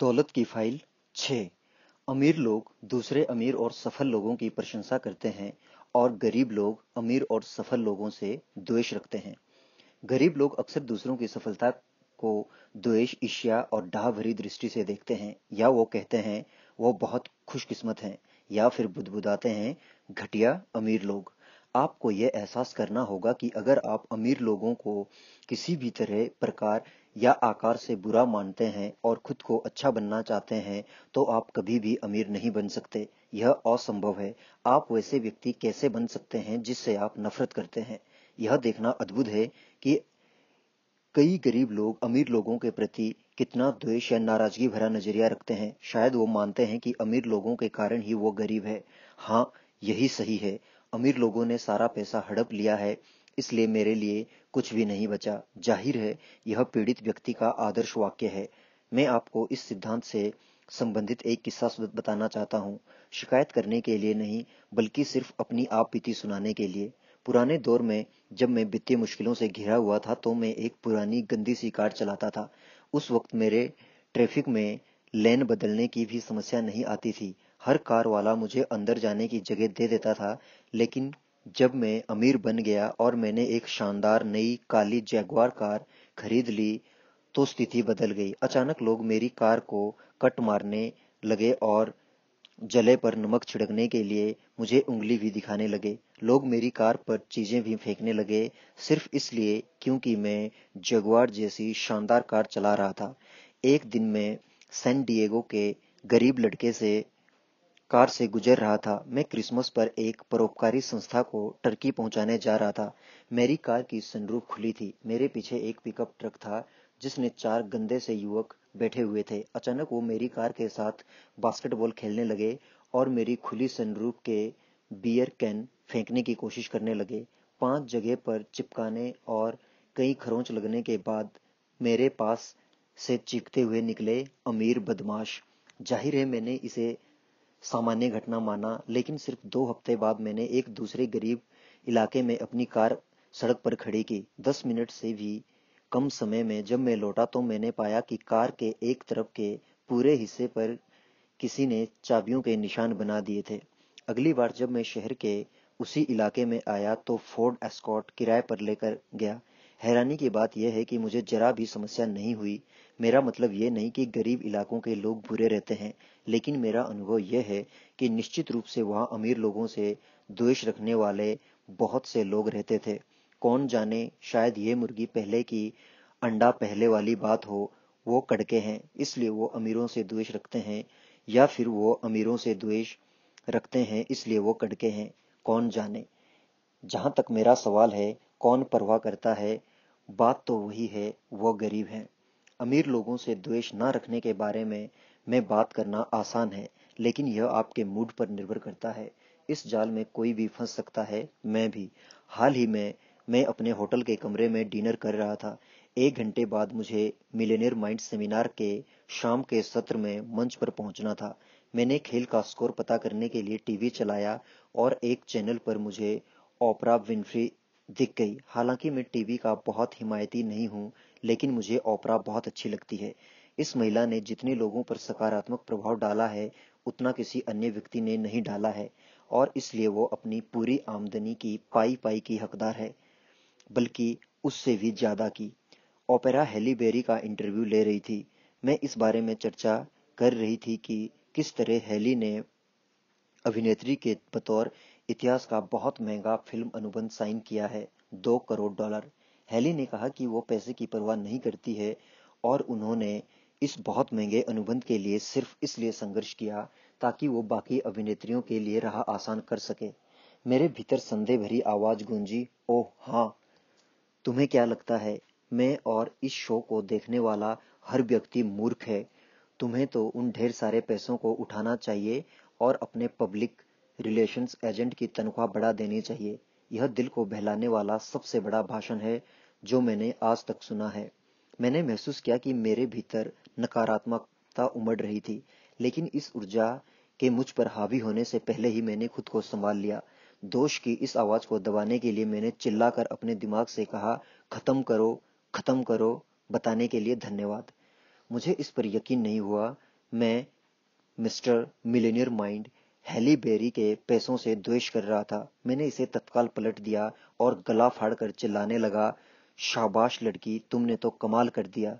दौलत की फाइल छ अमीर लोग दूसरे अमीर और सफल लोगों की प्रशंसा करते हैं और गरीब लोग अमीर और सफल लोगों से द्वेष रखते हैं गरीब लोग अक्सर दूसरों की सफलता को द्वेष ईर्ष्या और डाह भरी दृष्टि से देखते हैं या वो कहते हैं वो बहुत खुशकिस्मत हैं या फिर बुदबुदाते हैं घटिया अमीर लोग आपको यह एहसास करना होगा कि अगर आप अमीर लोगों को किसी भी तरह प्रकार या आकार से बुरा मानते हैं और खुद को अच्छा बनना चाहते हैं तो आप कभी भी अमीर नहीं बन सकते यह असंभव है आप वैसे व्यक्ति कैसे बन सकते हैं जिससे आप नफरत करते हैं यह देखना अद्भुत है कि कई गरीब लोग अमीर लोगों के प्रति कितना द्वेष या नाराजगी भरा नजरिया रखते हैं शायद वो मानते हैं कि अमीर लोगों के कारण ही वो गरीब है हाँ यही सही है अमीर लोगों ने सारा पैसा हड़प लिया है इसलिए मेरे लिए कुछ भी नहीं बचा जाहिर है यह पीड़ित व्यक्ति का आदर्श वाक्य है मैं आपको इस सिद्धांत से संबंधित एक किस्सा बताना चाहता हूँ शिकायत करने के लिए नहीं बल्कि सिर्फ अपनी आप पीति सुनाने के लिए पुराने दौर में जब मैं वित्तीय मुश्किलों से घिरा हुआ था तो मैं एक पुरानी गंदी सी कार चलाता था उस वक्त मेरे ट्रैफिक में लेन बदलने की भी समस्या नहीं आती थी हर कार वाला मुझे अंदर जाने की जगह दे देता था लेकिन जब मैं अमीर बन गया और मैंने एक शानदार नई काली जैगवार कार खरीद ली तो स्थिति बदल गई अचानक लोग मेरी कार को कट मारने लगे और जले पर नमक छिड़कने के लिए मुझे उंगली भी दिखाने लगे लोग मेरी कार पर चीजें भी फेंकने लगे सिर्फ इसलिए क्योंकि मैं जगवार जैसी शानदार कार चला रहा था एक दिन मैं सैन डिएगो के गरीब लड़के से कार से गुजर रहा था मैं क्रिसमस पर एक परोपकारी संस्था को टर्की पहुंचाने जा रहा था मेरी कार की सनरूफ खुली थी मेरे पीछे एक पिकअप ट्रक था जिसने चार गंदे से युवक बैठे हुए थे अचानक वो मेरी कार के साथ बास्केटबॉल खेलने लगे और मेरी खुली सनरूफ के बियर कैन फेंकने की कोशिश करने लगे पांच जगह पर चिपकाने और कई खरोंच लगने के बाद मेरे पास से चीखते हुए निकले अमीर बदमाश जाहिर है मैंने इसे सामान्य घटना माना लेकिन सिर्फ दो हफ्ते बाद मैंने एक दूसरे गरीब इलाके में अपनी कार सड़क पर खड़ी की दस मिनट से भी कम समय में जब मैं लौटा तो मैंने पाया कि कार के एक तरफ के पूरे हिस्से पर किसी ने चाबियों के निशान बना दिए थे अगली बार जब मैं शहर के उसी इलाके में आया तो फोर्ड एस्कॉर्ट किराए पर लेकर गया हैरानी की बात यह है कि मुझे जरा भी समस्या नहीं हुई मेरा मतलब ये नहीं कि गरीब इलाकों के लोग बुरे रहते हैं लेकिन मेरा अनुभव यह है कि निश्चित रूप से वहाँ अमीर लोगों से द्वेष रखने वाले बहुत से लोग रहते थे कौन जाने शायद ये मुर्गी पहले की अंडा पहले वाली बात हो वो कड़के हैं इसलिए वो अमीरों से द्वेष रखते हैं या फिर वो अमीरों से द्वेष रखते हैं इसलिए वो कड़के हैं कौन जाने जहां तक मेरा सवाल है कौन परवाह करता है बात तो वही है वह गरीब है अमीर लोगों से द्वेष ना रखने के बारे में मैं बात करना आसान है लेकिन यह आपके मूड पर निर्भर करता है इस जाल में कोई भी फंस सकता है मैं भी हाल ही में मैं अपने होटल के कमरे में डिनर कर रहा था एक घंटे बाद मुझे मिलेनियर माइंड सेमिनार के शाम के सत्र में मंच पर पहुंचना था मैंने खेल का स्कोर पता करने के लिए टीवी चलाया और एक चैनल पर मुझे ओपरा विनफ्री दिख गई हालांकि मैं टीवी का बहुत हिमायती नहीं हूं लेकिन मुझे ओपरा बहुत अच्छी लगती है इस महिला ने जितने लोगों पर सकारात्मक प्रभाव डाला है उतना किसी अन्य व्यक्ति ने नहीं डाला है और इसलिए वो अपनी पूरी आमदनी की पाई पाई की हकदार है बल्कि उससे भी ज़्यादा की ओपेरा हेलीबेरी का इंटरव्यू ले रही थी मैं इस बारे में चर्चा कर रही थी कि किस तरह हेली ने अभिनेत्री के बतौर इतिहास का बहुत महंगा फिल्म अनुबंध साइन किया है दो करोड़ डॉलर हैली ने कहा कि वो पैसे की परवाह नहीं करती है और उन्होंने इस बहुत महंगे अनुबंध के लिए सिर्फ इसलिए संघर्ष किया ताकि वो बाकी अभिनेत्रियों के लिए राह आसान कर सके मेरे भीतर संदेह भरी आवाज गूंजी ओह हाँ तुम्हें क्या लगता है मैं और इस शो को देखने वाला हर व्यक्ति मूर्ख है तुम्हें तो उन ढेर सारे पैसों को उठाना चाहिए और अपने पब्लिक रिलेशंस एजेंट की तनख्वाह बढ़ा देनी चाहिए यह दिल को बहलाने वाला सबसे बड़ा भाषण है जो मैंने आज तक सुना है मैंने महसूस किया कि मेरे भीतर नकारात्मकता उमड़ रही थी लेकिन इस ऊर्जा के मुझ पर हावी होने से पहले ही मैंने खुद को संभाल लिया दोष की इस आवाज को दबाने के लिए मैंने चिल्लाकर अपने दिमाग से कहा खत्म करो खत्म करो बताने के लिए धन्यवाद मुझे इस पर यकीन नहीं हुआ मैं मिस्टर मिलेनियर माइंड हैली बेरी के पैसों से द्वेष कर रहा था मैंने इसे तत्काल पलट दिया और गला फाड़कर चिल्लाने लगा शाबाश लड़की तुमने तो कमाल कर दिया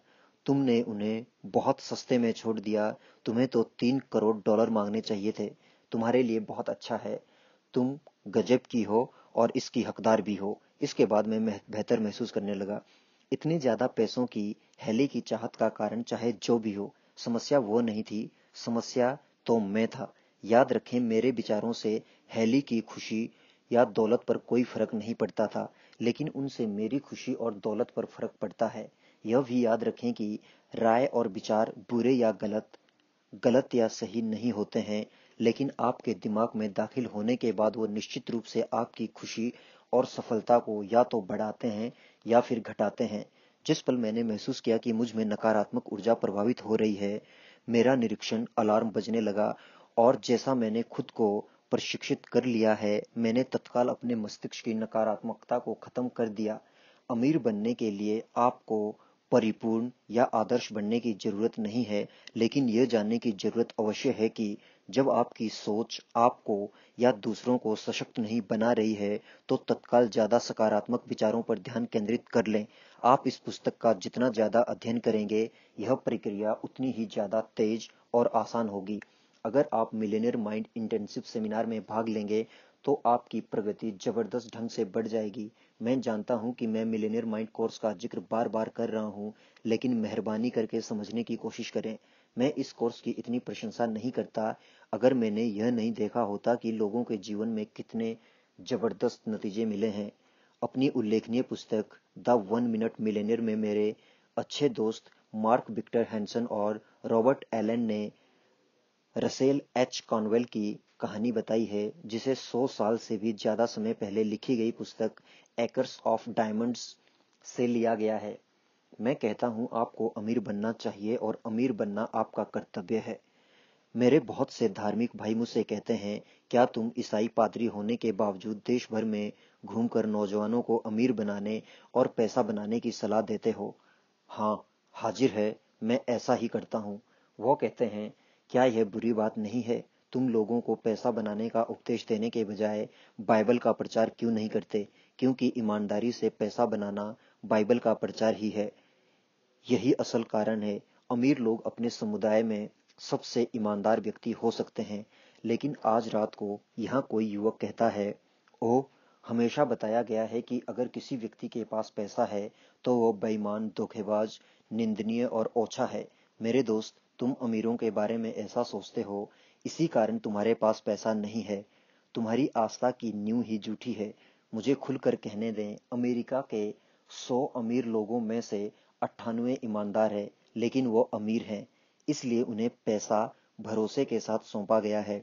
तुमने उन्हें बहुत सस्ते में छोड़ दिया तुम्हें तो तीन करोड़ डॉलर मांगने चाहिए थे तुम्हारे लिए बहुत अच्छा है तुम गजब की हो और इसकी हकदार भी हो इसके बाद मैं बेहतर महसूस करने लगा इतने ज्यादा पैसों की हैली की चाहत का कारण चाहे जो भी हो समस्या वो नहीं थी समस्या तो मैं था याद रखें मेरे विचारों से हैली की खुशी या दौलत पर कोई फर्क नहीं पड़ता था लेकिन उनसे मेरी खुशी और दौलत पर फर्क पड़ता है यह भी याद रखें कि राय और विचार बुरे या गलत गलत या सही नहीं होते हैं लेकिन आपके दिमाग में दाखिल होने के बाद वो निश्चित रूप से आपकी खुशी और सफलता को या तो बढ़ाते हैं या फिर घटाते हैं जिस पल मैंने महसूस किया कि मुझ में नकारात्मक ऊर्जा प्रभावित हो रही है मेरा निरीक्षण अलार्म बजने लगा और जैसा मैंने खुद को प्रशिक्षित कर लिया है मैंने तत्काल अपने मस्तिष्क की नकारात्मकता को खत्म कर दिया अमीर बनने के लिए आपको परिपूर्ण या आदर्श बनने की जरूरत नहीं है लेकिन यह जानने की जरूरत अवश्य है कि जब आपकी सोच आपको या दूसरों को सशक्त नहीं बना रही है तो तत्काल ज्यादा सकारात्मक विचारों पर ध्यान केंद्रित कर लें आप इस पुस्तक का जितना ज्यादा अध्ययन करेंगे यह प्रक्रिया उतनी ही ज्यादा तेज और आसान होगी अगर आप मिलेनियर माइंड इंटेंसिव सेमिनार में भाग लेंगे तो आपकी प्रगति जबरदस्त ढंग से बढ़ जाएगी मैं जानता हूं कि मैं मिलेनियर माइंड कोर्स का जिक्र बार बार कर रहा हूं लेकिन मेहरबानी करके समझने की कोशिश करें मैं इस कोर्स की इतनी प्रशंसा नहीं करता अगर मैंने यह नहीं देखा होता कि लोगों के जीवन में कितने जबरदस्त नतीजे मिले हैं अपनी उल्लेखनीय पुस्तक द वन मिनट मिलेनियर में मेरे अच्छे दोस्त मार्क विक्टर हैंसन और रॉबर्ट एलन ने रसेल एच कॉनवेल की कहानी बताई है जिसे 100 साल से भी ज्यादा समय पहले लिखी गई पुस्तक एकर्स ऑफ डायमंड्स से लिया गया है मैं कहता हूं आपको अमीर बनना चाहिए और अमीर बनना आपका कर्तव्य है मेरे बहुत से धार्मिक भाई मुझसे कहते हैं क्या तुम ईसाई पादरी होने के बावजूद देश भर में घूमकर नौजवानों को अमीर बनाने और पैसा बनाने की सलाह देते हो हाँ हाजिर है मैं ऐसा ही करता हूँ वो कहते हैं क्या यह बुरी बात नहीं है तुम लोगों को पैसा बनाने का उपदेश देने के बजाय बाइबल का प्रचार क्यों नहीं करते क्योंकि ईमानदारी से पैसा बनाना बाइबल का प्रचार ही है यही असल कारण है अमीर लोग अपने समुदाय में सबसे ईमानदार व्यक्ति हो सकते हैं लेकिन आज रात को यहाँ कोई युवक कहता है ओ हमेशा बताया गया है कि अगर किसी व्यक्ति के पास पैसा है तो वह बेईमान धोखेबाज निंदनीय और ओछा है मेरे दोस्त तुम अमीरों के बारे में ऐसा सोचते हो इसी कारण तुम्हारे पास पैसा नहीं है तुम्हारी आस्था की न्यू ही झूठी है मुझे खुलकर कहने दें अमेरिका के सौ अमीर लोगों में से अट्ठानवे ईमानदार है लेकिन वो अमीर हैं इसलिए उन्हें पैसा भरोसे के साथ सौंपा गया है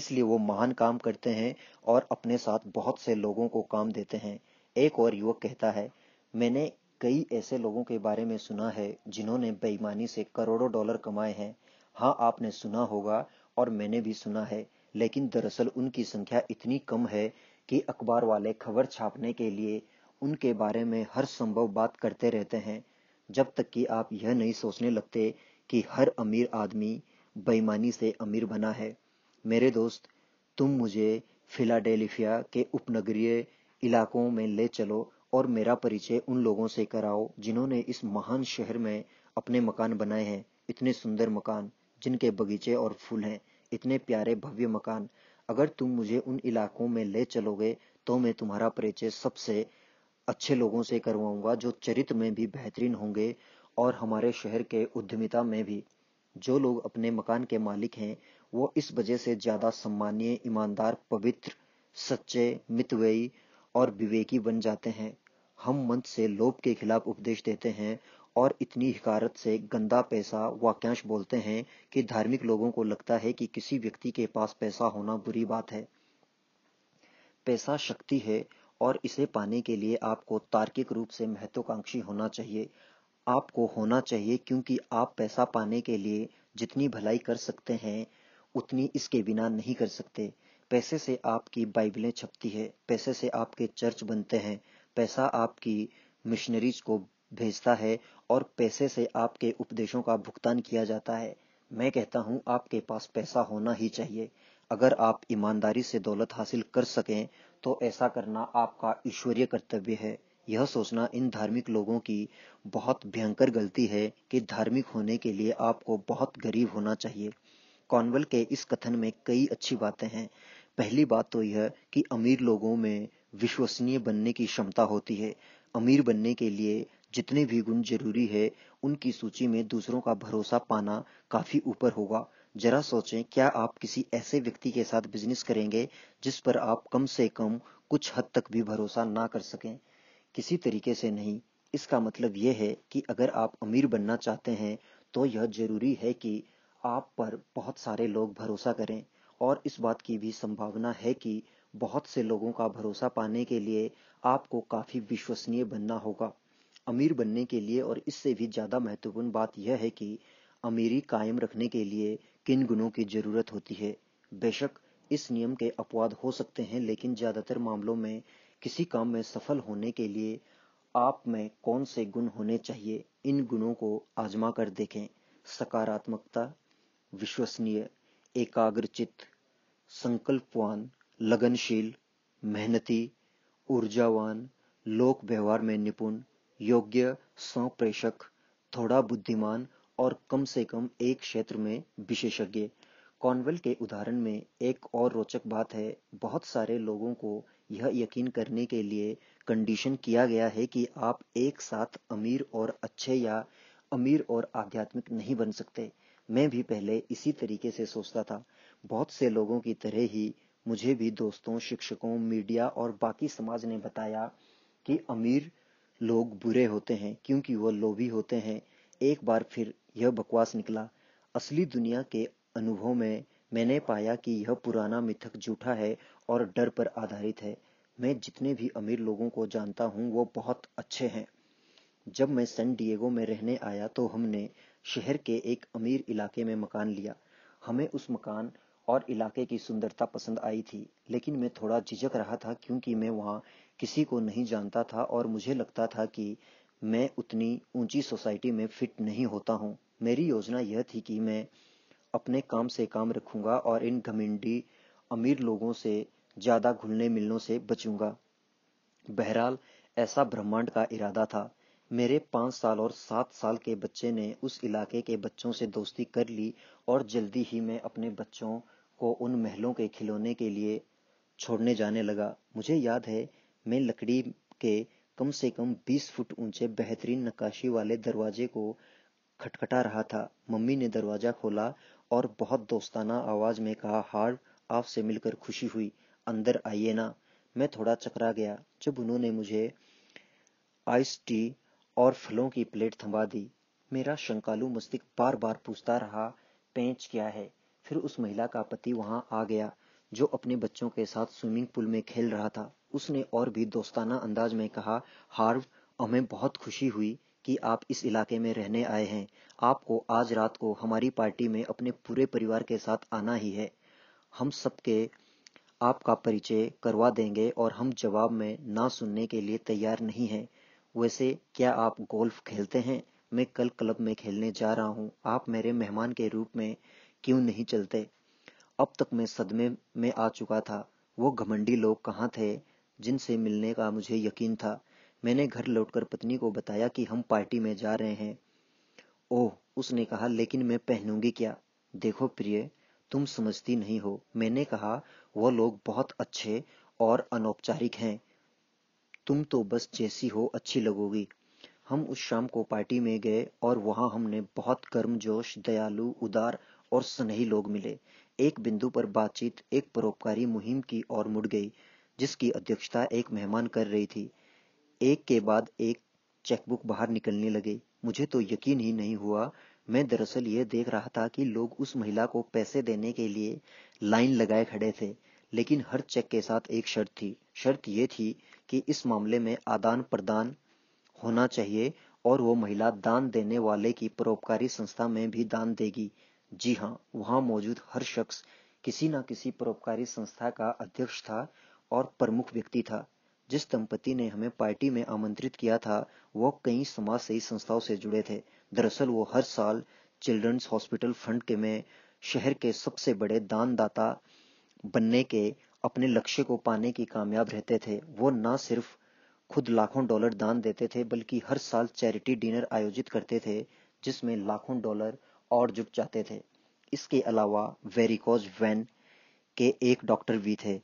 इसलिए वो महान काम करते हैं और अपने साथ बहुत से लोगों को काम देते हैं एक और युवक कहता है मैंने कई ऐसे लोगों के बारे में सुना है जिन्होंने बेईमानी से करोड़ों डॉलर कमाए हैं हाँ आपने सुना होगा और मैंने भी सुना है लेकिन दरअसल उनकी संख्या इतनी कम है कि अखबार वाले खबर छापने के लिए उनके बारे में हर संभव बात करते रहते हैं जब तक कि आप यह नहीं सोचने लगते कि हर अमीर आदमी बेईमानी से अमीर बना है मेरे दोस्त तुम मुझे फिलाडेल्फिया के उपनगरीय इलाकों में ले चलो और मेरा परिचय उन लोगों से कराओ जिन्होंने इस महान शहर में अपने मकान बनाए हैं इतने सुंदर मकान जिनके बगीचे और फूल हैं इतने प्यारे भव्य मकान अगर तुम मुझे उन इलाकों में ले चलोगे तो मैं तुम्हारा परिचय सबसे अच्छे लोगों से करवाऊंगा जो चरित्र में भी बेहतरीन होंगे और हमारे शहर के उद्यमिता में भी जो लोग अपने मकान के मालिक हैं वो इस वजह से ज्यादा सम्मानीय ईमानदार पवित्र सच्चे मितव्ययी और विवेकी बन जाते हैं हम मंच से लोभ के खिलाफ उपदेश देते हैं और इतनी हिकारत से गंदा पैसा वाक्यांश बोलते हैं कि धार्मिक लोगों को लगता है कि किसी व्यक्ति के पास पैसा होना बुरी बात है पैसा शक्ति है और इसे पाने के लिए आपको तार्किक रूप से महत्वाकांक्षी होना चाहिए आपको होना चाहिए क्योंकि आप पैसा पाने के लिए जितनी भलाई कर सकते हैं उतनी इसके बिना नहीं कर सकते पैसे से आपकी बाइबलें छपती है पैसे से आपके चर्च बनते हैं पैसा आपकी मिशनरीज को भेजता है और पैसे से आपके उपदेशों का भुगतान किया जाता है मैं कहता हूं आपके पास पैसा होना ही चाहिए अगर आप ईमानदारी से दौलत हासिल कर सकें तो ऐसा करना आपका ईश्वरीय कर्तव्य है यह सोचना इन धार्मिक लोगों की बहुत भयंकर गलती है कि धार्मिक होने के लिए आपको बहुत गरीब होना चाहिए कॉनवेल के इस कथन में कई अच्छी बातें हैं पहली बात तो यह कि अमीर लोगों में विश्वसनीय बनने की क्षमता होती है अमीर बनने के लिए जितने भी गुण जरूरी है उनकी सूची में दूसरों का भरोसा पाना काफी ऊपर होगा जरा सोचें क्या आप किसी ऐसे व्यक्ति के साथ बिजनेस करेंगे जिस पर आप कम से कम कुछ हद तक भी भरोसा ना कर सकें किसी तरीके से नहीं इसका मतलब यह है कि अगर आप अमीर बनना चाहते हैं तो यह जरूरी है कि आप पर बहुत सारे लोग भरोसा करें और इस बात की भी संभावना है कि बहुत से लोगों का भरोसा पाने के लिए आपको काफी विश्वसनीय बनना होगा अमीर बनने के लिए और इससे भी ज्यादा महत्वपूर्ण बात यह है कि अमीरी कायम रखने के लिए किन गुणों की जरूरत होती है बेशक इस नियम के अपवाद हो सकते हैं लेकिन ज्यादातर मामलों में किसी काम में सफल होने के लिए आप में कौन से गुण होने चाहिए इन गुणों को आजमा कर देखें सकारात्मकता विश्वसनीय एकाग्रचित संकल्पवान लगनशील मेहनती ऊर्जावान लोक व्यवहार में निपुण योग्य संप्रेषक थोड़ा बुद्धिमान और कम से कम एक क्षेत्र में विशेषज्ञ कॉनवेल के उदाहरण में एक और रोचक बात है बहुत सारे लोगों को यह यकीन करने के लिए कंडीशन किया गया है कि आप एक साथ अमीर और अच्छे या अमीर और आध्यात्मिक नहीं बन सकते मैं भी पहले इसी तरीके से सोचता था बहुत से लोगों की तरह ही मुझे भी दोस्तों शिक्षकों मीडिया और बाकी समाज ने बताया कि अमीर लोग बुरे होते हैं क्योंकि वह लोभी होते हैं एक बार फिर यह बकवास निकला असली दुनिया के अनुभव में मैंने पाया कि यह पुराना मिथक झूठा है और डर पर आधारित है मैं जितने भी अमीर लोगों को जानता हूँ वो बहुत अच्छे हैं जब मैं सैन डिएगो में रहने आया तो हमने शहर के एक अमीर इलाके में मकान लिया हमें उस मकान और इलाके की सुंदरता पसंद आई थी लेकिन मैं थोड़ा झिझक रहा था क्योंकि मैं वहाँ किसी को नहीं जानता था और मुझे लगता था कि मैं उतनी ऊंची सोसाइटी में फिट नहीं होता हूँ मेरी योजना यह थी कि मैं अपने काम से काम रखूंगा और इन घमिंडी अमीर लोगों से ज़्यादा घुलने मिलने से बचूंगा बहरहाल ऐसा ब्रह्मांड का इरादा था मेरे पाँच साल और सात साल के बच्चे ने उस इलाके के बच्चों से दोस्ती कर ली और जल्दी ही मैं अपने बच्चों को उन महलों के खिलौने के लिए छोड़ने जाने लगा मुझे याद है मैं लकड़ी के कम से कम 20 फुट ऊंचे बेहतरीन नकाशी वाले दरवाजे को खटखटा रहा था मम्मी ने दरवाजा खोला और बहुत दोस्ताना आवाज में कहा हार आपसे मिलकर खुशी हुई अंदर आइए ना मैं थोड़ा चकरा गया जब उन्होंने मुझे आइस टी और फलों की प्लेट थमा दी मेरा शंकालु मस्तिष्क बार बार पूछता रहा पेंच क्या है फिर उस महिला का पति वहां आ गया जो अपने बच्चों के साथ स्विमिंग पूल में खेल रहा था उसने और भी दोस्ताना अंदाज में कहा हार्व हमें बहुत खुशी हुई कि आप इस इलाके में रहने आए हैं आपको आज रात को हमारी पार्टी में अपने पूरे परिवार के साथ आना ही है हम सबके आपका परिचय करवा देंगे और हम जवाब में ना सुनने के लिए तैयार नहीं हैं वैसे क्या आप गोल्फ खेलते हैं मैं कल क्लब में खेलने जा रहा हूँ आप मेरे मेहमान के रूप में क्यों नहीं चलते अब तक मैं सदमे में आ चुका था वो घमंडी लोग कहाँ थे जिनसे मिलने का मुझे यकीन था मैंने घर लौटकर पत्नी को बताया कि हम पार्टी में जा रहे हैं ओह उसने कहा लेकिन मैं पहनूंगी क्या देखो प्रिय तुम समझती नहीं हो मैंने कहा वो लोग बहुत अच्छे और अनौपचारिक हैं तुम तो बस जैसी हो अच्छी लगोगी हम उस शाम को पार्टी में गए और वहां हमने बहुत जोश दयालु उदार और स्नेही लोग मिले एक बिंदु पर बातचीत एक परोपकारी मुहिम की ओर मुड़ गई जिसकी अध्यक्षता एक मेहमान कर रही थी एक के बाद एक चेकबुक बाहर निकलने लगे मुझे तो यकीन ही नहीं हुआ मैं दरअसल ये देख रहा था कि लोग उस महिला को पैसे देने के लिए लाइन लगाए खड़े थे लेकिन हर चेक के साथ एक शर्त थी शर्त यह थी कि इस मामले में आदान प्रदान होना चाहिए और वो महिला दान देने वाले की परोपकारी संस्था में भी दान देगी जी हाँ वहां मौजूद हर शख्स किसी न किसी परोपकारी संस्था का अध्यक्ष था और प्रमुख व्यक्ति था जिस दंपति ने हमें पार्टी में आमंत्रित किया था वो कई समाज सेवी संस्थाओं से जुड़े थे दरअसल वो हर साल चिल्ड्रंस हॉस्पिटल फंड के में शहर के सबसे बड़े दानदाता बनने के अपने लक्ष्य को पाने की कामयाब रहते थे वो न सिर्फ खुद लाखों डॉलर दान देते थे बल्कि हर साल चैरिटी डिनर आयोजित करते थे जिसमें लाखों डॉलर और जुट जाते थे इसके अलावा वेरिकॉज वैन के एक डॉक्टर भी थे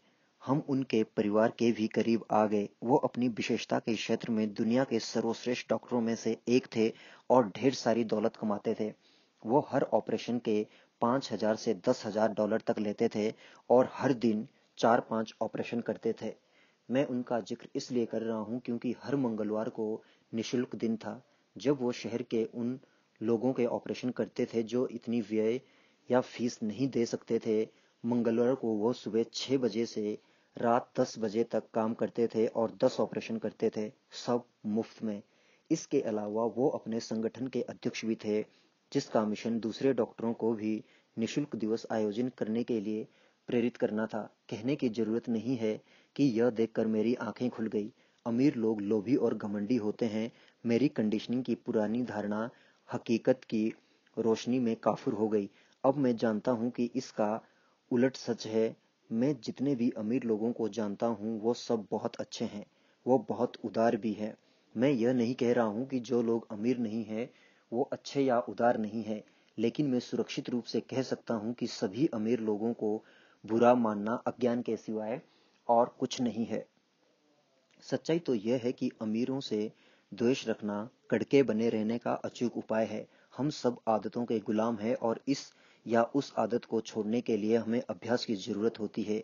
हम उनके परिवार के भी करीब आ गए वो अपनी विशेषता के क्षेत्र में दुनिया के सर्वश्रेष्ठ डॉक्टरों में से एक थे और ढेर सारी दौलत कमाते थे वो हर ऑपरेशन के पांच हजार से दस हजार डॉलर तक लेते थे और हर दिन चार पांच ऑपरेशन करते थे मैं उनका जिक्र इसलिए कर रहा हूं क्योंकि हर मंगलवार को निशुल्क दिन था जब वो शहर के उन लोगों के ऑपरेशन करते थे जो इतनी व्यय या फीस नहीं दे सकते थे मंगलवार को वो सुबह छह बजे से रात दस बजे तक काम करते थे और दस ऑपरेशन करते थे सब मुफ्त में इसके अलावा वो अपने संगठन के अध्यक्ष भी थे जिसका मिशन दूसरे डॉक्टरों को भी निशुल्क दिवस आयोजन करने के लिए प्रेरित करना था कहने की जरूरत नहीं है कि यह देखकर मेरी आंखें खुल गई अमीर लोग लोभी और घमंडी होते हैं मेरी कंडीशनिंग की पुरानी धारणा हकीकत की रोशनी में काफुर हो गई अब मैं जानता हूँ कि इसका उलट सच है मैं जितने भी अमीर लोगों को जानता हूँ वो सब बहुत अच्छे हैं वो बहुत उदार भी हैं मैं यह नहीं कह रहा हूँ कि जो लोग अमीर नहीं हैं वो अच्छे या उदार नहीं है लेकिन मैं सुरक्षित रूप से कह सकता हूँ कि सभी अमीर लोगों को बुरा मानना अज्ञान के सिवाय और कुछ नहीं है सच्चाई तो यह है कि अमीरों से द्वेष रखना कड़के बने रहने का अचूक उपाय है हम सब आदतों के गुलाम हैं और इस या उस आदत को छोड़ने के लिए हमें अभ्यास की जरूरत होती है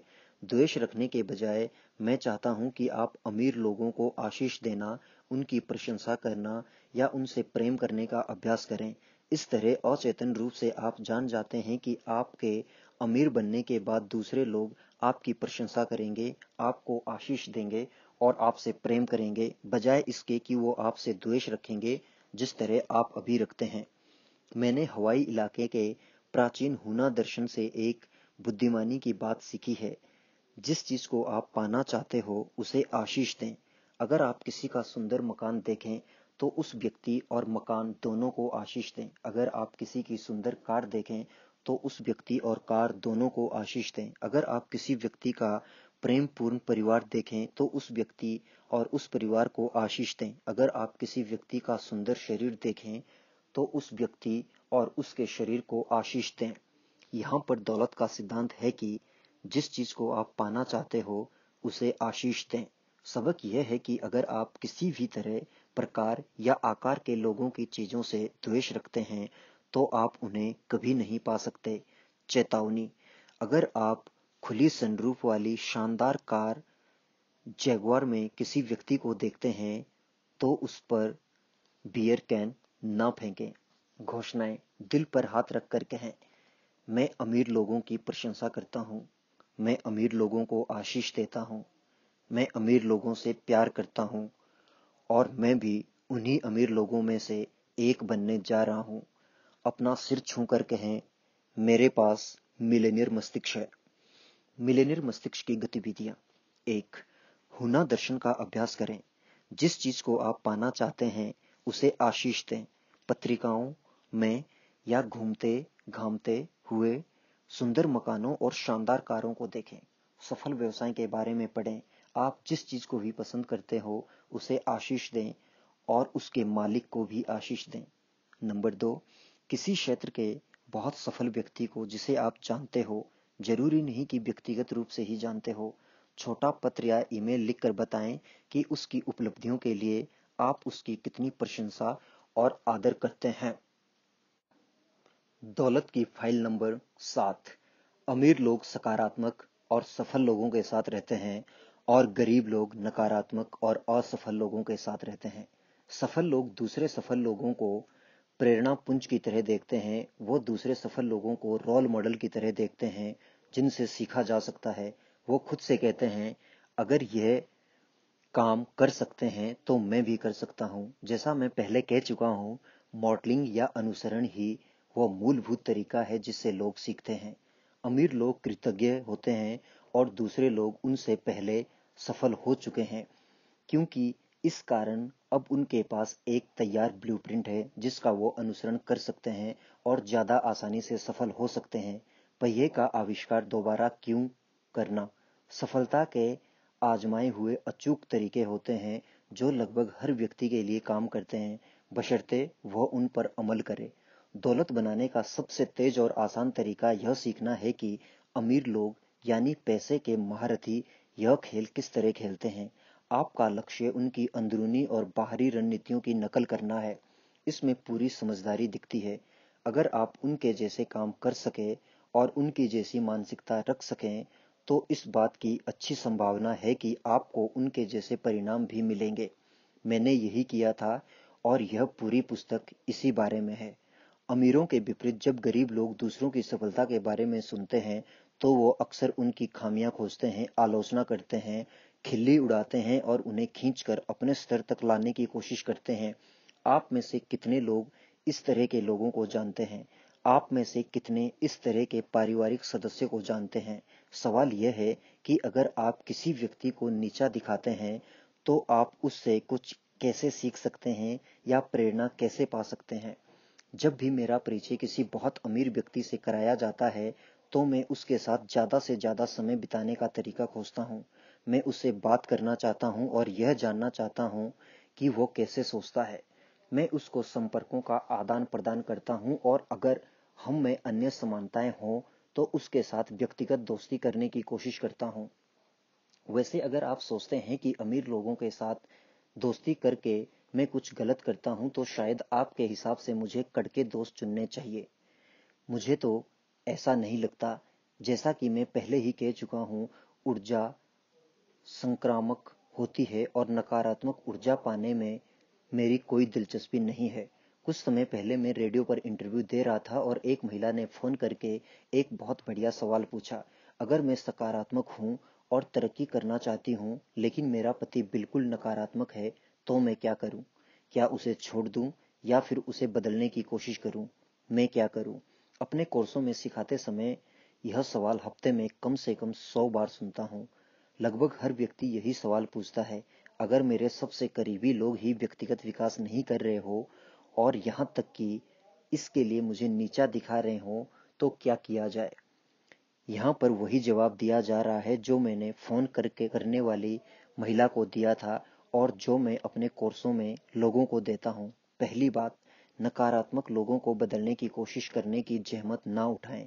द्वेष रखने के बजाय मैं चाहता हूं कि आप अमीर लोगों को आशीष देना उनकी प्रशंसा करना या उनसे प्रेम करने का अभ्यास करें इस तरह अचेतन रूप से आप जान जाते हैं कि आपके अमीर बनने के बाद दूसरे लोग आपकी प्रशंसा करेंगे आपको आशीष देंगे और आपसे प्रेम करेंगे बजाय इसके कि वो आपसे द्वेष रखेंगे जिस तरह आप अभी रखते हैं मैंने हवाई इलाके के प्राचीन हुना दर्शन से एक बुद्धिमानी की बात सीखी है जिस चीज को आप पाना चाहते हो उसे आशीष दें अगर आप किसी का सुंदर मकान देखें तो उस व्यक्ति और मकान दोनों को आशीष दें अगर आप किसी की सुंदर कार देखें तो उस व्यक्ति और कार दोनों को आशीष दें अगर आप किसी व्यक्ति का प्रेम पूर्ण परिवार देखें तो उस व्यक्ति और उस परिवार को आशीष दें अगर आप किसी व्यक्ति का सुंदर शरीर देखें तो उस व्यक्ति और उसके शरीर को आशीष दें यहाँ पर दौलत का सिद्धांत है कि जिस चीज को आप पाना चाहते हो उसे आशीष दें सबक यह है कि अगर आप किसी भी तरह प्रकार या आकार के लोगों की चीजों से द्वेष रखते हैं तो आप उन्हें कभी नहीं पा सकते चेतावनी अगर आप खुली सनरूफ वाली शानदार कार जैगवार में किसी व्यक्ति को देखते हैं तो उस पर बियर कैन ना फेंकें घोषणाएं दिल पर हाथ रख कर कहें मैं अमीर लोगों की प्रशंसा करता हूं मैं अमीर लोगों को आशीष देता हूँ मैं अमीर लोगों से प्यार करता हूं और मैं भी उन्हीं अमीर लोगों में से एक बनने जा रहा हूं अपना सिर छू कर कहें मेरे पास मिलेनियर मस्तिष्क है मिलेनियर मस्तिष्क की गतिविधियां एक हुना दर्शन का अभ्यास करें जिस चीज को आप पाना चाहते हैं उसे आशीष दें पत्रिकाओं में या घूमते घामते हुए सुंदर मकानों और शानदार कारों को देखें सफल व्यवसाय के बारे में पढ़ें आप जिस चीज को भी पसंद करते हो उसे आशीष दें और उसके मालिक को भी आशीष दें नंबर दो किसी क्षेत्र के बहुत सफल व्यक्ति को जिसे आप जानते हो जरूरी नहीं कि व्यक्तिगत रूप से ही जानते हो छोटा पत्र या ईमेल लिखकर बताएं कि उसकी उपलब्धियों के लिए आप उसकी कितनी प्रशंसा और आदर करते हैं दौलत की फाइल नंबर सात अमीर लोग सकारात्मक और सफल लोगों के साथ रहते हैं और गरीब लोग नकारात्मक और असफल लोगों के साथ रहते हैं सफल लोग दूसरे सफल लोगों को प्रेरणा पुंज की तरह देखते हैं वो दूसरे सफल लोगों को रोल मॉडल की तरह देखते हैं जिनसे सीखा जा सकता है वो खुद से कहते हैं अगर यह काम कर सकते हैं तो मैं भी कर सकता हूँ जैसा मैं पहले कह चुका हूँ मॉडलिंग या अनुसरण ही वह मूलभूत तरीका है जिससे लोग सीखते हैं अमीर लोग कृतज्ञ होते हैं और दूसरे लोग उनसे पहले सफल हो चुके हैं क्योंकि इस कारण अब उनके पास एक तैयार ब्लूप्रिंट है जिसका वो अनुसरण कर सकते हैं और ज्यादा आसानी से सफल हो सकते हैं पहिए का आविष्कार दोबारा क्यों करना सफलता के आजमाए हुए अचूक तरीके होते हैं जो लगभग हर व्यक्ति के लिए काम करते हैं बशर्ते वह उन पर अमल करे दौलत बनाने का सबसे तेज और आसान तरीका यह सीखना है कि अमीर लोग यानी पैसे के महारथी यह खेल किस तरह खेलते हैं आपका लक्ष्य उनकी अंदरूनी और बाहरी रणनीतियों की नकल करना है इसमें पूरी समझदारी दिखती है अगर आप उनके जैसे काम कर सके और उनकी जैसी मानसिकता रख सकें तो इस बात की अच्छी संभावना है कि आपको उनके जैसे परिणाम भी मिलेंगे मैंने यही किया था और यह पूरी पुस्तक इसी बारे में है अमीरों के विपरीत जब गरीब लोग दूसरों की सफलता के बारे में सुनते हैं तो वो अक्सर उनकी खामियां खोजते हैं आलोचना करते हैं खिल्ली उड़ाते हैं और उन्हें खींचकर अपने स्तर तक लाने की कोशिश करते हैं आप में से कितने लोग इस तरह के लोगों को जानते हैं आप में से कितने इस तरह के पारिवारिक सदस्य को जानते हैं सवाल यह है कि अगर आप किसी व्यक्ति को नीचा दिखाते हैं तो आप उससे कुछ कैसे सीख सकते हैं या प्रेरणा कैसे पा सकते हैं जब भी मेरा परिचय किसी बहुत अमीर व्यक्ति से कराया जाता है तो मैं उसके साथ ज्यादा से ज्यादा समय बिताने का तरीका खोजता हूँ मैं उससे बात करना चाहता हूं और यह जानना चाहता हूं कि वो कैसे सोचता है मैं उसको संपर्कों का आदान प्रदान करता हूं और अगर हम में अन्य समानताएं हों तो उसके साथ व्यक्तिगत दोस्ती करने की कोशिश करता हूं वैसे अगर आप सोचते हैं कि अमीर लोगों के साथ दोस्ती करके मैं कुछ गलत करता हूं तो शायद आपके हिसाब से मुझे कड़के दोस्त चुनने चाहिए मुझे तो ऐसा नहीं लगता जैसा कि मैं पहले ही कह चुका हूं ऊर्जा संक्रामक होती है और नकारात्मक ऊर्जा पाने में मेरी कोई दिलचस्पी नहीं है कुछ समय पहले मैं रेडियो पर इंटरव्यू दे रहा था और एक महिला ने फोन करके एक बहुत बढ़िया सवाल पूछा अगर मैं सकारात्मक हूँ और तरक्की करना चाहती हूँ लेकिन मेरा पति बिल्कुल नकारात्मक है तो मैं क्या करूँ क्या उसे छोड़ दूँ या फिर उसे बदलने की कोशिश करूँ मैं क्या करूँ अपने कोर्सों में सिखाते समय यह सवाल हफ्ते में कम से कम सौ बार सुनता हूँ लगभग हर व्यक्ति यही सवाल पूछता है अगर मेरे सबसे करीबी लोग ही व्यक्तिगत विकास नहीं कर रहे हो और यहाँ तक कि इसके लिए मुझे नीचा दिखा रहे हो तो क्या किया जाए यहाँ पर वही जवाब दिया जा रहा है जो मैंने फोन करके करने वाली महिला को दिया था और जो मैं अपने कोर्सों में लोगों को देता हूँ पहली बात नकारात्मक लोगों को बदलने की कोशिश करने की जहमत ना उठाएं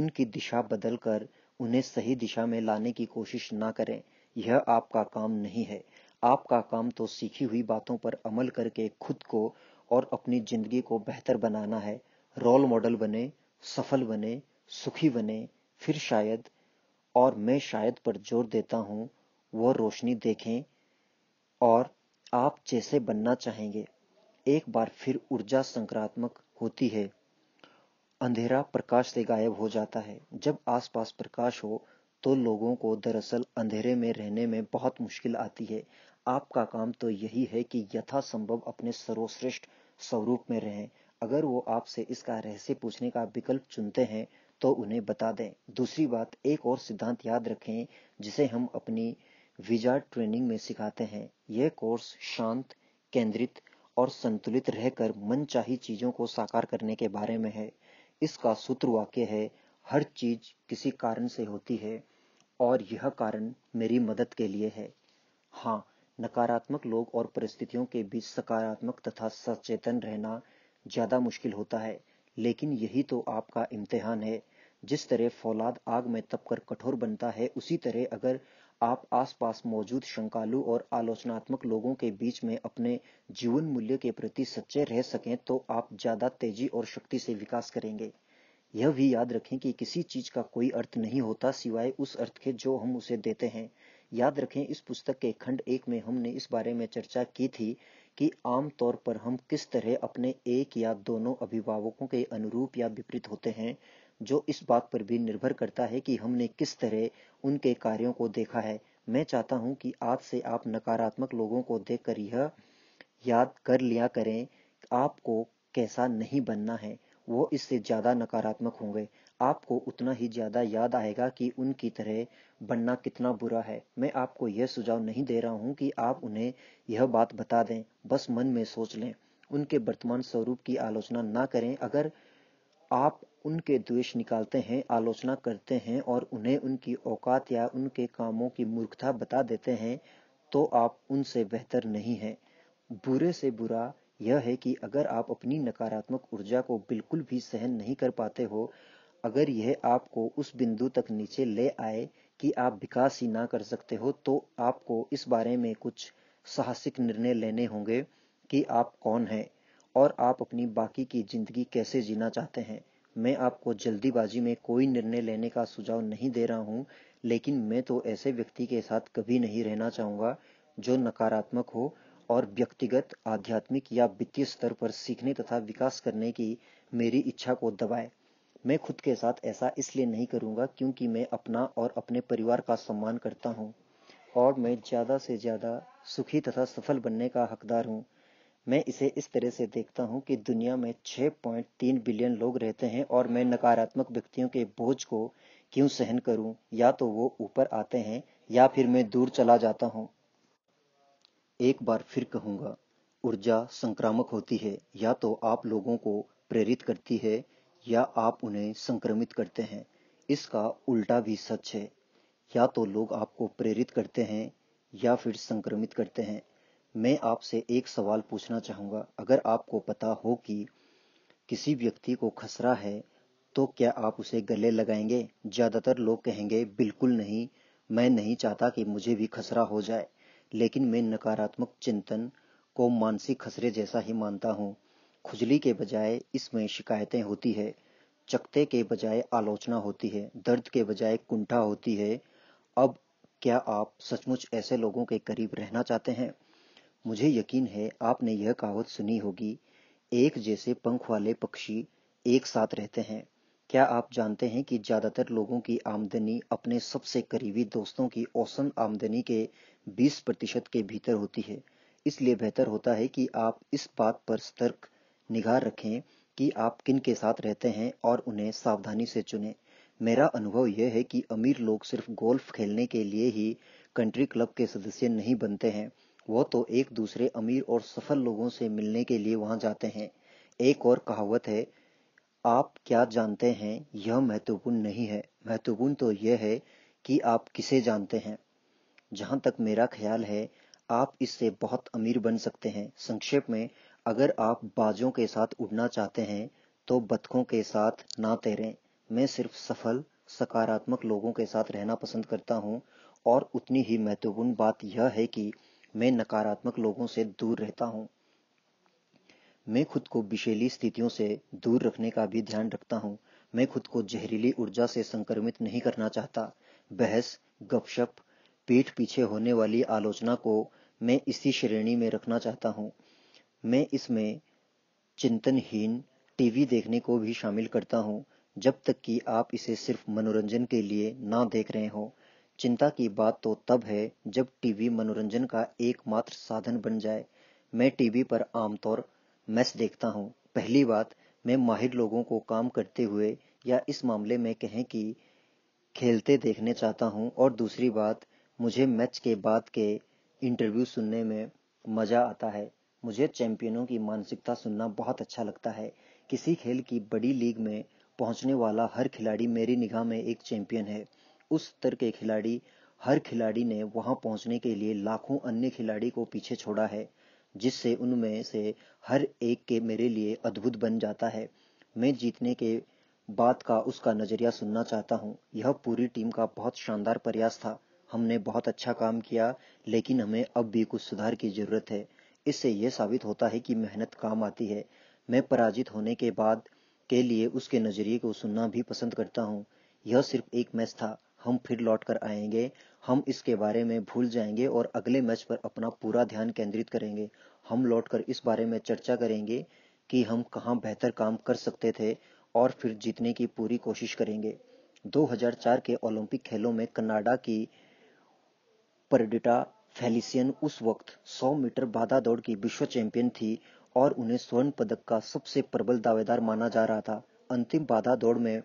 उनकी दिशा बदलकर उन्हें सही दिशा में लाने की कोशिश ना करें यह आपका काम नहीं है आपका काम तो सीखी हुई बातों पर अमल करके खुद को और अपनी जिंदगी को बेहतर बनाना है रोल मॉडल बने सफल बने सुखी बने फिर शायद और मैं शायद पर जोर देता हूं वह रोशनी देखें और आप जैसे बनना चाहेंगे एक बार फिर ऊर्जा संक्रात्मक होती है अंधेरा प्रकाश से गायब हो जाता है जब आसपास प्रकाश हो तो लोगों को दरअसल अंधेरे में रहने में बहुत मुश्किल आती है आपका काम तो यही है कि यथासंभव अपने सर्वश्रेष्ठ स्वरूप में रहें अगर वो आपसे इसका रहस्य पूछने का विकल्प चुनते हैं तो उन्हें बता दें दूसरी बात एक और सिद्धांत याद रखें जिसे हम अपनी विजार ट्रेनिंग में सिखाते हैं यह कोर्स शांत केंद्रित और संतुलित रहकर मनचाही चीजों को साकार करने के बारे में है इसका सूत्र वाक्य है हर चीज किसी कारण से होती है और यह कारण मेरी मदद के लिए है हाँ नकारात्मक लोग और परिस्थितियों के बीच सकारात्मक तथा सचेतन रहना ज्यादा मुश्किल होता है लेकिन यही तो आपका इम्तिहान है जिस तरह फौलाद आग में तपकर कठोर बनता है उसी तरह अगर आप आसपास मौजूद शंकालु और आलोचनात्मक लोगों के बीच में अपने जीवन मूल्य के प्रति सच्चे रह सकें तो आप ज्यादा तेजी और शक्ति से विकास करेंगे यह भी याद रखें कि किसी चीज का कोई अर्थ नहीं होता सिवाय उस अर्थ के जो हम उसे देते हैं याद रखें इस पुस्तक के खंड एक में हमने इस बारे में चर्चा की थी कि आम तौर पर हम किस तरह अपने एक या दोनों अभिभावकों के अनुरूप या विपरीत होते हैं जो इस बात पर भी निर्भर करता है कि हमने किस तरह उनके कार्यों को देखा है मैं चाहता हूं कि आज से आप नकारात्मक लोगों को देखकर यह याद कर लिया करें आपको कैसा नहीं बनना है वो इससे ज्यादा नकारात्मक होंगे आपको उतना ही ज्यादा याद आएगा कि उनकी तरह बनना कितना बुरा है मैं आपको यह सुझाव नहीं दे रहा हूं कि आप उन्हें यह बात बता दें बस मन में सोच लें उनके वर्तमान स्वरूप की आलोचना ना करें अगर आप उनके द्वेष निकालते हैं आलोचना करते हैं और उन्हें उनकी औकात या उनके कामों की मूर्खता बता देते हैं तो आप उनसे बेहतर नहीं हैं बुरे से बुरा यह है कि अगर आप अपनी नकारात्मक ऊर्जा को बिल्कुल भी सहन नहीं कर पाते हो अगर यह आपको उस बिंदु तक नीचे ले आए कि आप विकास ही ना कर सकते हो तो आपको इस बारे में कुछ साहसिक निर्णय लेने होंगे कि आप कौन हैं और आप अपनी बाकी की जिंदगी कैसे जीना चाहते हैं मैं आपको जल्दीबाजी में कोई निर्णय लेने का सुझाव नहीं दे रहा हूँ लेकिन मैं तो ऐसे व्यक्ति के साथ कभी नहीं रहना चाहूंगा जो नकारात्मक हो और व्यक्तिगत आध्यात्मिक या वित्तीय स्तर पर सीखने तथा विकास करने की मेरी इच्छा को दबाए मैं खुद के साथ ऐसा इसलिए नहीं करूंगा क्योंकि मैं अपना और अपने परिवार का सम्मान करता हूँ और मैं ज़्यादा से ज़्यादा सुखी तथा सफल बनने का हकदार हूँ मैं इसे इस तरह से देखता हूं कि दुनिया में 6.3 बिलियन लोग रहते हैं और मैं नकारात्मक व्यक्तियों के बोझ को क्यों सहन करूं या तो वो ऊपर आते हैं या फिर मैं दूर चला जाता हूं एक बार फिर कहूंगा ऊर्जा संक्रामक होती है या तो आप लोगों को प्रेरित करती है या आप उन्हें संक्रमित करते हैं इसका उल्टा भी सच है या तो लोग आपको प्रेरित करते हैं या फिर संक्रमित करते हैं मैं आपसे एक सवाल पूछना चाहूँगा अगर आपको पता हो कि किसी व्यक्ति को खसरा है तो क्या आप उसे गले लगाएंगे ज़्यादातर लोग कहेंगे बिल्कुल नहीं मैं नहीं चाहता कि मुझे भी खसरा हो जाए लेकिन मैं नकारात्मक चिंतन को मानसिक खसरे जैसा ही मानता हूँ खुजली के बजाय इसमें शिकायतें होती है चकते के बजाय आलोचना होती है दर्द के बजाय कुंठा होती है अब क्या आप सचमुच ऐसे लोगों के करीब रहना चाहते हैं मुझे यकीन है आपने यह कहावत सुनी होगी एक जैसे पंख वाले पक्षी एक साथ रहते हैं क्या आप जानते हैं कि ज्यादातर लोगों की आमदनी अपने सबसे करीबी दोस्तों की औसत आमदनी के 20 प्रतिशत के भीतर होती है इसलिए बेहतर होता है कि आप इस बात पर सतर्क निगाह रखें कि आप किन के साथ रहते हैं और उन्हें सावधानी से चुनें मेरा अनुभव यह है कि अमीर लोग सिर्फ गोल्फ खेलने के लिए ही कंट्री क्लब के सदस्य नहीं बनते हैं वह तो एक दूसरे अमीर और सफल लोगों से मिलने के लिए वहां जाते हैं एक और कहावत है आप क्या जानते हैं यह महत्वपूर्ण नहीं है महत्वपूर्ण तो यह है कि आप किसे जानते हैं जहां तक मेरा ख्याल है आप इससे बहुत अमीर बन सकते हैं संक्षेप में अगर आप बाजों के साथ उड़ना चाहते हैं तो बतखों के साथ ना तैरें मैं सिर्फ सफल सकारात्मक लोगों के साथ रहना पसंद करता हूं और उतनी ही महत्वपूर्ण बात यह है कि मैं नकारात्मक लोगों से दूर रहता हूँ मैं खुद को विशेली स्थितियों से दूर रखने का भी ध्यान रखता हूँ मैं खुद को जहरीली ऊर्जा से संक्रमित नहीं करना चाहता बहस गपशप पीठ पीछे होने वाली आलोचना को मैं इसी श्रेणी में रखना चाहता हूँ मैं इसमें चिंतनहीन टीवी देखने को भी शामिल करता हूँ जब तक कि आप इसे सिर्फ मनोरंजन के लिए ना देख रहे हो चिंता की बात तो तब है जब टीवी मनोरंजन का एकमात्र साधन बन जाए मैं टीवी पर आमतौर मैच देखता हूँ पहली बात मैं माहिर लोगों को काम करते हुए या इस मामले में कहें कि खेलते देखने चाहता हूँ और दूसरी बात मुझे मैच के बाद के इंटरव्यू सुनने में मज़ा आता है मुझे चैंपियनों की मानसिकता सुनना बहुत अच्छा लगता है किसी खेल की बड़ी लीग में पहुंचने वाला हर खिलाड़ी मेरी निगाह में एक चैंपियन है उस स्तर के खिलाड़ी हर खिलाड़ी ने वहां पहुंचने के लिए लाखों अन्य खिलाड़ी को पीछे छोड़ा है जिससे उनमें से हर एक के मेरे लिए अद्भुत बन जाता है मैं जीतने के बात का उसका नजरिया सुनना चाहता हूं यह पूरी टीम का बहुत शानदार प्रयास था हमने बहुत अच्छा काम किया लेकिन हमें अब भी कुछ सुधार की जरूरत है इससे यह साबित होता है कि मेहनत काम आती है मैं पराजित होने के बाद के लिए उसके नजरिए को सुनना भी पसंद करता हूं यह सिर्फ एक मैच था हम फिर लौट कर आएंगे हम इसके बारे में भूल जाएंगे और अगले मैच पर अपना पूरा ध्यान केंद्रित करेंगे हम कर इस बारे में चर्चा करेंगे कि हम कहाँ बेहतर काम कर सकते थे और फिर जीतने की पूरी कोशिश करेंगे 2004 के ओलंपिक खेलों में कनाडा की परडिटा फेलिसियन उस वक्त 100 मीटर बाधा दौड़ की विश्व चैंपियन थी और उन्हें स्वर्ण पदक का सबसे प्रबल दावेदार माना जा रहा था अंतिम बाधा दौड़ में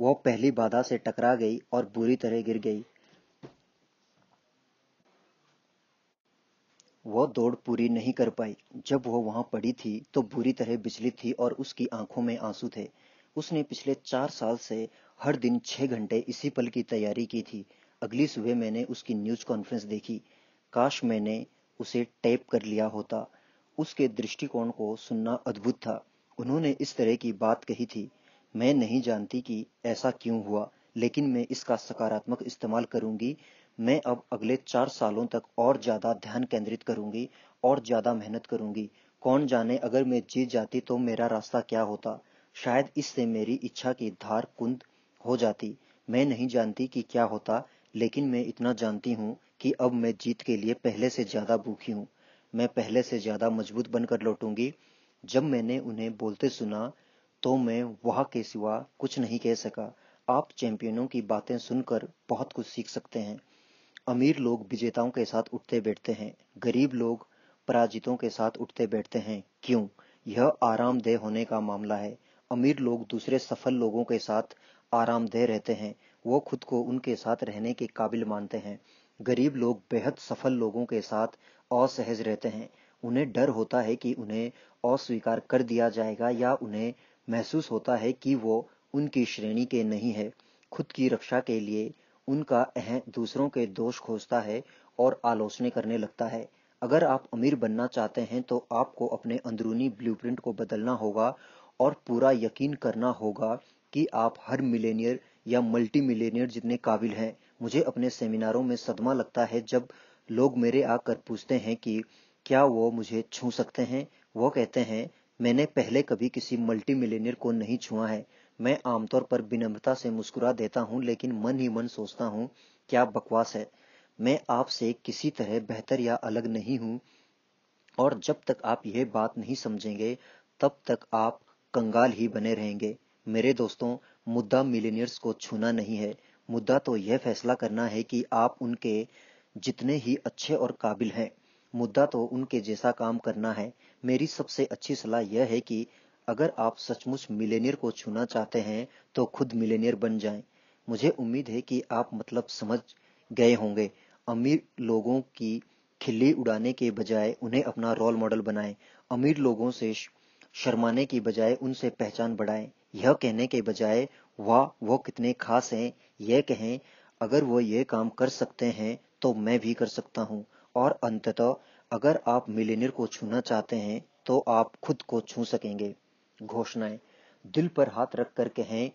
वह पहली बाधा से टकरा गई और बुरी तरह गिर गई वो दौड़ पूरी नहीं कर पाई जब वो वहां पड़ी थी तो बुरी तरह बिचली थी और उसकी आंखों में आंसू थे उसने पिछले चार साल से हर दिन छह घंटे इसी पल की तैयारी की थी अगली सुबह मैंने उसकी न्यूज कॉन्फ्रेंस देखी काश मैंने उसे टैप कर लिया होता उसके दृष्टिकोण को सुनना अद्भुत था उन्होंने इस तरह की बात कही थी मैं नहीं जानती कि ऐसा क्यों हुआ लेकिन मैं इसका सकारात्मक इस्तेमाल करूंगी मैं अब अगले चार सालों तक और ज़्यादा ध्यान केंद्रित करूंगी और ज़्यादा मेहनत करूंगी कौन जाने अगर मैं जीत जाती तो मेरा रास्ता क्या होता शायद इससे मेरी इच्छा की धार कुंद हो जाती मैं नहीं जानती कि क्या होता लेकिन मैं इतना जानती हूँ कि अब मैं जीत के लिए पहले से ज़्यादा भूखी हूँ मैं पहले से ज़्यादा मजबूत बनकर लौटूंगी जब मैंने उन्हें बोलते सुना तो मैं वह के सिवा कुछ नहीं कह सका आप चैंपियनों की बातें सुनकर बहुत कुछ सीख सकते हैं अमीर लोग विजेताओं के साथ उठते बैठते हैं गरीब लोग पराजितों के साथ उठते बैठते हैं क्यों यह आरामदेह होने का मामला है अमीर लोग दूसरे सफल लोगों के साथ आरामदेह रहते हैं वो खुद को उनके साथ रहने के काबिल मानते हैं गरीब लोग बेहद सफल लोगों के साथ असहज रहते हैं उन्हें डर होता है कि उन्हें अस्वीकार कर दिया जाएगा या उन्हें महसूस होता है कि वो उनकी श्रेणी के नहीं है खुद की रक्षा के लिए उनका अह दूसरों के दोष खोजता है और आलोचना करने लगता है अगर आप अमीर बनना चाहते हैं तो आपको अपने अंदरूनी ब्लूप्रिंट को बदलना होगा और पूरा यकीन करना होगा कि आप हर मिलेनियर या मल्टी मिलेनियर जितने काबिल हैं मुझे अपने सेमिनारों में सदमा लगता है जब लोग मेरे आकर पूछते हैं कि क्या वो मुझे छू सकते हैं वो कहते हैं मैंने पहले कभी किसी मल्टी मिलेनियर को नहीं छुआ है मैं आमतौर पर विनम्रता से मुस्कुरा देता हूँ लेकिन मन ही मन सोचता हूँ क्या बकवास है मैं आपसे किसी तरह बेहतर या अलग नहीं हूँ और जब तक आप यह बात नहीं समझेंगे तब तक आप कंगाल ही बने रहेंगे मेरे दोस्तों मुद्दा मिलेनियर्स को छूना नहीं है मुद्दा तो यह फैसला करना है कि आप उनके जितने ही अच्छे और काबिल हैं मुद्दा तो उनके जैसा काम करना है मेरी सबसे अच्छी सलाह यह है कि अगर आप सचमुच मिलेनियर को छूना चाहते हैं तो खुद मिलेनियर बन जाएं। मुझे उम्मीद है कि आप मतलब समझ गए होंगे अमीर लोगों की खिल्ली उड़ाने के बजाय उन्हें अपना रोल मॉडल बनाएं अमीर लोगों से शर्माने की बजाय उनसे पहचान बढ़ाएं यह कहने के बजाय वाह वो कितने खास हैं यह कहें अगर वो ये काम कर सकते हैं तो मैं भी कर सकता हूँ और अंततः अगर आप मिलेनियर को छूना चाहते हैं तो आप खुद को छू सकेंगे घोषणाएं दिल पर हाथ रख कर कहें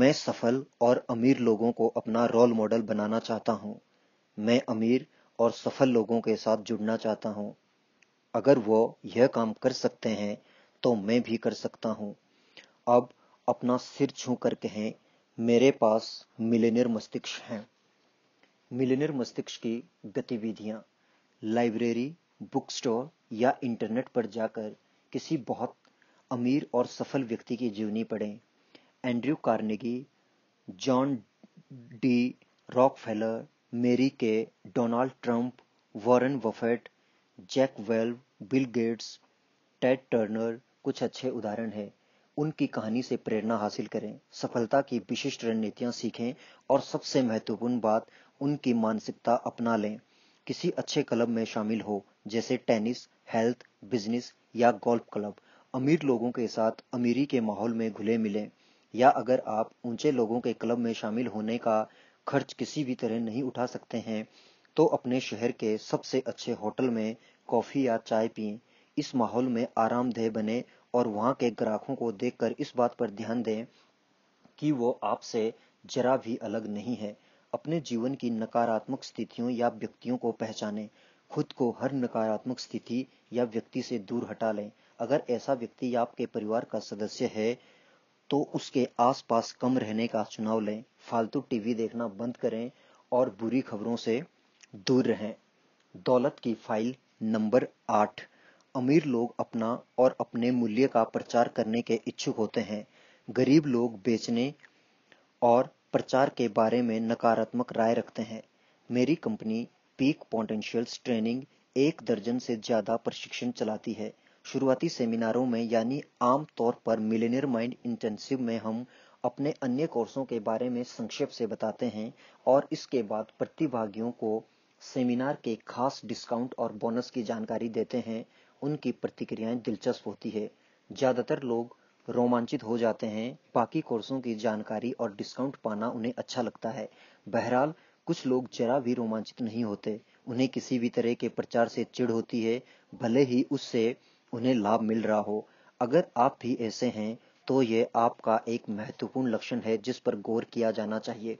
मैं सफल और अमीर लोगों को अपना रोल मॉडल बनाना चाहता हूं मैं अमीर और सफल लोगों के साथ जुड़ना चाहता हूं अगर वो यह काम कर सकते हैं तो मैं भी कर सकता हूं अब अपना सिर छू कर कहें मेरे पास मिलेनियर मस्तिष्क है मिलेनियर मस्तिष्क की गतिविधियां लाइब्रेरी बुक स्टोर या इंटरनेट पर जाकर किसी बहुत अमीर और सफल व्यक्ति की जीवनी पढ़ें Andrew Carnegie John D Rockefeller Mary Kay Donald Trump Warren Buffett Jack Welch Bill Gates Ted Turner कुछ अच्छे उदाहरण हैं उनकी कहानी से प्रेरणा हासिल करें सफलता की विशिष्ट रणनीतियां सीखें और सबसे महत्वपूर्ण बात उनकी मानसिकता अपना लें किसी अच्छे क्लब में शामिल हो जैसे टेनिस हेल्थ बिजनेस या गोल्फ क्लब अमीर लोगों के साथ अमीरी के माहौल में घुले मिले या अगर आप ऊंचे लोगों के क्लब में शामिल होने का खर्च किसी भी तरह नहीं उठा सकते हैं तो अपने शहर के सबसे अच्छे होटल में कॉफ़ी या चाय पिए इस माहौल में आरामदेह बने और वहाँ के ग्राहकों को देखकर इस बात पर ध्यान दें कि वो आपसे जरा भी अलग नहीं है अपने जीवन की नकारात्मक स्थितियों या व्यक्तियों को पहचानें खुद को हर नकारात्मक स्थिति या व्यक्ति से दूर हटा लें अगर ऐसा व्यक्ति आपके परिवार का सदस्य है तो उसके आसपास कम रहने का चुनाव लें फालतू टीवी देखना बंद करें और बुरी खबरों से दूर रहें दौलत की फाइल नंबर आठ अमीर लोग अपना और अपने मूल्य का प्रचार करने के इच्छुक होते हैं गरीब लोग बेचने और प्रचार के बारे में नकारात्मक राय रखते हैं मेरी कंपनी पीक पोटेंशियल्स ट्रेनिंग एक दर्जन से ज्यादा प्रशिक्षण चलाती है शुरुआती सेमिनारों में यानी आम तौर पर मिलेनियर माइंड इंटेंसिव में हम अपने अन्य कोर्सों के बारे में संक्षेप से बताते हैं और इसके बाद प्रतिभागियों को सेमिनार के खास डिस्काउंट और बोनस की जानकारी देते हैं उनकी प्रतिक्रियाएं दिलचस्प होती है ज्यादातर लोग रोमांचित हो जाते हैं बाकी कोर्सों की जानकारी और डिस्काउंट पाना उन्हें अच्छा लगता है बहरहाल कुछ लोग जरा भी रोमांचित नहीं होते उन्हें किसी भी तरह के प्रचार से चिड़ होती है भले ही उससे उन्हें लाभ मिल रहा हो अगर आप भी ऐसे हैं तो ये आपका एक महत्वपूर्ण लक्षण है जिस पर गौर किया जाना चाहिए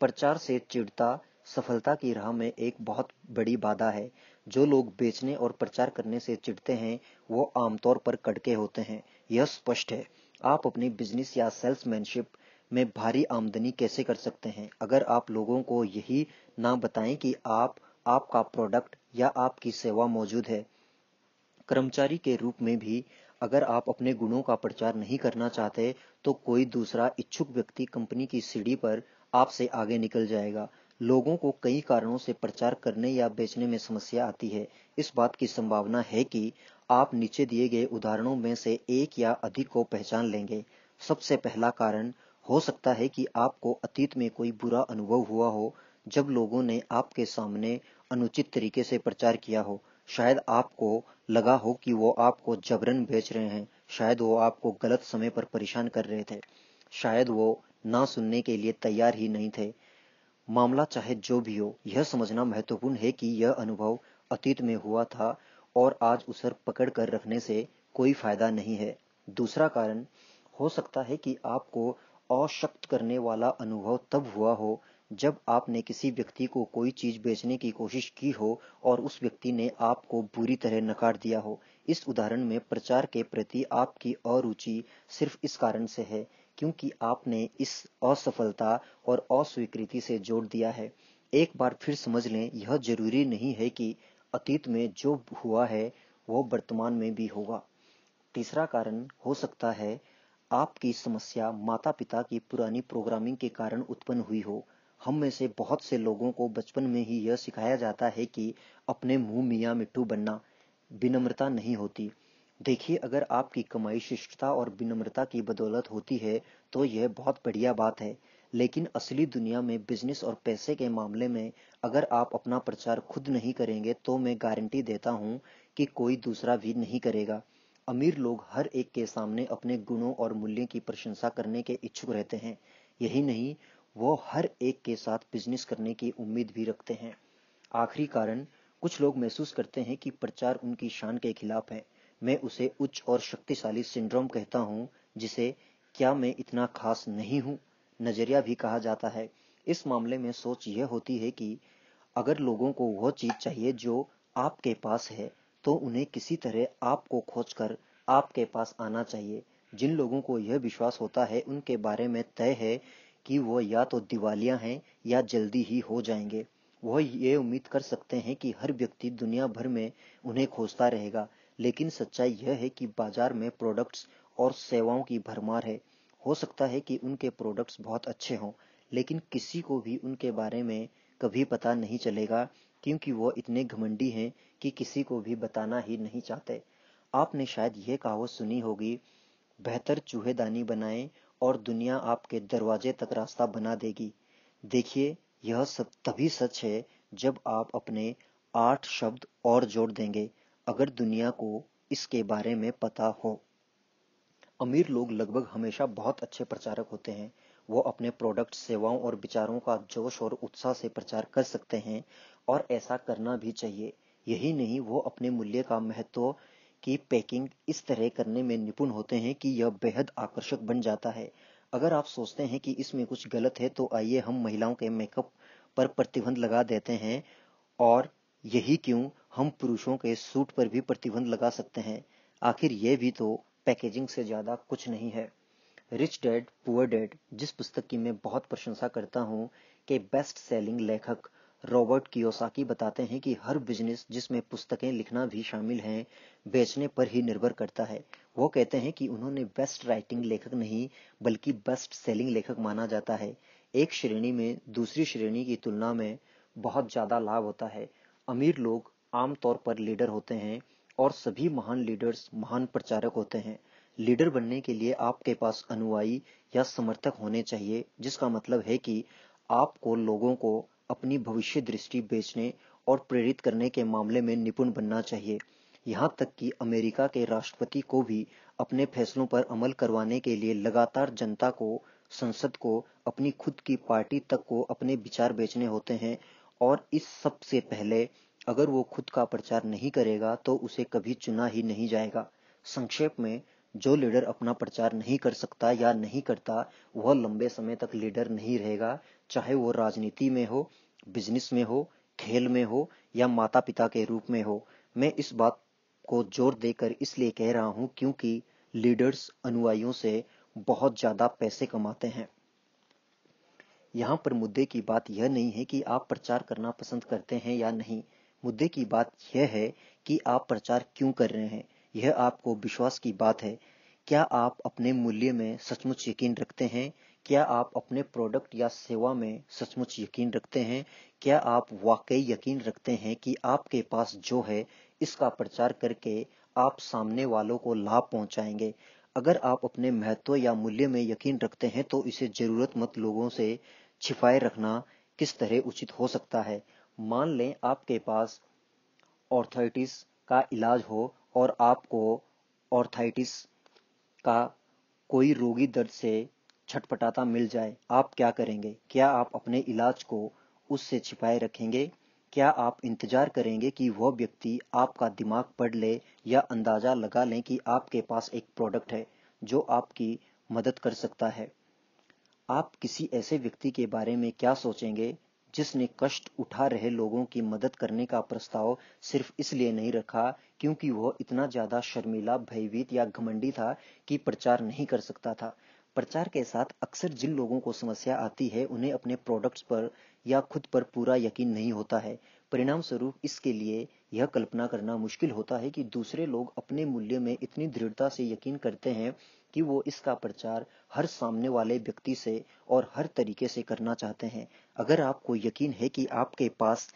प्रचार से चिड़ता सफलता की राह में एक बहुत बड़ी बाधा है जो लोग बेचने और प्रचार करने से चिढ़ते हैं वो आमतौर पर कड़के होते हैं यह स्पष्ट है आप अपने बिजनेस या सेल्समैनशिप में भारी आमदनी कैसे कर सकते हैं अगर आप लोगों को यही ना बताएं कि आप आपका प्रोडक्ट या आपकी सेवा मौजूद है कर्मचारी के रूप में भी अगर आप अपने गुणों का प्रचार नहीं करना चाहते तो कोई दूसरा इच्छुक व्यक्ति कंपनी की सीढ़ी पर आपसे आगे निकल जाएगा लोगों को कई कारणों से प्रचार करने या बेचने में समस्या आती है इस बात की संभावना है कि आप नीचे दिए गए उदाहरणों में से एक या अधिक को पहचान लेंगे सबसे पहला कारण हो सकता है कि आपको अतीत में कोई बुरा अनुभव हुआ हो जब लोगों ने आपके सामने अनुचित तरीके से प्रचार किया हो शायद आपको लगा हो कि वो आपको जबरन बेच रहे हैं शायद वो आपको गलत समय पर परेशान कर रहे थे शायद वो ना सुनने के लिए तैयार ही नहीं थे मामला चाहे जो भी हो यह समझना महत्वपूर्ण है कि यह अनुभव अतीत में हुआ था और आज उसे पकड़ कर रखने से कोई फायदा नहीं है दूसरा कारण हो सकता है कि आपको अशक्त करने वाला अनुभव तब हुआ हो जब आपने किसी व्यक्ति को कोई चीज बेचने की कोशिश की हो और उस व्यक्ति ने आपको बुरी तरह नकार दिया हो इस उदाहरण में प्रचार के प्रति आपकी अरुचि सिर्फ इस कारण से है क्योंकि आपने इस असफलता और अस्वीकृति से जोड़ दिया है एक बार फिर समझ लें यह जरूरी नहीं है कि अतीत में जो हुआ है वो वर्तमान में भी होगा तीसरा कारण हो सकता है आपकी समस्या माता पिता की पुरानी प्रोग्रामिंग के कारण उत्पन्न हुई हो हम में से बहुत से लोगों को बचपन में ही यह सिखाया जाता है कि अपने मुंह मियाँ मिट्टू बनना विनम्रता नहीं होती देखिए अगर आपकी कमाई शिष्टता और विनम्रता की बदौलत होती है तो यह बहुत बढ़िया बात है लेकिन असली दुनिया में बिजनेस और पैसे के मामले में अगर आप अपना प्रचार खुद नहीं करेंगे तो मैं गारंटी देता हूँ कि कोई दूसरा भी नहीं करेगा अमीर लोग हर एक के सामने अपने गुणों और मूल्य की प्रशंसा करने के इच्छुक रहते हैं यही नहीं वो हर एक के साथ बिजनेस करने की उम्मीद भी रखते हैं आखिरी कारण कुछ लोग महसूस करते हैं कि प्रचार उनकी शान के खिलाफ है मैं उसे उच्च और शक्तिशाली सिंड्रोम कहता हूँ जिसे क्या मैं इतना खास नहीं हूँ नजरिया भी कहा जाता है इस मामले में सोच यह होती है कि अगर लोगों को वह चीज चाहिए जो आपके पास है तो उन्हें किसी तरह आपको खोज कर आपके पास आना चाहिए जिन लोगों को यह विश्वास होता है उनके बारे में तय है कि वह या तो दिवालिया हैं या जल्दी ही हो जाएंगे वह ये उम्मीद कर सकते हैं कि हर व्यक्ति दुनिया भर में उन्हें खोजता रहेगा लेकिन सच्चाई यह है कि बाजार में प्रोडक्ट्स और सेवाओं की भरमार है हो सकता है कि उनके प्रोडक्ट्स बहुत अच्छे हों लेकिन किसी को भी उनके बारे में कभी पता नहीं चलेगा क्योंकि वो इतने घमंडी हैं कि किसी को भी बताना ही नहीं चाहते आपने शायद ये कहावत सुनी होगी बेहतर चूहेदानी बनाएं और दुनिया आपके दरवाजे तक रास्ता बना देगी देखिए यह सब तभी सच है जब आप अपने आठ शब्द और जोड़ देंगे अगर दुनिया को इसके बारे में पता हो अमीर लोग लगभग हमेशा बहुत अच्छे प्रचारक होते हैं वो अपने प्रोडक्ट सेवाओं और विचारों का जोश और उत्साह से प्रचार कर सकते हैं और ऐसा करना भी चाहिए यही नहीं वो अपने मूल्य का महत्व की पैकिंग इस तरह करने में निपुण होते हैं कि यह बेहद आकर्षक बन जाता है अगर आप सोचते हैं कि इसमें कुछ गलत है तो आइए हम महिलाओं के मेकअप पर प्रतिबंध लगा देते हैं और यही क्यों हम पुरुषों के सूट पर भी प्रतिबंध लगा सकते हैं आखिर ये भी तो पैकेजिंग से ज़्यादा कुछ नहीं है रिच डेड पुअर डेड जिस पुस्तक की मैं बहुत प्रशंसा करता हूँ के बेस्ट सेलिंग लेखक रॉबर्ट कियोसाकी बताते हैं कि हर बिजनेस जिसमें पुस्तकें लिखना भी शामिल हैं बेचने पर ही निर्भर करता है वो कहते हैं कि उन्होंने बेस्ट राइटिंग लेखक नहीं बल्कि बेस्ट सेलिंग लेखक माना जाता है एक श्रेणी में दूसरी श्रेणी की तुलना में बहुत ज़्यादा लाभ होता है अमीर लोग आमतौर पर लीडर होते हैं और सभी महान लीडर्स महान प्रचारक होते हैं लीडर बनने के लिए आपके पास अनुयायी या समर्थक होने चाहिए जिसका मतलब है कि आपको लोगों को अपनी भविष्य दृष्टि बेचने और प्रेरित करने के मामले में निपुण बनना चाहिए यहाँ तक कि अमेरिका के राष्ट्रपति को भी अपने फैसलों पर अमल करवाने के लिए लगातार जनता को संसद को अपनी खुद की पार्टी तक को अपने विचार बेचने होते हैं और इस सब से पहले अगर वो खुद का प्रचार नहीं करेगा तो उसे कभी चुना ही नहीं जाएगा संक्षेप में जो लीडर अपना प्रचार नहीं कर सकता या नहीं करता वह लंबे समय तक लीडर नहीं रहेगा चाहे वो राजनीति में हो बिजनेस में हो खेल में हो या माता पिता के रूप में हो मैं इस बात को जोर देकर इसलिए कह रहा हूं क्योंकि लीडर्स अनुयायियों से बहुत ज्यादा पैसे कमाते हैं यहाँ पर मुद्दे की बात यह नहीं है कि आप प्रचार करना पसंद करते हैं या नहीं मुद्दे की बात यह है कि आप प्रचार क्यों कर रहे हैं यह आपको विश्वास की बात है क्या आप अपने मूल्य में सचमुच यकीन रखते हैं क्या आप अपने प्रोडक्ट या सेवा में सचमुच यकीन रखते हैं क्या आप वाकई यकीन रखते हैं कि आपके पास जो है इसका प्रचार करके आप सामने वालों को लाभ पहुंचाएंगे अगर आप अपने महत्व या मूल्य में यकीन रखते हैं तो इसे मत लोगों से छिपाए रखना किस तरह उचित हो सकता है मान लें आपके पास ऑर्थाइटिस का इलाज हो और आपको ऑर्थाइटिस का कोई रोगी दर्द से छटपटाता मिल जाए आप क्या करेंगे क्या आप अपने इलाज को उससे छिपाए रखेंगे क्या आप इंतजार करेंगे कि वह व्यक्ति आपका दिमाग पढ़ ले या अंदाजा लगा लें कि आपके पास एक प्रोडक्ट है जो आपकी मदद कर सकता है आप किसी ऐसे व्यक्ति के बारे में क्या सोचेंगे जिसने कष्ट उठा रहे लोगों की मदद करने का प्रस्ताव सिर्फ इसलिए नहीं रखा क्योंकि वह इतना ज्यादा शर्मिला भयभीत या घमंडी था कि प्रचार नहीं कर सकता था प्रचार के साथ अक्सर जिन लोगों को समस्या आती है उन्हें अपने प्रोडक्ट्स पर या खुद पर पूरा यकीन नहीं होता है परिणाम स्वरूप इसके लिए यह कल्पना करना मुश्किल होता है कि दूसरे लोग अपने मूल्य में इतनी दृढ़ता से यकीन करते हैं कि वो इसका प्रचार हर सामने वाले व्यक्ति से और हर तरीके से करना चाहते हैं अगर आपको यकीन है कि आपके पास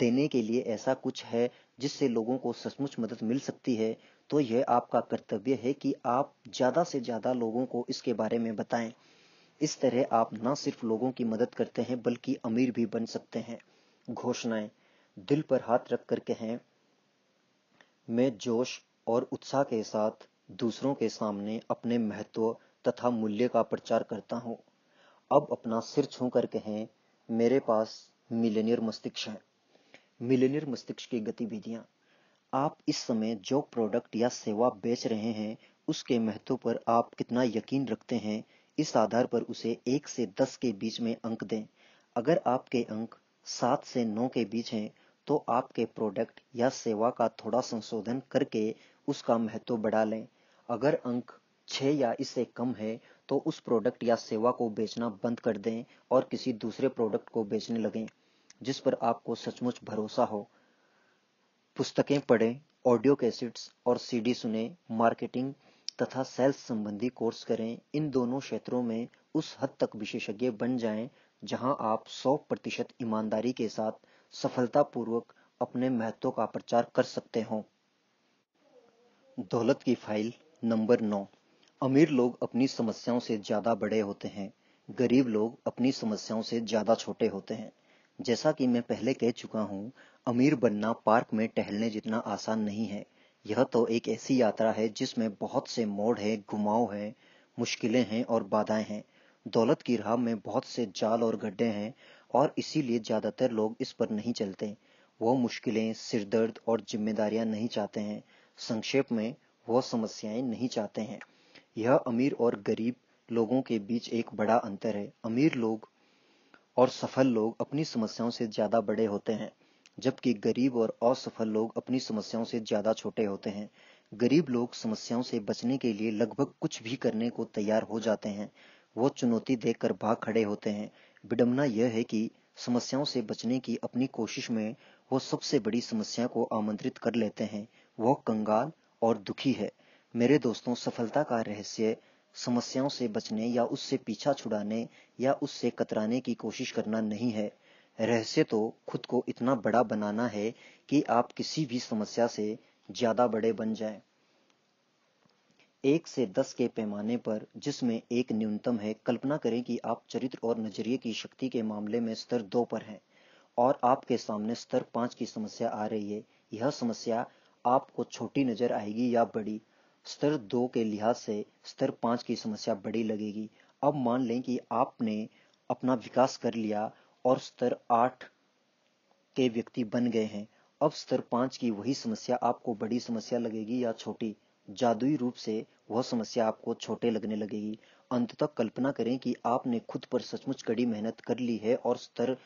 देने के लिए ऐसा कुछ है जिससे लोगों को सचमुच मदद मिल सकती है तो यह आपका कर्तव्य है कि आप ज़्यादा से ज़्यादा लोगों को इसके बारे में बताएं इस तरह आप न सिर्फ लोगों की मदद करते हैं बल्कि अमीर भी बन सकते हैं घोषणाएं दिल पर हाथ रख कर कहें मैं जोश और उत्साह के साथ दूसरों के सामने अपने महत्व तथा मूल्य का प्रचार करता हूं अब अपना सिर छू कर कहें मेरे पास मिलेनियर मस्तिष्क है मिलेनियर मस्तिष्क की गतिविधियां आप इस समय जो प्रोडक्ट या सेवा बेच रहे हैं उसके महत्व पर आप कितना यकीन रखते हैं इस आधार पर उसे एक से दस के बीच में अंक दें अगर आपके अंक सात से नौ के बीच हैं तो आपके प्रोडक्ट या सेवा का थोड़ा संशोधन करके उसका महत्व बढ़ा लें अगर अंक छह या इससे कम है तो उस प्रोडक्ट या सेवा को बेचना बंद कर दें और किसी दूसरे प्रोडक्ट को बेचने लगें जिस पर आपको सचमुच भरोसा हो पुस्तकें पढ़ें ऑडियो कैसेट्स और सीडी सुने मार्केटिंग तथा सेल्स संबंधी कोर्स करें इन दोनों क्षेत्रों में उस हद तक विशेषज्ञ बन जाएं जहां आप 100 प्रतिशत ईमानदारी के साथ सफलतापूर्वक अपने महत्व का प्रचार कर सकते हो दौलत की फाइल नंबर नौ अमीर लोग अपनी समस्याओं से ज़्यादा बड़े होते हैं गरीब लोग अपनी समस्याओं से ज़्यादा छोटे होते हैं जैसा कि मैं पहले कह चुका हूँ अमीर बनना पार्क में टहलने जितना आसान नहीं है यह तो एक ऐसी यात्रा है जिसमें बहुत से मोड़ हैं घुमाव हैं मुश्किलें हैं और बाधाएं हैं दौलत की राह में बहुत से जाल और गड्ढे हैं और इसीलिए ज़्यादातर लोग इस पर नहीं चलते वो मुश्किलें सिरदर्द और जिम्मेदारियां नहीं चाहते हैं संक्षेप में वो समस्याएं नहीं चाहते हैं यह अमीर और गरीब लोगों के बीच एक बड़ा अंतर है अमीर लोग और सफल लोग अपनी समस्याओं से ज्यादा बड़े होते हैं जबकि गरीब और असफल लोग अपनी समस्याओं से ज्यादा छोटे होते हैं गरीब लोग समस्याओं से बचने के लिए लगभग कुछ भी करने को तैयार हो जाते हैं वो चुनौती देकर भाग खड़े होते हैं विडम्बना यह है कि समस्याओं से बचने की अपनी कोशिश में वो सबसे बड़ी समस्या को आमंत्रित कर लेते हैं वह कंगाल और दुखी है मेरे दोस्तों सफलता का रहस्य समस्याओं से बचने या उससे पीछा छुड़ाने या उससे कतराने की कोशिश करना नहीं है रहस्य तो खुद को इतना बड़ा बनाना है कि आप किसी भी समस्या से ज्यादा बड़े बन जाएं। एक से दस के पैमाने पर जिसमें एक न्यूनतम है कल्पना करें कि आप चरित्र और नजरिए की शक्ति के मामले में स्तर दो पर हैं और आपके सामने स्तर पांच की समस्या आ रही है यह समस्या आपको छोटी नजर आएगी या बड़ी स्तर दो के लिहाज से स्तर पांच की समस्या बड़ी लगेगी अब मान लें कि आपने अपना विकास कर लिया और स्तर आठ के व्यक्ति बन गए हैं अब स्तर पांच की वही समस्या आपको बड़ी समस्या लगेगी या छोटी जादुई रूप से वह समस्या आपको छोटे लगने लगेगी अंत तक कल्पना करें कि आपने खुद पर सचमुच कड़ी मेहनत कर ली है और स्तर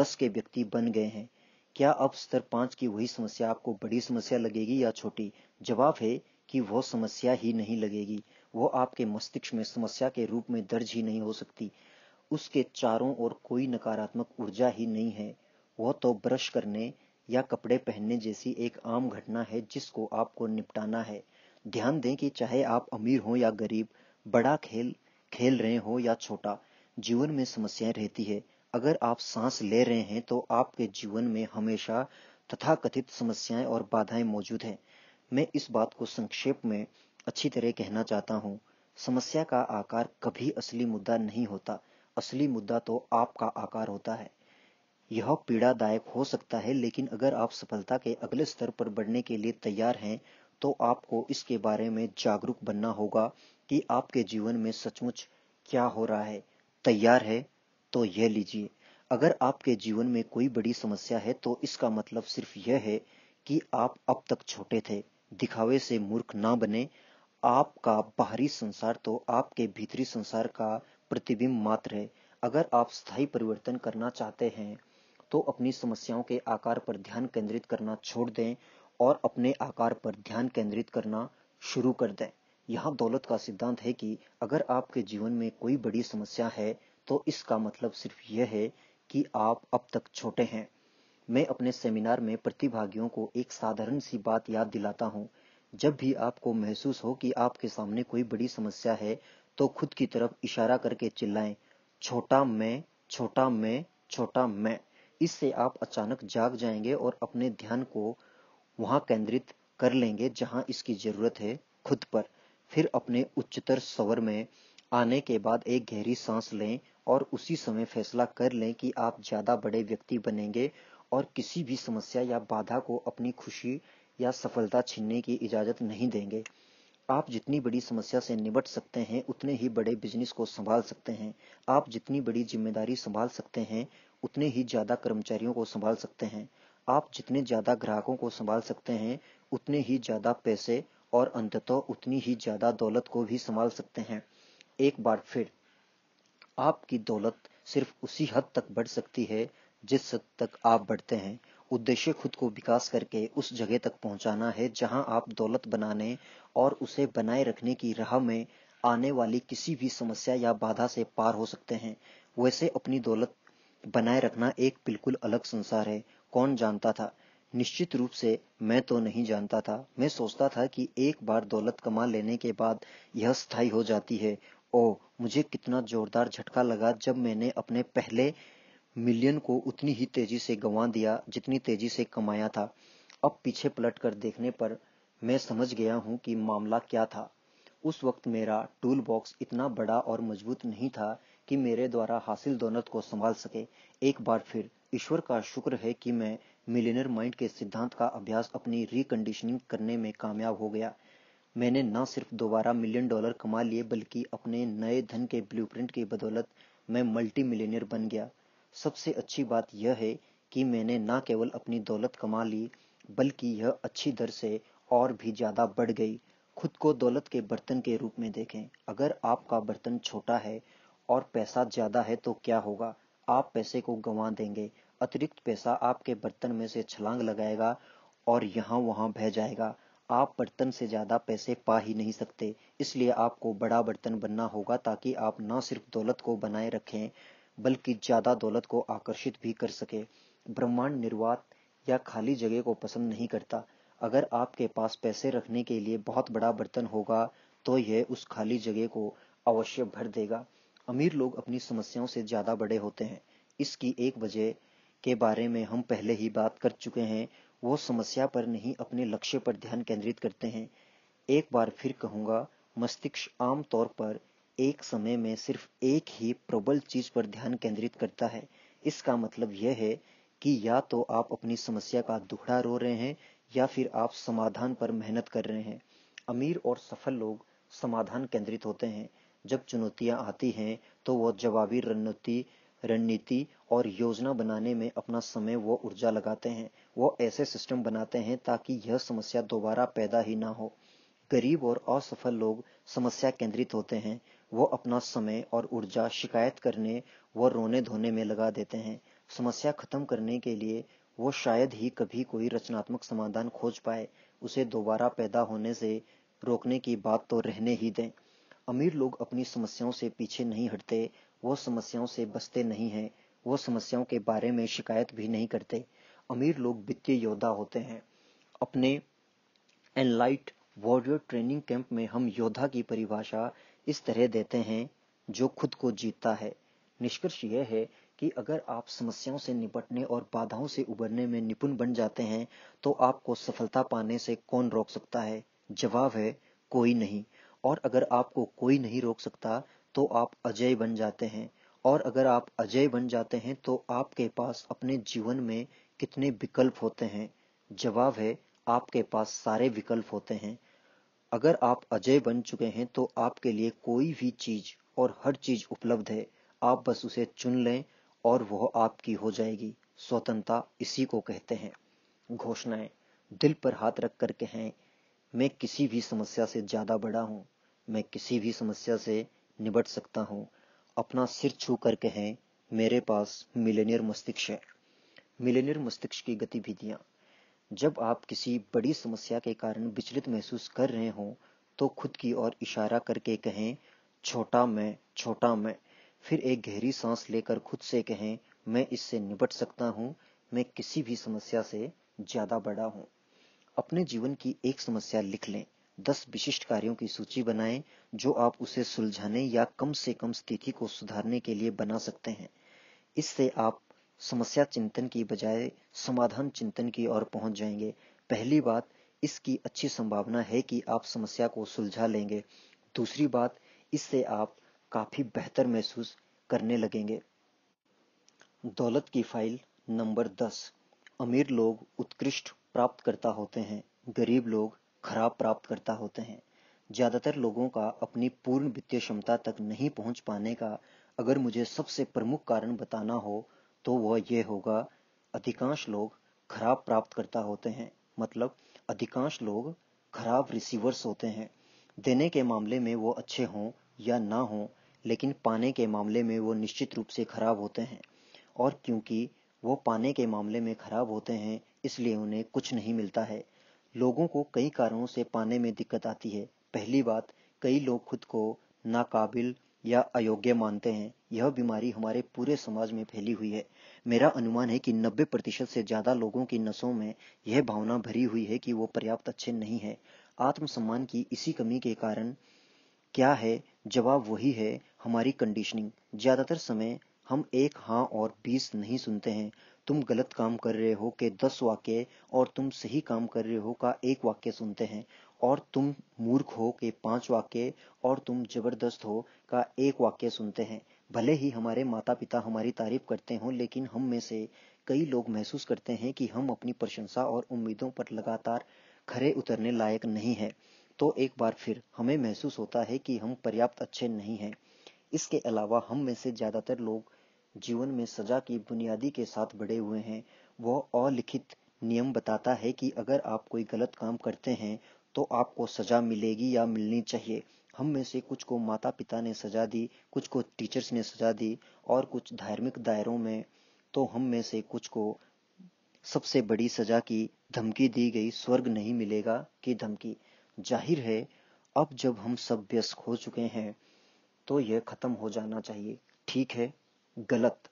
दस के व्यक्ति बन गए हैं क्या अब स्तर पांच की वही समस्या आपको बड़ी समस्या लगेगी या छोटी जवाब है कि वो समस्या ही नहीं लगेगी वो आपके मस्तिष्क में समस्या के रूप में दर्ज ही नहीं हो सकती उसके चारों ओर कोई नकारात्मक ऊर्जा ही नहीं है वह तो ब्रश करने या कपड़े पहनने जैसी एक आम घटना है जिसको आपको निपटाना है ध्यान दें कि चाहे आप अमीर हो या गरीब बड़ा खेल खेल रहे हो या छोटा जीवन में समस्याएं रहती है अगर आप सांस ले रहे हैं तो आपके जीवन में हमेशा तथाकथित समस्याएं और बाधाएं मौजूद हैं मैं इस बात को संक्षेप में अच्छी तरह कहना चाहता हूँ समस्या का आकार कभी असली मुद्दा नहीं होता असली मुद्दा तो आपका आकार होता है यह पीड़ादायक हो सकता है लेकिन अगर आप सफलता के अगले स्तर पर बढ़ने के लिए तैयार हैं तो आपको इसके बारे में जागरूक बनना होगा कि आपके जीवन में सचमुच क्या हो रहा है तैयार है तो यह लीजिए अगर आपके जीवन में कोई बड़ी समस्या है तो इसका मतलब सिर्फ यह है कि आप अब तक छोटे थे दिखावे से मूर्ख ना बने आपका बाहरी संसार तो आपके भीतरी संसार का प्रतिबिंब मात्र है अगर आप स्थायी परिवर्तन करना चाहते हैं तो अपनी समस्याओं के आकार पर ध्यान केंद्रित करना छोड़ दें और अपने आकार पर ध्यान केंद्रित करना शुरू कर दें यहाँ दौलत का सिद्धांत है कि अगर आपके जीवन में कोई बड़ी समस्या है तो इसका मतलब सिर्फ यह है कि आप अब तक छोटे हैं मैं अपने सेमिनार में प्रतिभागियों को एक साधारण सी बात याद दिलाता हूँ जब भी आपको महसूस हो कि आपके सामने कोई बड़ी समस्या है तो खुद की तरफ इशारा करके चिल्लाएं छोटा मैं छोटा मैं छोटा मैं इससे आप अचानक जाग जाएंगे और अपने ध्यान को वहां केंद्रित कर लेंगे जहां इसकी जरूरत है खुद पर फिर अपने उच्चतर स्वर में आने के बाद एक गहरी सांस लें और उसी समय फैसला कर लें कि आप ज्यादा बड़े व्यक्ति बनेंगे और किसी भी समस्या या बाधा को अपनी खुशी या सफलता छीनने की इजाजत नहीं देंगे आप जितनी बड़ी समस्या से निपट सकते हैं उतने ही बड़े बिजनेस को संभाल सकते हैं आप जितनी बड़ी जिम्मेदारी संभाल सकते हैं उतने ही ज्यादा कर्मचारियों को संभाल सकते हैं आप जितने ज्यादा ग्राहकों को संभाल सकते हैं उतने ही ज्यादा पैसे और अंततः उतनी ही ज्यादा दौलत को भी संभाल सकते हैं एक बार फिर आपकी दौलत सिर्फ उसी हद तक बढ़ सकती है जिस हद तक आप बढ़ते हैं उद्देश्य खुद को विकास करके उस जगह तक पहुंचाना है जहां आप दौलत बनाने और उसे बनाए रखने की राह में आने वाली किसी भी समस्या या बाधा से पार हो सकते हैं वैसे अपनी दौलत बनाए रखना एक बिल्कुल अलग संसार है कौन जानता था निश्चित रूप से मैं तो नहीं जानता था मैं सोचता था कि एक बार दौलत कमा लेने के बाद यह स्थायी हो जाती है ओ मुझे कितना जोरदार झटका लगा जब मैंने अपने पहले मिलियन को उतनी ही तेजी से गंवा दिया जितनी तेजी से कमाया था अब पीछे पलट कर देखने पर मैं समझ गया हूँ कि मामला क्या था उस वक्त मेरा टूल बॉक्स इतना बड़ा और मजबूत नहीं था कि मेरे द्वारा हासिल दौलत को संभाल सके एक बार फिर ईश्वर का शुक्र है कि मैं मिलेनर माइंड के सिद्धांत का अभ्यास अपनी रिकंडीशनिंग करने में कामयाब हो गया मैंने न सिर्फ दोबारा मिलियन डॉलर कमा लिए बल्कि अपने नए धन के ब्लूप्रिंट की बदौलत मैं मल्टी मिलेनियर बन गया सबसे अच्छी बात यह है कि मैंने ना केवल अपनी दौलत कमा ली बल्कि यह अच्छी दर से और भी ज़्यादा बढ़ गई खुद को दौलत के बर्तन के रूप में देखें अगर आपका बर्तन छोटा है और पैसा ज़्यादा है तो क्या होगा आप पैसे को गंवा देंगे अतिरिक्त पैसा आपके बर्तन में से छलांग लगाएगा और यहाँ वहाँ बह जाएगा आप बर्तन से ज़्यादा पैसे पा ही नहीं सकते इसलिए आपको बड़ा बर्तन बनना होगा ताकि आप ना सिर्फ दौलत को बनाए रखें बल्कि ज्यादा दौलत को आकर्षित भी कर सके ब्रह्मांड निर्वात या खाली जगह को पसंद नहीं करता अगर आपके पास पैसे रखने के लिए बहुत बड़ा बर्तन होगा तो यह उस खाली जगह को अवश्य भर देगा अमीर लोग अपनी समस्याओं से ज्यादा बड़े होते हैं इसकी एक वजह के बारे में हम पहले ही बात कर चुके हैं वो समस्या पर नहीं अपने लक्ष्य पर ध्यान केंद्रित करते हैं एक बार फिर कहूंगा मस्तिष्क आमतौर पर एक समय में सिर्फ एक ही प्रबल चीज पर ध्यान केंद्रित करता है इसका मतलब यह है कि या तो आप अपनी समस्या का दुखड़ा रो रहे हैं या फिर आप समाधान पर मेहनत कर रहे हैं अमीर और सफल लोग समाधान केंद्रित होते हैं जब चुनौतियां आती हैं तो वह जवाबी रणनीति रणनीति और योजना बनाने में अपना समय व ऊर्जा लगाते हैं वह ऐसे सिस्टम बनाते हैं ताकि यह समस्या दोबारा पैदा ही ना हो गरीब और असफल लोग समस्या केंद्रित होते हैं वो अपना समय और ऊर्जा शिकायत करने व रोने धोने में लगा देते हैं समस्या खत्म करने के लिए वो शायद ही कभी कोई रचनात्मक समाधान खोज पाए उसे दोबारा पैदा होने से रोकने की बात तो रहने ही दें अमीर लोग अपनी समस्याओं से पीछे नहीं हटते वो समस्याओं से बचते नहीं हैं वो समस्याओं के बारे में शिकायत भी नहीं करते अमीर लोग वित्तीय योद्धा होते हैं अपने एनलाइट वॉरियर ट्रेनिंग कैंप में हम योद्धा की परिभाषा इस तरह देते हैं जो खुद को जीतता है निष्कर्ष यह है कि अगर आप समस्याओं से निपटने और बाधाओं से उबरने में निपुण बन जाते हैं तो आपको सफलता पाने से कौन रोक सकता है जवाब है कोई नहीं और अगर आपको कोई नहीं रोक सकता तो आप अजय बन जाते हैं और अगर आप अजय बन जाते हैं तो आपके पास अपने जीवन में कितने विकल्प होते हैं जवाब है आपके पास सारे विकल्प होते हैं अगर आप अजय बन चुके हैं तो आपके लिए कोई भी चीज और हर चीज उपलब्ध है आप बस उसे चुन लें और वह आपकी हो जाएगी स्वतंत्रता इसी को कहते हैं घोषणाएं दिल पर हाथ रख कर के हैं मैं किसी भी समस्या से ज्यादा बड़ा हूं मैं किसी भी समस्या से निबट सकता हूँ अपना सिर छू कर हैं मेरे पास मिलेनियर मस्तिष्क है मिलेनियर मस्तिष्क की गतिविधियां जब आप किसी बड़ी समस्या के कारण विचलित महसूस कर रहे हों तो खुद की ओर इशारा करके कहें छोटा मैं छोटा मैं फिर एक गहरी सांस लेकर खुद से कहें मैं इससे निपट सकता हूँ मैं किसी भी समस्या से ज़्यादा बड़ा हूँ अपने जीवन की एक समस्या लिख लें दस विशिष्ट कार्यों की सूची बनाएं जो आप उसे सुलझाने या कम से कम स्थिति को सुधारने के लिए बना सकते हैं इससे आप समस्या चिंतन की बजाय समाधान चिंतन की ओर पहुंच जाएंगे पहली बात इसकी अच्छी संभावना है कि आप समस्या को सुलझा लेंगे दूसरी बात इससे आप काफी बेहतर महसूस करने लगेंगे दौलत की फाइल नंबर दस अमीर लोग उत्कृष्ट प्राप्त करता होते हैं गरीब लोग खराब प्राप्त करता होते हैं ज्यादातर लोगों का अपनी पूर्ण वित्तीय क्षमता तक नहीं पहुंच पाने का अगर मुझे सबसे प्रमुख कारण बताना हो तो वह यह होगा अधिकांश लोग खराब प्राप्तकर्ता होते हैं मतलब अधिकांश लोग खराब रिसीवर्स होते हैं देने के मामले में वो अच्छे हों या ना हों लेकिन पाने के मामले में वो निश्चित रूप से खराब होते हैं और क्योंकि वो पाने के मामले में खराब होते हैं इसलिए उन्हें कुछ नहीं मिलता है लोगों को कई कारणों से पाने में दिक्कत आती है पहली बात कई लोग खुद को नाकाबिल या अयोग्य मानते हैं यह बीमारी हमारे पूरे समाज में फैली हुई है मेरा अनुमान है कि 90 प्रतिशत से ज्यादा लोगों की नसों में यह भावना भरी हुई है कि वो पर्याप्त अच्छे नहीं है आत्मसम्मान की इसी कमी के कारण क्या है जवाब वही है हमारी कंडीशनिंग ज्यादातर समय हम एक हाँ और बीस नहीं सुनते हैं तुम गलत काम कर रहे हो के दस वाक्य और तुम सही काम कर रहे हो का एक वाक्य सुनते हैं और तुम मूर्ख हो के पांच वाक्य और तुम जबरदस्त हो का एक वाक्य सुनते हैं भले ही हमारे माता पिता हमारी तारीफ करते हों लेकिन हम में से कई लोग महसूस करते हैं कि हम अपनी प्रशंसा और उम्मीदों पर लगातार खरे उतरने लायक नहीं है तो एक बार फिर हमें महसूस होता है कि हम पर्याप्त अच्छे नहीं हैं इसके अलावा हम में से ज़्यादातर लोग जीवन में सजा की बुनियादी के साथ बड़े हुए हैं वह अलिखित नियम बताता है कि अगर आप कोई गलत काम करते हैं तो आपको सजा मिलेगी या मिलनी चाहिए हम में से कुछ को माता पिता ने सजा दी कुछ को टीचर्स ने सजा दी और कुछ धार्मिक दायरों में तो हम में से कुछ को सबसे बड़ी सजा की धमकी दी गई स्वर्ग नहीं मिलेगा की धमकी जाहिर है अब जब हम सब व्यस्त हो चुके हैं तो यह खत्म हो जाना चाहिए ठीक है गलत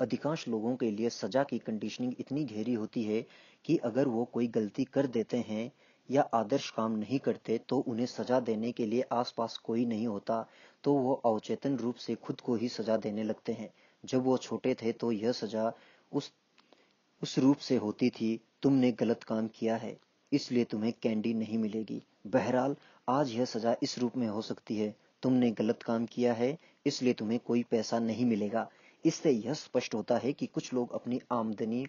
अधिकांश लोगों के लिए सजा की कंडीशनिंग इतनी गहरी होती है कि अगर वो कोई गलती कर देते हैं या आदर्श काम नहीं करते तो उन्हें सजा देने के लिए आसपास कोई नहीं होता तो वो अवचेतन रूप से खुद को ही सजा देने लगते हैं जब वो छोटे थे तो यह सजा उस उस रूप से होती थी तुमने गलत काम किया है इसलिए तुम्हें कैंडी नहीं मिलेगी बहरहाल आज यह सजा इस रूप में हो सकती है तुमने गलत काम किया है इसलिए तुम्हें कोई पैसा नहीं मिलेगा इससे यह स्पष्ट होता है कि कुछ लोग अपनी आमदनी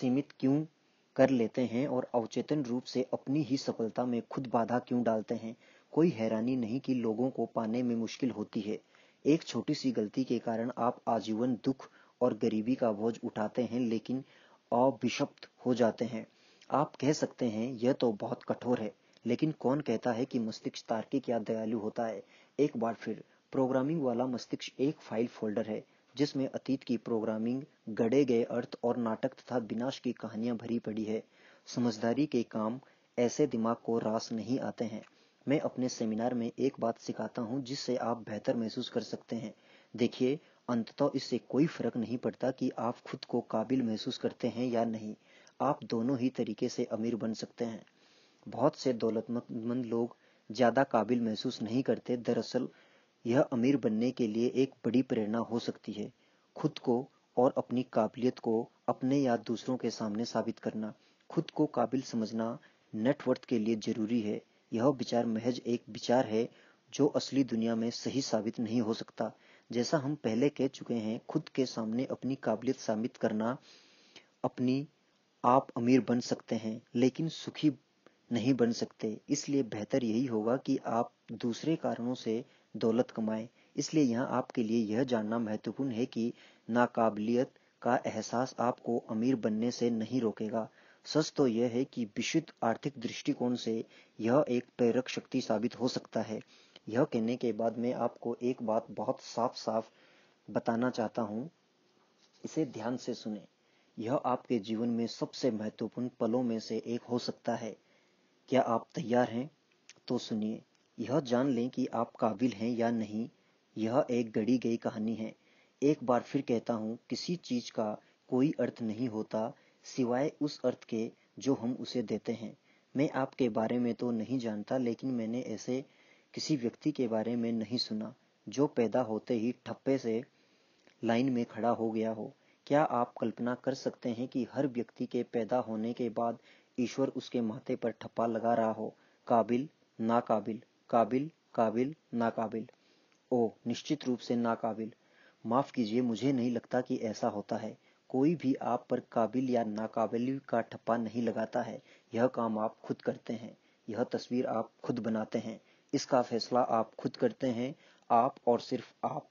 सीमित क्यों कर लेते हैं और अवचेतन रूप से अपनी ही सफलता में खुद बाधा क्यों डालते हैं कोई हैरानी नहीं कि लोगों को पाने में मुश्किल होती है एक छोटी सी गलती के कारण आप आजीवन दुख और गरीबी का बोझ उठाते हैं लेकिन अभिशप्त हो जाते हैं आप कह सकते हैं यह तो बहुत कठोर है लेकिन कौन कहता है कि मस्तिष्क तार्किक या दयालु होता है एक बार फिर प्रोग्रामिंग वाला मस्तिष्क एक फाइल फोल्डर है जिसमें अतीत की प्रोग्रामिंग गड़े गए अर्थ और नाटक तथा विनाश की कहानियां भरी पड़ी है समझदारी के काम ऐसे दिमाग को रास नहीं आते हैं मैं अपने सेमिनार में एक बात सिखाता हूं जिससे आप बेहतर महसूस कर सकते हैं देखिए अंततः इससे कोई फर्क नहीं पड़ता कि आप खुद को काबिल महसूस करते हैं या नहीं आप दोनों ही तरीके से अमीर बन सकते हैं बहुत से दौलतमंद लोग ज्यादा काबिल महसूस नहीं करते दरअसल यह अमीर बनने के लिए एक बड़ी प्रेरणा हो सकती है खुद को और अपनी काबिलियत को अपने या दूसरों के सामने साबित करना खुद को काबिल समझना नेटवर्थ के लिए जरूरी है यह विचार महज एक विचार है जो असली दुनिया में सही साबित नहीं हो सकता जैसा हम पहले कह चुके हैं खुद के सामने अपनी काबिलियत साबित करना अपनी आप अमीर बन सकते हैं लेकिन सुखी नहीं बन सकते इसलिए बेहतर यही होगा कि आप दूसरे कारणों से दौलत कमाए इसलिए यहाँ आपके लिए यह जानना महत्वपूर्ण है कि नाकाबिलियत का एहसास आपको अमीर बनने से नहीं रोकेगा सच तो यह है कि विशुद्ध आर्थिक दृष्टिकोण से यह एक प्रेरक शक्ति साबित हो सकता है यह कहने के बाद मैं आपको एक बात बहुत साफ साफ बताना चाहता हूं इसे ध्यान से सुने यह आपके जीवन में सबसे महत्वपूर्ण पलों में से एक हो सकता है क्या आप तैयार हैं तो सुनिए यह जान लें कि आप काबिल हैं या नहीं यह एक गढ़ी गई कहानी है एक बार फिर कहता हूं किसी चीज का कोई अर्थ नहीं होता सिवाय उस अर्थ के जो हम उसे देते हैं मैं आपके बारे में तो नहीं जानता लेकिन मैंने ऐसे किसी व्यक्ति के बारे में नहीं सुना जो पैदा होते ही ठप्पे से लाइन में खड़ा हो गया हो क्या आप कल्पना कर सकते हैं कि हर व्यक्ति के पैदा होने के बाद ईश्वर उसके माथे पर ठप्पा लगा रहा हो काबिल नाकाबिल काबिल काबिल नाकाबिल ओ निश्चित रूप से नाकाबिल माफ़ कीजिए मुझे नहीं लगता कि ऐसा होता है कोई भी आप पर काबिल या नाकाबिल का ठप्पा नहीं लगाता है यह काम आप खुद करते हैं यह तस्वीर आप खुद बनाते हैं इसका फैसला आप खुद करते हैं आप और सिर्फ आप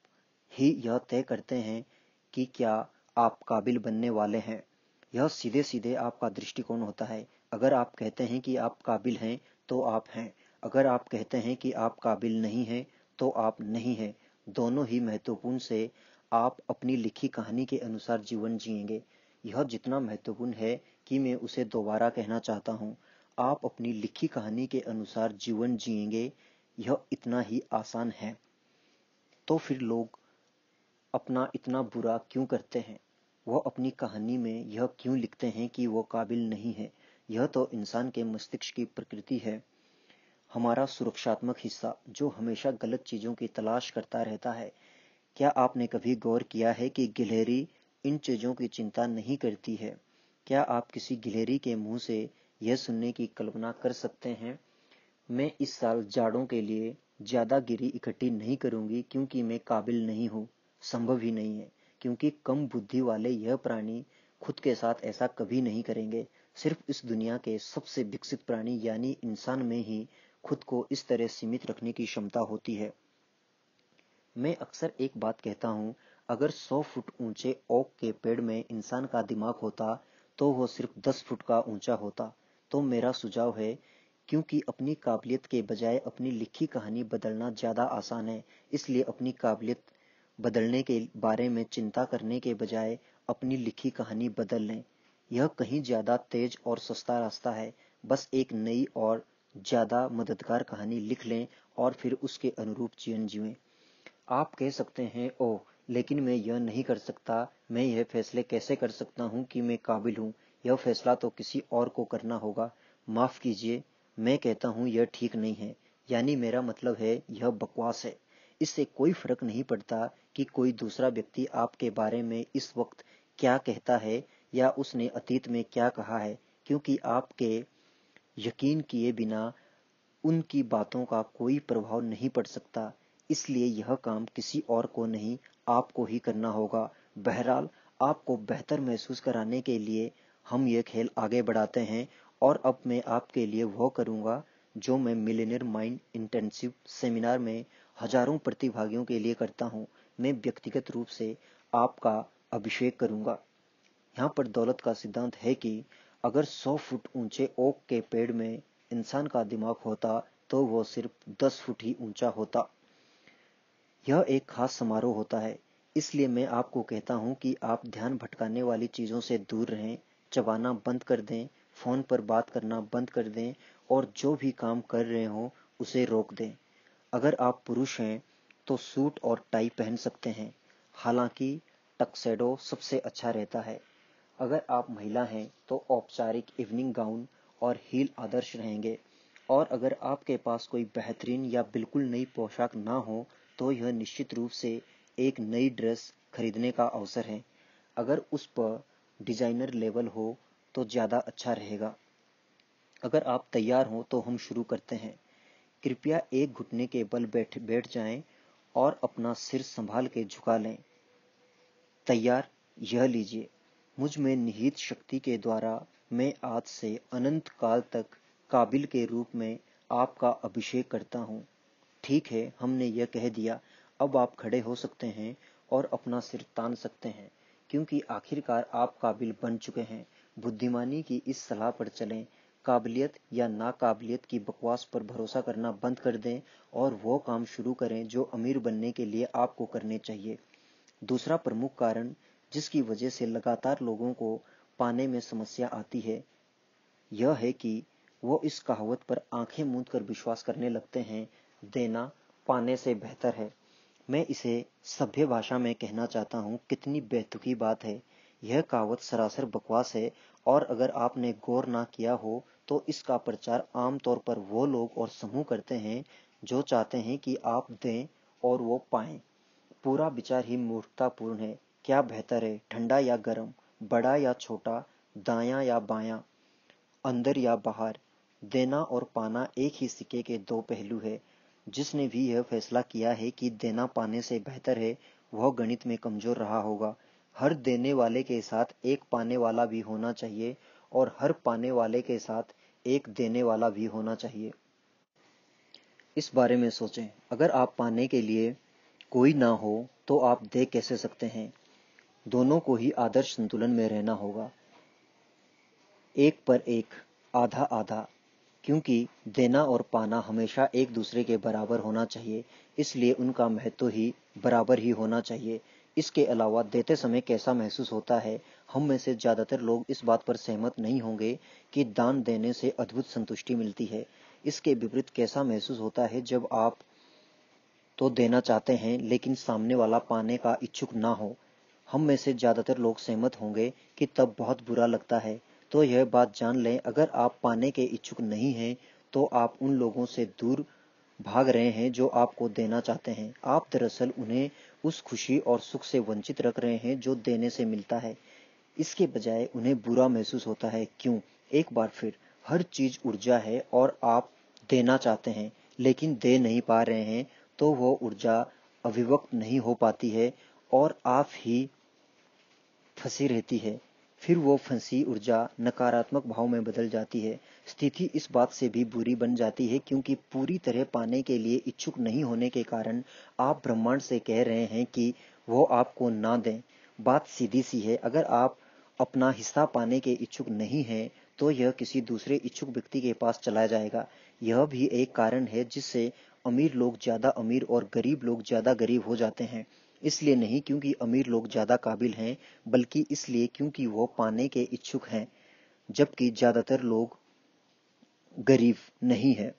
ही यह तय करते हैं कि क्या आप काबिल बनने वाले हैं यह सीधे सीधे आपका दृष्टिकोण होता है अगर आप कहते हैं कि आप काबिल हैं तो आप हैं अगर आप कहते हैं कि आप काबिल नहीं हैं तो आप नहीं हैं दोनों ही महत्वपूर्ण से आप अपनी लिखी कहानी के अनुसार जीवन जिएंगे यह जितना महत्वपूर्ण है कि मैं उसे दोबारा कहना चाहता हूँ आप अपनी लिखी कहानी के अनुसार जीवन जिएंगे यह इतना ही आसान है तो फिर लोग अपना इतना बुरा क्यों करते हैं वह अपनी कहानी में यह क्यों लिखते हैं कि वह काबिल नहीं है यह तो इंसान के मस्तिष्क की प्रकृति है हमारा सुरक्षात्मक हिस्सा जो हमेशा गलत चीज़ों की तलाश करता रहता है क्या आपने कभी गौर किया है कि गिलहरी इन चीज़ों की चिंता नहीं करती है क्या आप किसी गिलहरी के मुंह से यह सुनने की कल्पना कर सकते हैं मैं इस साल जाड़ों के लिए ज़्यादा गिरी इकट्ठी नहीं करूंगी क्योंकि मैं काबिल नहीं हूँ संभव ही नहीं है क्योंकि कम बुद्धि वाले यह प्राणी खुद के साथ ऐसा कभी नहीं करेंगे सिर्फ इस दुनिया के सबसे विकसित प्राणी यानी इंसान में ही खुद को इस तरह सीमित रखने की क्षमता होती है मैं अक्सर एक बात कहता हूं अगर 100 फुट ऊंचे ओक के पेड़ में इंसान का दिमाग होता तो वो सिर्फ 10 फुट का ऊंचा होता तो मेरा सुझाव है क्योंकि अपनी काबिलियत के बजाय अपनी लिखी कहानी बदलना ज़्यादा आसान है इसलिए अपनी काबिलियत बदलने के बारे में चिंता करने के बजाय अपनी लिखी कहानी बदल लें यह कहीं ज़्यादा तेज और सस्ता रास्ता है बस एक नई और ज़्यादा मददगार कहानी लिख लें और फिर उसके अनुरूप जीवन जीवें आप कह सकते हैं ओ लेकिन मैं यह नहीं कर सकता मैं यह फैसले कैसे कर सकता हूँ कि मैं काबिल हूँ यह फैसला तो किसी और को करना होगा माफ़ कीजिए मैं कहता हूँ यह ठीक नहीं है यानी मेरा मतलब है यह बकवास है इससे कोई फर्क नहीं पड़ता कि कोई दूसरा व्यक्ति आपके बारे में इस वक्त क्या कहता है या उसने अतीत में क्या कहा है क्योंकि आपके यकीन किए बिना उनकी बातों का कोई प्रभाव नहीं पड़ सकता इसलिए यह काम किसी और को नहीं आपको ही करना होगा बहरहाल आपको बेहतर महसूस कराने के लिए हम ये खेल आगे बढ़ाते हैं और अब मैं आपके लिए वह करूंगा जो मैं मिलेनियर माइंड इंटेंसिव सेमिनार में हजारों प्रतिभागियों के लिए करता हूँ मैं व्यक्तिगत रूप से आपका अभिषेक करूंगा यहाँ पर दौलत का सिद्धांत है कि अगर सौ फुट ऊंचे ओक के पेड़ में इंसान का दिमाग होता तो वो सिर्फ दस फुट ही ऊंचा होता यह एक खास समारोह होता है इसलिए मैं आपको कहता हूं कि आप ध्यान भटकाने वाली चीजों से दूर रहें चबाना बंद कर दें फोन पर बात करना बंद कर दें और जो भी काम कर रहे हो उसे रोक दें अगर आप पुरुष हैं तो सूट और टाई पहन सकते हैं हालांकि टक्सेडो सबसे अच्छा रहता है अगर आप महिला हैं तो औपचारिक इवनिंग गाउन और हील आदर्श रहेंगे और अगर आपके पास कोई बेहतरीन या बिल्कुल नई पोशाक ना हो तो यह निश्चित रूप से एक नई ड्रेस खरीदने का अवसर है अगर उस पर डिजाइनर लेवल हो तो ज़्यादा अच्छा रहेगा अगर आप तैयार हो तो हम शुरू करते हैं कृपया एक घुटने के बल बैठ बैठ जाएं और अपना सिर संभाल के झुका लें तैयार यह लीजिए मुझ में निहित शक्ति के द्वारा मैं आज से अनंत काल तक काबिल के रूप में आपका अभिषेक करता हूँ ठीक है हमने यह कह दिया अब आप खड़े हो सकते हैं और अपना सिर तान सकते हैं क्योंकि आखिरकार आप काबिल बन चुके हैं बुद्धिमानी की इस सलाह पर चलें काबिलियत या नाकाबिलियत की बकवास पर भरोसा करना बंद कर दें और वो काम शुरू करें जो अमीर बनने के लिए आपको करने चाहिए दूसरा प्रमुख कारण जिसकी वजह से लगातार लोगों को पाने में समस्या आती है यह है कि वो इस कहावत पर आंखें मूंद कर विश्वास करने लगते हैं देना पाने से बेहतर है मैं इसे सभ्य भाषा में कहना चाहता हूँ कितनी बेतुकी बात है यह कहावत सरासर बकवास है और अगर आपने गौर ना किया हो तो इसका प्रचार आमतौर पर वो लोग और समूह करते हैं जो चाहते हैं कि आप दें और वो पाएं पूरा विचार ही मूर्खतापूर्ण है क्या बेहतर है ठंडा या गर्म बड़ा या छोटा दाया या बाया अंदर या बाहर देना और पाना एक ही सिक्के के दो पहलू है जिसने भी यह फैसला किया है कि देना पाने से बेहतर है वह गणित में कमजोर रहा होगा हर देने वाले के साथ एक पाने वाला भी होना चाहिए और हर पाने वाले के साथ एक देने वाला भी होना चाहिए इस बारे में सोचें अगर आप पाने के लिए कोई ना हो तो आप दे कैसे सकते हैं दोनों को ही आदर्श संतुलन में रहना होगा एक पर एक आधा आधा क्योंकि देना और पाना हमेशा एक दूसरे के बराबर होना चाहिए इसलिए उनका महत्व ही बराबर ही होना चाहिए इसके अलावा देते समय कैसा महसूस होता है हम में से ज्यादातर लोग इस बात पर सहमत नहीं होंगे कि दान देने से अद्भुत संतुष्टि मिलती है इसके विपरीत कैसा महसूस होता है जब आप तो देना चाहते हैं लेकिन सामने वाला पाने का इच्छुक ना हो हम में से ज़्यादातर लोग सहमत होंगे कि तब बहुत बुरा लगता है तो यह बात जान लें अगर आप पाने के इच्छुक नहीं हैं तो आप उन लोगों से दूर भाग रहे हैं जो आपको देना चाहते हैं आप दरअसल उन्हें उस खुशी और सुख से वंचित रख रहे हैं जो देने से मिलता है इसके बजाय उन्हें बुरा महसूस होता है क्यों एक बार फिर हर चीज ऊर्जा है और आप देना चाहते हैं लेकिन दे नहीं पा रहे हैं तो वो ऊर्जा अभिव्यक्त नहीं हो पाती है और आप ही फंसी रहती है फिर वो फंसी ऊर्जा नकारात्मक भाव में बदल जाती है स्थिति इस बात से भी बुरी बन जाती है क्योंकि पूरी तरह पाने के लिए इच्छुक नहीं होने के कारण आप ब्रह्मांड से कह रहे हैं कि वो आपको ना दें बात सीधी सी है अगर आप अपना हिस्सा पाने के इच्छुक नहीं हैं तो यह किसी दूसरे इच्छुक व्यक्ति के पास चला जाएगा यह भी एक कारण है जिससे अमीर लोग ज्यादा अमीर और गरीब लोग ज्यादा गरीब हो जाते हैं इसलिए नहीं क्योंकि अमीर लोग ज़्यादा काबिल हैं बल्कि इसलिए क्योंकि वो पाने के इच्छुक हैं जबकि ज़्यादातर लोग गरीब नहीं हैं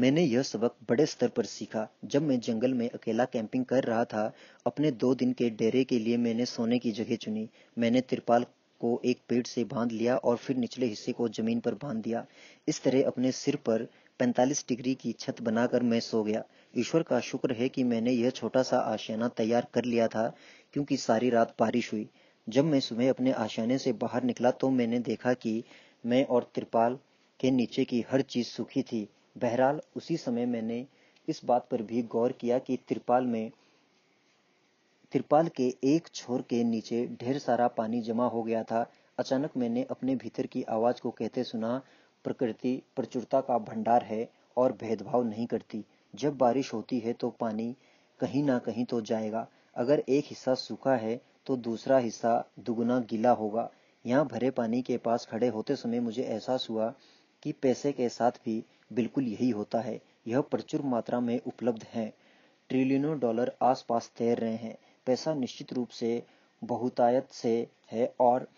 मैंने यह सबक बड़े स्तर पर सीखा जब मैं जंगल में अकेला कैंपिंग कर रहा था अपने दो दिन के डेरे के लिए मैंने सोने की जगह चुनी मैंने तिरपाल को एक पेड़ से बांध लिया और फिर निचले हिस्से को जमीन पर बांध दिया इस तरह अपने सिर पर पैंतालीस डिग्री की छत बनाकर मैं सो गया ईश्वर का शुक्र है कि मैंने यह छोटा सा आशियाना तैयार कर लिया था क्योंकि सारी रात बारिश हुई जब मैं सुबह अपने आशियाने से बाहर निकला तो मैंने देखा कि मैं और त्रिपाल के नीचे की हर चीज सूखी थी बहरहाल उसी समय मैंने इस बात पर भी गौर किया कि त्रिपाल में त्रिपाल के एक छोर के नीचे ढेर सारा पानी जमा हो गया था अचानक मैंने अपने भीतर की आवाज को कहते सुना प्रकृति प्रचुरता का भंडार है और भेदभाव नहीं करती जब बारिश होती है तो पानी कहीं ना कहीं तो जाएगा अगर एक हिस्सा सूखा है तो दूसरा हिस्सा दुगुना गीला होगा यहाँ भरे पानी के पास खड़े होते समय मुझे एहसास हुआ कि पैसे के साथ भी बिल्कुल यही होता है यह प्रचुर मात्रा में उपलब्ध है ट्रिलियनों डॉलर आसपास तैर रहे हैं पैसा निश्चित रूप से बहुतायत से है और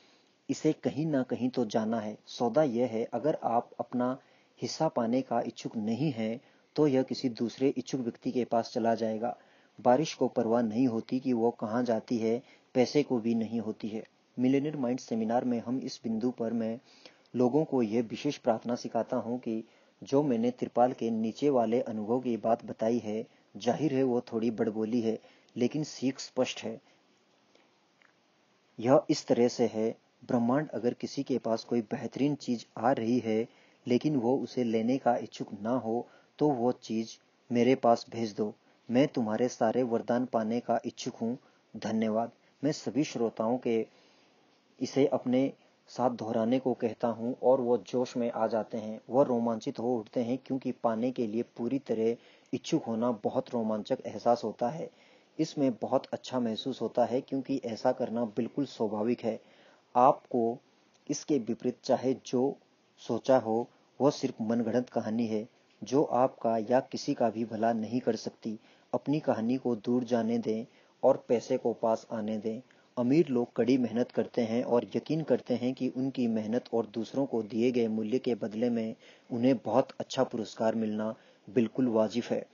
इसे कहीं ना कहीं तो जाना है सौदा यह है अगर आप अपना हिस्सा पाने का इच्छुक नहीं है तो यह किसी दूसरे इच्छुक व्यक्ति के पास चला जाएगा बारिश को परवाह नहीं होती कि वो कहाँ जाती है पैसे को भी नहीं होती है मिलेनियर माइंड सेमिनार में हम इस बिंदु पर मैं लोगों को यह विशेष प्रार्थना सिखाता हूँ कि जो मैंने त्रिपाल के नीचे वाले अनुभव की बात बताई है जाहिर है वो थोड़ी बड़बोली है लेकिन सीख स्पष्ट है यह इस तरह से है ब्रह्मांड अगर किसी के पास कोई बेहतरीन चीज आ रही है लेकिन वो उसे लेने का इच्छुक ना हो तो वो चीज मेरे पास भेज दो मैं तुम्हारे सारे वरदान पाने का इच्छुक हूँ धन्यवाद मैं सभी श्रोताओं के इसे अपने साथ दोहराने को कहता हूँ और वो जोश में आ जाते हैं वह रोमांचित हो उठते हैं क्योंकि पाने के लिए पूरी तरह इच्छुक होना बहुत रोमांचक एहसास होता है इसमें बहुत अच्छा महसूस होता है क्योंकि ऐसा करना बिल्कुल स्वाभाविक है आपको इसके विपरीत चाहे जो सोचा हो वह सिर्फ मनगढ़ंत कहानी है जो आपका या किसी का भी भला नहीं कर सकती अपनी कहानी को दूर जाने दें और पैसे को पास आने दें अमीर लोग कड़ी मेहनत करते हैं और यकीन करते हैं कि उनकी मेहनत और दूसरों को दिए गए मूल्य के बदले में उन्हें बहुत अच्छा पुरस्कार मिलना बिल्कुल वाजिब है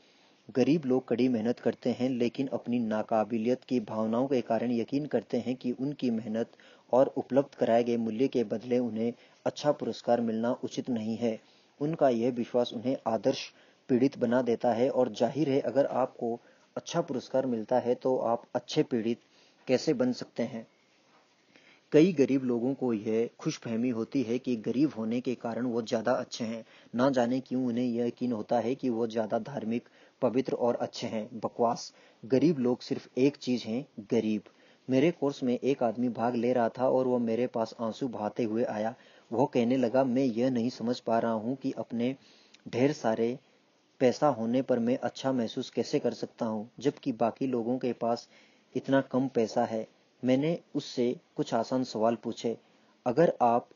गरीब लोग कड़ी मेहनत करते हैं लेकिन अपनी नाकाबिलियत की भावनाओं के कारण यकीन करते हैं कि उनकी मेहनत और उपलब्ध कराए गए मूल्य के बदले उन्हें अच्छा पुरस्कार मिलना उचित नहीं है उनका यह विश्वास उन्हें आदर्श पीड़ित बना देता है और जाहिर है अगर आपको अच्छा पुरस्कार मिलता है तो आप अच्छे पीड़ित कैसे बन सकते हैं कई गरीब लोगों को यह खुशफहमी होती है कि गरीब होने के कारण वो ज़्यादा अच्छे हैं ना जाने क्यों उन्हें यह यकीन होता है कि वो ज़्यादा धार्मिक पवित्र और अच्छे हैं बकवास गरीब लोग सिर्फ एक चीज़ हैं गरीब मेरे कोर्स में एक आदमी भाग ले रहा था और वह मेरे पास आंसू बहाते हुए आया वह कहने लगा मैं यह नहीं समझ पा रहा हूँ कि अपने ढेर सारे पैसा होने पर मैं अच्छा महसूस कैसे कर सकता हूँ जबकि बाकी लोगों के पास इतना कम पैसा है मैंने उससे कुछ आसान सवाल पूछे अगर आप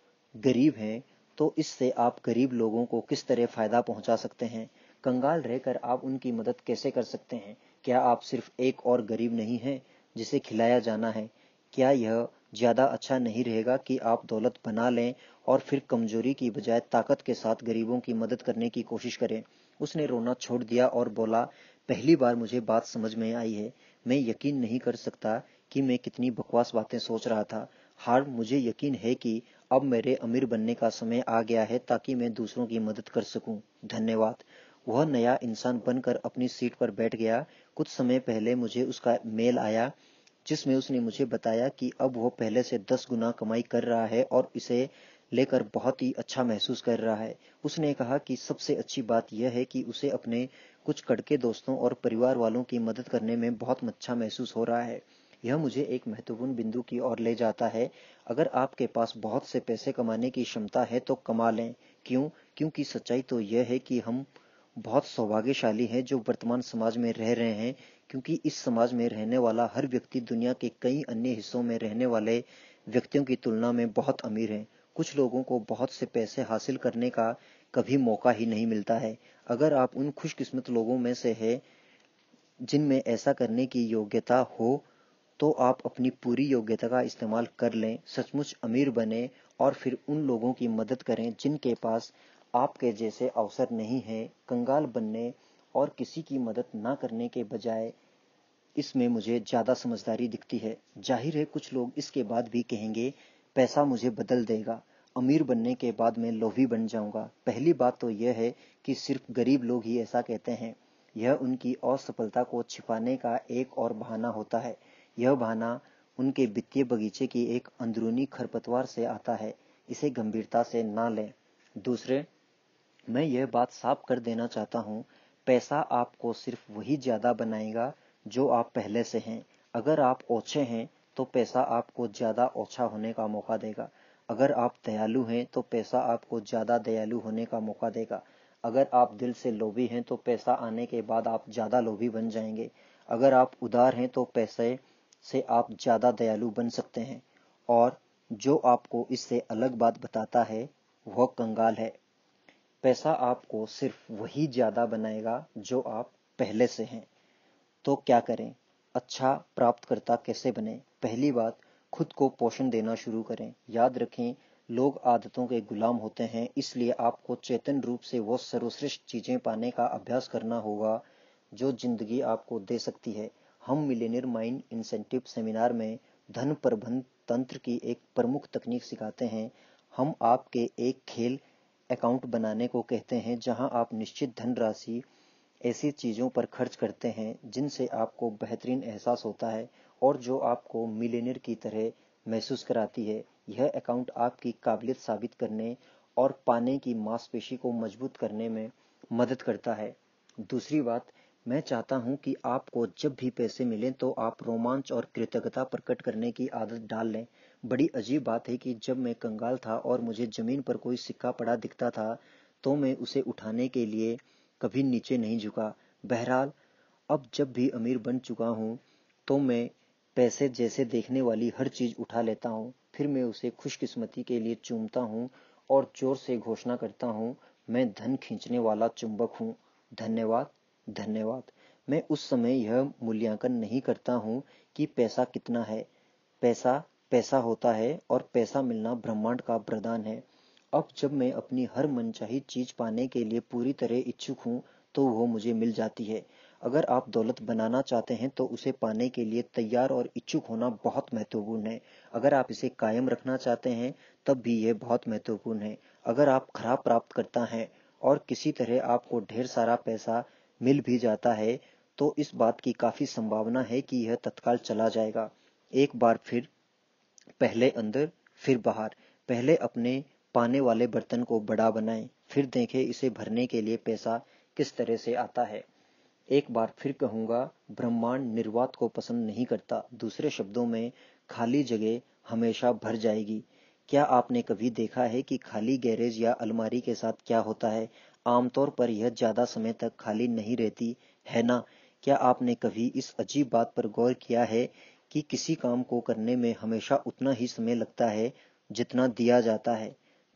गरीब हैं तो इससे आप गरीब लोगों को किस तरह फायदा पहुंचा सकते हैं कंगाल रहकर आप उनकी मदद कैसे कर सकते हैं क्या आप सिर्फ एक और गरीब नहीं हैं जिसे खिलाया जाना है क्या यह ज़्यादा अच्छा नहीं रहेगा कि आप दौलत बना लें और फिर कमजोरी की बजाय ताकत के साथ गरीबों की मदद करने की कोशिश करें उसने रोना छोड़ दिया और बोला पहली बार मुझे बात समझ में आई है मैं यकीन नहीं कर सकता कि मैं कितनी बकवास बातें सोच रहा था हार मुझे यकीन है कि अब मेरे अमीर बनने का समय आ गया है ताकि मैं दूसरों की मदद कर सकूं धन्यवाद वह नया इंसान बनकर अपनी सीट पर बैठ गया कुछ समय पहले मुझे उसका मेल आया जिसमें उसने मुझे बताया कि अब वो पहले से दस गुना कमाई कर रहा है और इसे लेकर बहुत ही अच्छा महसूस कर रहा है उसने कहा कि सबसे अच्छी बात यह है कि उसे अपने कुछ कड़के दोस्तों और परिवार वालों की मदद करने में बहुत अच्छा महसूस हो रहा है यह मुझे एक महत्वपूर्ण बिंदु की ओर ले जाता है अगर आपके पास बहुत से पैसे कमाने की क्षमता है तो कमा लें क्यों क्योंकि सच्चाई तो यह है कि हम बहुत सौभाग्यशाली है जो वर्तमान समाज में रह रहे हैं क्योंकि इस समाज में रहने वाला हर व्यक्ति दुनिया के कई अन्य हिस्सों में रहने वाले व्यक्तियों की तुलना में बहुत अमीर है कुछ लोगों को बहुत से पैसे हासिल करने का कभी मौका ही नहीं मिलता है अगर आप उन खुशकिस्मत लोगों में से है जिनमें ऐसा करने की योग्यता हो तो आप अपनी पूरी योग्यता का इस्तेमाल कर लें सचमुच अमीर बने और फिर उन लोगों की मदद करें जिनके पास आपके जैसे अवसर नहीं है कंगाल बनने और किसी की मदद ना करने के बजाय इसमें मुझे ज़्यादा समझदारी दिखती है जाहिर है कुछ लोग इसके बाद भी कहेंगे पैसा मुझे बदल देगा अमीर बनने के बाद मैं लोभी बन जाऊंगा पहली बात तो यह है कि सिर्फ गरीब लोग ही ऐसा कहते हैं यह उनकी असफलता को छिपाने का एक और बहाना होता है यह बहाना उनके वित्तीय बगीचे की एक अंदरूनी खरपतवार से आता है इसे गंभीरता से ना लें दूसरे मैं यह बात साफ कर देना चाहता हूँ पैसा आपको सिर्फ वही ज़्यादा बनाएगा जो आप पहले से हैं अगर आप ओछे हैं तो पैसा आपको ज़्यादा ओछा होने का मौका देगा अगर आप दयालु हैं तो पैसा आपको ज़्यादा दयालु होने का मौका देगा अगर आप दिल से लोभी हैं तो पैसा आने के बाद आप ज़्यादा लोभी बन जाएंगे अगर आप उदार हैं तो पैसे से आप ज़्यादा दयालु बन सकते हैं और जो आपको इससे अलग बात बताता है वह कंगाल है पैसा आपको सिर्फ वही ज़्यादा बनाएगा जो आप पहले से हैं तो क्या करें अच्छा प्राप्तकर्ता कैसे बने पहली बात खुद को पोषण देना शुरू करें याद रखें लोग आदतों के गुलाम होते हैं इसलिए आपको चेतन रूप से वो सर्वश्रेष्ठ चीजें पाने का अभ्यास करना होगा जो जिंदगी आपको दे सकती है हम मिलेनियर माइंड इंसेंटिव सेमिनार में धन प्रबंध तंत्र की एक प्रमुख तकनीक सिखाते हैं हम आपके एक खेल अकाउंट बनाने को कहते हैं जहां आप निश्चित धनराशि ऐसी चीज़ों पर खर्च करते हैं जिनसे आपको बेहतरीन एहसास होता है और जो आपको मिलेनियर की तरह महसूस कराती है यह अकाउंट आपकी काबिलियत साबित करने और पाने की मांसपेशी को मजबूत करने में मदद करता है दूसरी बात मैं चाहता हूं कि आपको जब भी पैसे मिलें तो आप रोमांच और कृतज्ञता प्रकट करने की आदत डाल लें बड़ी अजीब बात है कि जब मैं कंगाल था और मुझे जमीन पर कोई सिक्का पड़ा दिखता था तो मैं उसे उठाने के लिए कभी नीचे नहीं झुका बहरहाल अब जब भी अमीर बन चुका हूँ तो मैं पैसे जैसे देखने वाली हर चीज उठा लेता हूँ फिर मैं उसे खुशकिस्मती के लिए चूमता हूँ और जोर से घोषणा करता हूँ मैं धन खींचने वाला चुंबक हूँ धन्यवाद धन्यवाद मैं उस समय यह मूल्यांकन नहीं करता हूँ कि पैसा कितना है पैसा पैसा होता है और पैसा मिलना ब्रह्मांड का प्रदान है अब जब मैं अपनी हर मनचाही चीज पाने के लिए पूरी तरह इच्छुक हूँ तो वो मुझे मिल जाती है अगर आप दौलत बनाना चाहते हैं तो उसे पाने के लिए तैयार और इच्छुक होना बहुत महत्वपूर्ण है अगर आप इसे कायम रखना चाहते हैं तब भी यह बहुत महत्वपूर्ण है अगर आप खराब प्राप्त करता है और किसी तरह आपको ढेर सारा पैसा मिल भी जाता है तो इस बात की काफी संभावना है कि यह तत्काल चला जाएगा एक बार फिर पहले अंदर फिर बाहर पहले अपने पाने वाले बर्तन को बड़ा बनाए फिर देखें इसे भरने के लिए पैसा किस तरह से आता है एक बार फिर कहूंगा ब्रह्मांड निर्वात को पसंद नहीं करता दूसरे शब्दों में खाली जगह हमेशा भर जाएगी क्या आपने कभी देखा है कि खाली गैरेज या अलमारी के साथ क्या होता है आमतौर पर यह ज्यादा समय तक खाली नहीं रहती है ना क्या आपने कभी इस अजीब बात पर गौर किया है कि किसी काम को करने में हमेशा उतना ही समय लगता है जितना दिया जाता है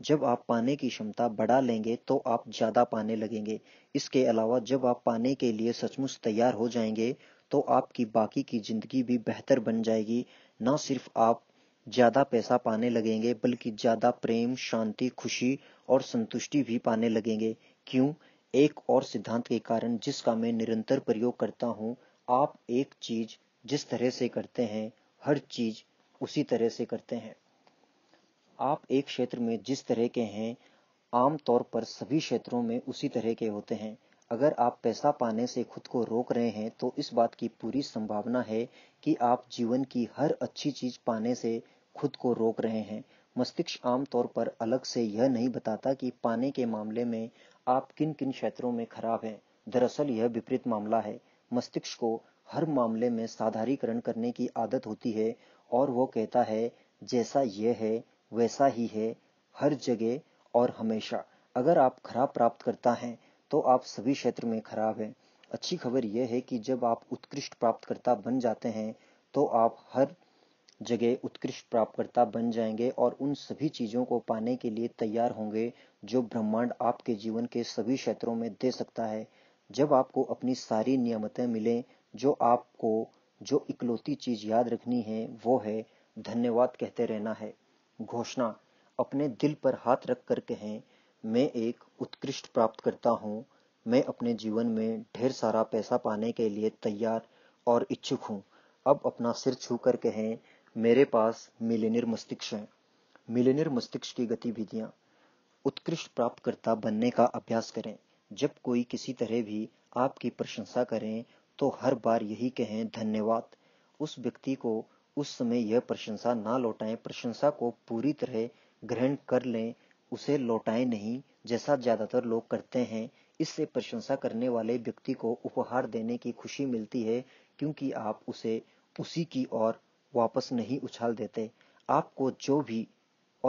जब आप पाने की क्षमता बढ़ा लेंगे तो आप ज़्यादा पाने लगेंगे इसके अलावा जब आप पाने के लिए सचमुच तैयार हो जाएंगे तो आपकी बाकी की ज़िंदगी भी बेहतर बन जाएगी ना सिर्फ आप ज़्यादा पैसा पाने लगेंगे बल्कि ज़्यादा प्रेम शांति खुशी और संतुष्टि भी पाने लगेंगे क्यों एक और सिद्धांत के कारण जिसका मैं निरंतर प्रयोग करता हूँ आप एक चीज जिस तरह से करते हैं हर चीज उसी तरह से करते हैं आप एक क्षेत्र में जिस तरह के हैं आम तौर पर सभी क्षेत्रों में उसी तरह के होते हैं अगर आप पैसा पाने से खुद को रोक रहे हैं तो इस बात की पूरी संभावना है कि आप जीवन की हर अच्छी चीज पाने से खुद को रोक रहे हैं मस्तिष्क आमतौर पर अलग से यह नहीं बताता कि पाने के मामले में आप किन किन क्षेत्रों में खराब हैं दरअसल यह विपरीत मामला है मस्तिष्क को हर मामले में साधारीकरण करने की आदत होती है और वो कहता है जैसा यह है वैसा ही है हर जगह और हमेशा अगर आप खराब प्राप्त करता है तो आप सभी क्षेत्र में खराब हैं अच्छी खबर यह है कि जब आप उत्कृष्ट प्राप्तकर्ता बन जाते हैं तो आप हर जगह उत्कृष्ट प्राप्तकर्ता बन जाएंगे और उन सभी चीज़ों को पाने के लिए तैयार होंगे जो ब्रह्मांड आपके जीवन के सभी क्षेत्रों में दे सकता है जब आपको अपनी सारी नियमतें मिलें जो आपको जो इकलौती चीज याद रखनी है वो है धन्यवाद कहते रहना है घोषणा अपने दिल पर हाथ रख कर कहें मैं एक उत्कृष्ट प्राप्त करता हूँ मैं अपने जीवन में ढेर सारा पैसा पाने के लिए तैयार और इच्छुक हूँ अब अपना सिर छू कर कहें मेरे पास मिलेनियर मस्तिष्क है मिलेनियर मस्तिष्क की गतिविधियां उत्कृष्ट प्राप्तकर्ता बनने का अभ्यास करें जब कोई किसी तरह भी आपकी प्रशंसा करें तो हर बार यही कहें धन्यवाद उस व्यक्ति को उस समय यह प्रशंसा ना लौटाएं प्रशंसा को पूरी तरह ग्रहण कर लें उसे लौटाएं नहीं जैसा ज्यादातर लोग करते हैं इससे प्रशंसा करने वाले व्यक्ति को उपहार देने की खुशी मिलती है क्योंकि आप उसे उसी की ओर वापस नहीं उछाल देते आपको जो भी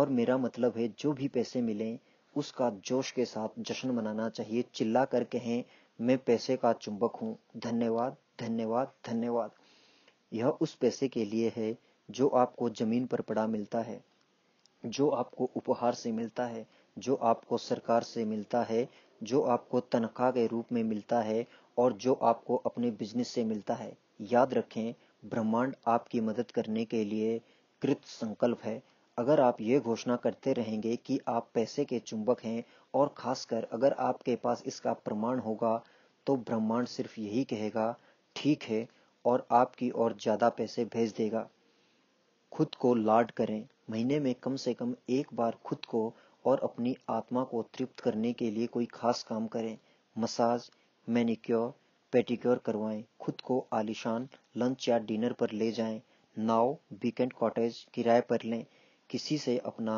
और मेरा मतलब है जो भी पैसे मिले उसका जोश के साथ जश्न मनाना चाहिए चिल्ला कर कहें मैं पैसे का चुंबक हूँ धन्यवाद धन्यवाद धन्यवाद यह उस पैसे के लिए है जो आपको जमीन पर पड़ा मिलता है जो आपको उपहार से मिलता है जो आपको सरकार से मिलता है जो आपको तनख्वाह के रूप में मिलता है और जो आपको अपने बिजनेस से मिलता है याद रखें ब्रह्मांड आपकी मदद करने के लिए कृत संकल्प है अगर आप ये घोषणा करते रहेंगे कि आप पैसे के चुंबक हैं और खासकर अगर आपके पास इसका प्रमाण होगा तो ब्रह्मांड सिर्फ यही कहेगा ठीक है और आपकी और ज्यादा पैसे भेज देगा खुद को लाड करें महीने में कम से कम एक बार खुद को और अपनी आत्मा को तृप्त करने के लिए कोई खास काम करें मसाज मैनिक्योर पेटिक्योर करवाएं खुद को आलिशान लंच या डिनर पर ले जाएं नाव वीकेंड कॉटेज किराए पर लें किसी से अपना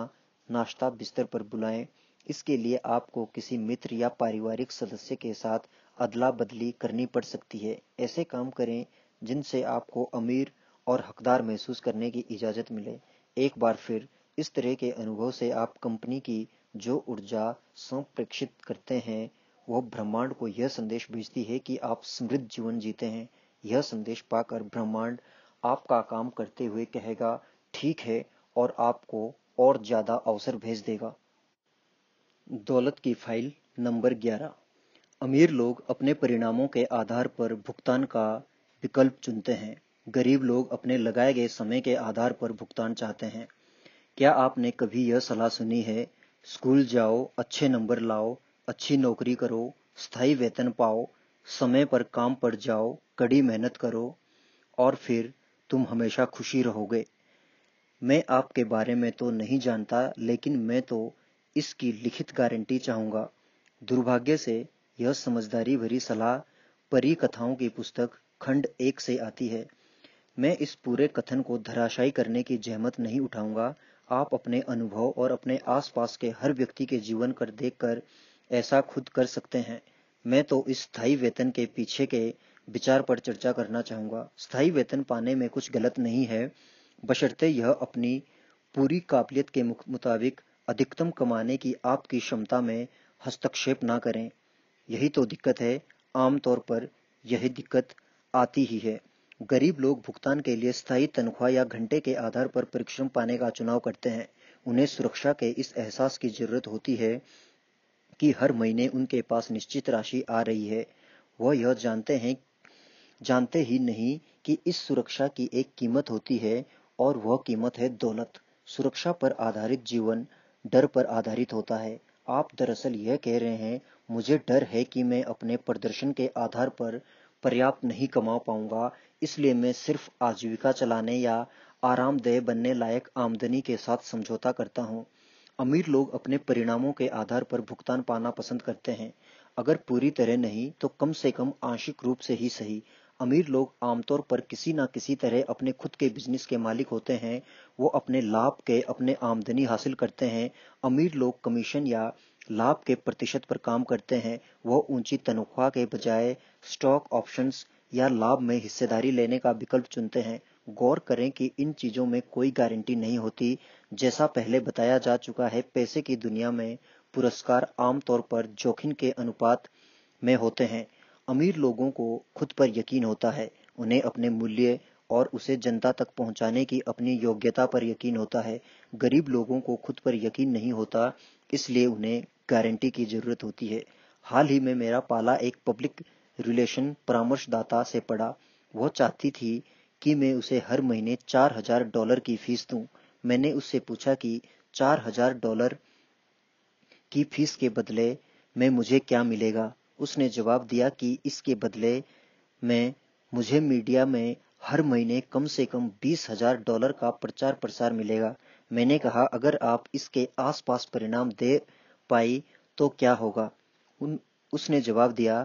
नाश्ता बिस्तर पर बुलाएं इसके लिए आपको किसी मित्र या पारिवारिक सदस्य के साथ अदला बदली करनी पड़ सकती है ऐसे काम करें जिनसे आपको अमीर और हकदार महसूस करने की इजाज़त मिले एक बार फिर इस तरह के अनुभव से आप कंपनी की जो ऊर्जा संप्रेक्षित करते हैं वह ब्रह्मांड को यह संदेश भेजती है कि आप समृद्ध जीवन जीते हैं यह संदेश पाकर ब्रह्मांड आपका काम करते हुए कहेगा ठीक है और आपको और ज्यादा अवसर भेज देगा दौलत की फाइल नंबर 11 अमीर लोग अपने परिणामों के आधार पर भुगतान का विकल्प चुनते हैं गरीब लोग अपने लगाए गए समय के आधार पर भुगतान चाहते हैं क्या आपने कभी यह सलाह सुनी है स्कूल जाओ अच्छे नंबर लाओ अच्छी नौकरी करो स्थायी वेतन पाओ समय पर काम पर जाओ कड़ी मेहनत करो और फिर तुम हमेशा खुशी रहोगे मैं आपके बारे में तो नहीं जानता लेकिन मैं तो इसकी लिखित गारंटी चाहूंगा दुर्भाग्य से यह समझदारी भरी सलाह परी कथाओं की पुस्तक खंड एक से आती है मैं इस पूरे कथन को धराशायी करने की जहमत नहीं उठाऊंगा आप अपने अनुभव और अपने आसपास के हर व्यक्ति के जीवन कर देख कर ऐसा खुद कर सकते हैं मैं तो इस स्थायी वेतन के पीछे के विचार पर चर्चा करना चाहूंगा स्थायी वेतन पाने में कुछ गलत नहीं है बशर्ते यह अपनी पूरी काबिलियत के मुताबिक अधिकतम कमाने की आपकी क्षमता में हस्तक्षेप ना करें यही तो दिक्कत है आमतौर पर यह दिक्कत आती ही है गरीब लोग भुगतान के लिए स्थायी तनख्वाह या घंटे के आधार पर परिश्रम पाने का चुनाव करते हैं उन्हें सुरक्षा के इस एहसास की जरूरत होती है कि हर महीने उनके पास निश्चित राशि आ रही है वह यह जानते हैं जानते ही नहीं कि इस सुरक्षा की एक कीमत होती है और वह कीमत है दौलत सुरक्षा पर आधारित जीवन डर पर आधारित होता है आप दरअसल यह कह रहे हैं मुझे डर है कि मैं अपने प्रदर्शन के आधार पर पर्याप्त नहीं कमा पाऊंगा इसलिए मैं सिर्फ आजीविका चलाने या आरामदेह बनने लायक आमदनी के साथ समझौता करता हूं अमीर लोग अपने परिणामों के आधार पर भुगतान पाना पसंद करते हैं अगर पूरी तरह नहीं तो कम से कम आंशिक रूप से ही सही अमीर लोग आमतौर पर किसी ना किसी तरह अपने खुद के बिजनेस के मालिक होते हैं वो अपने लाभ के अपने आमदनी हासिल करते हैं अमीर लोग कमीशन या लाभ के प्रतिशत पर काम करते हैं वह ऊंची तनख्वाह के बजाय स्टॉक ऑप्शंस या लाभ में हिस्सेदारी लेने का विकल्प चुनते हैं गौर करें कि इन चीजों में कोई गारंटी नहीं होती जैसा पहले बताया जा चुका है पैसे की दुनिया में पुरस्कार आमतौर पर जोखिम के अनुपात में होते हैं अमीर लोगों को खुद पर यकीन होता है उन्हें अपने मूल्य और उसे जनता तक पहुंचाने की अपनी योग्यता पर यकीन होता है गरीब लोगों को खुद पर यकीन नहीं होता इसलिए उन्हें गारंटी की जरूरत होती है हाल ही में मेरा पाला एक पब्लिक रिलेशन परामर्शदाता से पड़ा वह चाहती थी कि मैं उसे हर महीने चार हजार डॉलर की फीस दूं मैंने उससे पूछा कि चार हजार डॉलर की फीस के बदले में मुझे क्या मिलेगा उसने जवाब दिया कि इसके बदले में मुझे मीडिया में हर महीने कम से कम बीस हजार डॉलर का प्रचार प्रसार मिलेगा मैंने कहा अगर आप इसके आसपास परिणाम दे पाई तो क्या होगा उन उसने जवाब दिया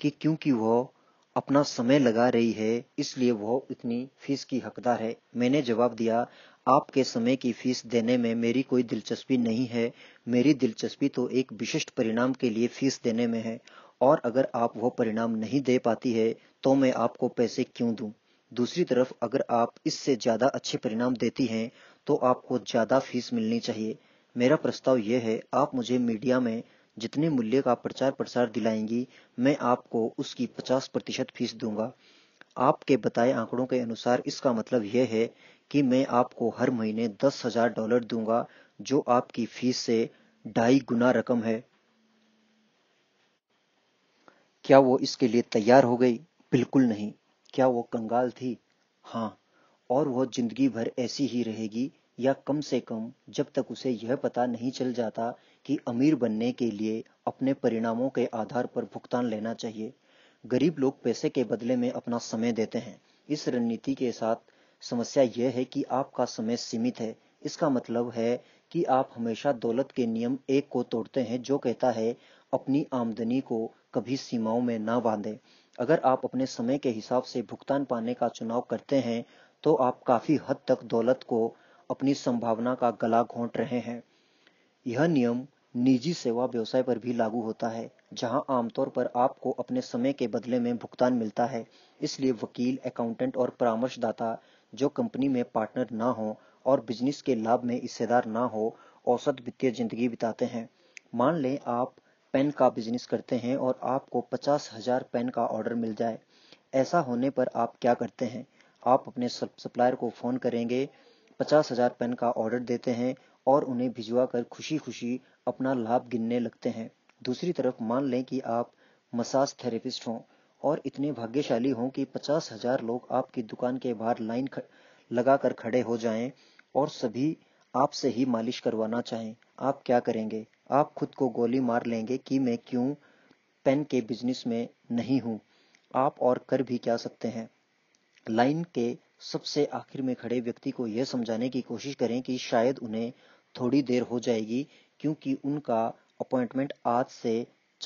कि क्योंकि वह अपना समय लगा रही है इसलिए वह इतनी फीस की हकदार है मैंने जवाब दिया आपके समय की फीस देने में मेरी कोई दिलचस्पी नहीं है मेरी दिलचस्पी तो एक विशिष्ट परिणाम के लिए फीस देने में है और अगर आप वो परिणाम नहीं दे पाती है तो मैं आपको पैसे क्यों दूं दूसरी तरफ अगर आप इससे ज़्यादा अच्छे परिणाम देती हैं तो आपको ज़्यादा फीस मिलनी चाहिए मेरा प्रस्ताव यह है आप मुझे मीडिया में जितने मूल्य का प्रचार प्रसार दिलाएंगी मैं आपको उसकी पचास प्रतिशत फीस दूंगा आपके बताए आंकड़ों के अनुसार इसका मतलब यह है कि मैं आपको हर महीने दस हजार डॉलर दूंगा जो आपकी फीस से ढाई गुना रकम है क्या वो इसके लिए तैयार हो गई बिल्कुल नहीं क्या वो कंगाल थी हाँ और वह जिंदगी भर ऐसी ही रहेगी या कम से कम जब तक उसे यह पता नहीं चल जाता कि अमीर बनने के लिए अपने परिणामों के आधार पर भुगतान लेना चाहिए गरीब लोग पैसे के बदले में अपना समय देते हैं इस रणनीति के साथ समस्या यह है कि आपका समय सीमित है इसका मतलब है कि आप हमेशा दौलत के नियम एक को तोड़ते हैं जो कहता है अपनी आमदनी को कभी सीमाओं में ना बांधें अगर आप अपने समय के हिसाब से भुगतान पाने का चुनाव करते हैं तो आप काफी हद तक दौलत को अपनी संभावना का गला घोंट रहे हैं यह नियम निजी सेवा व्यवसाय पर भी लागू होता है जहां आमतौर पर आपको अपने समय के बदले में भुगतान मिलता है इसलिए वकील अकाउंटेंट और परामर्शदाता जो कंपनी में पार्टनर ना हो और बिजनेस के लाभ में हिस्सेदार ना हो औसत वित्तीय जिंदगी बिताते हैं मान लें आप पेन का बिजनेस करते हैं और आपको पचास हजार पेन का ऑर्डर मिल जाए ऐसा होने पर आप क्या करते हैं आप अपने सप्लायर को फ़ोन करेंगे पचास हजार पेन का ऑर्डर देते हैं और उन्हें भिजवा कर खुशी खुशी अपना लाभ गिनने लगते हैं दूसरी तरफ मान लें कि आप मसाज थेरेपिस्ट हों और इतने भाग्यशाली हों कि पचास हजार लोग आपकी दुकान के बाहर लाइन ख... लगा कर खड़े हो जाएं और सभी आपसे ही मालिश करवाना चाहें आप क्या करेंगे आप खुद को गोली मार लेंगे कि मैं क्यों पेन के बिजनेस में नहीं हूं आप और कर भी क्या सकते हैं लाइन के सबसे आखिर में खड़े व्यक्ति को यह समझाने की कोशिश करें कि शायद उन्हें थोड़ी देर हो जाएगी क्योंकि उनका अपॉइंटमेंट आज से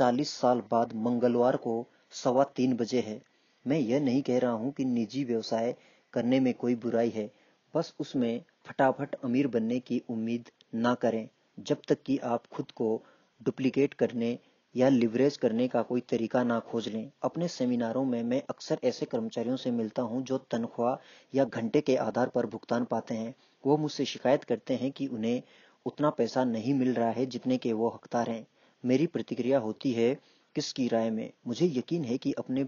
40 साल बाद मंगलवार को सवा तीन बजे है मैं यह नहीं कह रहा हूं कि निजी व्यवसाय करने में कोई बुराई है बस उसमें फटाफट अमीर बनने की उम्मीद ना करें जब तक कि आप खुद को डुप्लीकेट करने या लिवरेज करने का कोई तरीका ना खोज लें अपने सेमिनारों में मैं अक्सर ऐसे कर्मचारियों से मिलता हूं जो तनख्वाह या घंटे के आधार पर भुगतान पाते हैं वो मुझसे शिकायत करते हैं कि उन्हें उतना पैसा नहीं मिल रहा है जितने के वो हकदार हैं मेरी प्रतिक्रिया होती है किसकी राय में मुझे यकीन है कि अपने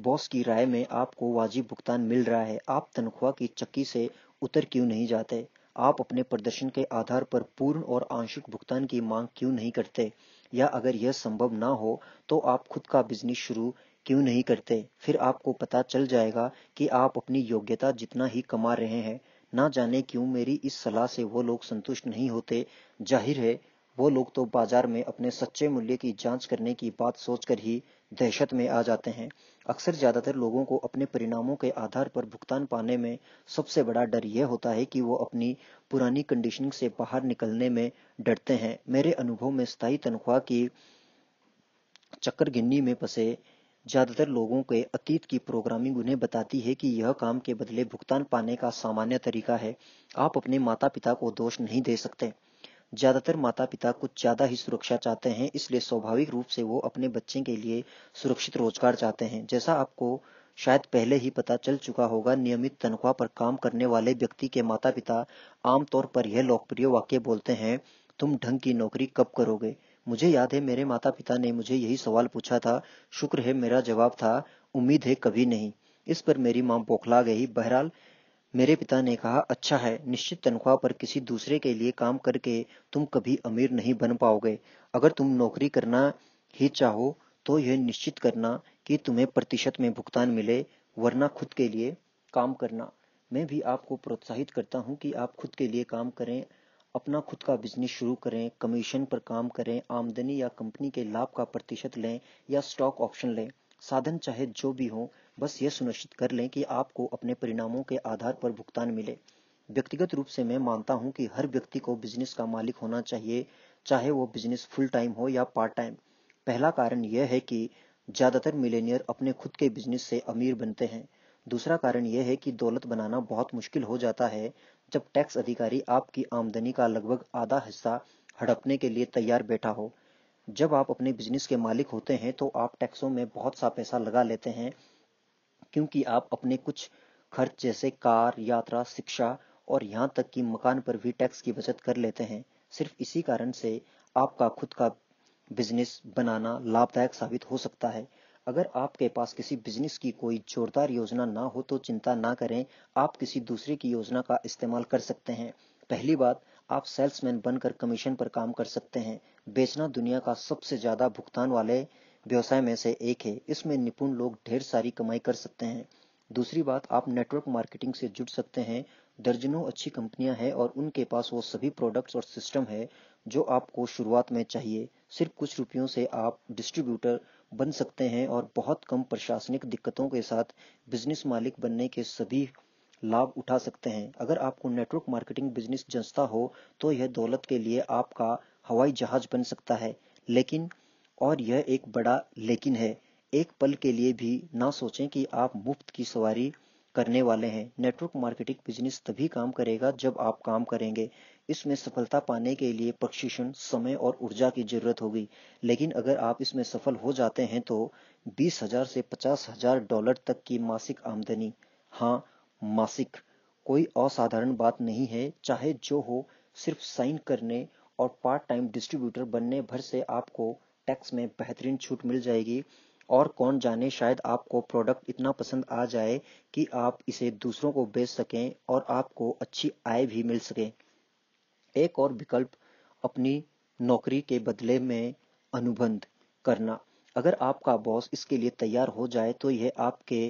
बॉस की राय में आपको वाजिब भुगतान मिल रहा है आप तनख्वाह की चक्की से उतर क्यों नहीं जाते आप अपने प्रदर्शन के आधार पर पूर्ण और आंशिक भुगतान की मांग क्यों नहीं करते या अगर यह संभव ना हो तो आप खुद का बिजनेस शुरू क्यों नहीं करते फिर आपको पता चल जाएगा कि आप अपनी योग्यता जितना ही कमा रहे हैं ना जाने क्यों मेरी इस सलाह से वो लोग संतुष्ट नहीं होते जाहिर है वो लोग तो बाजार में अपने सच्चे मूल्य की जांच करने की बात सोचकर ही दहशत में आ जाते हैं अक्सर ज़्यादातर लोगों को अपने परिणामों के आधार पर भुगतान पाने में सबसे बड़ा डर यह होता है कि वो अपनी पुरानी कंडीशनिंग से बाहर निकलने में डरते हैं मेरे अनुभव में स्थायी तनख्वाह की चक्कर गिन्नी में फंसे ज़्यादातर लोगों के अतीत की प्रोग्रामिंग उन्हें बताती है कि यह काम के बदले भुगतान पाने का सामान्य तरीका है आप अपने माता पिता को दोष नहीं दे सकते ज्यादातर माता पिता कुछ ज्यादा ही सुरक्षा चाहते हैं इसलिए स्वाभाविक रूप से वो अपने बच्चे के लिए सुरक्षित रोजगार चाहते हैं जैसा आपको शायद पहले ही पता चल चुका होगा नियमित तनख्वाह पर काम करने वाले व्यक्ति के माता पिता आमतौर पर यह लोकप्रिय वाक्य बोलते हैं तुम ढंग की नौकरी कब करोगे मुझे याद है मेरे माता पिता ने मुझे यही सवाल पूछा था शुक्र है मेरा जवाब था उम्मीद है कभी नहीं इस पर मेरी माँ बौखला गई बहरहाल मेरे पिता ने कहा अच्छा है निश्चित तनख्वाह पर किसी दूसरे के लिए काम करके तुम कभी अमीर नहीं बन पाओगे अगर तुम नौकरी करना ही चाहो तो यह निश्चित करना कि तुम्हें प्रतिशत में भुगतान मिले वरना खुद के लिए काम करना मैं भी आपको प्रोत्साहित करता हूं कि आप खुद के लिए काम करें अपना खुद का बिजनेस शुरू करें कमीशन पर काम करें आमदनी या कंपनी के लाभ का प्रतिशत लें या स्टॉक ऑप्शन लें साधन चाहे जो भी हो बस ये सुनिश्चित कर लें कि आपको अपने परिणामों के आधार पर भुगतान मिले व्यक्तिगत रूप से मैं मानता हूं कि हर व्यक्ति को बिजनेस का मालिक होना चाहिए चाहे वो बिजनेस फुल टाइम हो या पार्ट टाइम पहला कारण यह है कि ज़्यादातर मिलेनियर अपने खुद के बिजनेस से अमीर बनते हैं दूसरा कारण यह है कि दौलत बनाना बहुत मुश्किल हो जाता है जब टैक्स अधिकारी आपकी आमदनी का लगभग आधा हिस्सा हड़पने के लिए तैयार बैठा हो जब आप अपने बिजनेस के मालिक होते हैं तो आप टैक्सों में बहुत सा पैसा लगा लेते हैं क्योंकि आप अपने कुछ खर्च जैसे कार यात्रा शिक्षा और यहाँ तक कि मकान पर भी टैक्स की बचत कर लेते हैं सिर्फ इसी कारण से आपका खुद का बिजनेस बनाना लाभदायक साबित हो सकता है अगर आपके पास किसी बिजनेस की कोई जोरदार योजना ना हो तो चिंता ना करें आप किसी दूसरे की योजना का इस्तेमाल कर सकते हैं पहली बात आप सेल्समैन बनकर कमीशन पर काम कर सकते हैं बेचना दुनिया का सबसे ज्यादा भुगतान वाले व्यवसाय में से एक है इसमें निपुण लोग ढेर सारी कमाई कर सकते हैं दूसरी बात आप नेटवर्क मार्केटिंग से जुड़ सकते हैं दर्जनों अच्छी कंपनियां हैं और उनके पास वो सभी प्रोडक्ट्स और सिस्टम है जो आपको शुरुआत में चाहिए सिर्फ कुछ रुपयों से आप डिस्ट्रीब्यूटर बन सकते हैं और बहुत कम प्रशासनिक दिक्कतों के साथ बिजनेस मालिक बनने के सभी लाभ उठा सकते हैं अगर आपको नेटवर्क मार्केटिंग बिजनेस जंचता हो तो यह दौलत के लिए आपका हवाई जहाज बन सकता है लेकिन और यह एक बड़ा लेकिन है एक पल के लिए भी ना सोचें कि आप मुफ्त की सवारी करने वाले हैं नेटवर्क मार्केटिंग बिजनेस तभी काम करेगा जब आप काम करेंगे इसमें सफलता पाने के लिए प्रशिक्षण समय और ऊर्जा की जरूरत होगी लेकिन अगर आप इसमें सफल हो जाते हैं तो बीस हजार से पचास हजार डॉलर तक की मासिक आमदनी हाँ मासिक कोई असाधारण बात नहीं है चाहे जो हो सिर्फ साइन करने और पार्ट टाइम डिस्ट्रीब्यूटर बनने भर से आपको टैक्स में बेहतरीन छूट मिल जाएगी और कौन जाने शायद आपको प्रोडक्ट इतना पसंद आ जाए कि आप इसे दूसरों को बेच सकें और आपको अच्छी आय भी मिल सके एक और विकल्प अपनी नौकरी के बदले में अनुबंध करना अगर आपका बॉस इसके लिए तैयार हो जाए तो यह आपके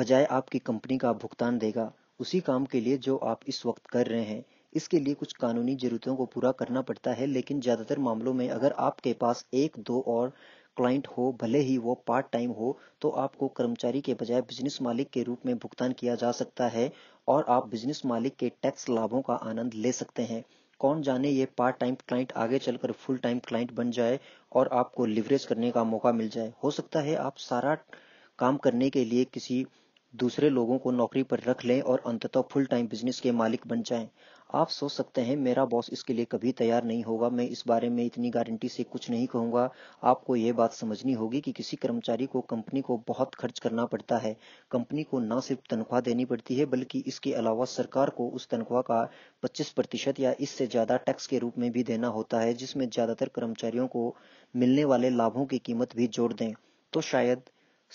बजाय आपकी कंपनी का भुगतान देगा उसी काम के लिए जो आप इस वक्त कर रहे हैं इसके लिए कुछ कानूनी जरूरतों को पूरा करना पड़ता है लेकिन ज़्यादातर मामलों में अगर आपके पास एक दो और क्लाइंट हो भले ही वो पार्ट टाइम हो तो आपको कर्मचारी के बजाय बिजनेस मालिक के रूप में भुगतान किया जा सकता है और आप बिजनेस मालिक के टैक्स लाभों का आनंद ले सकते हैं कौन जाने ये पार्ट टाइम क्लाइंट आगे चलकर फुल टाइम क्लाइंट बन जाए और आपको लिवरेज करने का मौका मिल जाए हो सकता है आप सारा काम करने के लिए किसी दूसरे लोगों को नौकरी पर रख लें और अंततः फुल टाइम बिजनेस के मालिक बन जाएं। आप सोच सकते हैं मेरा बॉस इसके लिए कभी तैयार नहीं होगा मैं इस बारे में इतनी गारंटी से कुछ नहीं कहूंगा आपको ये बात समझनी होगी कि किसी कर्मचारी को कंपनी को बहुत खर्च करना पड़ता है कंपनी को न सिर्फ तनख्वाह देनी पड़ती है बल्कि इसके अलावा सरकार को उस तनख्वाह का 25 प्रतिशत या इससे ज्यादा टैक्स के रूप में भी देना होता है जिसमें ज्यादातर कर्मचारियों को मिलने वाले लाभों की कीमत भी जोड़ दें तो शायद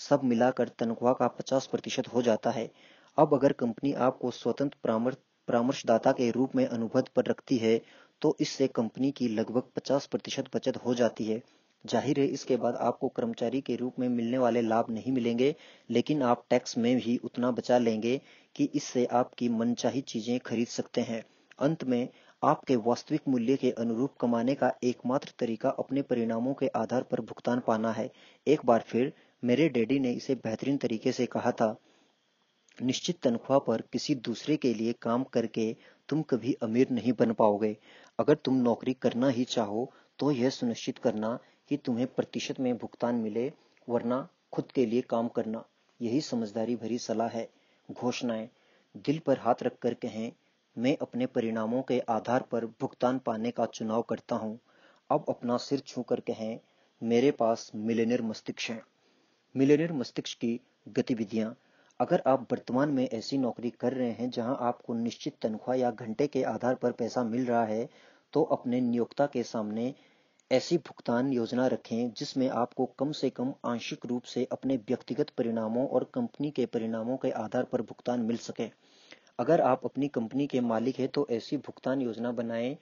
सब मिलाकर तनख्वाह का 50 प्रतिशत हो जाता है अब अगर कंपनी आपको स्वतंत्र परामर्श परामर्शदाता के रूप में अनुबंध पर रखती है तो इससे कंपनी की लगभग 50 प्रतिशत बचत हो जाती है जाहिर है इसके बाद आपको कर्मचारी के रूप में मिलने वाले लाभ नहीं मिलेंगे लेकिन आप टैक्स में भी उतना बचा लेंगे कि इससे आपकी मनचाही चीजें खरीद सकते हैं अंत में आपके वास्तविक मूल्य के अनुरूप कमाने का एकमात्र तरीका अपने परिणामों के आधार पर भुगतान पाना है एक बार फिर मेरे डैडी ने इसे बेहतरीन तरीके से कहा था निश्चित तनख्वाह पर किसी दूसरे के लिए काम करके तुम कभी अमीर नहीं बन पाओगे अगर तुम नौकरी करना ही चाहो तो यह सुनिश्चित करना कि तुम्हें प्रतिशत में भुगतान मिले वरना खुद के लिए काम करना यही समझदारी भरी सलाह है घोषणाएं दिल पर हाथ रखकर कहें मैं अपने परिणामों के आधार पर भुगतान पाने का चुनाव करता हूँ अब अपना सिर छू कर कहें मेरे पास मिलेनियर मस्तिष्क है मिलेनियर मस्तिष्क की गतिविधियां अगर आप वर्तमान में ऐसी नौकरी कर रहे हैं जहां आपको निश्चित तनख्वाह या घंटे के आधार पर पैसा मिल रहा है तो अपने नियोक्ता के सामने ऐसी भुगतान योजना रखें जिसमें आपको कम से कम आंशिक रूप से अपने व्यक्तिगत परिणामों और कंपनी के परिणामों के आधार पर भुगतान मिल सके अगर आप अपनी कंपनी के मालिक हैं तो ऐसी भुगतान योजना बनाएं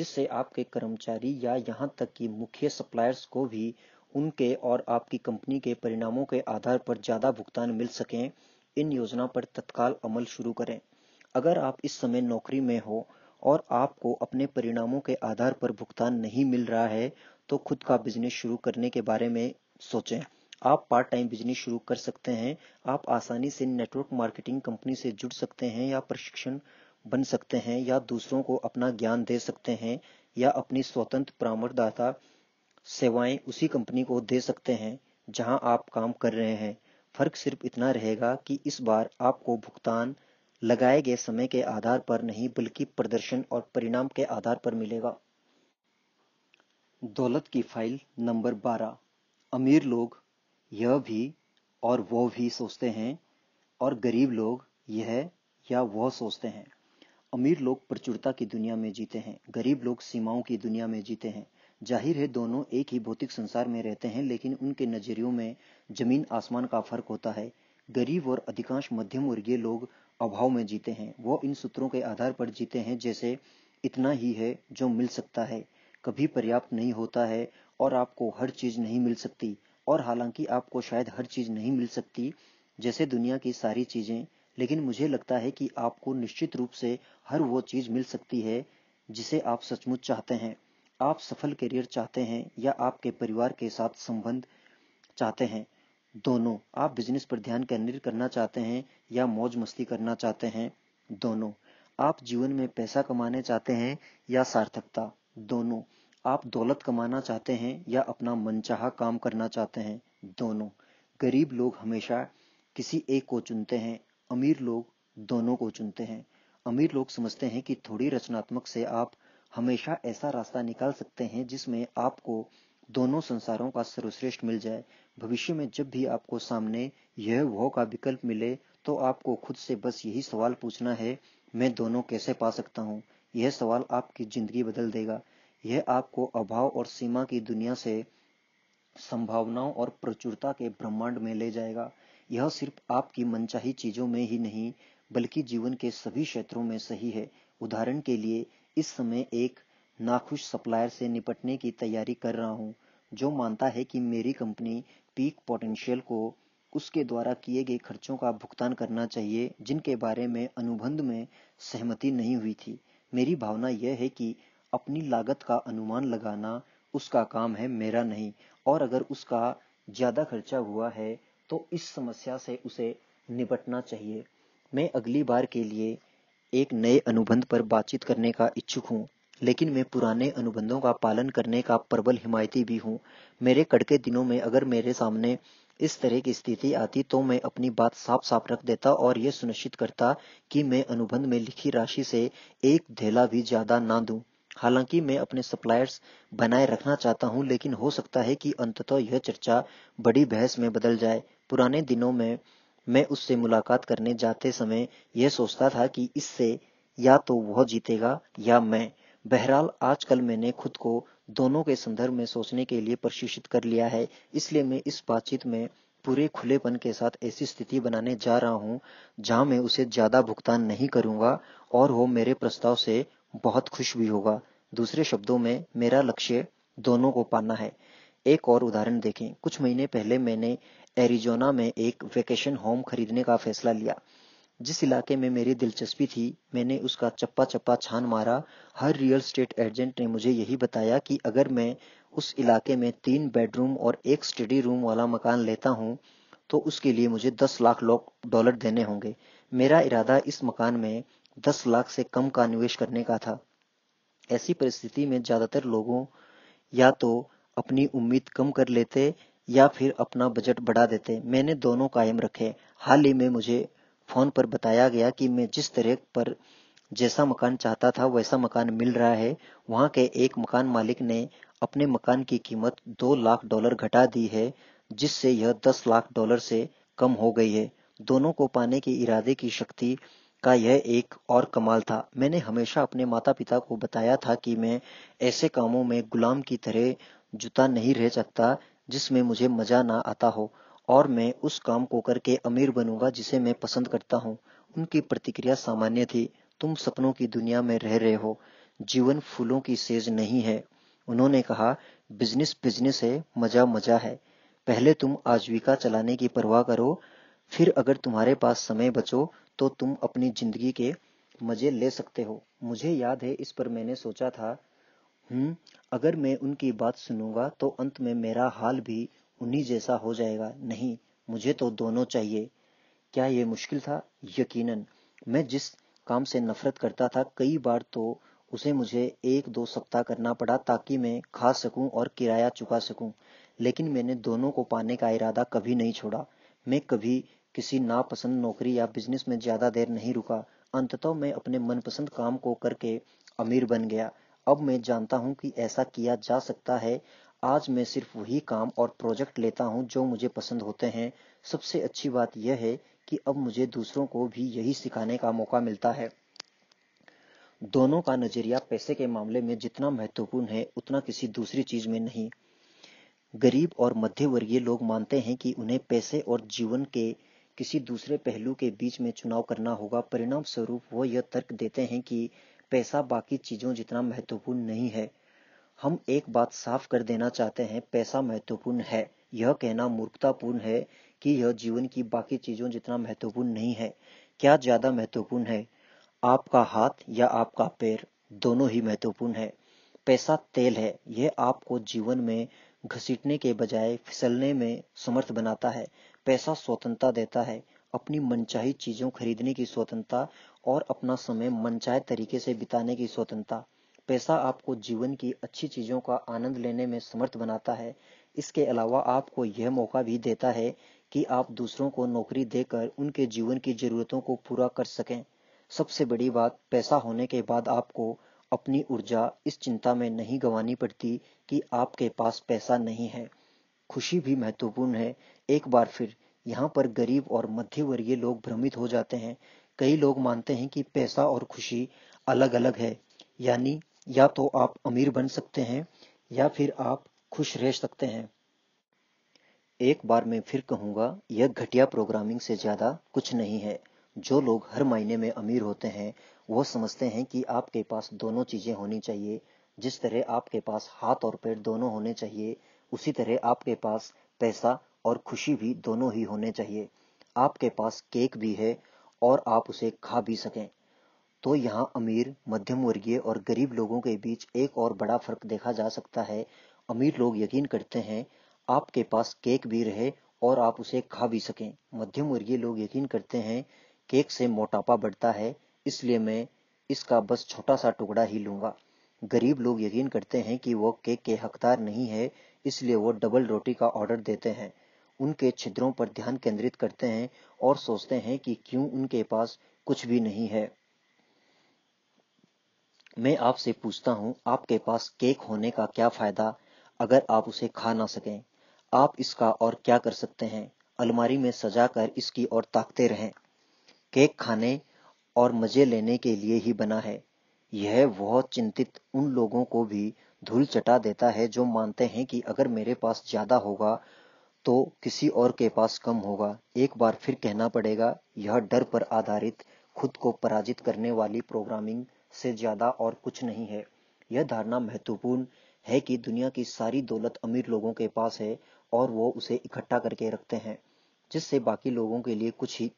जिससे आपके कर्मचारी या यहाँ तक कि मुख्य सप्लायर्स को भी उनके और आपकी कंपनी के परिणामों के आधार पर ज़्यादा भुगतान मिल सकें इन योजना पर तत्काल अमल शुरू करें अगर आप इस समय नौकरी में हो और आपको अपने परिणामों के आधार पर भुगतान नहीं मिल रहा है तो खुद का बिजनेस शुरू करने के बारे में सोचें आप पार्ट टाइम बिजनेस शुरू कर सकते हैं आप आसानी से नेटवर्क मार्केटिंग कंपनी से जुड़ सकते हैं या प्रशिक्षण बन सकते हैं या दूसरों को अपना ज्ञान दे सकते हैं या अपनी स्वतंत्र परामर्शदाता सेवाएं उसी कंपनी को दे सकते हैं जहां आप काम कर रहे हैं फर्क सिर्फ इतना रहेगा कि इस बार आपको भुगतान लगाए गए समय के आधार पर नहीं बल्कि प्रदर्शन और परिणाम के आधार पर मिलेगा दौलत की फाइल नंबर 12 अमीर लोग यह भी और वो भी सोचते हैं और गरीब लोग यह या वह सोचते हैं अमीर लोग प्रचुरता की दुनिया में जीते हैं गरीब लोग सीमाओं की दुनिया में जीते हैं जाहिर है दोनों एक ही भौतिक संसार में रहते हैं लेकिन उनके नजरियों में जमीन आसमान का फर्क होता है गरीब और अधिकांश मध्यम वर्गीय लोग अभाव में जीते हैं वो इन सूत्रों के आधार पर जीते हैं जैसे इतना ही है जो मिल सकता है कभी पर्याप्त नहीं होता है और आपको हर चीज नहीं मिल सकती और हालांकि आपको शायद हर चीज नहीं मिल सकती जैसे दुनिया की सारी चीजें लेकिन मुझे लगता है कि आपको निश्चित रूप से हर वो चीज मिल सकती है जिसे आप सचमुच चाहते हैं आप सफल करियर चाहते हैं या आपके परिवार के साथ संबंध चाहते हैं दोनों आप बिजनेस पर ध्यान केंद्रित करना चाहते हैं या मौज मस्ती करना चाहते हैं दोनों आप जीवन में पैसा कमाने चाहते हैं या सार्थकता दोनों आप दौलत कमाना चाहते हैं या अपना मनचाहा काम करना चाहते हैं दोनों गरीब लोग हमेशा किसी एक को चुनते हैं अमीर लोग दोनों को चुनते हैं अमीर लोग समझते हैं कि थोड़ी रचनात्मक से आप हमेशा ऐसा रास्ता निकाल सकते हैं जिसमें आपको दोनों संसारों का सर्वश्रेष्ठ मिल जाए भविष्य में जब भी आपको सामने यह वह का विकल्प मिले तो आपको खुद से बस यही सवाल पूछना है मैं दोनों कैसे पा सकता हूँ यह सवाल आपकी जिंदगी बदल देगा यह आपको अभाव और सीमा की दुनिया से संभावनाओं और प्रचुरता के ब्रह्मांड में ले जाएगा यह सिर्फ आपकी मनचाही चीजों में ही नहीं बल्कि जीवन के सभी क्षेत्रों में सही है उदाहरण के लिए इस समय एक नाखुश सप्लायर से निपटने की तैयारी कर रहा हूं जो मानता है कि मेरी कंपनी पीक पोटेंशियल को उसके द्वारा किए गए खर्चों का भुगतान करना चाहिए जिनके बारे में अनुबंध में सहमति नहीं हुई थी मेरी भावना यह है कि अपनी लागत का अनुमान लगाना उसका काम है मेरा नहीं और अगर उसका ज़्यादा खर्चा हुआ है तो इस समस्या से उसे निपटना चाहिए मैं अगली बार के लिए एक नए अनुबंध पर बातचीत करने का इच्छुक हूँ लेकिन मैं पुराने अनुबंधों का पालन करने का प्रबल हिमायती भी हूँ मेरे कड़के दिनों में अगर मेरे सामने इस तरह की स्थिति आती तो मैं अपनी बात साफ साफ रख देता और यह सुनिश्चित करता कि मैं अनुबंध में लिखी राशि से एक धेला भी ज्यादा ना दूं। हालांकि मैं अपने सप्लायर्स बनाए रखना चाहता हूं लेकिन हो सकता है कि अंततः यह चर्चा बड़ी बहस में बदल जाए पुराने दिनों में मैं उससे मुलाकात करने जाते समय यह सोचता था कि इससे या तो वह जीतेगा या मैं बहरहाल आजकल मैंने खुद को दोनों के संदर्भ में सोचने के लिए प्रशिक्षित कर लिया है इसलिए मैं इस बातचीत में पूरे खुलेपन के साथ ऐसी स्थिति बनाने जा रहा हूं जहां मैं उसे ज्यादा भुगतान नहीं करूंगा और वो मेरे प्रस्ताव से बहुत खुश भी होगा दूसरे शब्दों में मेरा लक्ष्य दोनों को पाना है एक और उदाहरण देखें कुछ महीने पहले मैंने एरिजोना में एक वेकेशन होम खरीदने का फैसला लिया जिस इलाके में मेरी दिलचस्पी थी मैंने उसका चप्पा चप्पा छान मारा हर रियल स्टेट एजेंट ने मुझे यही बताया कि अगर मैं उस इलाके में तीन बेडरूम और एक स्टडी रूम वाला मकान लेता हूँ तो उसके लिए मुझे दस लाख डॉलर देने होंगे मेरा इरादा इस मकान में दस लाख से कम का निवेश करने का था ऐसी परिस्थिति में ज़्यादातर लोगों या तो अपनी उम्मीद कम कर लेते या फिर अपना बजट बढ़ा देते मैंने दोनों कायम रखे हाल ही में मुझे फोन पर बताया गया कि मैं जिस तरह पर जैसा मकान चाहता था वैसा मकान मिल रहा है वहां के एक मकान मालिक ने अपने मकान की कीमत दो लाख डॉलर घटा दी है जिससे यह दस लाख डॉलर से कम हो गई है दोनों को पाने के इरादे की शक्ति का यह एक और कमाल था मैंने हमेशा अपने माता पिता को बताया था कि मैं ऐसे कामों में गुलाम की तरह जुता नहीं रह सकता जिसमें मुझे मजा ना आता हो और मैं उस काम को करके अमीर बनूंगा जिसे मैं पसंद करता हूँ उनकी प्रतिक्रिया सामान्य थी तुम सपनों की दुनिया में रह रहे हो जीवन फूलों की सेज नहीं है उन्होंने कहा बिजनेस बिजनेस है मजा मजा है पहले तुम आजीविका चलाने की परवाह करो फिर अगर तुम्हारे पास समय बचो तो तुम अपनी जिंदगी के मजे ले सकते हो मुझे याद है इस पर मैंने सोचा था हम्म अगर मैं उनकी बात सुनूंगा तो अंत में मेरा हाल भी उन्हीं जैसा हो जाएगा नहीं मुझे तो दोनों चाहिए क्या ये मुश्किल था यकीनन मैं जिस काम से नफरत करता था कई बार तो उसे मुझे एक दो सप्ताह करना पड़ा ताकि मैं खा सकूं और किराया चुका सकूं लेकिन मैंने दोनों को पाने का इरादा कभी नहीं छोड़ा मैं कभी किसी नापसंद नौकरी या बिजनेस में ज्यादा देर नहीं रुका अंततः मैं अपने मनपसंद काम को करके अमीर बन गया अब मैं जानता हूं कि ऐसा किया जा सकता है आज मैं सिर्फ वही काम और प्रोजेक्ट लेता हूं जो मुझे पसंद होते हैं सबसे अच्छी बात यह है कि अब मुझे दूसरों को भी यही सिखाने का मौका मिलता है दोनों का नजरिया पैसे के मामले में जितना महत्वपूर्ण है उतना किसी दूसरी चीज में नहीं गरीब और मध्य वर्गीय लोग मानते हैं कि उन्हें पैसे और जीवन के किसी दूसरे पहलू के बीच में चुनाव करना होगा परिणाम स्वरूप वह यह तर्क देते हैं कि पैसा बाकी चीजों जितना महत्वपूर्ण नहीं है हम एक बात साफ कर देना चाहते हैं पैसा महत्वपूर्ण है यह कहना मूर्खतापूर्ण है कि यह जीवन की बाकी चीजों जितना महत्वपूर्ण नहीं है क्या ज्यादा महत्वपूर्ण है आपका हाथ या आपका पैर दोनों ही महत्वपूर्ण है पैसा तेल है यह आपको जीवन में घसीटने के बजाय फिसलने में समर्थ बनाता है पैसा स्वतंत्रता देता है अपनी मनचाही चीजों खरीदने की स्वतंत्रता और अपना समय मनचाहे तरीके से बिताने की स्वतंत्रता पैसा आपको जीवन की अच्छी चीजों का आनंद लेने में समर्थ बनाता है इसके अलावा आपको यह मौका भी देता है कि आप दूसरों को नौकरी देकर उनके जीवन की जरूरतों को पूरा कर सकें सबसे बड़ी बात पैसा होने के बाद आपको अपनी ऊर्जा इस चिंता में नहीं गंवानी पड़ती कि आपके पास पैसा नहीं है खुशी भी महत्वपूर्ण है एक बार फिर यहाँ पर गरीब और मध्य वर्गीय लोग भ्रमित हो जाते हैं कई लोग मानते हैं कि पैसा और खुशी अलग अलग है यानी या तो आप अमीर बन सकते हैं या फिर आप खुश रह सकते हैं एक बार मैं फिर कहूंगा यह घटिया प्रोग्रामिंग से ज्यादा कुछ नहीं है जो लोग हर महीने में अमीर होते हैं वह समझते हैं कि आपके पास दोनों चीजें होनी चाहिए जिस तरह आपके पास हाथ और पेट दोनों होने चाहिए उसी तरह आपके पास पैसा और खुशी भी दोनों ही होने चाहिए आपके पास केक भी है और आप उसे खा भी सकें तो यहाँ अमीर मध्यम वर्गीय और गरीब लोगों के बीच एक और बड़ा फर्क देखा जा सकता है अमीर लोग यकीन करते हैं आपके पास केक भी रहे और आप उसे खा भी सकें मध्यम वर्गीय लोग यकीन करते हैं केक से मोटापा बढ़ता है इसलिए मैं इसका बस छोटा सा टुकड़ा ही लूंगा गरीब लोग यकीन करते हैं कि वो केक के हकदार नहीं है इसलिए वो डबल रोटी का ऑर्डर देते हैं उनके छिद्रों पर ध्यान केंद्रित करते हैं और सोचते हैं कि क्यों उनके पास कुछ भी नहीं है मैं आपसे पूछता हूं आपके पास केक होने का क्या फायदा अगर आप उसे खा ना सकें आप इसका और क्या कर सकते हैं अलमारी में सजा कर इसकी और ताकते रहें केक खाने और मजे लेने के लिए ही बना है यह बहुत चिंतित उन लोगों को भी धूल चटा देता है जो मानते हैं कि अगर मेरे पास ज्यादा होगा तो किसी और के पास कम होगा एक बार फिर कहना पड़ेगा यह डर पर आधारित खुद को पराजित करने वाली प्रोग्रामिंग से ज्यादा और कुछ नहीं है यह धारणा महत्वपूर्ण है कि दुनिया की सारी दौलत अमीर लोगों के पास है और वो उसे इकट्ठा करके रखते हैं जिससे बाकी लोगों के लिए कुछ ही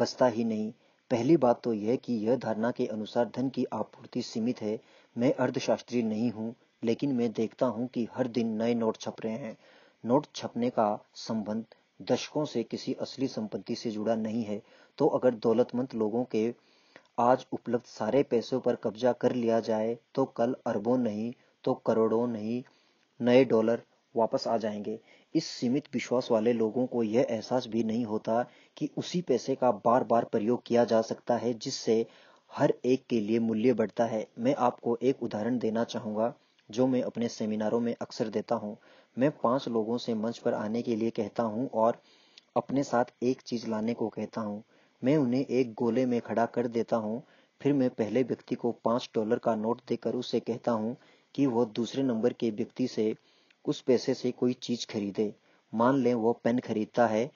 बचता ही नहीं पहली बात तो यह कि यह धारणा के अनुसार धन की आपूर्ति सीमित है मैं अर्थशास्त्री नहीं हूँ लेकिन मैं देखता हूँ कि हर दिन नए नोट छप रहे हैं नोट छपने का संबंध दशकों से किसी असली संपत्ति से जुड़ा नहीं है तो अगर दौलतमंद लोगों के आज उपलब्ध सारे पैसों पर कब्जा कर लिया जाए तो कल अरबों नहीं तो करोड़ों नहीं नए डॉलर वापस आ जाएंगे इस सीमित विश्वास वाले लोगों को यह एहसास भी नहीं होता कि उसी पैसे का बार बार प्रयोग किया जा सकता है जिससे हर एक के लिए मूल्य बढ़ता है मैं आपको एक उदाहरण देना चाहूँगा जो मैं अपने सेमिनारों में अक्सर देता हूँ मैं पांच लोगों से मंच पर आने के लिए कहता हूं और अपने साथ एक चीज लाने को कहता हूं मैं उन्हें एक गोले में खड़ा कर देता हूं फिर मैं पहले व्यक्ति को पांच डॉलर का नोट देकर उसे कहता हूं कि वह दूसरे नंबर के व्यक्ति से उस पैसे से कोई चीज खरीदे मान लें वो पेन खरीदता है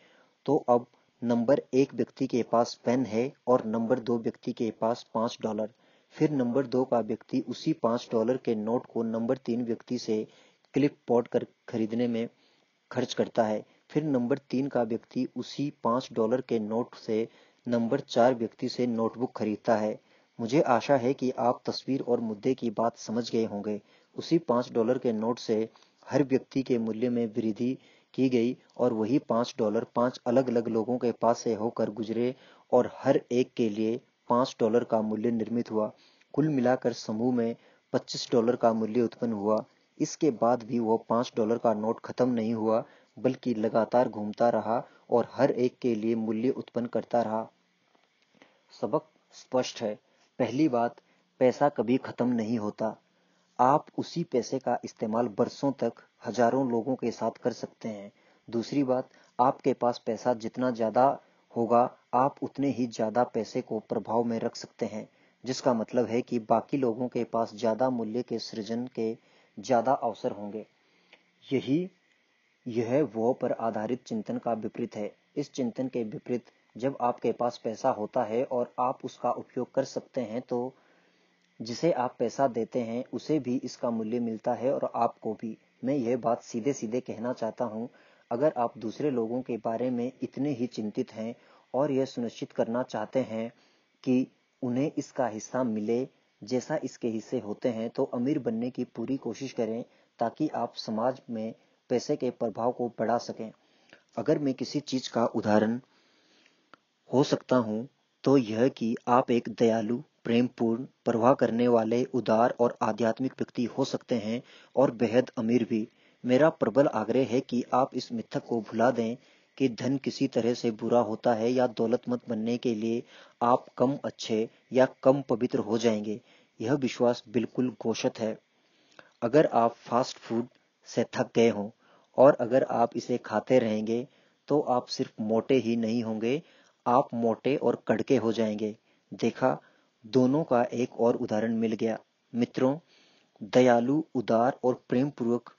तो अब नंबर एक व्यक्ति के पास पेन है और नंबर दो व्यक्ति के पास पांच डॉलर फिर नंबर दो का व्यक्ति उसी पांच डॉलर के नोट को नंबर तीन व्यक्ति से क्लिप पॉट कर खरीदने में खर्च करता है फिर नंबर तीन का व्यक्ति उसी पाँच डॉलर के नोट से नंबर चार व्यक्ति से नोटबुक खरीदता है मुझे आशा है कि आप तस्वीर और मुद्दे की बात समझ गए होंगे उसी पाँच डॉलर के नोट से हर व्यक्ति के मूल्य में वृद्धि की गई और वही पाँच डॉलर पाँच अलग अलग लोगों के पास से होकर गुजरे और हर एक के लिए पाँच डॉलर का मूल्य निर्मित हुआ कुल मिलाकर समूह में पच्चीस डॉलर का मूल्य उत्पन्न हुआ इसके बाद भी वो पांच डॉलर का नोट खत्म नहीं हुआ बल्कि लगातार घूमता रहा और हर एक के लिए मूल्य उत्पन्न करता रहा सबक स्पष्ट है पहली बात पैसा कभी खत्म नहीं होता आप उसी पैसे का इस्तेमाल बरसों तक हजारों लोगों के साथ कर सकते हैं दूसरी बात आपके पास पैसा जितना ज्यादा होगा आप उतने ही ज्यादा पैसे को प्रभाव में रख सकते हैं जिसका मतलब है कि बाकी लोगों के पास ज्यादा मूल्य के सृजन के ज्यादा अवसर होंगे यही यह वो पर आधारित चिंतन का विपरीत है इस चिंतन के विपरीत जब आपके पास पैसा होता है और आप उसका उपयोग कर सकते हैं तो जिसे आप पैसा देते हैं उसे भी इसका मूल्य मिलता है और आपको भी मैं यह बात सीधे सीधे कहना चाहता हूँ अगर आप दूसरे लोगों के बारे में इतने ही चिंतित हैं और यह सुनिश्चित करना चाहते हैं कि उन्हें इसका हिस्सा मिले जैसा इसके हिस्से होते हैं तो अमीर बनने की पूरी कोशिश करें ताकि आप समाज में पैसे के प्रभाव को बढ़ा सकें अगर मैं किसी चीज़ का उदाहरण हो सकता हूँ तो यह कि आप एक दयालु प्रेमपूर्ण प्रवाह करने वाले उदार और आध्यात्मिक व्यक्ति हो सकते हैं और बेहद अमीर भी मेरा प्रबल आग्रह है कि आप इस मिथक को भुला दें कि धन किसी तरह से बुरा होता है या दौलतमंद बनने के लिए आप कम अच्छे या कम पवित्र हो जाएंगे यह विश्वास बिल्कुल घोषित है अगर आप फास्ट फूड से थक गए हों और अगर आप इसे खाते रहेंगे तो आप सिर्फ मोटे ही नहीं होंगे आप मोटे और कड़के हो जाएंगे देखा दोनों का एक और उदाहरण मिल गया मित्रों दयालु उदार और प्रेम पूर्वक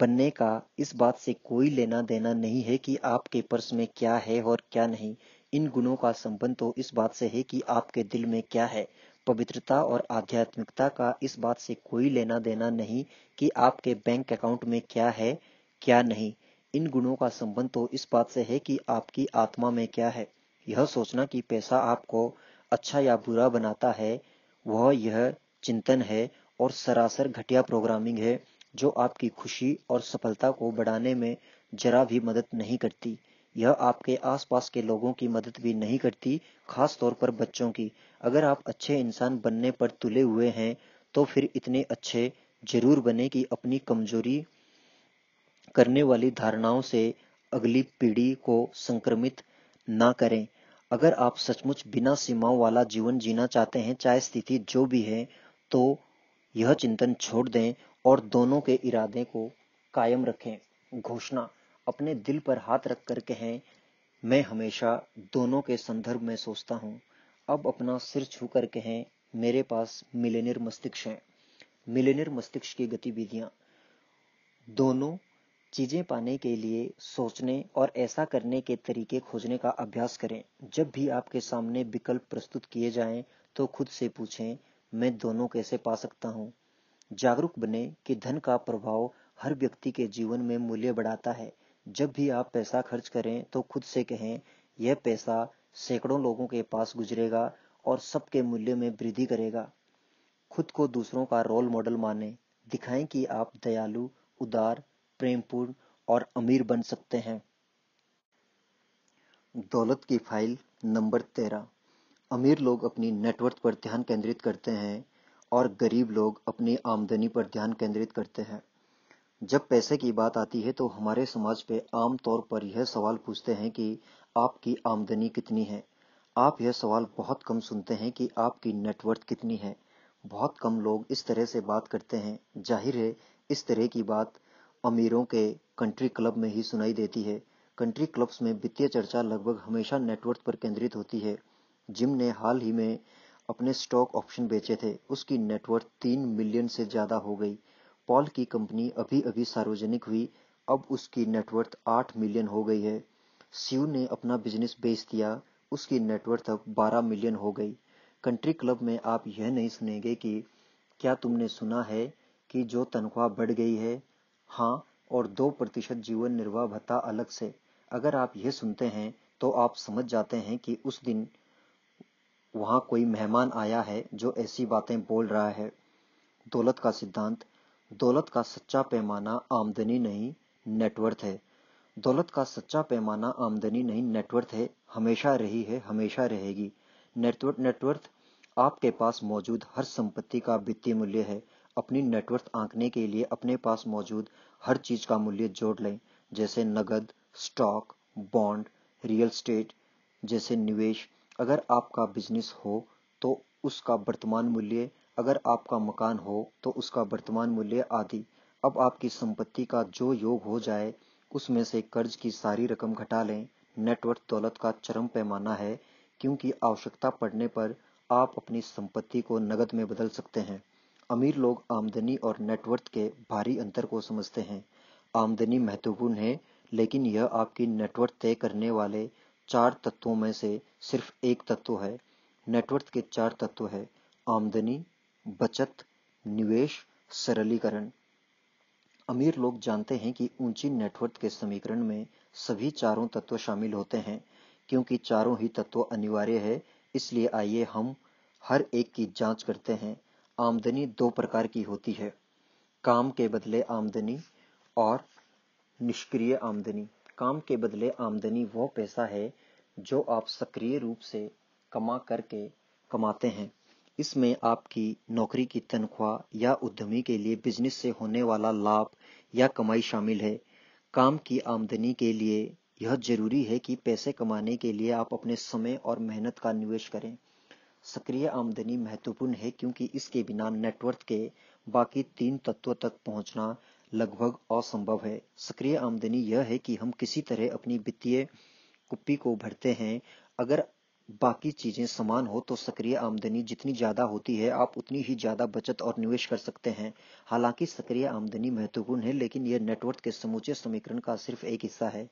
बनने का इस बात से कोई लेना देना नहीं है कि आपके पर्स में क्या है और क्या नहीं इन गुणों का संबंध तो इस बात से है कि आपके दिल में क्या है पवित्रता और आध्यात्मिकता का इस बात से कोई लेना देना नहीं कि आपके बैंक अकाउंट में क्या है क्या नहीं इन गुणों का संबंध तो इस बात से है कि आपकी आत्मा में क्या है यह सोचना कि पैसा आपको अच्छा या बुरा बनाता है वह यह चिंतन है और सरासर घटिया प्रोग्रामिंग है जो आपकी खुशी और सफलता को बढ़ाने में जरा भी मदद नहीं करती यह आपके आसपास के लोगों की मदद भी नहीं करती खास तौर पर बच्चों की अगर आप अच्छे इंसान बनने पर तुले हुए हैं तो फिर इतने अच्छे जरूर बने कि अपनी कमजोरी करने वाली धारणाओं से अगली पीढ़ी को संक्रमित ना करें अगर आप सचमुच बिना सीमाओं वाला जीवन जीना चाहते हैं चाहे स्थिति जो भी है तो यह चिंतन छोड़ दें और दोनों के इरादे को कायम रखें घोषणा अपने दिल पर हाथ रख कर कहें मैं हमेशा दोनों के संदर्भ में सोचता हूं अब अपना सिर छू कर कहें मेरे पास मिलेनियर मस्तिष्क है मिलेनियर मस्तिष्क की गतिविधियां दोनों चीजें पाने के लिए सोचने और ऐसा करने के तरीके खोजने का अभ्यास करें जब भी आपके सामने विकल्प प्रस्तुत किए जाएं तो खुद से पूछें मैं दोनों कैसे पा सकता हूं जागरूक बने कि धन का प्रभाव हर व्यक्ति के जीवन में मूल्य बढ़ाता है जब भी आप पैसा खर्च करें तो खुद से कहें यह पैसा सैकड़ों लोगों के पास गुजरेगा और सबके मूल्य में वृद्धि करेगा खुद को दूसरों का रोल मॉडल माने दिखाएं कि आप दयालु उदार प्रेमपूर्ण और अमीर बन सकते हैं दौलत की फाइल नंबर तेरह अमीर लोग अपनी नेटवर्थ पर ध्यान केंद्रित करते हैं और गरीब लोग अपनी आमदनी पर ध्यान केंद्रित करते हैं जब पैसे की बात आती है तो हमारे समाज पे आम तौर पर यह सवाल पूछते हैं कि आपकी आमदनी कितनी है आप यह सवाल बहुत कम सुनते हैं कि आपकी नेटवर्थ कितनी है बहुत कम लोग इस तरह से बात करते हैं जाहिर है इस तरह की बात अमीरों के कंट्री क्लब में ही सुनाई देती है कंट्री क्लब्स में वित्तीय चर्चा लगभग हमेशा नेटवर्थ पर केंद्रित होती है जिम ने हाल ही में अपने स्टॉक ऑप्शन बेचे थे उसकी नेटवर्थ तीन मिलियन से ज्यादा हो गई पॉल की कंपनी अभी अभी सार्वजनिक हुई अब उसकी नेटवर्थ आठ मिलियन हो गई है सीयू ने अपना बिजनेस बेच दिया उसकी नेटवर्थ अब बारह मिलियन हो गई कंट्री क्लब में आप यह नहीं सुनेंगे कि क्या तुमने सुना है कि जो तनख्वाह बढ़ गई है हाँ और दो प्रतिशत जीवन निर्वाह भत्ता अलग से अगर आप यह सुनते हैं तो आप समझ जाते हैं कि उस दिन वहाँ कोई मेहमान आया है जो ऐसी बातें बोल रहा है दौलत का सिद्धांत दौलत का सच्चा पैमाना आमदनी नहीं नेटवर्थ है दौलत का सच्चा पैमाना आमदनी नहीं नेटवर्थ है हमेशा रही है हमेशा रहेगी नेटवर्थ नेटवर्थ आपके पास मौजूद हर संपत्ति का वित्तीय मूल्य है अपनी नेटवर्थ आंकने के लिए अपने पास मौजूद हर चीज का मूल्य जोड़ लें जैसे नगद स्टॉक बॉन्ड रियल स्टेट जैसे निवेश अगर आपका बिजनेस हो तो उसका वर्तमान मूल्य अगर आपका मकान हो तो उसका वर्तमान मूल्य आदि अब आपकी संपत्ति का जो योग हो जाए उसमें से कर्ज की सारी रकम घटा लें नेटवर्थ दौलत का चरम पैमाना है क्योंकि आवश्यकता पड़ने पर आप अपनी संपत्ति को नगद में बदल सकते हैं अमीर लोग आमदनी और नेटवर्थ के भारी अंतर को समझते हैं आमदनी महत्वपूर्ण है लेकिन यह आपकी नेटवर्थ तय करने वाले चार तत्वों में से सिर्फ एक तत्व है नेटवर्थ के चार तत्व है आमदनी बचत निवेश सरलीकरण अमीर लोग जानते हैं कि ऊंची नेटवर्थ के समीकरण में सभी चारों तत्व शामिल होते हैं क्योंकि चारों ही तत्व अनिवार्य है इसलिए आइए हम हर एक की जांच करते हैं आमदनी दो प्रकार की होती है काम के बदले आमदनी और निष्क्रिय आमदनी काम के बदले आमदनी वह पैसा है जो आप सक्रिय रूप से कमा करके कमाते हैं इसमें आपकी नौकरी की तनख्वाह या उद्यमी के लिए बिजनेस से होने वाला लाभ या कमाई शामिल है काम की आमदनी के लिए यह जरूरी है कि पैसे कमाने के लिए आप अपने समय और मेहनत का निवेश करें सक्रिय आमदनी महत्वपूर्ण है क्योंकि इसके बिना नेटवर्क के बाकी तीन तत्वों तक पहुंचना लगभग असंभव है सक्रिय आमदनी यह है कि हम किसी तरह अपनी वित्तीय कुप्पी को भरते हैं अगर बाकी चीजें समान हो तो सक्रिय आमदनी जितनी ज्यादा होती है आप उतनी ही ज्यादा बचत और निवेश कर सकते हैं हालांकि सक्रिय आमदनी महत्वपूर्ण है लेकिन यह नेटवर्थ के समूचे समीकरण का सिर्फ एक हिस्सा है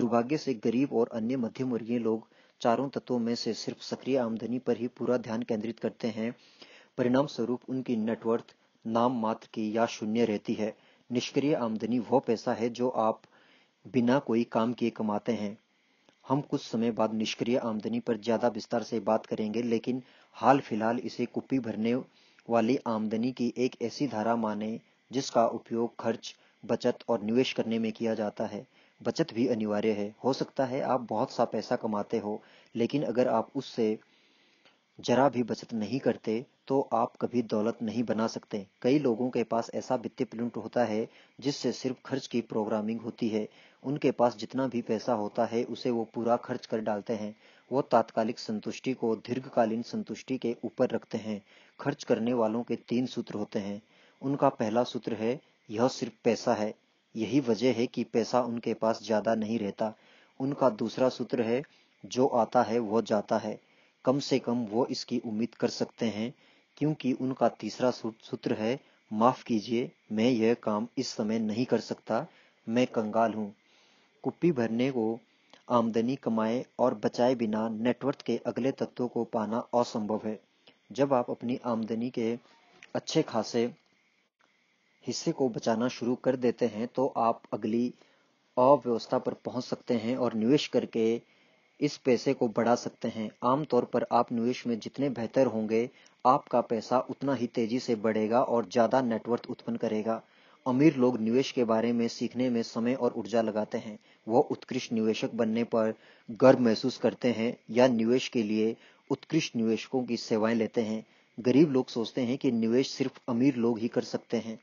दुर्भाग्य से गरीब और अन्य मध्यम वर्गीय लोग चारों तत्वों में से सिर्फ सक्रिय आमदनी पर ही पूरा ध्यान केंद्रित करते हैं परिणाम स्वरूप उनकी नेटवर्थ नाम मात्र की या शून्य रहती है निष्क्रिय आमदनी वो पैसा है जो आप बिना कोई काम किए कमाते हैं हम कुछ समय बाद निष्क्रिय आमदनी पर ज्यादा विस्तार से बात करेंगे लेकिन हाल फिलहाल इसे कुप्पी भरने वाली आमदनी की एक ऐसी धारा माने जिसका उपयोग खर्च बचत और निवेश करने में किया जाता है बचत भी अनिवार्य है हो सकता है आप बहुत सा पैसा कमाते हो लेकिन अगर आप उससे जरा भी बचत नहीं करते तो आप कभी दौलत नहीं बना सकते कई लोगों के पास ऐसा वित्तीय प्रिंट होता है जिससे सिर्फ खर्च की प्रोग्रामिंग होती है उनके पास जितना भी पैसा होता है उसे वो पूरा खर्च कर डालते हैं वो तात्कालिक संतुष्टि को दीर्घकालीन संतुष्टि के ऊपर रखते हैं खर्च करने वालों के तीन सूत्र होते हैं उनका पहला सूत्र है यह सिर्फ पैसा है यही वजह है कि पैसा उनके पास ज्यादा नहीं रहता उनका दूसरा सूत्र है जो आता है वो जाता है कम से कम वो इसकी उम्मीद कर सकते हैं क्योंकि उनका तीसरा सूत्र है माफ कीजिए मैं यह काम इस समय नहीं कर सकता मैं कंगाल हूँ कुप्पी भरने को आमदनी कमाए और बचाए बिना नेटवर्थ के अगले तत्वों को पाना असंभव है जब आप अपनी आमदनी के अच्छे खासे हिस्से को बचाना शुरू कर देते हैं तो आप अगली अव्यवस्था पर पहुंच सकते हैं और निवेश करके इस पैसे को बढ़ा सकते हैं आमतौर पर आप निवेश में जितने बेहतर होंगे आपका पैसा उतना ही तेजी से बढ़ेगा और ज्यादा नेटवर्थ उत्पन्न करेगा अमीर लोग निवेश के बारे में सीखने में समय और ऊर्जा लगाते हैं वह उत्कृष्ट निवेशक बनने पर गर्व महसूस करते हैं या निवेश के लिए उत्कृष्ट निवेशकों की सेवाएं लेते हैं गरीब लोग सोचते हैं कि निवेश सिर्फ अमीर लोग ही कर सकते हैं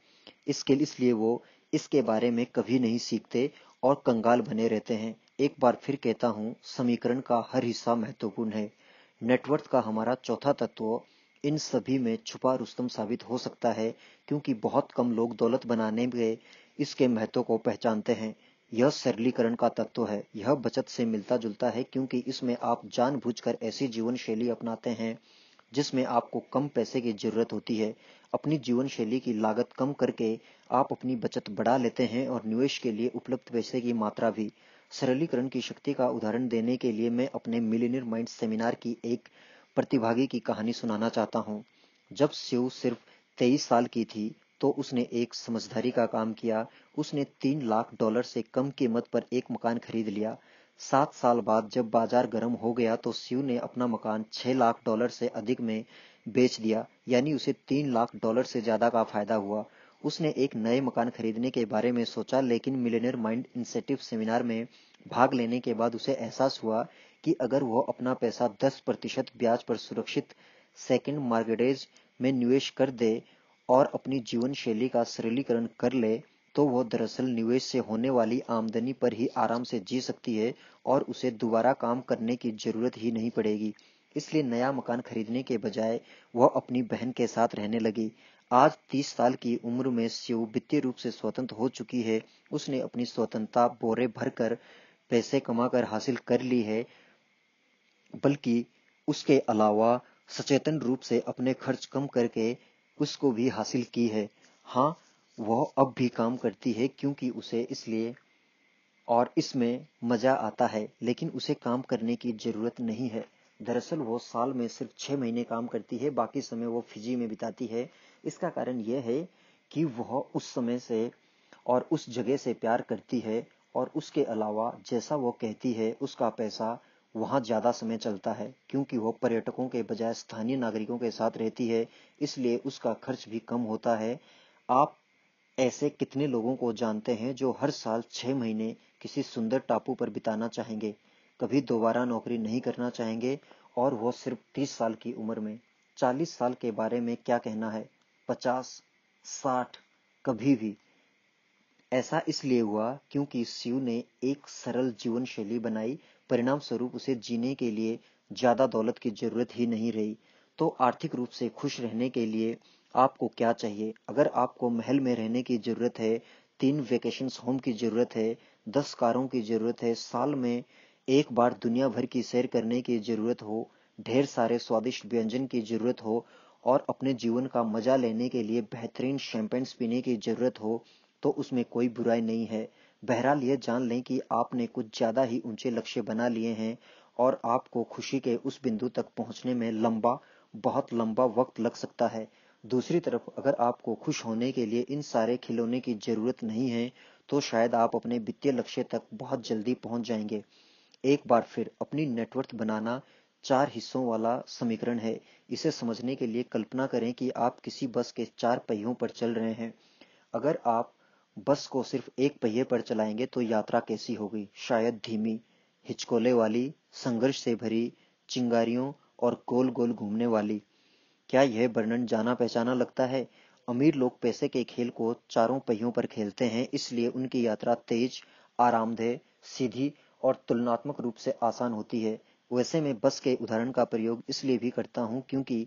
इसके इसलिए वो इसके बारे में कभी नहीं सीखते और कंगाल बने रहते हैं एक बार फिर कहता हूँ समीकरण का हर हिस्सा महत्वपूर्ण है नेटवर्थ का हमारा चौथा तत्व इन सभी में छुपा रुस्तम साबित हो सकता है क्योंकि बहुत कम लोग दौलत बनाने में इसके महत्व को पहचानते हैं यह सरलीकरण का तत्व है यह बचत से मिलता जुलता है क्योंकि इसमें आप जानबूझकर ऐसी जीवन शैली अपनाते हैं जिसमें आपको कम पैसे की जरूरत होती है अपनी जीवन शैली की लागत कम करके आप अपनी बचत बढ़ा लेते हैं और निवेश के लिए उपलब्ध पैसे की मात्रा भी सरलीकरण की शक्ति का उदाहरण देने के लिए मैं अपने मिलीनियर माइंड सेमिनार की एक प्रतिभागी की कहानी सुनाना चाहता हूँ जब शिव सिर्फ तेईस साल की थी तो उसने एक समझदारी का काम किया उसने तीन लाख डॉलर से कम कीमत पर एक मकान खरीद लिया सात साल बाद जब बाजार गर्म हो गया तो शिव ने अपना मकान छह लाख डॉलर से अधिक में बेच दिया यानी उसे तीन लाख डॉलर से ज्यादा का फायदा हुआ उसने एक नए मकान खरीदने के बारे में सोचा लेकिन मिलेनियर माइंड इंसेटिव सेमिनार में भाग लेने के बाद उसे एहसास हुआ कि अगर वह अपना पैसा 10 प्रतिशत ब्याज पर सुरक्षित सेकंड मार्गेडेज में निवेश कर दे और अपनी जीवन शैली का सरलीकरण कर ले तो वह दरअसल निवेश से होने वाली आमदनी पर ही आराम से जी सकती है और उसे दोबारा काम करने की जरूरत ही नहीं पड़ेगी इसलिए नया मकान खरीदने के बजाय वह अपनी बहन के साथ रहने लगी आज 30 साल की उम्र में शिव वित्तीय रूप से स्वतंत्र हो चुकी है उसने अपनी स्वतंत्रता बोरे भर कर पैसे कमाकर हासिल कर ली है बल्कि उसके अलावा सचेतन रूप से अपने खर्च कम करके उसको भी हासिल की है हाँ वह अब भी काम करती है क्योंकि उसे इसलिए और इसमें मजा आता है लेकिन उसे काम करने की जरूरत नहीं है दरअसल वो साल में सिर्फ छह महीने काम करती है बाकी समय वो फिजी में बिताती है इसका कारण यह है कि वह उस समय से और उस जगह से प्यार करती है और उसके अलावा जैसा वो कहती है उसका पैसा वहाँ ज़्यादा समय चलता है क्योंकि वह पर्यटकों के बजाय स्थानीय नागरिकों के साथ रहती है इसलिए उसका खर्च भी कम होता है आप ऐसे कितने लोगों को जानते हैं जो हर साल छह महीने किसी सुंदर टापू पर बिताना चाहेंगे कभी दोबारा नौकरी नहीं करना चाहेंगे और वो सिर्फ तीस साल की उम्र में चालीस साल के बारे में क्या कहना है पचास साठ कभी भी ऐसा इसलिए हुआ क्योंकि शिव ने एक सरल जीवन शैली बनाई परिणाम स्वरूप उसे जीने के लिए ज्यादा दौलत की जरूरत ही नहीं रही तो आर्थिक रूप से खुश रहने के लिए आपको क्या चाहिए अगर आपको महल में रहने की जरूरत है तीन वेकेशन होम की जरूरत है दस कारों की जरूरत है साल में एक बार दुनिया भर की सैर करने की जरूरत हो ढेर सारे स्वादिष्ट व्यंजन की जरूरत हो और अपने जीवन का मजा लेने के लिए बेहतरीन शैंपेन्स पीने की जरूरत हो तो उसमें कोई बुराई नहीं है बहरहाल यह जान लें कि आपने कुछ ज्यादा ही ऊंचे लक्ष्य बना लिए हैं और आपको खुशी के उस बिंदु तक पहुंचने में लंबा बहुत लंबा वक्त लग सकता है दूसरी तरफ अगर आपको खुश होने के लिए इन सारे खिलौने की जरूरत नहीं है तो शायद आप अपने वित्तीय लक्ष्य तक बहुत जल्दी पहुंच जाएंगे एक बार फिर अपनी नेटवर्थ बनाना चार हिस्सों वाला समीकरण है इसे समझने के लिए कल्पना करें कि आप किसी बस के चार पहियों पर चल रहे हैं अगर आप बस को सिर्फ एक पहिए पर चलाएंगे तो यात्रा कैसी होगी शायद धीमी हिचकोले वाली संघर्ष से भरी चिंगारियों और गोल गोल घूमने वाली क्या यह वर्णन जाना पहचाना लगता है अमीर लोग पैसे के खेल को चारों पहियों पर खेलते हैं इसलिए उनकी यात्रा तेज आरामदेह सीधी और तुलनात्मक रूप से आसान होती है वैसे मैं बस के उदाहरण का प्रयोग इसलिए भी करता हूँ क्योंकि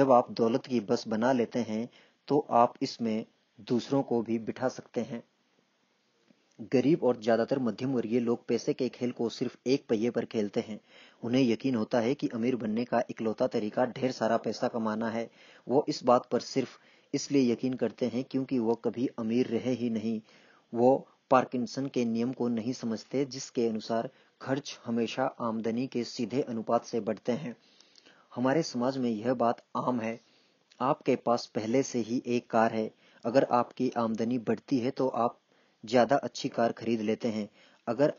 जब आप दौलत की बस बना लेते हैं तो आप इसमें दूसरों को भी बिठा सकते हैं गरीब और ज्यादातर मध्यम वर्गीय लोग पैसे के खेल को सिर्फ एक पहिए पर खेलते हैं उन्हें यकीन होता है कि अमीर बनने का इकलौता तरीका ढेर सारा पैसा कमाना है वो इस बात पर सिर्फ इसलिए यकीन करते हैं क्योंकि वो कभी अमीर रहे ही नहीं वो पार्किंसन के नियम को नहीं समझते जिसके अनुसार खर्च हमेशा आमदनी के सीधे अनुपात से बढ़ते हैं हमारे समाज में यह बात आम है आपके पास पहले से ही एक कार है अगर आपकी आमदनी बढ़ती है तो आप ज़्यादा अच्छी कार खरीद लेते हैं अगर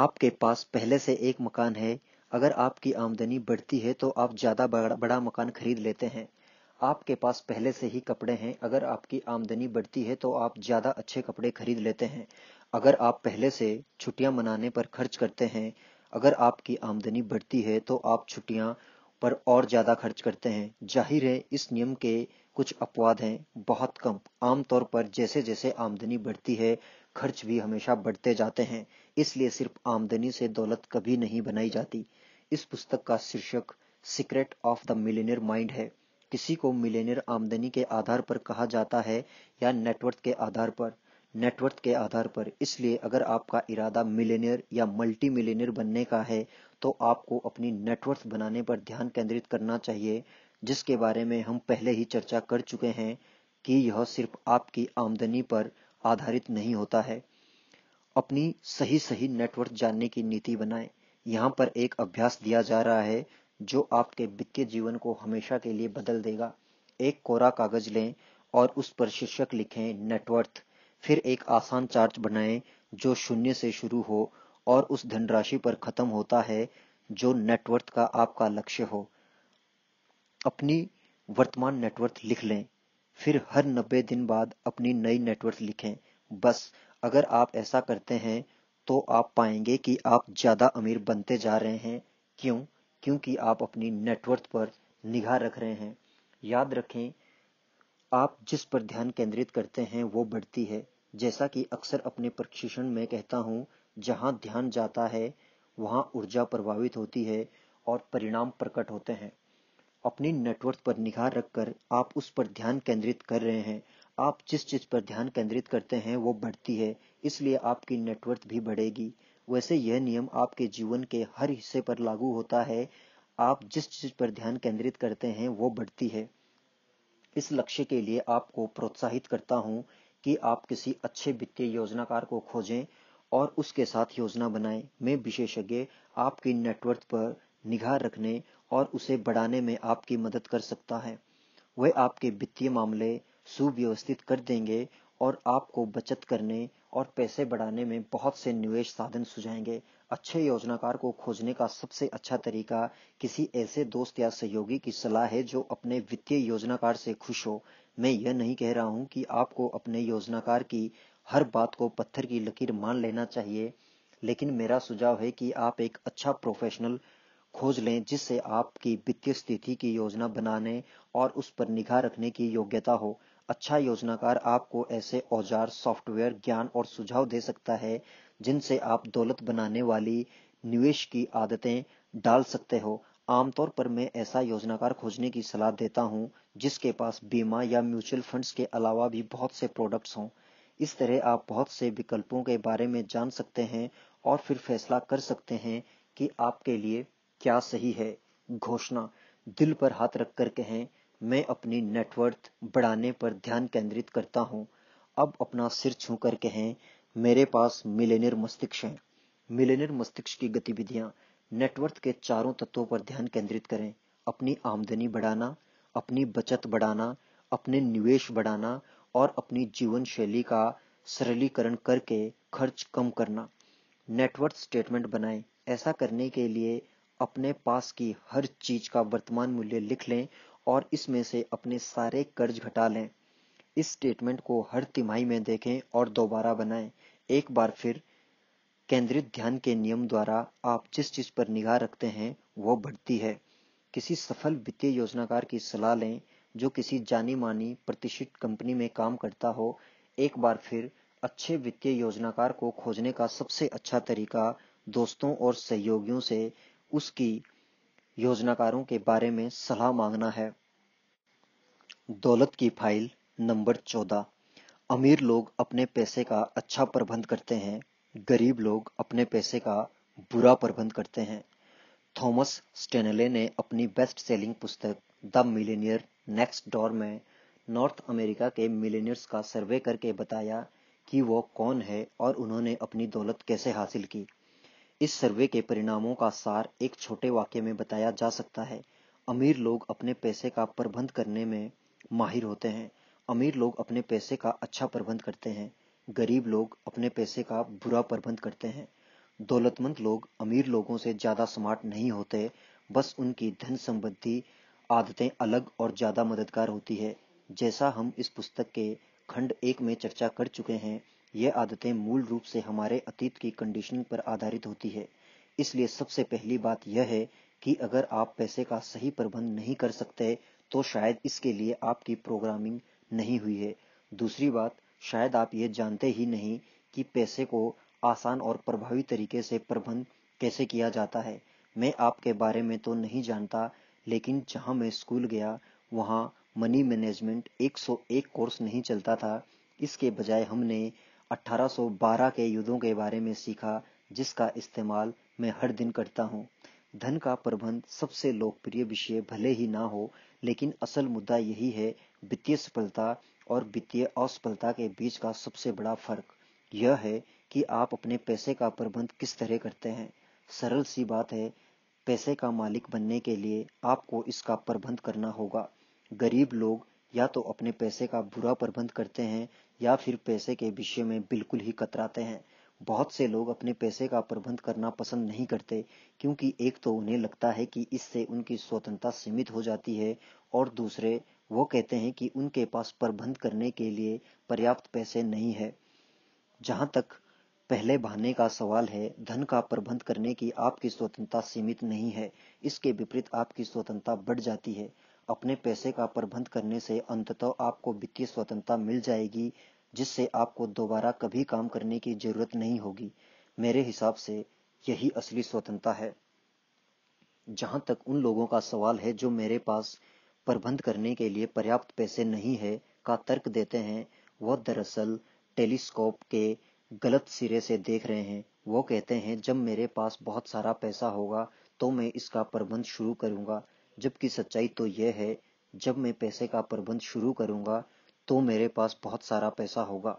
आपके पास पहले से एक मकान है अगर आपकी आमदनी बढ़ती है तो आप ज़्यादा बड़ा, बड़ा मकान खरीद लेते हैं आपके पास पहले से ही कपड़े हैं अगर आपकी आमदनी बढ़ती है तो आप ज़्यादा अच्छे कपड़े खरीद लेते हैं अगर आप पहले से छुट्टियां मनाने पर खर्च करते हैं अगर आपकी आमदनी बढ़ती है तो आप छुट्टियां पर और ज़्यादा खर्च करते हैं जाहिर है इस नियम के कुछ अपवाद हैं बहुत कम आमतौर पर जैसे जैसे आमदनी बढ़ती है खर्च भी हमेशा बढ़ते जाते हैं इसलिए सिर्फ आमदनी से दौलत कभी नहीं बनाई जाती इस पुस्तक का शीर्षक secret of the millionaire mind है किसी को मिलेनियर आमदनी के आधार पर कहा जाता है या नेटवर्थ के आधार पर नेटवर्थ के आधार पर इसलिए अगर आपका इरादा मिलेनियर या मल्टी मिलेनियर बनने का है तो आपको अपनी नेटवर्थ बनाने पर ध्यान केंद्रित करना चाहिए जिसके बारे में हम पहले ही चर्चा कर चुके हैं कि यह सिर्फ आपकी आमदनी पर आधारित नहीं होता है अपनी सही सही नेटवर्क जानने की नीति बनाएं यहाँ पर एक अभ्यास दिया जा रहा है जो आपके वित्तीय जीवन को हमेशा के लिए बदल देगा एक कोरा कागज लें और उस पर शीर्षक लिखें नेटवर्थ फिर एक आसान चार्ट बनाएं जो शून्य से शुरू हो और उस धनराशि पर खत्म होता है जो नेटवर्थ का आपका लक्ष्य हो अपनी वर्तमान नेटवर्थ लिख लें फिर हर 90 दिन बाद अपनी नई नेटवर्थ लिखें बस अगर आप ऐसा करते हैं तो आप पाएंगे कि आप ज़्यादा अमीर बनते जा रहे हैं क्यों क्योंकि आप अपनी नेटवर्थ पर निगाह रख रहे हैं याद रखें आप जिस पर ध्यान केंद्रित करते हैं वो बढ़ती है जैसा कि अक्सर अपने प्रशिक्षण में कहता हूँ जहाँ ध्यान जाता है वहाँ ऊर्जा प्रभावित होती है और परिणाम प्रकट होते हैं अपनी नेटवर्थ पर निगाह रखकर आप उस पर ध्यान केंद्रित कर रहे हैं आप जिस चीज पर ध्यान केंद्रित करते हैं वो बढ़ती है इसलिए आपकी नेटवर्थ भी बढ़ेगी वैसे यह नियम आपके जीवन के हर हिस्से पर लागू होता है आप जिस चीज पर ध्यान केंद्रित करते हैं वो बढ़ती है इस लक्ष्य के लिए आपको प्रोत्साहित करता हूं कि आप किसी अच्छे वित्तीय योजनाकार को खोजें और उसके साथ योजना बनाएं मैं विशेषज्ञ आपकी नेटवर्थ पर निगाह रखने और उसे बढ़ाने में आपकी मदद कर सकता है वह आपके वित्तीय मामले सुव्यवस्थित कर देंगे और आपको बचत करने और पैसे बढ़ाने में बहुत से निवेश साधन सुझाएंगे अच्छे योजनाकार को खोजने का सबसे अच्छा तरीका किसी ऐसे दोस्त या सहयोगी की सलाह है जो अपने वित्तीय योजनाकार से खुश हो मैं यह नहीं कह रहा हूं कि आपको अपने योजनाकार की हर बात को पत्थर की लकीर मान लेना चाहिए लेकिन मेरा सुझाव है कि आप एक अच्छा प्रोफेशनल खोज लें जिससे आपकी वित्तीय स्थिति की योजना बनाने और उस पर निगाह रखने की योग्यता हो अच्छा योजनाकार आपको ऐसे औजार सॉफ्टवेयर ज्ञान और सुझाव दे सकता है जिनसे आप दौलत बनाने वाली निवेश की आदतें डाल सकते हो आमतौर पर मैं ऐसा योजनाकार खोजने की सलाह देता हूं जिसके पास बीमा या म्यूचुअल फंड्स के अलावा भी बहुत से प्रोडक्ट्स हों इस तरह आप बहुत से विकल्पों के बारे में जान सकते हैं और फिर फैसला कर सकते हैं कि आपके लिए क्या सही है घोषणा दिल पर हाथ रख कर कहें मैं अपनी नेटवर्थ बढ़ाने पर ध्यान केंद्रित करता हूं अब अपना सिर छू कर कहें मेरे पास मिलेनियर मस्तिष्क है मिलेनियर मस्तिष्क की गतिविधियां नेटवर्थ के चारों तत्वों पर ध्यान केंद्रित करें अपनी आमदनी बढ़ाना अपनी बचत बढ़ाना अपने निवेश बढ़ाना और अपनी जीवन शैली का सरलीकरण करके खर्च कम करना नेटवर्थ स्टेटमेंट बनाएं ऐसा करने के लिए अपने पास की हर चीज का वर्तमान मूल्य लिख लें और इसमें से अपने सारे कर्ज घटा लें इस स्टेटमेंट को हर तिमाही में देखें और दोबारा बनाएं एक बार फिर केंद्रित ध्यान के नियम द्वारा आप जिस चीज पर निगाह रखते हैं वह बढ़ती है किसी सफल वित्तीय योजनाकार की सलाह लें जो किसी जानी मानी प्रतिष्ठित कंपनी में काम करता हो एक बार फिर अच्छे वित्तीय योजनाकार को खोजने का सबसे अच्छा तरीका दोस्तों और सहयोगियों से उसकी योजनाकारों के बारे में सलाह मांगना है दौलत की फाइल नंबर चौदह अमीर लोग अपने पैसे का अच्छा प्रबंध करते हैं गरीब लोग अपने पैसे का बुरा प्रबंध करते हैं थॉमस स्टेनले ने अपनी बेस्ट सेलिंग पुस्तक द मिलेनियर नेक्स्ट डोर में नॉर्थ अमेरिका के मिलेनियर्स का सर्वे करके बताया कि वो कौन है और उन्होंने अपनी दौलत कैसे हासिल की इस सर्वे के परिणामों का सार एक छोटे वाक्य में बताया जा सकता है अमीर लोग अपने पैसे का प्रबंध करने में माहिर होते हैं अमीर लोग अपने पैसे का अच्छा प्रबंध करते हैं गरीब लोग अपने पैसे का बुरा प्रबंध करते हैं दौलतमंद लोग अमीर लोगों से ज़्यादा स्मार्ट नहीं होते बस उनकी धन संबंधी आदतें अलग और ज़्यादा मददगार होती है जैसा हम इस पुस्तक के खंड एक में चर्चा कर चुके हैं ये आदतें मूल रूप से हमारे अतीत की कंडीशनिंग पर आधारित होती है इसलिए सबसे पहली बात यह है कि अगर आप पैसे का सही प्रबंध नहीं कर सकते तो शायद इसके लिए आपकी प्रोग्रामिंग नहीं हुई है दूसरी बात शायद आप ये जानते ही नहीं कि पैसे को आसान और प्रभावी तरीके से प्रबंध कैसे किया जाता है मैं आपके बारे में तो नहीं जानता लेकिन जहाँ मैं स्कूल गया वहाँ मनी मैनेजमेंट 101 कोर्स नहीं चलता था इसके बजाय हमने 1812 के युद्धों के बारे में सीखा जिसका इस्तेमाल मैं हर दिन करता हूँ धन का प्रबंध सबसे लोकप्रिय विषय भले ही ना हो लेकिन असल मुद्दा यही है वित्तीय सफलता और वित्तीय असफलता के बीच का सबसे बड़ा फर्क यह है कि आप अपने पैसे का प्रबंध किस तरह करते हैं सरल सी बात है पैसे का मालिक बनने के लिए आपको इसका प्रबंध करना होगा गरीब लोग या तो अपने पैसे का बुरा प्रबंध करते हैं या फिर पैसे के विषय में बिल्कुल ही कतराते हैं बहुत से लोग अपने पैसे का प्रबंध करना पसंद नहीं करते क्योंकि एक तो उन्हें लगता है कि इससे उनकी स्वतंत्रता सीमित हो जाती है और दूसरे वो कहते हैं कि उनके पास प्रबंध करने के लिए पर्याप्त पैसे नहीं है जहां तक पहले बहाने का सवाल है धन का प्रबंध करने की आपकी स्वतंत्रता सीमित नहीं है इसके विपरीत आपकी स्वतंत्रता बढ़ जाती है अपने पैसे का प्रबंध करने से अंततः आपको वित्तीय स्वतंत्रता मिल जाएगी जिससे आपको दोबारा कभी काम करने की जरूरत नहीं होगी मेरे हिसाब से यही असली स्वतंत्रता है जहां तक उन लोगों का सवाल है जो मेरे पास प्रबंध करने के लिए पर्याप्त पैसे नहीं है का तर्क देते हैं वह दरअसल टेलीस्कोप के गलत सिरे से देख रहे हैं वो कहते हैं जब मेरे पास बहुत सारा पैसा होगा तो मैं इसका प्रबंध शुरू करूंगा जबकि सच्चाई तो यह है जब मैं पैसे का प्रबंध शुरू करूंगा तो मेरे पास बहुत सारा पैसा होगा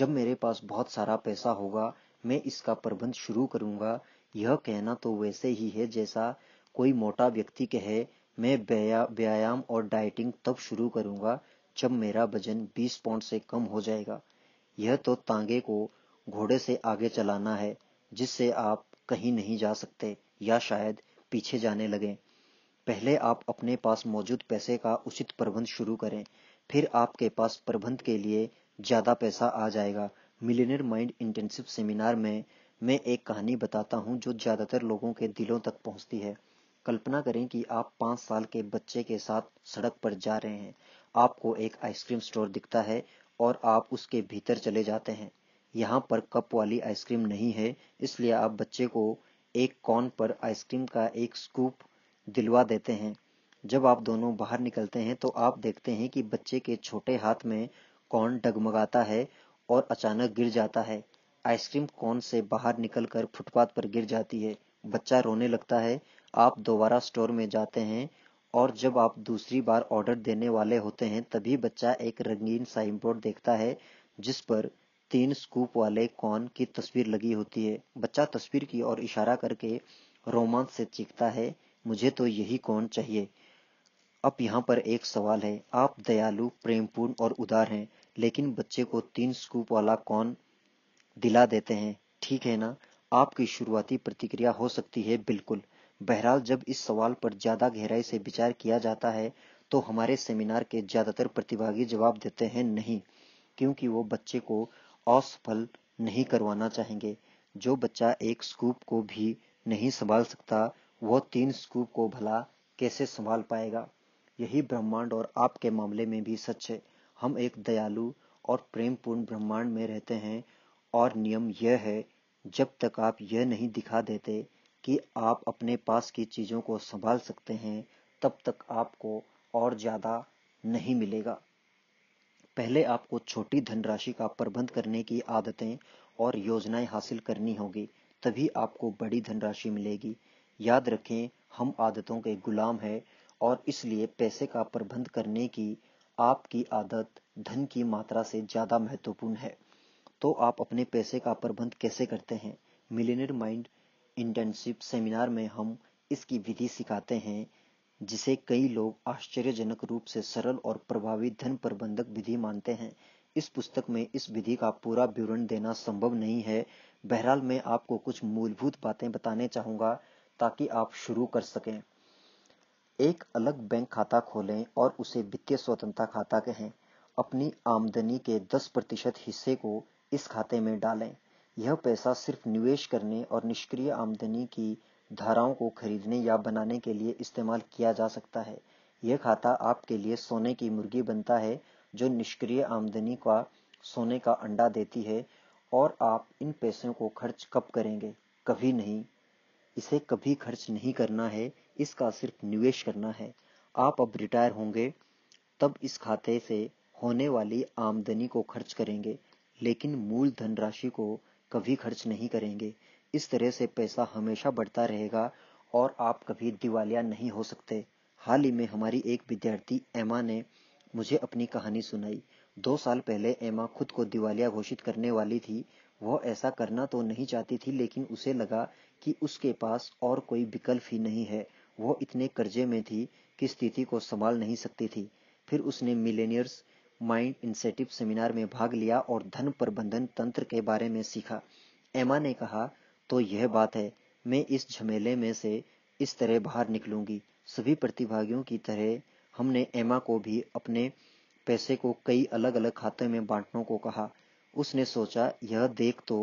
जब मेरे पास बहुत सारा पैसा होगा मैं इसका प्रबंध शुरू करूंगा यह कहना तो वैसे ही है जैसा कोई मोटा व्यक्ति कहे मैं व्यायाम और डाइटिंग तब शुरू करूंगा जब मेरा वजन 20 पाउंड से कम हो जाएगा यह तो तांगे को घोड़े से आगे चलाना है जिससे आप कहीं नहीं जा सकते या शायद पीछे जाने लगें पहले आप अपने पास मौजूद पैसे का उचित प्रबंध शुरू करें फिर आपके पास प्रबंध के लिए ज़्यादा पैसा आ जाएगा मिलीनियर माइंड इंटेंसिव सेमिनार में मैं एक कहानी बताता हूँ जो ज़्यादातर लोगों के दिलों तक पहुंचती है कल्पना करें कि आप पांच साल के बच्चे के साथ सड़क पर जा रहे हैं आपको एक आइसक्रीम स्टोर दिखता है और आप उसके भीतर चले जाते हैं यहाँ पर कप वाली आइसक्रीम नहीं है इसलिए आप बच्चे को एक कॉन पर आइसक्रीम का एक स्कूप दिलवा देते हैं जब आप दोनों बाहर निकलते हैं तो आप देखते हैं कि बच्चे के छोटे हाथ में कौन डगमगाता है और अचानक गिर जाता है आइसक्रीम कौन से बाहर निकलकर फुटपाथ पर गिर जाती है बच्चा रोने लगता है आप दोबारा स्टोर में जाते हैं और जब आप दूसरी बार ऑर्डर देने वाले होते हैं तभी बच्चा एक रंगीन साइन बोर्ड देखता है जिस पर तीन स्कूप वाले कॉर्न की तस्वीर लगी होती है बच्चा तस्वीर की ओर इशारा करके रोमांच से चीखता है मुझे तो यही कौन चाहिए अब यहाँ पर एक सवाल है आप दयालु प्रेमपूर्ण और उदार हैं लेकिन बच्चे को तीन स्कूप वाला कौन दिला देते हैं ठीक है ना आपकी शुरुआती प्रतिक्रिया हो सकती है बिल्कुल बहरहाल जब इस सवाल पर ज्यादा गहराई से विचार किया जाता है तो हमारे सेमिनार के ज्यादातर प्रतिभागी जवाब देते हैं नहीं क्योंकि वो बच्चे को असफल नहीं करवाना चाहेंगे जो बच्चा एक स्कूप को भी नहीं संभाल सकता वह तीन स्कूप को भला कैसे संभाल पाएगा यही ब्रह्मांड और आपके मामले में भी सच है हम एक दयालु और प्रेमपूर्ण ब्रह्मांड में रहते हैं और नियम यह है जब तक आप यह नहीं दिखा देते कि आप अपने पास की चीज़ों को संभाल सकते हैं तब तक आपको और ज़्यादा नहीं मिलेगा पहले आपको छोटी धनराशि का प्रबंध करने की आदतें और योजनाएं हासिल करनी होगी तभी आपको बड़ी धनराशि मिलेगी याद रखें हम आदतों के गुलाम हैं और इसलिए पैसे का प्रबंध करने की आपकी आदत धन की मात्रा से ज़्यादा महत्वपूर्ण है तो आप अपने पैसे का प्रबंध कैसे करते हैं मिलीनियर माइंड इंटर्नशिप सेमिनार में हम इसकी विधि सिखाते हैं जिसे कई लोग आश्चर्यजनक रूप से सरल और प्रभावी धन प्रबंधक विधि मानते हैं इस पुस्तक में इस विधि का पूरा विवरण देना संभव नहीं है बहरहाल मैं आपको कुछ मूलभूत बातें बताने चाहूंगा ताकि आप शुरू कर सकें एक अलग बैंक खाता खोलें और उसे वित्तीय स्वतंत्रता खाता कहें अपनी आमदनी के 10 प्रतिशत हिस्से को इस खाते में डालें यह पैसा सिर्फ निवेश करने और निष्क्रिय आमदनी की धाराओं को खरीदने या बनाने के लिए इस्तेमाल किया जा सकता है यह खाता आपके लिए सोने की मुर्गी बनता है जो निष्क्रिय आमदनी का सोने का अंडा देती है और आप इन पैसों को खर्च कब करेंगे कभी नहीं इसे कभी खर्च नहीं करना है इसका सिर्फ निवेश करना है आप अब रिटायर होंगे तब इस खाते से होने वाली आमदनी को खर्च करेंगे लेकिन मूल धनराशि को कभी खर्च नहीं करेंगे इस तरह से पैसा हमेशा बढ़ता रहेगा और आप कभी दिवालिया नहीं हो सकते हाल ही में हमारी एक विद्यार्थी एमा ने मुझे अपनी कहानी सुनाई दो साल पहले एमा खुद को दिवालिया घोषित करने वाली थी वह ऐसा करना तो नहीं चाहती थी लेकिन उसे लगा कि उसके पास और कोई विकल्प ही नहीं है वह इतने कर्जे में थी कि स्थिति को संभाल नहीं सकती थी फिर उसने मिलेनियर्स माइंड इंसेटिव सेमिनार में भाग लिया और धन प्रबंधन तंत्र के बारे में सीखा एमा ने कहा तो यह बात है मैं इस झमेले में से इस तरह बाहर निकलूंगी सभी प्रतिभागियों की तरह हमने एमा को भी अपने पैसे को कई अलग अलग खातों में बांटने को कहा उसने सोचा यह देख तो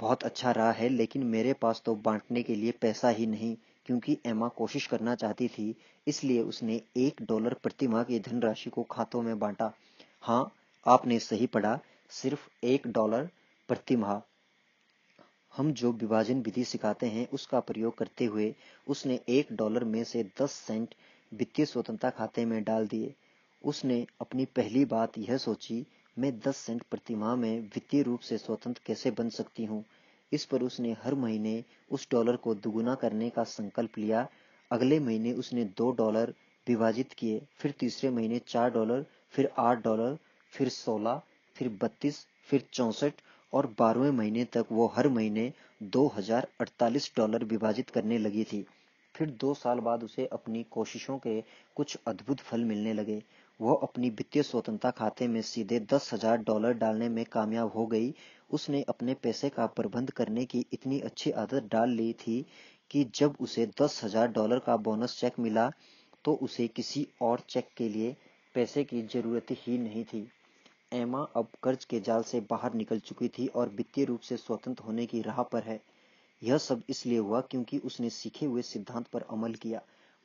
बहुत अच्छा रहा है लेकिन मेरे पास तो बांटने के लिए पैसा ही नहीं क्योंकि एमा कोशिश करना चाहती थी इसलिए उसने एक डॉलर प्रतिमा की धनराशि को खातों में बांटा हाँ आपने सही पढ़ा सिर्फ एक डॉलर प्रतिमा हम जो विभाजन विधि सिखाते हैं उसका प्रयोग करते हुए उसने एक डॉलर में से दस सेंट वित्तीय स्वतंत्रता खाते में डाल दिए उसने अपनी पहली बात यह सोची मैं दस सेंट प्रति माह में वित्तीय रूप से स्वतंत्र कैसे बन सकती हूँ इस पर उसने हर महीने उस डॉलर को दुगुना करने का संकल्प लिया अगले महीने उसने दो डॉलर विभाजित किए फिर तीसरे महीने चार डॉलर फिर आठ डॉलर फिर सोलह फिर बत्तीस फिर चौसठ और बारहवें महीने तक वो हर महीने 2048 डॉलर विभाजित करने लगी थी फिर दो साल बाद उसे अपनी कोशिशों के कुछ अद्भुत फल मिलने लगे वह अपनी वित्तीय स्वतंत्रता खाते में सीधे दस हजार डॉलर डालने में कामयाब हो गई उसने अपने पैसे का प्रबंध करने की इतनी अच्छी आदत डाल ली थी कि जब उसे दस हजार डॉलर का बोनस चेक मिला तो उसे किसी और चेक के लिए पैसे की जरूरत ही नहीं थी एमा अब कर्ज के जाल से बाहर निकल चुकी थी और वित्तीय रूप से स्वतंत्र होने की राह पर है यह सब इसलिए हुआ क्योंकि उसने सीखे हुए सिद्धांत पर अमल किया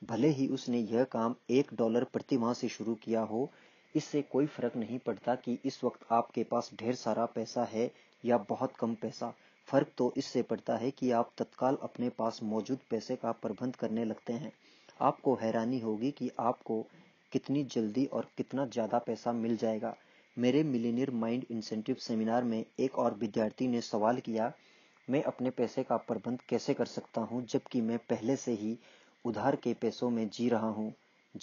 भले ही उसने यह काम एक डॉलर प्रति माह से शुरू किया हो इससे कोई फर्क नहीं पड़ता कि इस वक्त आपके पास ढेर सारा पैसा है या बहुत कम पैसा फर्क तो इससे पड़ता है कि आप तत्काल अपने पास मौजूद पैसे का प्रबंध करने लगते हैं आपको हैरानी होगी कि आपको कितनी जल्दी और कितना ज़्यादा पैसा मिल जाएगा मेरे मिलीनियर माइंड इंसेंटिव सेमिनार में एक और विद्यार्थी ने सवाल किया मैं अपने पैसे का प्रबंध कैसे कर सकता हूँ जबकि मैं पहले से ही उधार के पैसों में जी रहा हूँ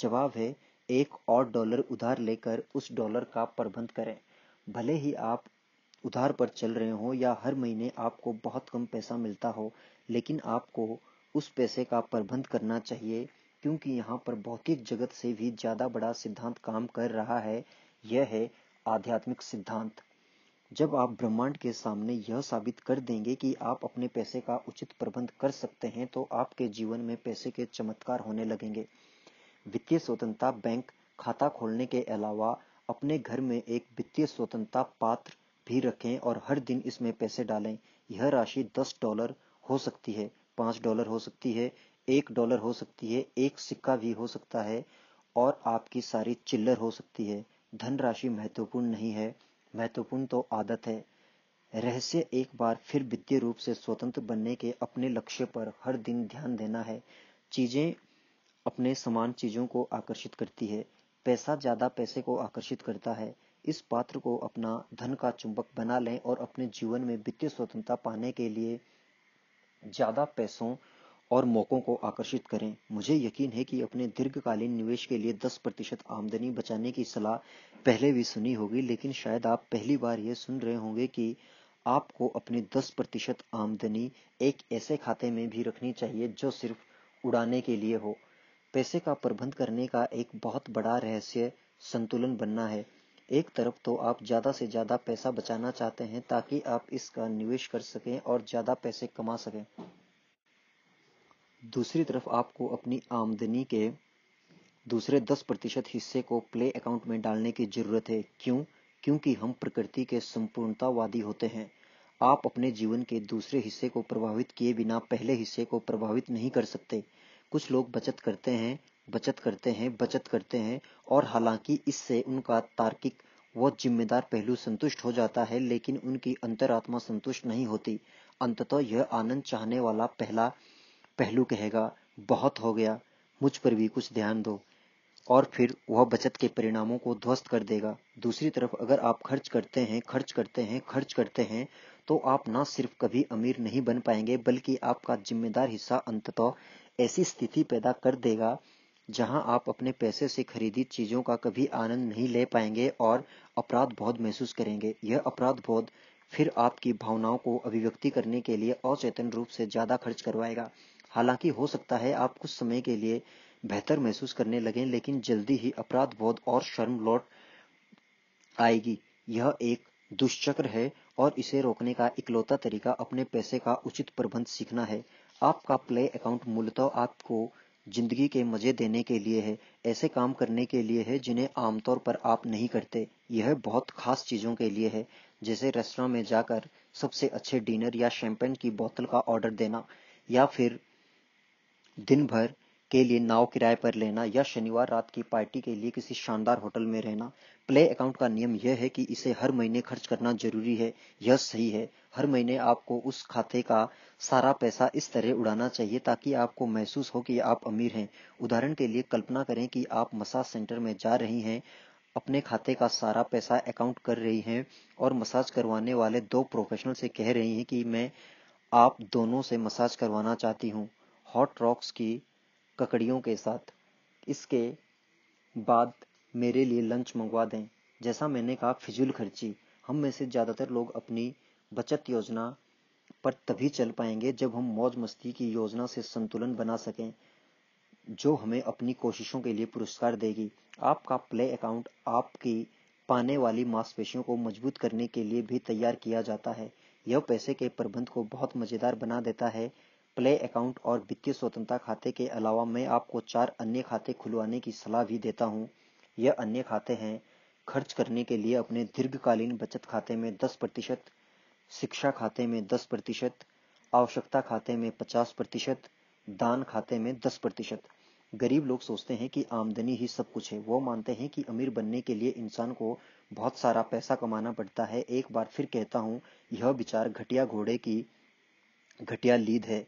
जवाब है एक और डॉलर उधार लेकर उस डॉलर का प्रबंध करें भले ही आप उधार पर चल रहे हो या हर महीने आपको बहुत कम पैसा मिलता हो लेकिन आपको उस पैसे का प्रबंध करना चाहिए क्योंकि यहाँ पर भौतिक जगत से भी ज़्यादा बड़ा सिद्धांत काम कर रहा है यह है आध्यात्मिक सिद्धांत जब आप ब्रह्मांड के सामने यह साबित कर देंगे कि आप अपने पैसे का उचित प्रबंध कर सकते हैं तो आपके जीवन में पैसे के चमत्कार होने लगेंगे वित्तीय स्वतंत्रता बैंक खाता खोलने के अलावा अपने घर में एक वित्तीय स्वतंत्रता पात्र भी रखें और हर दिन इसमें पैसे डालें यह राशि दस डॉलर हो सकती है पांच डॉलर हो सकती है एक डॉलर हो सकती है एक सिक्का भी हो सकता है और आपकी सारी चिल्लर हो सकती है धन राशि महत्वपूर्ण नहीं है महत्वपूर्ण तो आदत है रहस्य एक बार फिर वित्तीय रूप से स्वतंत्र बनने के अपने लक्ष्य पर हर दिन ध्यान देना है चीजें अपने समान चीजों को आकर्षित करती है पैसा ज्यादा पैसे को आकर्षित करता है इस पात्र को अपना धन का चुंबक बना लें और अपने जीवन में वित्तीय स्वतंत्रता पाने के लिए ज्यादा पैसों और मौक़ों को आकर्षित करें मुझे यकीन है कि अपने दीर्घकालीन निवेश के लिए 10 प्रतिशत आमदनी बचाने की सलाह पहले भी सुनी होगी लेकिन शायद आप पहली बार यह सुन रहे होंगे कि आपको अपनी 10 प्रतिशत आमदनी एक ऐसे खाते में भी रखनी चाहिए जो सिर्फ उड़ाने के लिए हो पैसे का प्रबंध करने का एक बहुत बड़ा रहस्य संतुलन बनना है एक तरफ तो आप ज़्यादा से ज़्यादा पैसा बचाना चाहते हैं ताकि आप इसका निवेश कर सकें और ज़्यादा पैसे कमा सकें दूसरी तरफ आपको अपनी आमदनी के दूसरे दस प्रतिशत हिस्से को प्ले अकाउंट में डालने की जरूरत है क्यों क्योंकि हम प्रकृति के संपूर्णतावादी होते हैं आप अपने जीवन के दूसरे हिस्से को प्रभावित किए बिना पहले हिस्से को प्रभावित नहीं कर सकते कुछ लोग बचत करते हैं बचत करते हैं बचत करते हैं और हालांकि इससे उनका तार्किक व जिम्मेदार पहलू संतुष्ट हो जाता है लेकिन उनकी अंतरात्मा संतुष्ट नहीं होती अंततः यह आनंद चाहने वाला पहला पहलू कहेगा बहुत हो गया मुझ पर भी कुछ ध्यान दो और फिर वह बचत के परिणामों को ध्वस्त कर देगा दूसरी तरफ अगर आप खर्च करते हैं खर्च करते हैं खर्च करते हैं तो आप ना सिर्फ कभी अमीर नहीं बन पाएंगे बल्कि आपका जिम्मेदार हिस्सा अंततः ऐसी स्थिति पैदा कर देगा जहां आप अपने पैसे से खरीदी चीजों का कभी आनंद नहीं ले पाएंगे और अपराध बोध महसूस करेंगे यह अपराध बोध फिर आपकी भावनाओं को अभिव्यक्ति करने के लिए अचेतन रूप से ज्यादा खर्च करवाएगा हालांकि हो सकता है आप कुछ समय के लिए बेहतर महसूस करने लगें लेकिन जल्दी ही अपराध बोध और शर्म लौट आएगी यह एक दुष्चक्र है और इसे रोकने का इकलौता तरीका अपने पैसे का उचित प्रबंध सीखना है आपका प्ले अकाउंट मूलतः आपको जिंदगी के मजे देने के लिए है ऐसे काम करने के लिए है जिन्हें आमतौर पर आप नहीं करते यह बहुत खास चीजों के लिए है जैसे रेस्टोरेंट में जाकर सबसे अच्छे डिनर या शैंपेन की बोतल का ऑर्डर देना या फिर दिन भर के लिए नाव किराए पर लेना या शनिवार रात की पार्टी के लिए किसी शानदार होटल में रहना प्ले अकाउंट का नियम यह है कि इसे हर महीने खर्च करना जरूरी है यह सही है हर महीने आपको उस खाते का सारा पैसा इस तरह उड़ाना चाहिए ताकि आपको महसूस हो कि आप अमीर हैं उदाहरण के लिए कल्पना करें कि आप मसाज सेंटर में जा रही हैं अपने खाते का सारा पैसा अकाउंट कर रही हैं और मसाज करवाने वाले दो प्रोफेशनल से कह रही हैं कि मैं आप दोनों से मसाज करवाना चाहती हूँ हॉट रॉक्स की ककड़ियों के साथ इसके बाद मेरे लिए लंच मंगवा दें जैसा मैंने कहा फिजूल खर्ची हम में से ज़्यादातर लोग अपनी बचत योजना पर तभी चल पाएंगे जब हम मौज मस्ती की योजना से संतुलन बना सकें जो हमें अपनी कोशिशों के लिए पुरस्कार देगी आपका प्ले अकाउंट आपकी पाने वाली मांसपेशियों को मजबूत करने के लिए भी तैयार किया जाता है यह पैसे के प्रबंध को बहुत मज़ेदार बना देता है प्ले अकाउंट और वित्तीय स्वतंत्रता खाते के अलावा मैं आपको चार अन्य खाते खुलवाने की सलाह भी देता हूँ यह अन्य खाते हैं खर्च करने के लिए अपने दीर्घकालीन बचत खाते में 10 प्रतिशत शिक्षा खाते में 10 प्रतिशत आवश्यकता खाते में 50 प्रतिशत दान खाते में 10 प्रतिशत गरीब लोग सोचते हैं कि आमदनी ही सब कुछ है वो मानते हैं कि अमीर बनने के लिए इंसान को बहुत सारा पैसा कमाना पड़ता है एक बार फिर कहता हूँ यह विचार घटिया घोड़े की घटिया लीद है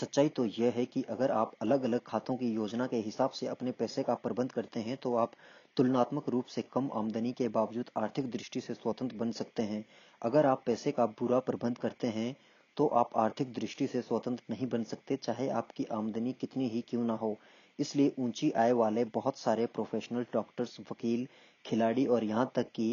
सच्चाई तो यह है कि अगर आप अलग अलग खातों की योजना के हिसाब से अपने पैसे का प्रबंध करते हैं तो आप तुलनात्मक रूप से कम आमदनी के बावजूद आर्थिक दृष्टि से स्वतंत्र बन सकते हैं अगर आप पैसे का बुरा प्रबंध करते हैं तो आप आर्थिक दृष्टि से स्वतंत्र नहीं बन सकते चाहे आपकी आमदनी कितनी ही क्यों ना हो इसलिए ऊंची आय वाले बहुत सारे प्रोफेशनल डॉक्टर्स वकील खिलाड़ी और यहाँ तक कि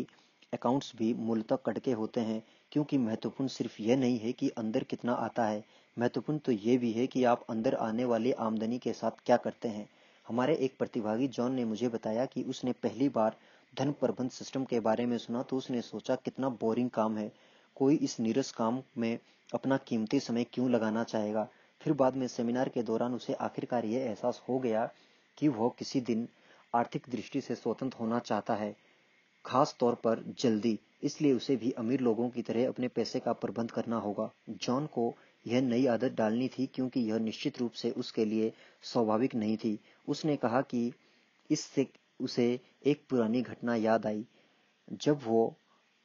अकाउंट्स भी मूलतः कटके होते हैं क्योंकि महत्वपूर्ण सिर्फ यह नहीं है कि अंदर कितना आता है महत्वपूर्ण तो ये भी है कि आप अंदर आने वाली आमदनी के साथ क्या करते हैं हमारे एक प्रतिभागी जॉन ने मुझे बताया कि उसने पहली बार धन प्रबंध सिस्टम के बारे में सुना तो उसने सोचा कितना बोरिंग काम है कोई इस नीरस काम में अपना कीमती समय क्यों लगाना चाहेगा फिर बाद में सेमिनार के दौरान उसे आखिरकार ये एहसास हो गया कि वह किसी दिन आर्थिक दृष्टि से स्वतंत्र होना चाहता है खास तौर पर जल्दी इसलिए उसे भी अमीर लोगों की तरह अपने पैसे का प्रबंध करना होगा जॉन को यह नई आदत डालनी थी क्योंकि यह निश्चित रूप से उसके लिए स्वाभाविक नहीं थी उसने कहा कि इससे उसे एक पुरानी घटना याद आई जब वो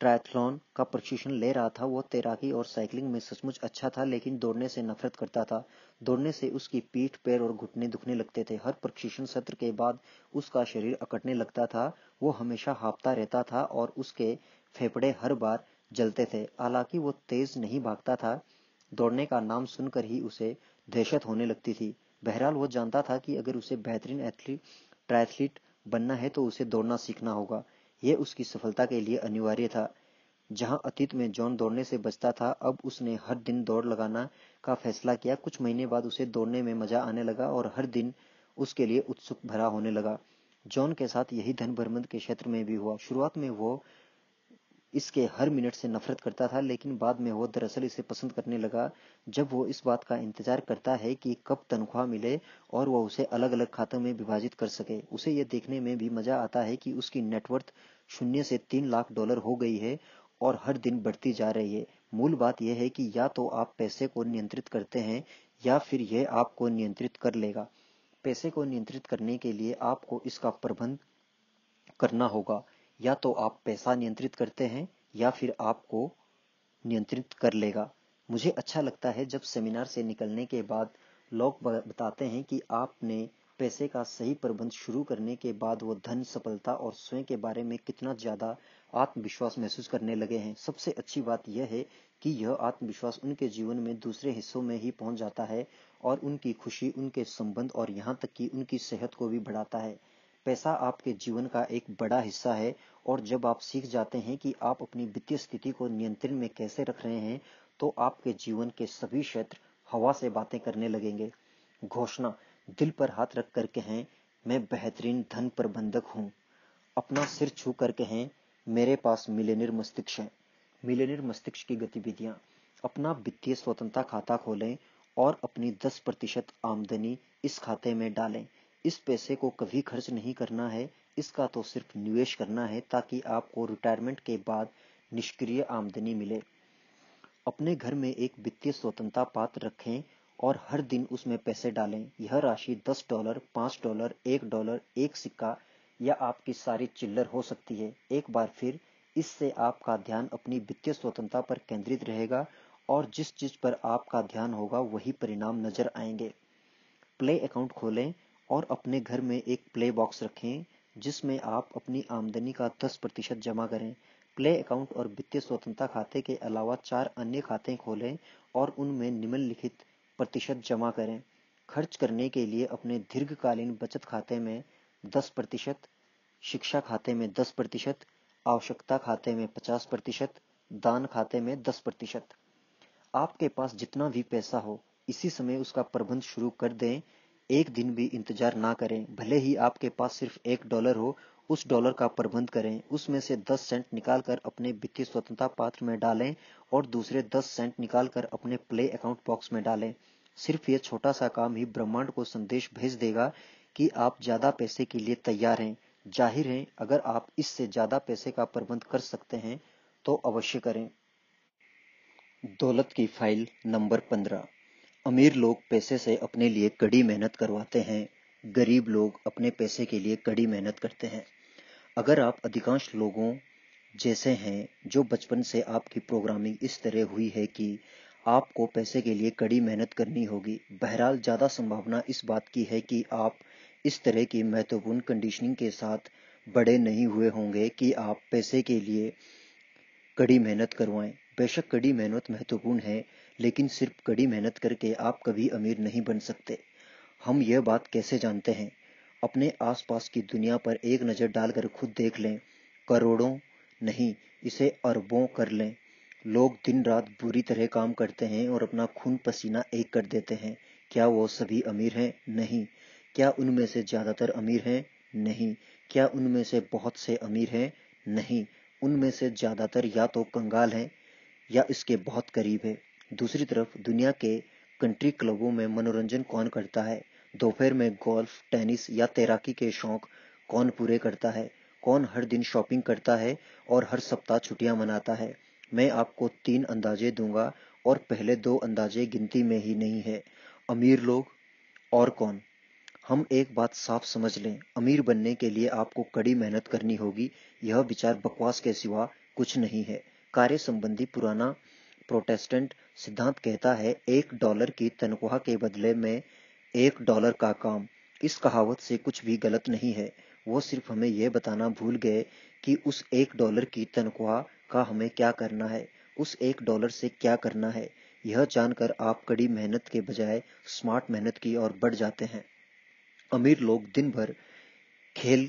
ट्रायथलॉन का प्रशिक्षण ले रहा था वह तैराकी और साइकिलिंग में सचमुच अच्छा था लेकिन दौड़ने से नफरत करता था दौड़ने से उसकी पीठ पैर और घुटने दुखने लगते थे हर प्रशिक्षण सत्र के बाद उसका शरीर अकटने लगता था वो हमेशा हाफता रहता था और उसके फेफड़े हर बार जलते थे हालांकि वो तेज नहीं भागता था दौड़ने का नाम सुनकर ही उसे दहशत होने लगती थी बहरहाल वो जानता था कि अगर उसे बेहतरीन एथलीट ट्राइथलीट बनना है तो उसे दौड़ना सीखना होगा यह उसकी सफलता के लिए अनिवार्य था जहां अतीत में जॉन दौड़ने से बचता था अब उसने हर दिन दौड़ लगाना का फैसला किया कुछ महीने बाद उसे दौड़ने में मजा आने लगा और हर दिन उसके लिए उत्सुक भरा होने लगा जॉन के साथ यही धन भरमंद के क्षेत्र में भी हुआ शुरुआत में वो इसके हर मिनट से नफरत करता था लेकिन बाद में वो दरअसल इसे पसंद करने लगा जब वो इस बात का इंतजार करता है कि कब तनख्वाह मिले और वह उसे अलग अलग खातों में विभाजित कर सके उसे यह देखने में भी मजा आता है कि उसकी नेटवर्थ शून्य से तीन लाख डॉलर हो गई है और हर दिन बढ़ती जा रही है मूल बात यह है कि या तो आप पैसे को नियंत्रित करते हैं या फिर यह आपको नियंत्रित कर लेगा पैसे को नियंत्रित करने के लिए आपको इसका प्रबंध करना होगा या तो आप पैसा नियंत्रित करते हैं या फिर आपको नियंत्रित कर लेगा मुझे अच्छा लगता है जब सेमिनार से निकलने के बाद लोग बताते हैं कि आपने पैसे का सही प्रबंध शुरू करने के बाद वो धन सफलता और स्वयं के बारे में कितना ज़्यादा आत्मविश्वास महसूस करने लगे हैं सबसे अच्छी बात यह है कि यह आत्मविश्वास उनके जीवन में दूसरे हिस्सों में ही पहुंच जाता है और उनकी खुशी उनके संबंध और यहाँ तक कि उनकी सेहत को भी बढ़ाता है पैसा आपके जीवन का एक बड़ा हिस्सा है और जब आप सीख जाते हैं कि आप अपनी वित्तीय स्थिति को नियंत्रण में कैसे रख रहे हैं तो आपके जीवन के सभी क्षेत्र हवा से बातें करने लगेंगे घोषणा दिल पर हाथ रख कर हैं मैं बेहतरीन धन प्रबंधक हूँ अपना सिर छू कर हैं मेरे पास मिलेनियर मस्तिष्क है मिलेनियर मस्तिष्क की गतिविधियां अपना वित्तीय स्वतंत्रता खाता खोलें और अपनी 10 प्रतिशत आमदनी इस खाते में डालें इस पैसे को कभी खर्च नहीं करना है इसका तो सिर्फ निवेश करना है ताकि आपको रिटायरमेंट के बाद निष्क्रिय आमदनी मिले अपने घर में एक वित्तीय स्वतंत्रता पात्र रखें और हर दिन उसमें पैसे डालें यह राशि दस डॉलर पांच डॉलर एक डॉलर एक सिक्का या आपकी सारी चिल्लर हो सकती है एक बार फिर इससे आपका ध्यान अपनी वित्तीय स्वतंत्रता पर केंद्रित रहेगा और जिस चीज पर आपका ध्यान होगा वही परिणाम नजर आएंगे प्ले अकाउंट खोलें और अपने घर में एक प्ले बॉक्स रखें जिसमें आप अपनी आमदनी का 10 प्रतिशत जमा करें प्ले अकाउंट और वित्तीय स्वतंत्रता खाते के अलावा चार अन्य खाते खोलें और उनमें निम्नलिखित प्रतिशत जमा करें खर्च करने के लिए अपने दीर्घकालीन बचत खाते में 10 प्रतिशत शिक्षा खाते में 10 प्रतिशत आवश्यकता खाते में 50 प्रतिशत दान खाते में 10 प्रतिशत आपके पास जितना भी पैसा हो इसी समय उसका प्रबंध शुरू कर दें एक दिन भी इंतजार ना करें भले ही आपके पास सिर्फ एक डॉलर हो उस डॉलर का प्रबंध करें उसमें से दस सेंट निकालकर अपने वित्तीय स्वतंत्रता पात्र में डालें और दूसरे दस सेंट निकालकर अपने प्ले अकाउंट बॉक्स में डालें सिर्फ ये छोटा सा काम ही ब्रह्मांड को संदेश भेज देगा कि आप ज्यादा पैसे के लिए तैयार हैं जाहिर है अगर आप इससे ज्यादा पैसे का प्रबंध कर सकते हैं तो अवश्य करें दौलत की फाइल नंबर पंद्रह अमीर लोग पैसे से अपने लिए कड़ी मेहनत करवाते हैं गरीब लोग अपने पैसे के लिए कड़ी मेहनत करते हैं अगर आप अधिकांश लोगों जैसे हैं जो बचपन से आपकी प्रोग्रामिंग इस तरह हुई है कि आपको पैसे के लिए कड़ी मेहनत करनी होगी बहरहाल ज़्यादा संभावना इस बात की है कि आप इस तरह की महत्वपूर्ण कंडीशनिंग के साथ बड़े नहीं हुए होंगे कि आप पैसे के लिए कड़ी मेहनत करवाएं बेशक कड़ी मेहनत महत्वपूर्ण है लेकिन सिर्फ कड़ी मेहनत करके आप कभी अमीर नहीं बन सकते हम यह बात कैसे जानते हैं अपने आसपास की दुनिया पर एक नज़र डालकर खुद देख लें करोड़ों नहीं इसे अरबों कर लें लोग दिन रात बुरी तरह काम करते हैं और अपना खून पसीना एक कर देते हैं क्या वो सभी अमीर हैं नहीं क्या उनमें से ज़्यादातर अमीर हैं नहीं क्या उनमें से बहुत से अमीर हैं नहीं उनमें से ज़्यादातर या तो कंगाल हैं या इसके बहुत करीब है दूसरी तरफ दुनिया के कंट्री क्लबों में मनोरंजन कौन करता है दोपहर में गोल्फ टेनिस या तैराकी के शौक कौन पूरे करता है कौन हर दिन शॉपिंग करता है और हर सप्ताह छुट्टियां मनाता है मैं आपको तीन अंदाजे दूंगा और पहले दो अंदाजे गिनती में ही नहीं है अमीर लोग और कौन हम एक बात साफ समझ लें अमीर बनने के लिए आपको कड़ी मेहनत करनी होगी यह विचार बकवास के सिवा कुछ नहीं है कार्य संबंधी पुराना प्रोटेस्टेंट सिद्धांत कहता है एक डॉलर की तनख्वाह के बदले में एक डॉलर का काम इस कहावत से कुछ भी गलत नहीं है वो सिर्फ हमें यह बताना भूल गए कि उस एक डॉलर की तनख्वाह का हमें क्या करना है उस एक डॉलर से क्या करना है यह जानकर आप कड़ी मेहनत के बजाय स्मार्ट मेहनत की ओर बढ़ जाते हैं अमीर लोग दिन भर खेल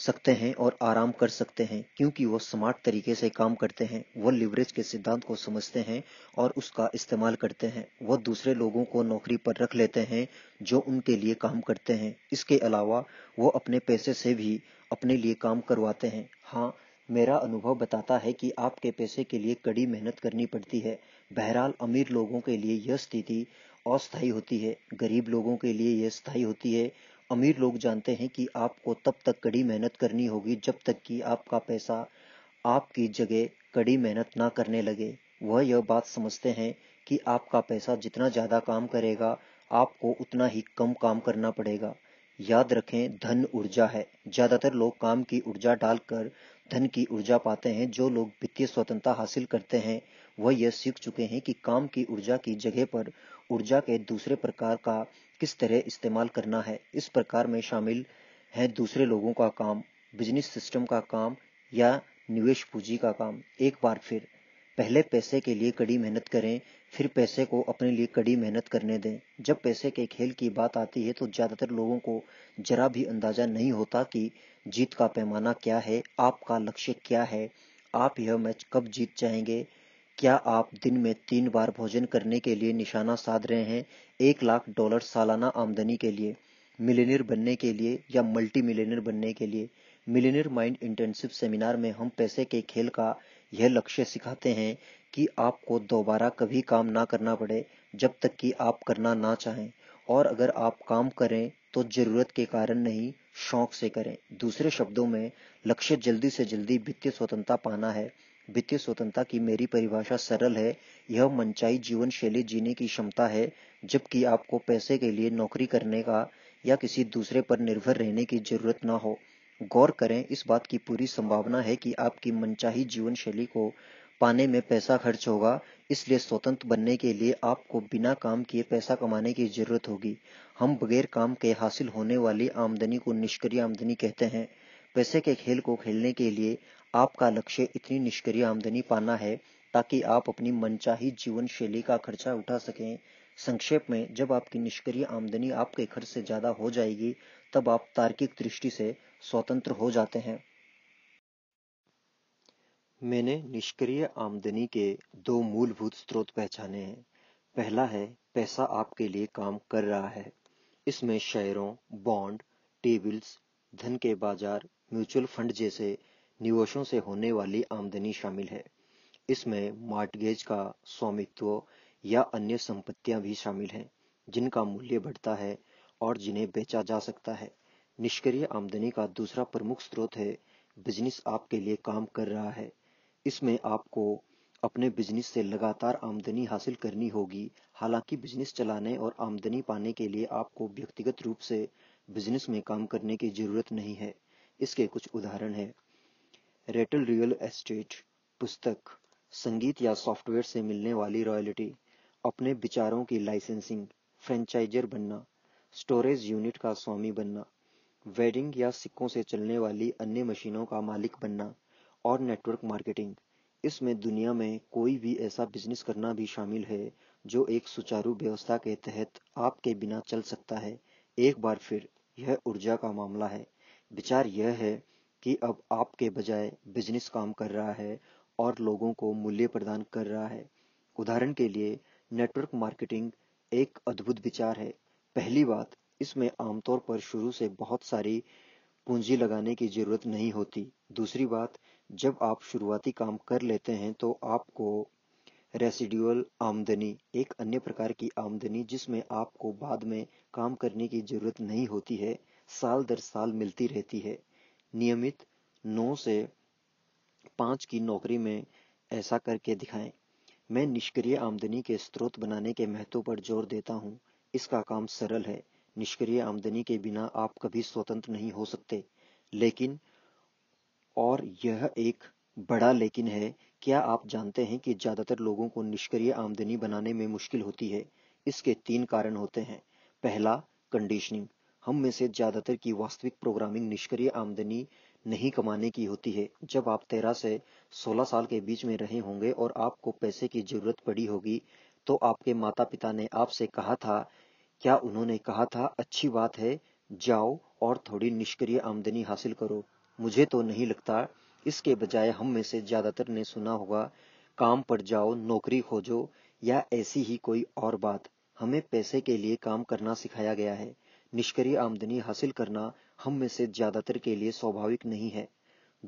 सकते हैं और आराम कर सकते हैं क्योंकि वो स्मार्ट तरीके से काम करते हैं वो लिवरेज के सिद्धांत को समझते हैं और उसका इस्तेमाल करते हैं वो दूसरे लोगों को नौकरी पर रख लेते हैं जो उनके लिए काम करते हैं इसके अलावा वो अपने पैसे से भी अपने लिए काम करवाते हैं हाँ मेरा अनुभव बताता है कि आपके पैसे के लिए कड़ी मेहनत करनी पड़ती है बहरहाल अमीर लोगों के लिए यह स्थिति अस्थायी होती है गरीब लोगों के लिए यह स्थायी होती है अमीर लोग जानते हैं कि आपको तब तक कड़ी मेहनत करनी होगी जब तक कि आपका पैसा आपकी जगह कड़ी मेहनत ना करने लगे वह यह बात समझते हैं कि आपका पैसा जितना ज़्यादा काम करेगा आपको उतना ही कम काम करना पड़ेगा याद रखें धन ऊर्जा है ज़्यादातर लोग काम की ऊर्जा डालकर धन की ऊर्जा पाते हैं जो लोग वित्तीय स्वतंत्रता हासिल करते हैं वह यह सीख चुके हैं कि काम की ऊर्जा की जगह पर ऊर्जा के दूसरे प्रकार का किस तरह इस्तेमाल करना है इस प्रकार में शामिल है दूसरे लोगों का काम बिजनेस सिस्टम का काम या निवेश पूंजी का काम एक बार फिर पहले पैसे के लिए कड़ी मेहनत करें फिर पैसे को अपने लिए कड़ी मेहनत करने दें जब पैसे के खेल की बात आती है तो ज़्यादातर लोगों को जरा भी अंदाजा नहीं होता कि जीत का पैमाना क्या है आपका लक्ष्य क्या है आप यह मैच कब जीत जाएंगे क्या आप दिन में तीन बार भोजन करने के लिए निशाना साध रहे हैं एक लाख डॉलर सालाना आमदनी के लिए मिलेनियर बनने के लिए या मल्टी मिलेनियर बनने के लिए मिलेनियर माइंड इंटर्नशिप सेमिनार में हम पैसे के खेल का यह लक्ष्य सिखाते हैं कि आपको दोबारा कभी काम ना करना पड़े जब तक कि आप करना ना चाहें और अगर आप काम करें तो जरूरत के कारण नहीं शौक से करें दूसरे शब्दों में लक्ष्य जल्दी से जल्दी वित्तीय स्वतंत्रता पाना है वित्तीय स्वतंत्रता की मेरी परिभाषा सरल है यह मनचाही जीवन शैली जीने की क्षमता है जबकि आपको पैसे के लिए नौकरी करने का या किसी दूसरे पर निर्भर रहने की जरूरत ना हो गौर करें इस बात की पूरी संभावना है कि आपकी मनचाही जीवन शैली को पाने में पैसा खर्च होगा इसलिए स्वतंत्र बनने के लिए आपको बिना काम किए पैसा कमाने की जरूरत होगी हम बगैर काम के हासिल होने वाली आमदनी को निष्क्रिय आमदनी कहते हैं पैसे के खेल को खेलने के लिए आपका लक्ष्य इतनी निष्क्रिय आमदनी पाना है ताकि आप अपनी मनचाही जीवन शैली का खर्चा उठा सकें संक्षेप में जब आपकी निष्क्रिय आमदनी आपके खर्च से ज्यादा हो जाएगी तब आप तार्किक दृष्टि से स्वतंत्र हो जाते हैं मैंने निष्क्रिय आमदनी के दो मूलभूत स्रोत पहचाने हैं पहला है पैसा आपके लिए काम कर रहा है इसमें शेयरों बॉन्ड टेबल्स धन के बाजार म्यूचुअल फंड जैसे निवेशों से होने वाली आमदनी शामिल है इसमें मार्टगेज का स्वामित्व या अन्य संपत्तियां भी शामिल हैं जिनका मूल्य बढ़ता है और जिन्हें बेचा जा सकता है निष्क्रिय आमदनी का दूसरा प्रमुख स्रोत है बिजनेस आपके लिए काम कर रहा है इसमें आपको अपने बिजनेस से लगातार आमदनी हासिल करनी होगी हालांकि बिजनेस चलाने और आमदनी पाने के लिए आपको व्यक्तिगत रूप से बिजनेस में काम करने की जरूरत नहीं है इसके कुछ उदाहरण हैं रेटल रियल एस्टेट पुस्तक संगीत या सॉफ्टवेयर से मिलने वाली रॉयल्टी अपने विचारों की लाइसेंसिंग फ्रेंचाइजर बनना स्टोरेज यूनिट का स्वामी बनना वेडिंग या सिक्कों से चलने वाली अन्य मशीनों का मालिक बनना और नेटवर्क मार्केटिंग इसमें दुनिया में कोई भी ऐसा बिजनेस करना भी शामिल है जो एक सुचारू व्यवस्था के तहत आपके बिना चल सकता है एक बार फिर यह ऊर्जा का मामला है विचार यह है कि अब आपके बजाय बिजनेस काम कर रहा है और लोगों को मूल्य प्रदान कर रहा है उदाहरण के लिए नेटवर्क मार्केटिंग एक अद्भुत विचार है पहली बात इसमें आमतौर पर शुरू से बहुत सारी पूंजी लगाने की जरूरत नहीं होती दूसरी बात जब आप शुरुआती काम कर लेते हैं तो आपको रेसिड्यूअल आमदनी एक अन्य प्रकार की आमदनी जिसमें आपको बाद में काम करने की जरूरत नहीं होती है साल दर साल मिलती रहती है नियमित नौ से पाँच की नौकरी में ऐसा करके दिखाएं मैं निष्क्रिय आमदनी के स्रोत बनाने के महत्व पर जोर देता हूं इसका काम सरल है निष्क्रिय आमदनी के बिना आप कभी स्वतंत्र नहीं हो सकते लेकिन और यह एक बड़ा लेकिन है क्या आप जानते हैं कि ज्यादातर लोगों को निष्क्रिय आमदनी बनाने में मुश्किल होती है इसके तीन कारण होते हैं पहला कंडीशनिंग हम में से ज्यादातर की वास्तविक प्रोग्रामिंग निष्क्रिय आमदनी नहीं कमाने की होती है जब आप तेरह से सोलह साल के बीच में रहे होंगे और आपको पैसे की जरूरत पड़ी होगी तो आपके माता पिता ने आपसे कहा था क्या उन्होंने कहा था अच्छी बात है जाओ और थोड़ी निष्क्रिय आमदनी हासिल करो मुझे तो नहीं लगता इसके बजाय हम में से ज्यादातर ने सुना होगा काम पर जाओ नौकरी खोजो या ऐसी ही कोई और बात हमें पैसे के लिए काम करना सिखाया गया है निष्क्रिय आमदनी हासिल करना हम में से ज़्यादातर के लिए स्वाभाविक नहीं है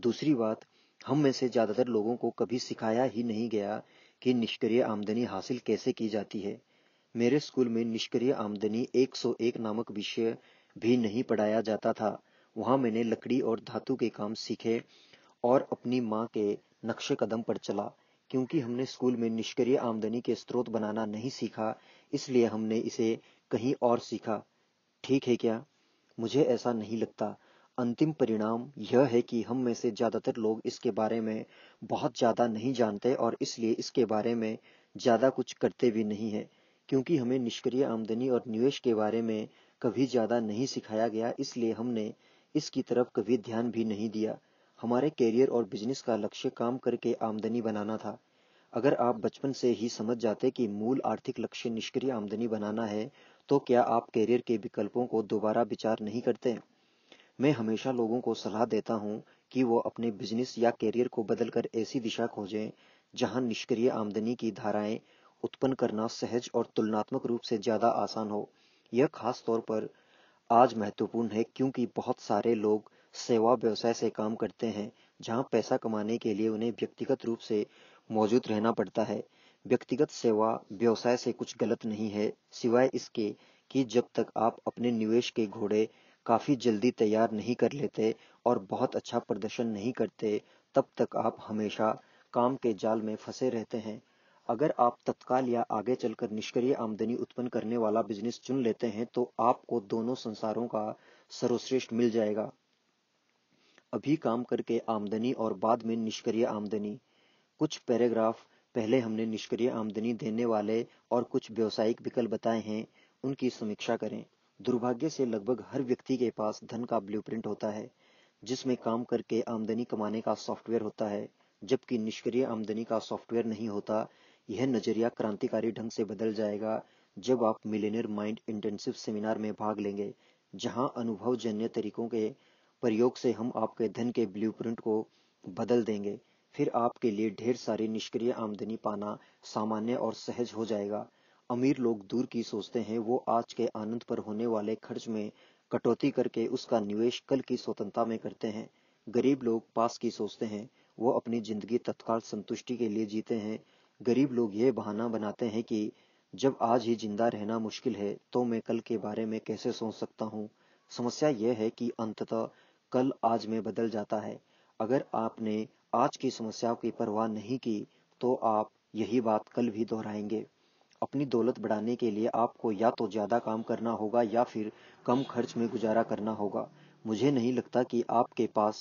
दूसरी बात हम में से ज़्यादातर लोगों को कभी सिखाया ही नहीं गया कि निष्क्रिय आमदनी हासिल कैसे की जाती है मेरे स्कूल में निष्क्रिय आमदनी 101 नामक विषय भी नहीं पढ़ाया जाता था वहां मैंने लकड़ी और धातु के काम सीखे और अपनी माँ के नक्श कदम पर चला क्योंकि हमने स्कूल में निष्क्रिय आमदनी के स्रोत बनाना नहीं सीखा इसलिए हमने इसे कहीं और सीखा ठीक है क्या मुझे ऐसा नहीं लगता अंतिम परिणाम यह है कि हम में से ज़्यादातर लोग इसके बारे में बहुत ज़्यादा नहीं जानते और इसलिए इसके बारे में ज़्यादा कुछ करते भी नहीं है क्योंकि हमें निष्क्रिय आमदनी और निवेश के बारे में कभी ज़्यादा नहीं सिखाया गया इसलिए हमने इसकी तरफ कभी ध्यान भी नहीं दिया हमारे कैरियर और बिजनेस का लक्ष्य काम करके आमदनी बनाना था अगर आप बचपन से ही समझ जाते कि मूल आर्थिक लक्ष्य निष्क्रिय आमदनी बनाना है तो क्या आप करियर के विकल्पों को दोबारा विचार नहीं करते मैं हमेशा लोगों को सलाह देता हूं कि वो अपने बिजनेस या करियर को बदलकर ऐसी दिशा खोजें जहां निष्क्रिय आमदनी की धाराएं उत्पन्न करना सहज और तुलनात्मक रूप से ज्यादा आसान हो यह खास तौर पर आज महत्वपूर्ण है क्योंकि बहुत सारे लोग सेवा व्यवसाय से काम करते हैं जहां पैसा कमाने के लिए उन्हें व्यक्तिगत रूप से मौजूद रहना पड़ता है व्यक्तिगत सेवा व्यवसाय से कुछ गलत नहीं है सिवाय इसके कि जब तक आप अपने निवेश के घोड़े काफी जल्दी तैयार नहीं कर लेते और बहुत अच्छा प्रदर्शन नहीं करते तब तक आप हमेशा काम के जाल में फंसे रहते हैं अगर आप तत्काल या आगे चलकर निष्क्रिय आमदनी उत्पन्न करने वाला बिजनेस चुन लेते हैं तो आपको दोनों संसारों का सर्वश्रेष्ठ मिल जाएगा अभी काम करके आमदनी और बाद में निष्क्रिय आमदनी कुछ पैराग्राफ पहले हमने निष्क्रिय आमदनी देने वाले और कुछ व्यवसायिक विकल्प बताए हैं उनकी समीक्षा करें दुर्भाग्य से लगभग हर व्यक्ति के पास धन का ब्लूप्रिंट होता है जिसमें काम करके आमदनी कमाने का सॉफ्टवेयर होता है जबकि निष्क्रिय आमदनी का सॉफ्टवेयर नहीं होता यह नजरिया क्रांतिकारी ढंग से बदल जाएगा जब आप मिलेनियर माइंड इंटेंसिव सेमिनार में भाग लेंगे जहां अनुभवजन्य तरीकों के प्रयोग से हम आपके धन के ब्लूप्रिंट को बदल देंगे फिर आपके लिए ढेर सारी निष्क्रिय आमदनी पाना सामान्य और सहज हो जाएगा अमीर लोग दूर की सोचते हैं वो आज के आनंद पर होने वाले खर्च में कटौती करके उसका निवेश कल की स्वतंत्रता में करते हैं गरीब लोग पास की सोचते हैं वो अपनी जिंदगी तत्काल संतुष्टि के लिए जीते हैं गरीब लोग ये बहाना बनाते हैं कि जब आज ही जिंदा रहना मुश्किल है तो मैं कल के बारे में कैसे सोच सकता हूँ समस्या यह है कि अंततः कल आज में बदल जाता है अगर आपने आज की समस्याओं की परवाह नहीं की तो आप यही बात कल भी दोहराएंगे अपनी दौलत बढ़ाने के लिए आपको या तो ज़्यादा काम करना होगा या फिर कम खर्च में गुजारा करना होगा मुझे नहीं लगता कि आपके पास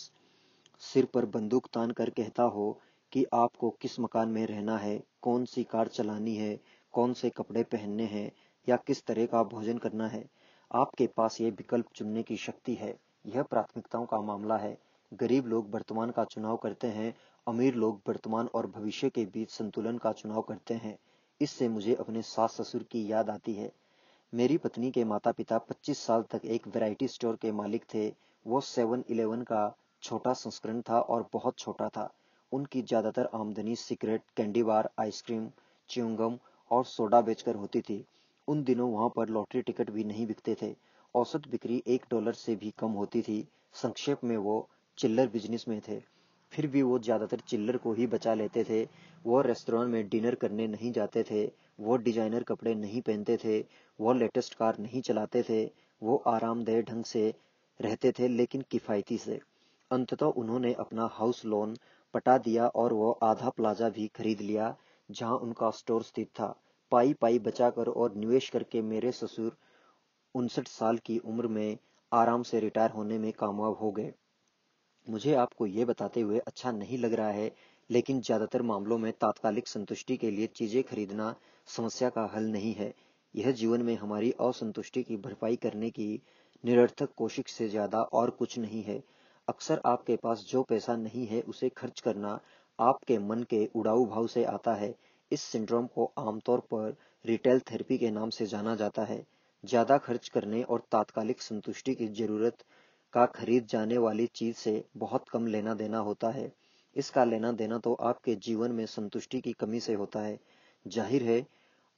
सिर पर बंदूक तान कर कहता हो कि आपको किस मकान में रहना है कौन सी कार चलानी है कौन से कपड़े पहनने हैं या किस तरह का भोजन करना है आपके पास ये विकल्प चुनने की शक्ति है यह प्राथमिकताओं का मामला है गरीब लोग वर्तमान का चुनाव करते हैं अमीर लोग वर्तमान और भविष्य के बीच संतुलन का चुनाव करते हैं इससे मुझे अपने सास ससुर की याद आती है मेरी पत्नी के माता पिता 25 साल तक एक वैरायटी स्टोर के मालिक थे वो सेवन इलेवन का छोटा संस्करण था और बहुत छोटा था उनकी ज़्यादातर आमदनी cigarette candy bar ice cream chewing gum और सोडा बेचकर होती थी उन दिनों वहां पर लॉटरी टिकट भी नहीं बिकते थे औसत बिक्री एक डॉलर से भी कम होती थी संक्षेप में वो चिल्लर बिजनेस में थे फिर भी वो ज़्यादातर चिल्लर को ही बचा लेते थे वो रेस्टोरेंट में डिनर करने नहीं जाते थे वो डिजाइनर कपड़े नहीं पहनते थे वो लेटेस्ट कार नहीं चलाते थे वो आरामदेह ढंग से रहते थे लेकिन किफ़ायती से अंततः उन्होंने अपना हाउस लोन पटा दिया और वो आधा प्लाजा भी खरीद लिया जहां उनका स्टोर स्थित था पाई पाई बचाकर और निवेश करके मेरे ससुर उनसठ साल की उम्र में आराम से रिटायर होने में कामयाब हो गए मुझे आपको ये बताते हुए अच्छा नहीं लग रहा है लेकिन ज्यादातर मामलों में तात्कालिक संतुष्टि के लिए चीजें खरीदना समस्या का हल नहीं है यह जीवन में हमारी असंतुष्टि की भरपाई करने की निरर्थक कोशिश से ज्यादा और कुछ नहीं है अक्सर आपके पास जो पैसा नहीं है उसे खर्च करना आपके मन के उड़ाऊ भाव से आता है इस सिंड्रोम को आमतौर पर रिटेल थेरेपी के नाम से जाना जाता है ज्यादा खर्च करने और तात्कालिक संतुष्टि की जरूरत का खरीद जाने वाली चीज से बहुत कम लेना देना होता है इसका लेना देना तो आपके जीवन में संतुष्टि की कमी से होता है जाहिर है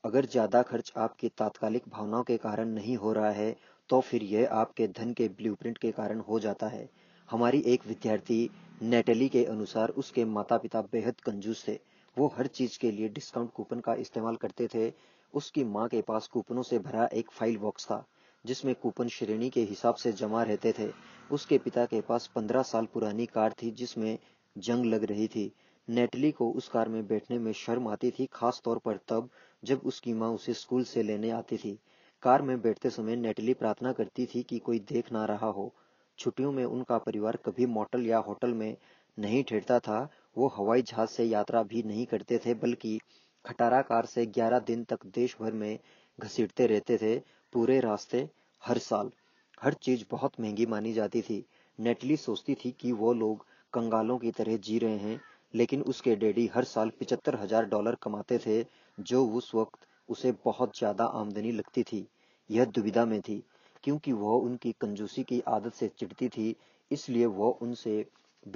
अगर ज्यादा खर्च आपकी तात्कालिक भावनाओं के कारण नहीं हो रहा है तो फिर यह आपके धन के ब्लूप्रिंट के कारण हो जाता है हमारी एक विद्यार्थी नेटली के अनुसार उसके माता पिता बेहद कंजूस थे वो हर चीज के लिए डिस्काउंट कूपन का इस्तेमाल करते थे उसकी माँ के पास कूपनों से भरा एक फाइल बॉक्स था जिसमें कूपन श्रेणी के हिसाब से जमा रहते थे उसके पिता के पास पंद्रह साल पुरानी कार थी जिसमें जंग लग रही थी नेटली को उस कार में बैठने में शर्म आती थी खास तौर पर तब जब उसकी माँ उसे स्कूल से लेने आती थी कार में बैठते समय नेटली प्रार्थना करती थी कि कोई देख ना रहा हो छुट्टियों में उनका परिवार कभी मोटल या होटल में नहीं ठहरता था वो हवाई जहाज से यात्रा भी नहीं करते थे बल्कि खटारा कार से 11 दिन तक देश भर में घसीटते रहते थे पूरे रास्ते हर साल हर चीज बहुत महंगी मानी जाती थी नेटली सोचती थी कि वो लोग कंगालों की तरह जी रहे हैं लेकिन उसके डैडी हर साल पिचहत्तर हजार डॉलर कमाते थे जो उस वक्त उसे बहुत ज्यादा आमदनी लगती थी यह दुविधा में थी क्योंकि वह उनकी कंजूसी की आदत से चिढ़ती थी इसलिए वह उनसे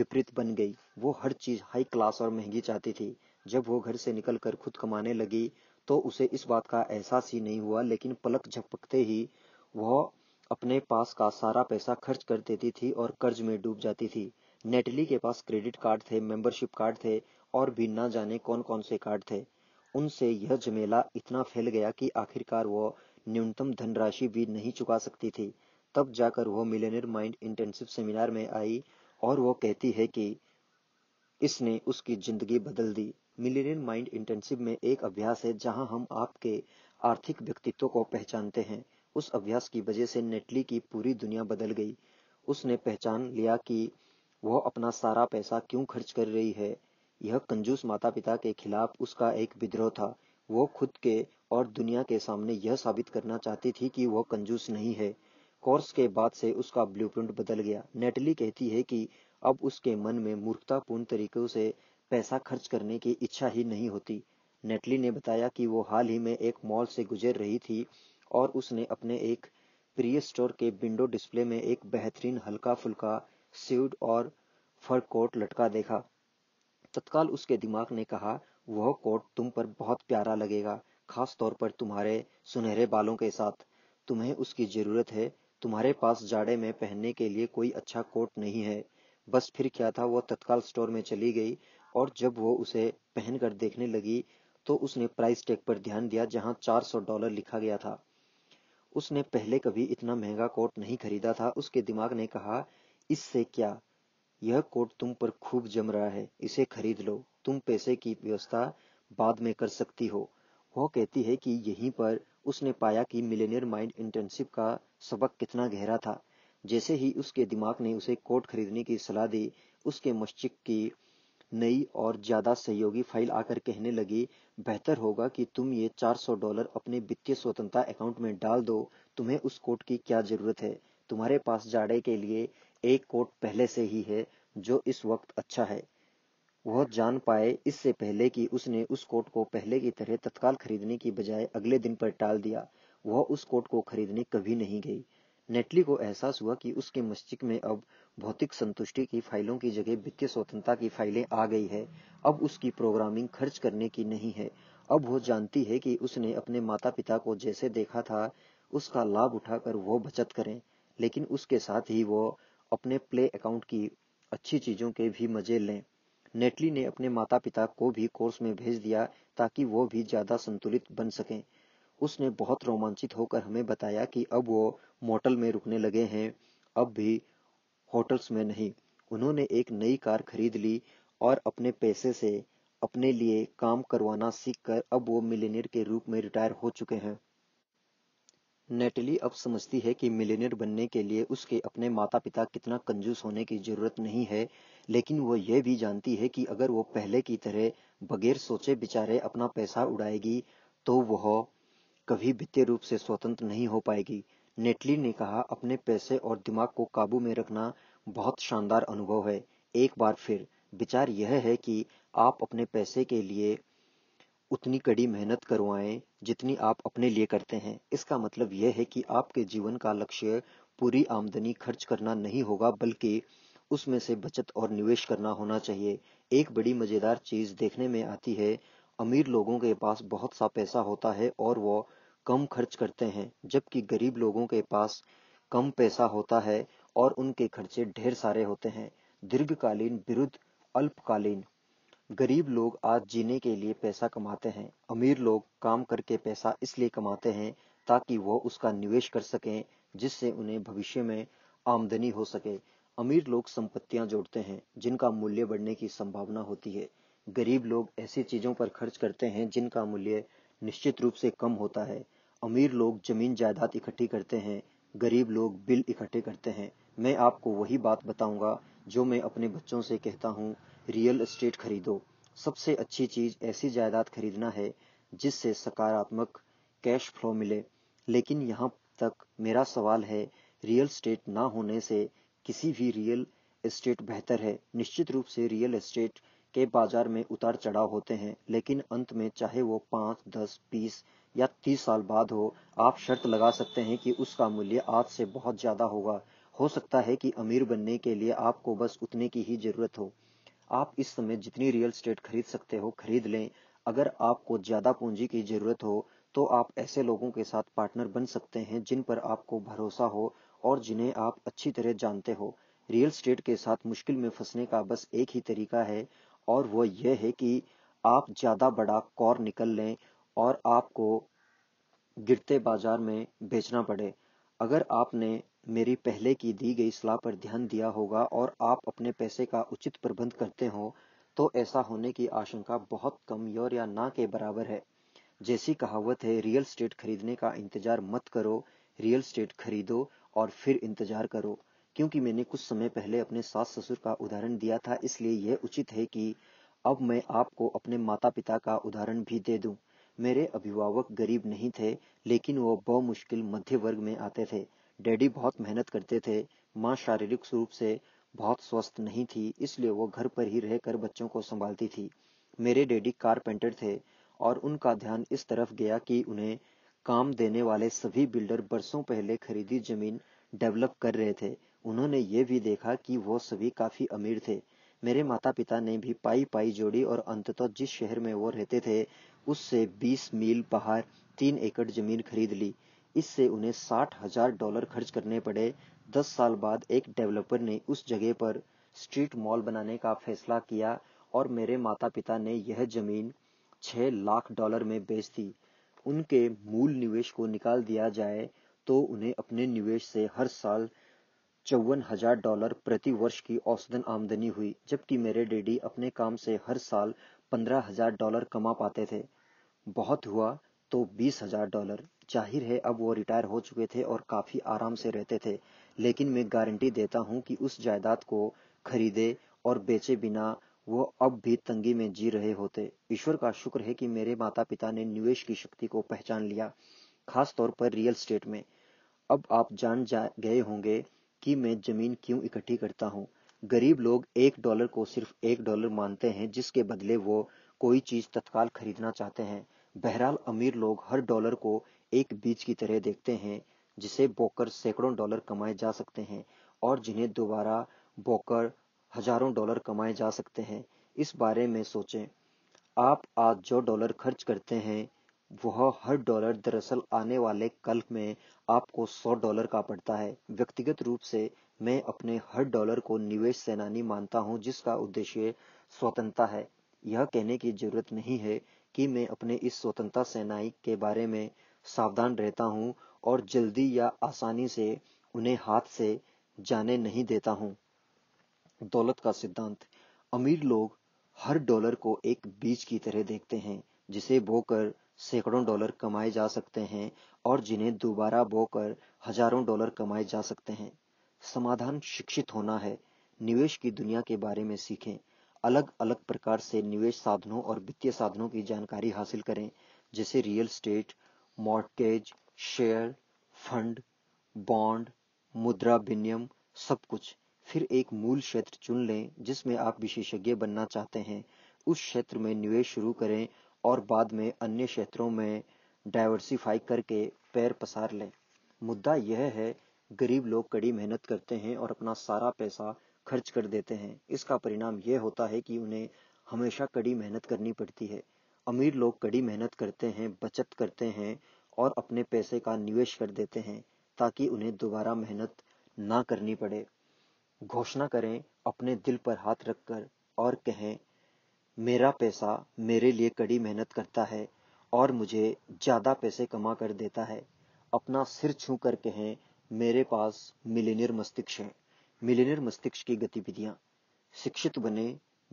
विपरीत बन गई वो हर चीज हाई क्लास और महंगी चाहती थी जब वो घर से निकलकर खुद कमाने लगी तो उसे इस बात का एहसास ही नहीं हुआ लेकिन पलक झपकते ही वह अपने पास का सारा पैसा खर्च कर देती थी और कर्ज में डूब जाती थी नेटली के पास क्रेडिट कार्ड थे मेंबरशिप कार्ड थे और भी ना जाने कौन कौन से कार्ड थे उनसे यह झमेला इतना फैल गया कि आखिरकार वह न्यूनतम धनराशि भी नहीं चुका सकती थी तब जाकर वह मिलेनियर माइंड इंटेंसिव सेमिनार में आई और वह कहती है कि इसने उसकी जिंदगी बदल दी मिलेनियम माइंड इंटेंसिव में एक अभ्यास है जहां हम आपके आर्थिक व्यक्तित्व को पहचानते हैं उस अभ्यास की वजह से नेटली की पूरी दुनिया बदल गई उसने पहचान लिया कि वह अपना सारा पैसा क्यों खर्च कर रही है यह कंजूस माता पिता के खिलाफ उसका एक विद्रोह था वो खुद के और दुनिया के सामने यह साबित करना चाहती थी कि वह कंजूस नहीं है कोर्स के बाद से उसका ब्लूप्रिंट बदल गया नेटली कहती है कि अब उसके मन में मूर्खतापूर्ण तरीकों से पैसा खर्च करने की इच्छा ही नहीं होती नेटली ने बताया कि वो हाल ही में एक मॉल से गुजर रही थी और उसने अपने एक प्रिय स्टोर के विंडो डिस्प्ले में एक बेहतरीन हल्का फुल्का स्यूड और फर कोट लटका देखा तत्काल उसके दिमाग ने कहा वह कोट तुम पर बहुत प्यारा लगेगा खास तौर पर तुम्हारे सुनहरे बालों के साथ तुम्हें उसकी जरूरत है तुम्हारे पास जाड़े में पहनने के लिए कोई अच्छा कोट नहीं है बस फिर क्या था वह तत्काल स्टोर में चली गई और जब वो उसे पहनकर देखने लगी तो उसने प्राइस टैग पर ध्यान दिया जहां 400 डॉलर लिखा गया था उसने पहले कभी इतना महंगा कोट नहीं खरीदा था उसके दिमाग ने कहा इससे क्या यह कोट तुम पर खूब जम रहा है इसे खरीद लो तुम पैसे की व्यवस्था बाद में कर सकती हो वह कहती है कि यहीं पर उसने पाया कि मिलेनियर माइंड इंटर्नशिप का सबक कितना गहरा था जैसे ही उसके दिमाग ने उसे कोट खरीदने की सलाह दी उसके मस्तिष्क की नई और ज्यादा सहयोगी फाइल आकर कहने लगी बेहतर होगा कि तुम ये 400 डॉलर अपने वित्तीय स्वतंत्रता अकाउंट में डाल दो तुम्हें उस कोट की क्या जरूरत है तुम्हारे पास जाड़े के लिए एक कोट पहले से ही है जो इस वक्त अच्छा है वह जान पाए इससे पहले कि उसने उस कोट को पहले की तरह तत्काल खरीदने की बजाय अगले दिन पर टाल दिया वह उस कोट को खरीदने कभी नहीं गई नेटली को एहसास हुआ कि उसके मस्तिष्क में अब भौतिक संतुष्टि की फाइलों की जगह वित्तीय स्वतंत्रता की फाइलें आ गई है अब उसकी प्रोग्रामिंग खर्च करने की नहीं है अब वो जानती है कि उसने अपने माता पिता को जैसे देखा था उसका लाभ उठाकर वो बचत करें लेकिन उसके साथ ही वो अपने प्ले अकाउंट की अच्छी चीज़ों के भी मज़े लें नेटली ने अपने माता पिता को भी कोर्स में भेज दिया ताकि वो भी ज़्यादा संतुलित बन सकें उसने बहुत रोमांचित होकर हमें बताया कि अब वो मोटल में रुकने लगे हैं अब भी होटल्स में नहीं उन्होंने एक नई कार खरीद ली और अपने पैसे से अपने लिए काम करवाना सीखकर अब वो मिलेनियर के रूप में रिटायर हो चुके हैं नेटली अब समझती है कि मिलेनियर बनने के लिए उसके अपने माता पिता कितना कंजूस होने की जरूरत नहीं है लेकिन वो ये भी जानती है कि अगर वो पहले की तरह बगैर सोचे बिचारे अपना पैसा उड़ाएगी तो वह कभी वित्तीय रूप से स्वतंत्र नहीं हो पाएगी नेटली ने कहा अपने पैसे और दिमाग को काबू में रखना बहुत शानदार अनुभव है एक बार फिर विचार यह है कि आप अपने पैसे के लिए उतनी कड़ी मेहनत करवाएं जितनी आप अपने लिए करते हैं इसका मतलब यह है कि आपके जीवन का लक्ष्य पूरी आमदनी खर्च करना नहीं होगा बल्कि उसमें से बचत और निवेश करना होना चाहिए एक बड़ी मजेदार चीज देखने में आती है अमीर लोगों के पास बहुत सा पैसा होता है और वो कम खर्च करते हैं जबकि गरीब लोगों के पास कम पैसा होता है और उनके खर्चे ढेर सारे होते हैं दीर्घकालीन विरुद्ध अल्पकालीन गरीब लोग आज जीने के लिए पैसा कमाते हैं अमीर लोग काम करके पैसा इसलिए कमाते हैं ताकि वो उसका निवेश कर सकें जिससे उन्हें भविष्य में आमदनी हो सके अमीर लोग संपत्तियां जोड़ते हैं जिनका मूल्य बढ़ने की संभावना होती है गरीब लोग ऐसी चीजों पर खर्च करते हैं जिनका मूल्य निश्चित रूप से कम होता है अमीर लोग जमीन जायदाद इकट्ठी करते हैं गरीब लोग बिल इकट्ठे करते हैं मैं आपको वही बात बताऊंगा जो मैं अपने बच्चों से कहता हूँ रियल एस्टेट खरीदो सबसे अच्छी चीज ऐसी जायदाद खरीदना है जिससे सकारात्मक कैश फ्लो मिले लेकिन यहाँ तक मेरा सवाल है रियल स्टेट ना होने से किसी भी रियल एस्टेट बेहतर है निश्चित रूप से रियल एस्टेट के बाजार में उतार चढ़ाव होते हैं लेकिन अंत में चाहे वो पाँच दस बीस या तीस साल बाद हो आप शर्त लगा सकते हैं कि उसका मूल्य आज से बहुत ज़्यादा होगा हो सकता है कि अमीर बनने के लिए आपको बस उतने की ही जरूरत हो आप इस समय जितनी रियल स्टेट खरीद सकते हो खरीद लें अगर आपको ज़्यादा पूंजी की जरूरत हो तो आप ऐसे लोगों के साथ पार्टनर बन सकते हैं जिन पर आपको भरोसा हो और जिन्हें आप अच्छी तरह जानते हो रियल स्टेट के साथ मुश्किल में फंसने का बस एक ही तरीका है और वह यह है कि आप ज़्यादा बड़ा कौर निकल लें और आपको गिरते बाजार में बेचना पड़े अगर आपने मेरी पहले की दी गई सलाह पर ध्यान दिया होगा और आप अपने पैसे का उचित प्रबंध करते हो तो ऐसा होने की आशंका बहुत कम योर या ना के बराबर है जैसी कहावत है रियल स्टेट खरीदने का इंतजार मत करो रियल स्टेट खरीदो और फिर इंतजार करो क्योंकि मैंने कुछ समय पहले अपने सास ससुर का उदाहरण दिया था इसलिए यह उचित है कि अब मैं आपको अपने माता पिता का उदाहरण भी दे दूं मेरे अभिभावक गरीब नहीं थे लेकिन वो मुश्किल मध्य वर्ग में आते थे डैडी बहुत मेहनत करते थे माँ शारीरिक रूप से बहुत स्वस्थ नहीं थी इसलिए वो घर पर ही रहकर बच्चों को संभालती थी मेरे डैडी कारपेंटर थे और उनका ध्यान इस तरफ गया कि उन्हें काम देने वाले सभी बिल्डर बरसों पहले खरीदी जमीन डेवलप कर रहे थे उन्होंने ये भी देखा कि वो सभी काफी अमीर थे मेरे माता पिता ने भी पाई पाई जोड़ी और अंततः जिस शहर में वो रहते थे उससे बीस मील बाहर तीन एकड़ जमीन खरीद ली इससे उन्हें साठ हजार डॉलर खर्च करने पड़े दस साल बाद एक डेवलपर ने उस जगह पर स्ट्रीट मॉल बनाने का फैसला किया और मेरे माता पिता ने यह जमीन छह लाख डॉलर में बेच दी उनके मूल निवेश को निकाल दिया जाए तो उन्हें अपने निवेश से हर साल चौवन हजार डॉलर प्रति वर्ष की औसतन आमदनी हुई जबकि मेरे डैडी अपने काम से हर साल पंद्रह हजार डॉलर कमा पाते थे बहुत हुआ तो बीस हजार डॉलर जाहिर है अब वो रिटायर हो चुके थे और काफी आराम से रहते थे लेकिन मैं गारंटी देता हूँ कि उस जायदाद को खरीदे और बेचे बिना वो अब भी तंगी में जी रहे होते ईश्वर का शुक्र है कि मेरे माता पिता ने निवेश की शक्ति को पहचान लिया खास तौर पर रियल स्टेट में अब आप जान जा गए होंगे कि मैं जमीन क्यों इकट्ठी करता हूँ गरीब लोग एक डॉलर को सिर्फ एक डॉलर मानते हैं जिसके बदले वो कोई चीज तत्काल खरीदना चाहते हैं बहरहाल अमीर लोग हर डॉलर को एक बीज की तरह देखते हैं जिसे बोकर सैकड़ों डॉलर कमाए जा सकते हैं और जिन्हें दोबारा बोकर हजारों डॉलर कमाए जा सकते हैं इस बारे में सोचें आप आज जो डॉलर खर्च करते हैं वह हर डॉलर दरअसल आने वाले कल में आपको सौ डॉलर का पड़ता है व्यक्तिगत रूप से मैं अपने हर डॉलर को निवेश सेनानी मानता हूं जिसका उद्देश्य स्वतंत्रता है यह कहने की जरूरत नहीं है कि मैं अपने इस स्वतंत्रता सेनाई के बारे में सावधान रहता हूं और जल्दी या आसानी से उन्हें हाथ से जाने नहीं देता हूं दौलत का सिद्धांत अमीर लोग हर डॉलर को एक बीज की तरह देखते हैं जिसे बोकर सैकड़ों डॉलर कमाए जा सकते हैं और जिन्हें दोबारा बोकर हजारों डॉलर कमाए जा सकते हैं समाधान शिक्षित होना है निवेश की दुनिया के बारे में सीखें अलग अलग प्रकार से निवेश साधनों और वित्तीय साधनों की जानकारी हासिल करें जैसे real estate mortgage share fund bond मुद्रा विनियम सब कुछ फिर एक मूल क्षेत्र चुन लें जिसमें आप विशेषज्ञ बनना चाहते हैं उस क्षेत्र में निवेश शुरू करें और बाद में अन्य क्षेत्रों में डाइवर्सिफाई करके पैर पसार लें मुद्दा यह है गरीब लोग कड़ी मेहनत करते हैं और अपना सारा पैसा खर्च कर देते हैं इसका परिणाम यह होता है कि उन्हें हमेशा कड़ी मेहनत करनी पड़ती है अमीर लोग कड़ी मेहनत करते हैं बचत करते हैं और अपने पैसे का निवेश कर देते हैं ताकि उन्हें दोबारा मेहनत ना करनी पड़े घोषणा करें अपने दिल पर हाथ रखकर और कहें मेरा पैसा मेरे लिए कड़ी मेहनत करता है और मुझे ज़्यादा पैसे कमा कर देता है अपना सिर छू कर कहें मेरे पास मिलेनियर मस्तिष्क है मिलेनियर मस्तिष्क की गतिविधियां शिक्षित बने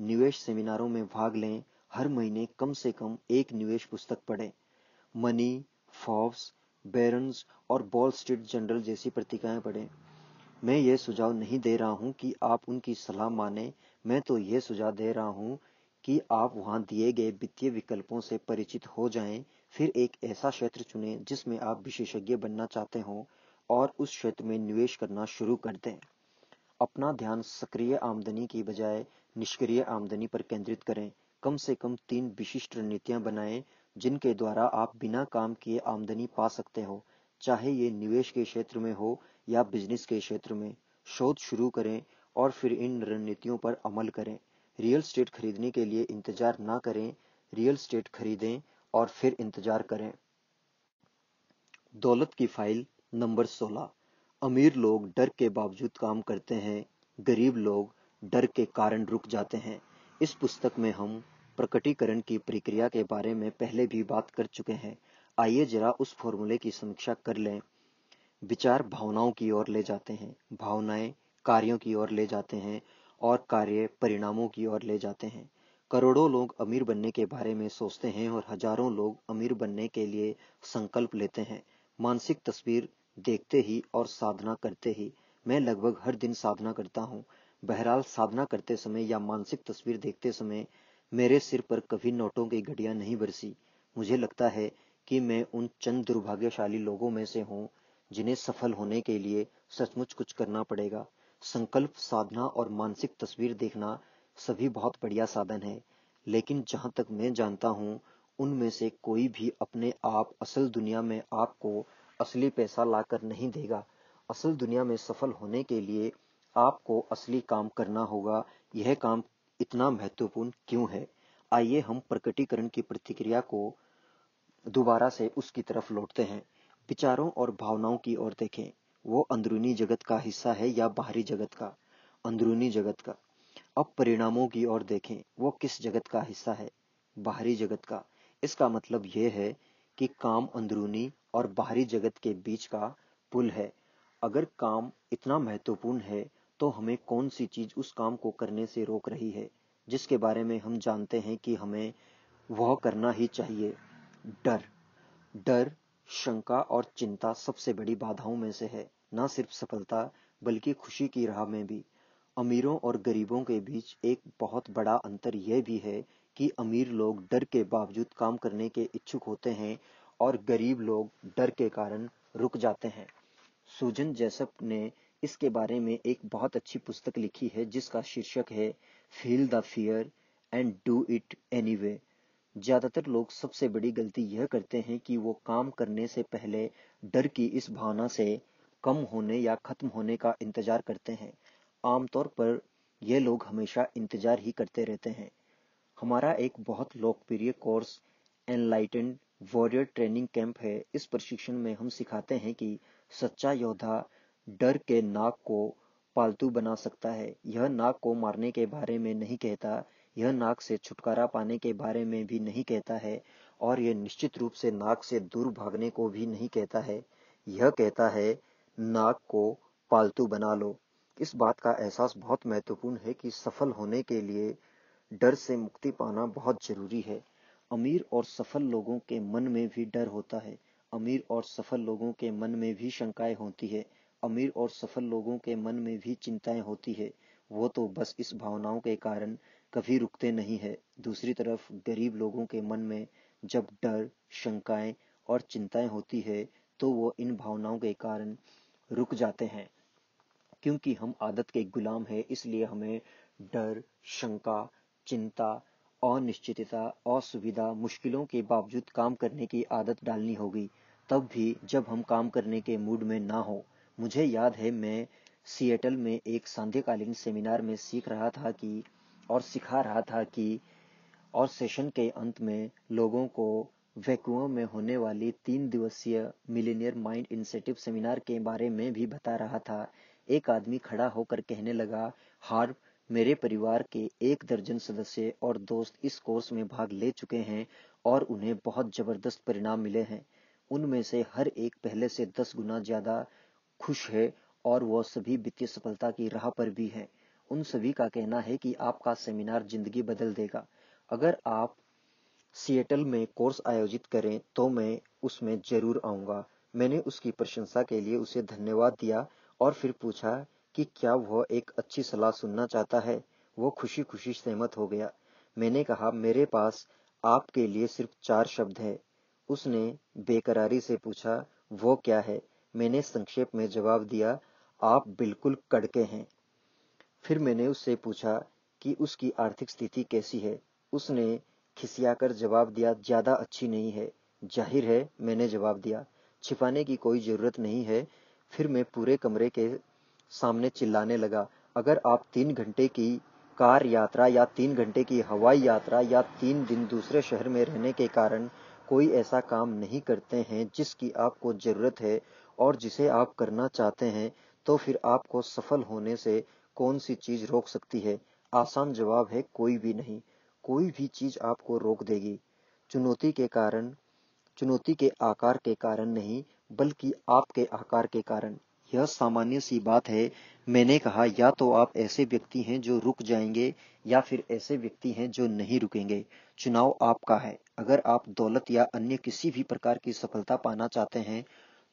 निवेश सेमिनारों में भाग लें हर महीने कम से कम एक निवेश पुस्तक पढ़ें मनी फॉर्ब्स बेरन्स और बॉल स्ट्रीट जनरल जैसी पत्रिकाएं पढ़ें मैं ये सुझाव नहीं दे रहा हूं कि आप उनकी सलाह माने मैं तो ये सुझाव दे रहा हूं कि आप वहां दिए गए वित्तीय विकल्पों से परिचित हो जाएं, फिर एक ऐसा क्षेत्र चुनें जिसमें आप विशेषज्ञ बनना चाहते हों और उस क्षेत्र में निवेश करना शुरू कर दें अपना ध्यान सक्रिय आमदनी की बजाय निष्क्रिय आमदनी पर केंद्रित करें कम से कम तीन विशिष्ट रणनीतियां बनाएं जिनके द्वारा आप बिना काम किए आमदनी पा सकते हो चाहे ये निवेश के क्षेत्र में हो या बिजनेस के क्षेत्र में शोध शुरू करें और फिर इन रणनीतियों पर अमल करें रियल स्टेट खरीदने के लिए इंतजार ना करें रियल स्टेट खरीदें और फिर इंतजार करें दौलत की फाइल नंबर 16 अमीर लोग डर के बावजूद काम करते हैं गरीब लोग डर के कारण रुक जाते हैं इस पुस्तक में हम प्रकटीकरण की प्रक्रिया के बारे में पहले भी बात कर चुके हैं आइए जरा उस फॉर्मूले की समीक्षा कर लें विचार भावनाओं की ओर ले जाते हैं भावनाएं कार्यों की ओर ले जाते हैं और कार्य परिणामों की ओर ले जाते हैं करोड़ों लोग अमीर बनने के बारे में सोचते हैं और हजारों लोग अमीर बनने के लिए संकल्प लेते हैं मानसिक तस्वीर देखते ही और साधना करते ही मैं लगभग हर दिन साधना करता हूँ बहरहाल साधना करते समय या मानसिक तस्वीर देखते समय मेरे सिर पर कभी नोटों की घड़ियां नहीं बरसी मुझे लगता है कि मैं उन चंद दुर्भाग्यशाली लोगों में से हूँ जिन्हें सफल होने के लिए सचमुच कुछ करना पड़ेगा संकल्प साधना और मानसिक तस्वीर देखना सभी बहुत बढ़िया साधन है लेकिन जहां तक मैं जानता हूं उनमें से कोई भी अपने आप असल दुनिया में आपको असली पैसा लाकर नहीं देगा असल दुनिया में सफल होने के लिए आपको असली काम करना होगा यह काम इतना महत्वपूर्ण क्यों है आइए हम प्रकटीकरण की प्रतिक्रिया को दोबारा से उसकी तरफ लौटते हैं विचारों और भावनाओं की ओर देखें वो अंदरूनी जगत का हिस्सा है या बाहरी जगत का अंदरूनी जगत का अब परिणामों की ओर देखें वो किस जगत का हिस्सा है बाहरी जगत का इसका मतलब यह है कि काम अंदरूनी और बाहरी जगत के बीच का पुल है अगर काम इतना महत्वपूर्ण है तो हमें कौन सी चीज उस काम को करने से रोक रही है जिसके बारे में हम जानते हैं कि हमें वह करना ही चाहिए डर डर शंका और चिंता सबसे बड़ी बाधाओं में से है न सिर्फ सफलता बल्कि खुशी की राह में भी अमीरों और गरीबों के बीच एक बहुत बड़ा अंतर यह भी है कि अमीर लोग डर के बावजूद काम करने के इच्छुक होते हैं और गरीब लोग डर के कारण रुक जाते हैं सुजन जैसप ने इसके बारे में एक बहुत अच्छी पुस्तक लिखी है जिसका शीर्षक है feel the fear and do it any ज्यादातर लोग सबसे बड़ी गलती यह करते हैं कि वो काम करने से पहले डर की इस भावना से कम होने या खत्म होने का इंतजार करते हैं आमतौर पर ये लोग हमेशा इंतजार ही करते रहते हैं हमारा एक बहुत लोकप्रिय course enlightened warrior training camp है इस प्रशिक्षण में हम सिखाते हैं कि सच्चा योद्धा डर के नाक को पालतू बना सकता है यह नाक को मारने के बारे में नहीं कहता यह नाक से छुटकारा पाने के बारे में भी नहीं कहता है और यह निश्चित रूप से नाक से दूर भागने को भी नहीं कहता है यह कहता है नाक को पालतू बना लो इस बात का एहसास बहुत महत्वपूर्ण है कि सफल होने के लिए डर से मुक्ति पाना बहुत जरूरी है अमीर और सफल लोगों के मन में भी डर होता है अमीर और सफल लोगों के मन में भी शंकाएं होती है अमीर और सफल लोगों के मन में भी चिंताएं होती है वो तो बस इस भावनाओं के कारण कभी रुकते नहीं है दूसरी तरफ गरीब लोगों के मन में जब डर शंकाएं और चिंताएं होती है तो वो इन भावनाओं के कारण रुक जाते हैं क्योंकि हम आदत के गुलाम हैं इसलिए हमें डर शंका चिंता अनिश्चितता असुविधा मुश्किलों के बावजूद काम करने की आदत डालनी होगी तब भी जब हम काम करने के मूड में ना हो मुझे याद है मैं सिएटल में एक सांध्यकालीन सेमिनार में सीख रहा था कि और सिखा रहा था कि और सेशन के अंत में लोगों को वैकुओं में होने वाली तीन दिवसीय मिलीनियर माइंड इंसेटिव सेमिनार के बारे में भी बता रहा था एक आदमी खड़ा होकर कहने लगा हार मेरे परिवार के एक दर्जन सदस्य और दोस्त इस कोर्स में भाग ले चुके हैं और उन्हें बहुत जबरदस्त परिणाम मिले हैं उनमें से हर एक पहले से दस गुना ज्यादा खुश है और वह सभी वित्तीय सफलता की राह पर भी है उन सभी का कहना है कि आपका सेमिनार जिंदगी बदल देगा अगर आप सिएटल में कोर्स आयोजित करें तो मैं उसमें जरूर आऊंगा मैंने उसकी प्रशंसा के लिए उसे धन्यवाद दिया और फिर पूछा कि क्या वह एक अच्छी सलाह सुनना चाहता है वो खुशी खुशी सहमत हो गया मैंने कहा मेरे पास आपके लिए सिर्फ चार शब्द है उसने बेकरारी से पूछा वो क्या है मैंने संक्षेप में जवाब दिया आप बिल्कुल कड़के हैं फिर मैंने उससे पूछा कि उसकी आर्थिक स्थिति कैसी है उसने खिसियाकर जवाब दिया ज्यादा अच्छी नहीं है जाहिर है मैंने जवाब दिया छिपाने की कोई जरूरत नहीं है फिर मैं पूरे कमरे के सामने चिल्लाने लगा अगर आप तीन घंटे की कार यात्रा या तीन घंटे की हवाई यात्रा या तीन दिन दूसरे शहर में रहने के कारण कोई ऐसा काम नहीं करते हैं जिसकी आपको ज़रूरत है और जिसे आप करना चाहते हैं तो फिर आपको सफल होने से कौन सी चीज़ रोक सकती है आसान जवाब है कोई भी नहीं कोई भी चीज आपको रोक देगी चुनौती के कारण चुनौती के आकार के कारण नहीं बल्कि आपके आकार के कारण यह सामान्य सी बात है मैंने कहा या तो आप ऐसे व्यक्ति हैं जो रुक जाएंगे या फिर ऐसे व्यक्ति हैं जो नहीं रुकेंगे चुनाव आपका है अगर आप दौलत या अन्य किसी भी प्रकार की सफलता पाना चाहते हैं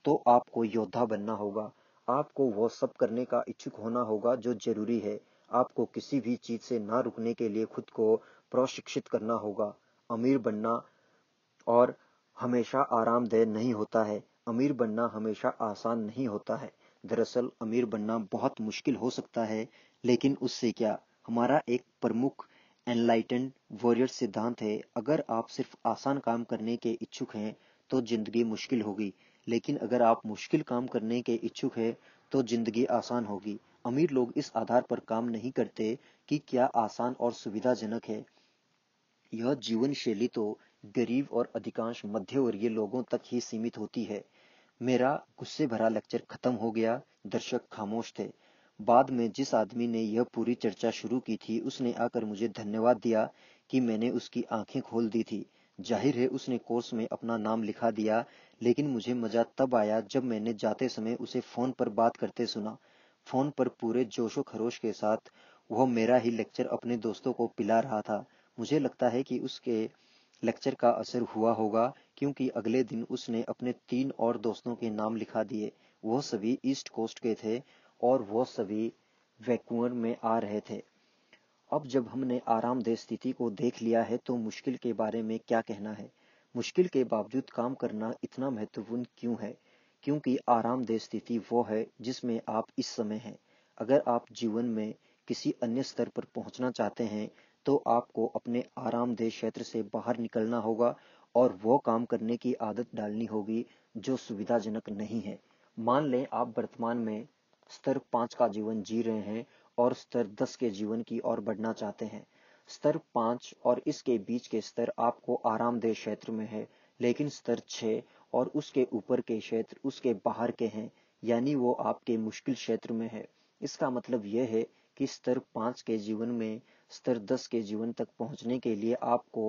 तो आपको योद्धा बनना होगा आपको वह सब करने का इच्छुक होना होगा जो जरूरी है आपको किसी भी चीज से ना रुकने के लिए खुद को प्रशिक्षित करना होगा अमीर बनना और हमेशा आरामदेह नहीं होता है अमीर बनना हमेशा आसान नहीं होता है दरअसल अमीर बनना बहुत मुश्किल हो सकता है लेकिन उससे क्या हमारा एक प्रमुख एनलाइटेंड वॉरियर सिद्धांत है अगर आप सिर्फ आसान काम करने के इच्छुक हैं तो जिंदगी मुश्किल होगी लेकिन अगर आप मुश्किल काम करने के इच्छुक हैं तो जिंदगी आसान होगी अमीर लोग इस आधार पर काम नहीं करते कि क्या आसान और सुविधाजनक है यह जीवन शैली तो गरीब और अधिकांश मध्यवर्गीय लोगों तक ही सीमित होती है मेरा गुस्से भरा लेक्चर खत्म हो गया दर्शक खामोश थे बाद में जिस आदमी ने यह पूरी चर्चा शुरू की थी उसने आकर मुझे धन्यवाद दिया कि मैंने उसकी आंखें खोल दी थी जाहिर है उसने कोर्स में अपना नाम लिखा दिया लेकिन मुझे मजा तब आया जब मैंने जाते समय उसे फोन पर बात करते सुना फोन पर पूरे जोशो खरोश के साथ वह मेरा ही लेक्चर अपने दोस्तों को पिला रहा था मुझे लगता है कि उसके लेक्चर का असर हुआ होगा क्योंकि अगले दिन उसने अपने तीन और दोस्तों के नाम लिखा दिए वह सभी ईस्ट कोस्ट के थे और वो सभी वैकुअर में आ रहे थे अब जब हमने आरामदेह स्थिति को देख लिया है तो मुश्किल के बारे में क्या कहना है मुश्किल के बावजूद काम करना इतना महत्वपूर्ण क्यों है क्योंकि आरामदेह स्थिति वो है जिसमें आप इस समय हैं अगर आप जीवन में किसी अन्य स्तर पर पहुंचना चाहते हैं तो आपको अपने आरामदेह क्षेत्र से बाहर निकलना होगा और वो काम करने की आदत डालनी होगी जो सुविधाजनक नहीं है मान लें आप वर्तमान में स्तर पांच का जीवन जी रहे हैं और स्तर दस के जीवन की ओर बढ़ना चाहते हैं स्तर पांच और इसके बीच के स्तर आपको आरामदेह क्षेत्र में है लेकिन स्तर छह और उसके ऊपर के क्षेत्र उसके बाहर के हैं यानी वो आपके मुश्किल क्षेत्र में है इसका मतलब यह है कि स्तर पांच के जीवन में स्तर 10 के जीवन तक पहुंचने के लिए आपको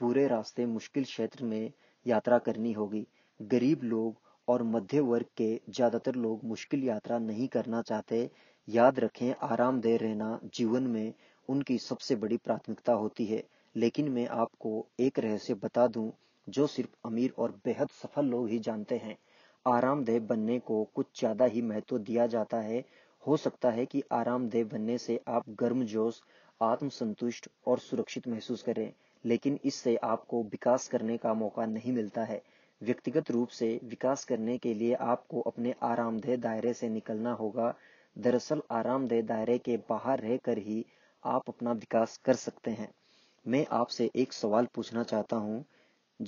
पूरे रास्ते मुश्किल क्षेत्र में यात्रा करनी होगी गरीब लोग और मध्य वर्ग के ज्यादातर लोग मुश्किल यात्रा नहीं करना चाहते याद रखें दे रहना जीवन में उनकी सबसे बड़ी प्राथमिकता होती है लेकिन मैं आपको एक रहस्य बता दूं जो सिर्फ अमीर और बेहद सफल लोग ही जानते हैं आरामदेह बनने को कुछ ज्यादा ही महत्व दिया जाता है हो सकता है कि आरामदेह बनने से आप गर्म जोश आत्मसंतुष्ट और सुरक्षित महसूस करें लेकिन इससे आपको विकास करने का मौका नहीं मिलता है व्यक्तिगत रूप से विकास करने के लिए आपको अपने आरामदेह दायरे से निकलना होगा दरअसल आरामदेह दायरे के बाहर रहकर ही आप अपना विकास कर सकते हैं मैं आपसे एक सवाल पूछना चाहता हूँ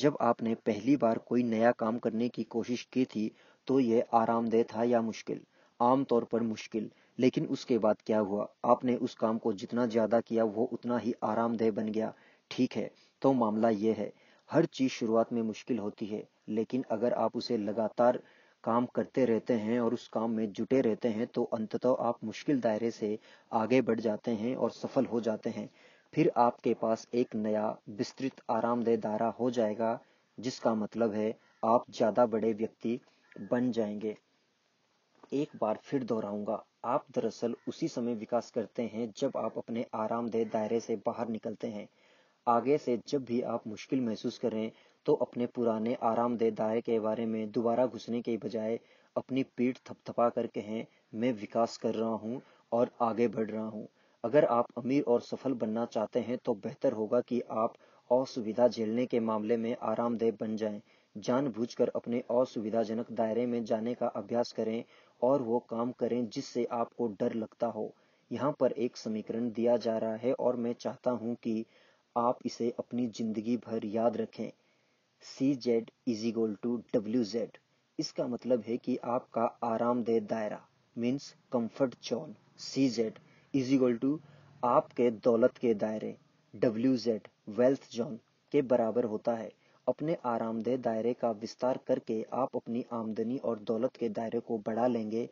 जब आपने पहली बार कोई नया काम करने की कोशिश की थी तो यह आरामदेह था या मुश्किल आमतौर पर मुश्किल लेकिन उसके बाद क्या हुआ आपने उस काम को जितना ज्यादा किया वो उतना ही आरामदेह बन गया ठीक है तो मामला यह है हर चीज शुरुआत में मुश्किल होती है लेकिन अगर आप उसे लगातार काम करते रहते हैं और उस काम में जुटे रहते हैं तो अंततः आप मुश्किल दायरे से आगे बढ़ जाते हैं और सफल हो जाते हैं फिर आपके पास एक नया विस्तृत आरामदेह दायरा हो जाएगा जिसका मतलब है आप ज्यादा बड़े व्यक्ति बन जाएंगे एक बार फिर दोहराऊंगा आप दरअसल उसी समय विकास करते हैं जब आप अपने आरामदेह दायरे से बाहर निकलते हैं आगे से जब भी आप मुश्किल महसूस करें तो अपने पुराने आरामदेह दायरे के बारे में दोबारा घुसने के बजाय अपनी पीठ थपथपा कर कहें मैं विकास कर रहा हूँ और आगे बढ़ रहा हूँ अगर आप अमीर और सफल बनना चाहते हैं तो बेहतर होगा कि आप असुविधा झेलने के मामले में आरामदेह बन जाएं जानबूझकर अपने असुविधाजनक दायरे में जाने का अभ्यास करें और वो काम करें जिससे आपको डर लगता हो यहाँ पर एक समीकरण दिया जा रहा है और मैं चाहता हूं कि आप इसे अपनी जिंदगी भर याद रखें C Z is equal to W Z इसका मतलब है कि आपका आरामदेह दायरा means comfort zone C Z is to आपके दौलत के दायरे डब्ल्यू जेड वेल्थ जोन के बराबर होता है अपने आरामदेह दायरे का विस्तार करके आप अपनी आमदनी और दौलत के दायरे को बढ़ा लेंगे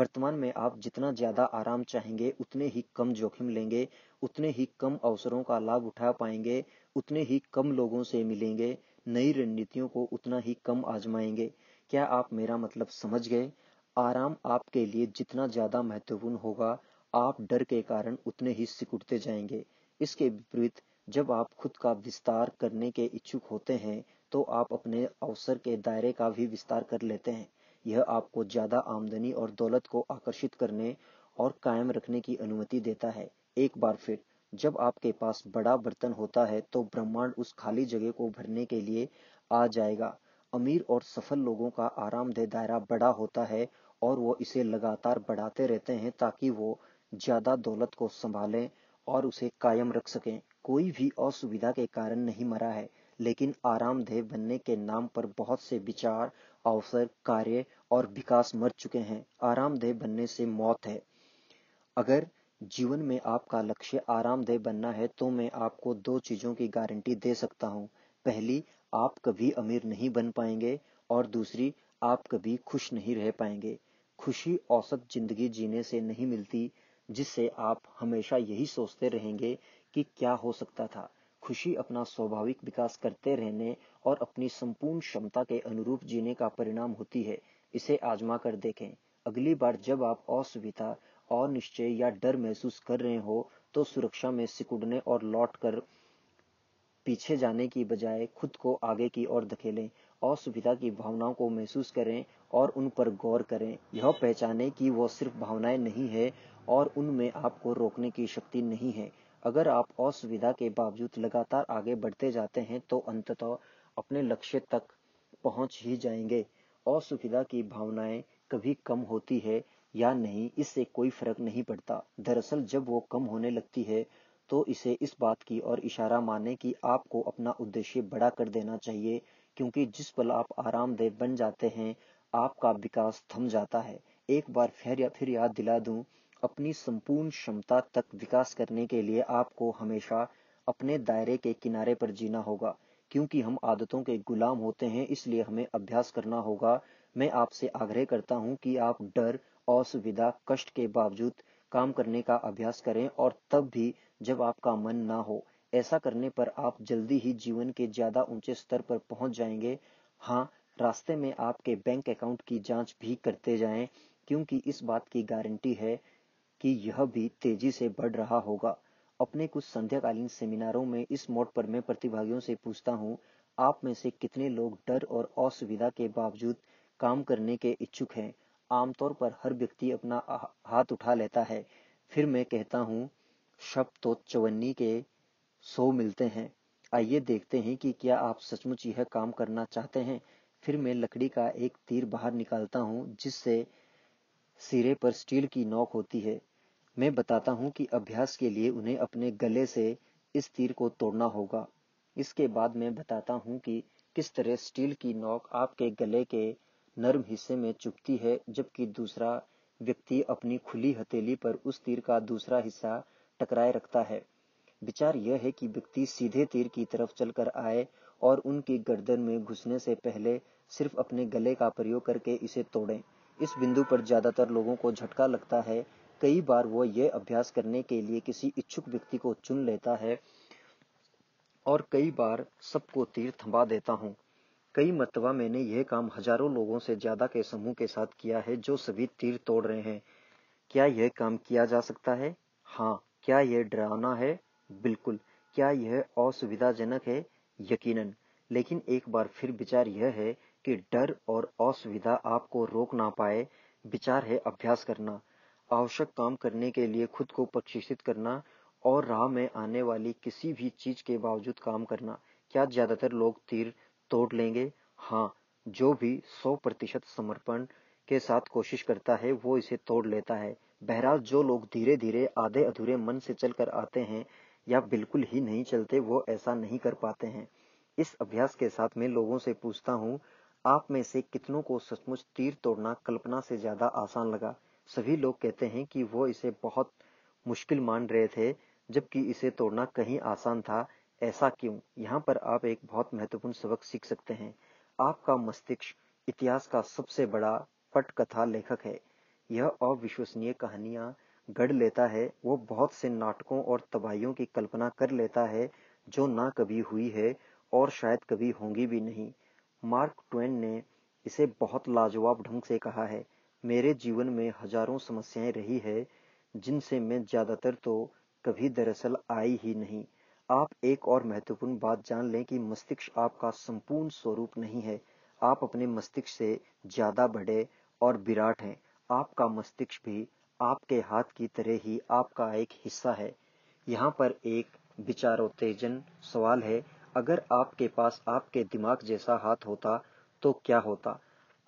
वर्तमान में आप जितना ज़्यादा आराम चाहेंगे उतने ही कम जोखिम लेंगे उतने ही कम अवसरों का लाभ उठा पाएंगे उतने ही कम लोगों से मिलेंगे नई रणनीतियों को उतना ही कम आजमाएंगे क्या आप मेरा मतलब समझ गए आराम आपके लिए जितना ज़्यादा महत्वपूर्ण होगा आप डर के कारण उतने ही सिकुड़ते जाएंगे इसके विपरीत जब आप खुद का विस्तार करने के इच्छुक होते हैं तो आप अपने अवसर के दायरे का भी विस्तार कर लेते हैं यह आपको ज्यादा आमदनी और दौलत को आकर्षित करने और कायम रखने की अनुमति देता है एक बार फिर जब आपके पास बड़ा बर्तन होता है तो ब्रह्मांड उस खाली जगह को भरने के लिए आ जाएगा अमीर और सफल लोगों का आरामदेह दायरा बड़ा होता है और वो इसे लगातार बढ़ाते रहते हैं ताकि वो ज्यादा दौलत को संभालें और उसे कायम रख सकें कोई भी असुविधा के कारण नहीं मरा है लेकिन आरामदेह बनने के नाम पर बहुत से विचार अवसर कार्य और विकास मर चुके हैं आरामदेह बनने से मौत है अगर जीवन में आपका लक्ष्य आरामदेह बनना है तो मैं आपको दो चीजों की गारंटी दे सकता हूं पहली आप कभी अमीर नहीं बन पाएंगे और दूसरी आप कभी खुश नहीं रह पाएंगे खुशी औसत जिंदगी जीने से नहीं मिलती जिससे आप हमेशा यही सोचते रहेंगे कि क्या हो सकता था खुशी अपना स्वाभाविक विकास करते रहने और अपनी संपूर्ण क्षमता के अनुरूप जीने का परिणाम होती है इसे आजमा कर देखें अगली बार जब आप असुविधा अनिश्चय या डर महसूस कर रहे हो तो सुरक्षा में सिकुड़ने और लौट कर पीछे जाने की बजाय खुद को आगे की ओर धकेलें असुविधा की भावनाओं को महसूस करें और उन पर गौर करें यह पहचाने कि वो सिर्फ भावनाएं नहीं है और उनमें आपको रोकने की शक्ति नहीं है अगर आप असुविधा के बावजूद लगातार आगे बढ़ते जाते हैं तो अंततः अपने लक्ष्य तक पहुंच ही जाएंगे असुविधा की भावनाएं कभी कम होती है या नहीं इससे कोई फर्क नहीं पड़ता दरअसल जब वो कम होने लगती है तो इसे इस बात की और इशारा माने कि आपको अपना उद्देश्य बड़ा कर देना चाहिए क्योंकि जिस पल आप आरामदेह बन जाते हैं आपका विकास थम जाता है एक बार फिर या फिर याद दिला दूं अपनी संपूर्ण क्षमता तक विकास करने के लिए आपको हमेशा अपने दायरे के किनारे पर जीना होगा क्योंकि हम आदतों के गुलाम होते हैं इसलिए हमें अभ्यास करना होगा मैं आपसे आग्रह करता हूं कि आप डर असुविधा कष्ट के बावजूद काम करने का अभ्यास करें और तब भी जब आपका मन ना हो ऐसा करने पर आप जल्दी ही जीवन के ज्यादा ऊंचे स्तर पर पहुंच जाएंगे हाँ रास्ते में आपके बैंक अकाउंट की जांच भी करते जाएं क्योंकि इस बात की गारंटी है कि यह भी तेजी से बढ़ रहा होगा अपने कुछ संध्याकालीन सेमिनारों में इस मोड पर मैं प्रतिभागियों से पूछता हूँ आप में से कितने लोग डर और असुविधा के बावजूद काम करने के इच्छुक हैं आमतौर पर हर व्यक्ति अपना हाथ उठा लेता है फिर मैं कहता हूँ शब्द तो चवन्नी के सो मिलते हैं आइए देखते हैं कि क्या आप सचमुच यह काम करना चाहते हैं फिर मैं लकड़ी का एक तीर बाहर निकालता हूँ जिससे सिरे पर स्टील की नोक होती है मैं बताता हूं कि अभ्यास के लिए उन्हें अपने गले से इस तीर को तोड़ना होगा इसके बाद मैं बताता हूं कि किस तरह स्टील की नोक आपके गले के नर्म हिस्से में चुपती है जबकि दूसरा व्यक्ति अपनी खुली हथेली पर उस तीर का दूसरा हिस्सा टकराए रखता है विचार यह है कि व्यक्ति सीधे तीर की तरफ चलकर आए और उनकी गर्दन में घुसने से पहले सिर्फ अपने गले का प्रयोग करके इसे तोड़ें इस बिंदु पर ज़्यादातर लोगों को झटका लगता है कई बार वह यह अभ्यास करने के लिए किसी इच्छुक व्यक्ति को चुन लेता है और कई बार सबको तीर थमा देता हूँ कई मतवा मैंने यह काम हजारों लोगों से ज्यादा के समूह के साथ किया है जो सभी तीर तोड़ रहे हैं क्या यह काम किया जा सकता है हाँ क्या यह डरावना है बिल्कुल क्या यह असुविधाजनक है यकीनन लेकिन एक बार फिर विचार यह है कि डर और असुविधा आपको रोक ना पाए विचार है अभ्यास करना आवश्यक काम करने के लिए खुद को प्रशिक्षित करना और राह में आने वाली किसी भी चीज के बावजूद काम करना क्या ज्यादातर लोग तीर तोड़ लेंगे हाँ जो भी सौ प्रतिशत समर्पण के साथ कोशिश करता है वो इसे तोड़ लेता है बहरहाल जो लोग धीरे धीरे आधे अधूरे मन से चल कर आते हैं या बिल्कुल ही नहीं चलते वो ऐसा नहीं कर पाते हैं इस अभ्यास के साथ मैं लोगों से पूछता हूँ आप में से कितनों को सचमुच तीर तोड़ना कल्पना से ज्यादा आसान लगा सभी लोग कहते हैं कि वो इसे बहुत मुश्किल मान रहे थे जबकि इसे तोड़ना कहीं आसान था ऐसा क्यों यहाँ पर आप एक बहुत महत्वपूर्ण सबक सीख सकते हैं आपका मस्तिष्क इतिहास का सबसे बड़ा पटकथा लेखक है यह अविश्वसनीय कहानियां गढ़ लेता है वो बहुत से नाटकों और तबाहियों की कल्पना कर लेता है जो ना कभी हुई है और शायद कभी होंगी भी नहीं मार्क ट्वेन ने इसे बहुत लाजवाब ढंग से कहा है मेरे जीवन में हजारों समस्याएं रही है जिनसे मैं ज्यादातर तो कभी दरअसल आई ही नहीं आप एक और महत्वपूर्ण बात जान लें कि मस्तिष्क आपका संपूर्ण स्वरूप नहीं है आप अपने मस्तिष्क से ज्यादा बड़े और विराट हैं आपका मस्तिष्क भी आपके हाथ की तरह ही आपका एक हिस्सा है यहाँ पर एक विचारोत्तेजन सवाल है अगर आपके पास आपके दिमाग जैसा हाथ होता तो क्या होता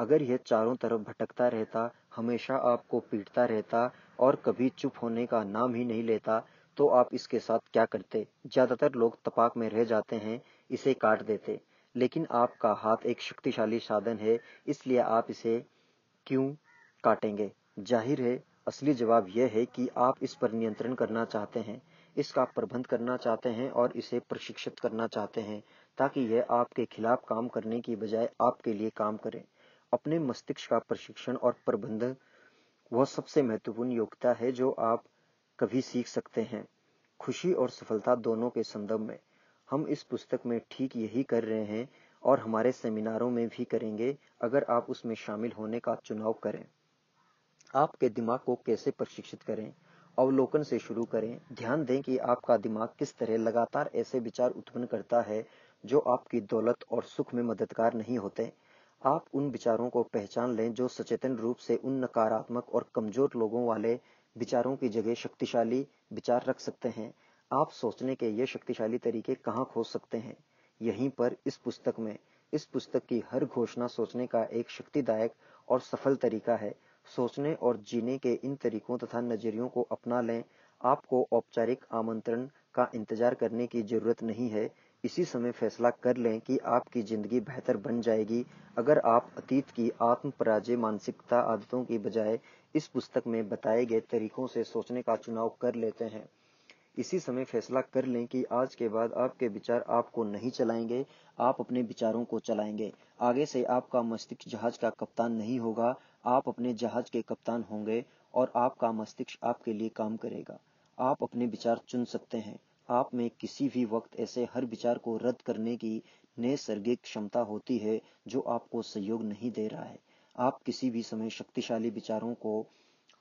अगर यह चारों तरफ भटकता रहता हमेशा आपको पीटता रहता और कभी चुप होने का नाम ही नहीं लेता तो आप इसके साथ क्या करते ज्यादातर लोग तपाक में रह जाते हैं इसे काट देते लेकिन आपका हाथ एक शक्तिशाली साधन है इसलिए आप इसे क्यों काटेंगे जाहिर है असली जवाब यह है कि आप इस पर नियंत्रण करना चाहते हैं इसका प्रबंध करना चाहते हैं और इसे प्रशिक्षित करना चाहते हैं ताकि यह आपके खिलाफ काम करने की बजाय आपके लिए काम करे अपने मस्तिष्क का प्रशिक्षण और प्रबंध वह सबसे महत्वपूर्ण योग्यता है जो आप कभी सीख सकते हैं खुशी और सफलता दोनों के संदर्भ में हम इस पुस्तक में ठीक यही कर रहे हैं और हमारे सेमिनारों में भी करेंगे अगर आप उसमें शामिल होने का चुनाव करें आपके दिमाग को कैसे प्रशिक्षित करें अवलोकन से शुरू करें ध्यान दें कि आपका दिमाग किस तरह लगातार ऐसे विचार उत्पन्न करता है जो आपकी दौलत और सुख में मददगार नहीं होते आप उन विचारों को पहचान लें जो सचेतन रूप से उन नकारात्मक और कमजोर लोगों वाले विचारों की जगह शक्तिशाली विचार रख सकते हैं आप सोचने के ये शक्तिशाली तरीके कहाँ खोज सकते हैं यहीं पर इस पुस्तक में इस पुस्तक की हर घोषणा सोचने का एक शक्तिदायक और सफल तरीका है सोचने और जीने के इन तरीकों तथा नजरियों को अपना लें आपको औपचारिक आमंत्रण का इंतजार करने की जरूरत नहीं है इसी समय फैसला कर लें कि आपकी जिंदगी बेहतर बन जाएगी अगर आप अतीत की आत्म पराजय मानसिकता आदतों की बजाय इस पुस्तक में बताए गए तरीकों से सोचने का चुनाव कर लेते हैं इसी समय फैसला कर लें कि आज के बाद आपके विचार आपको नहीं चलाएंगे आप अपने विचारों को चलाएंगे आगे से आपका मस्तिष्क जहाज का कप्तान नहीं होगा आप अपने जहाज के कप्तान होंगे और आपका मस्तिष्क आपके लिए काम करेगा आप अपने विचार चुन सकते हैं आप में किसी भी वक्त ऐसे हर विचार को रद्द करने की नैसर्गिक क्षमता होती है जो आपको सहयोग नहीं दे रहा है आप किसी भी समय शक्तिशाली विचारों को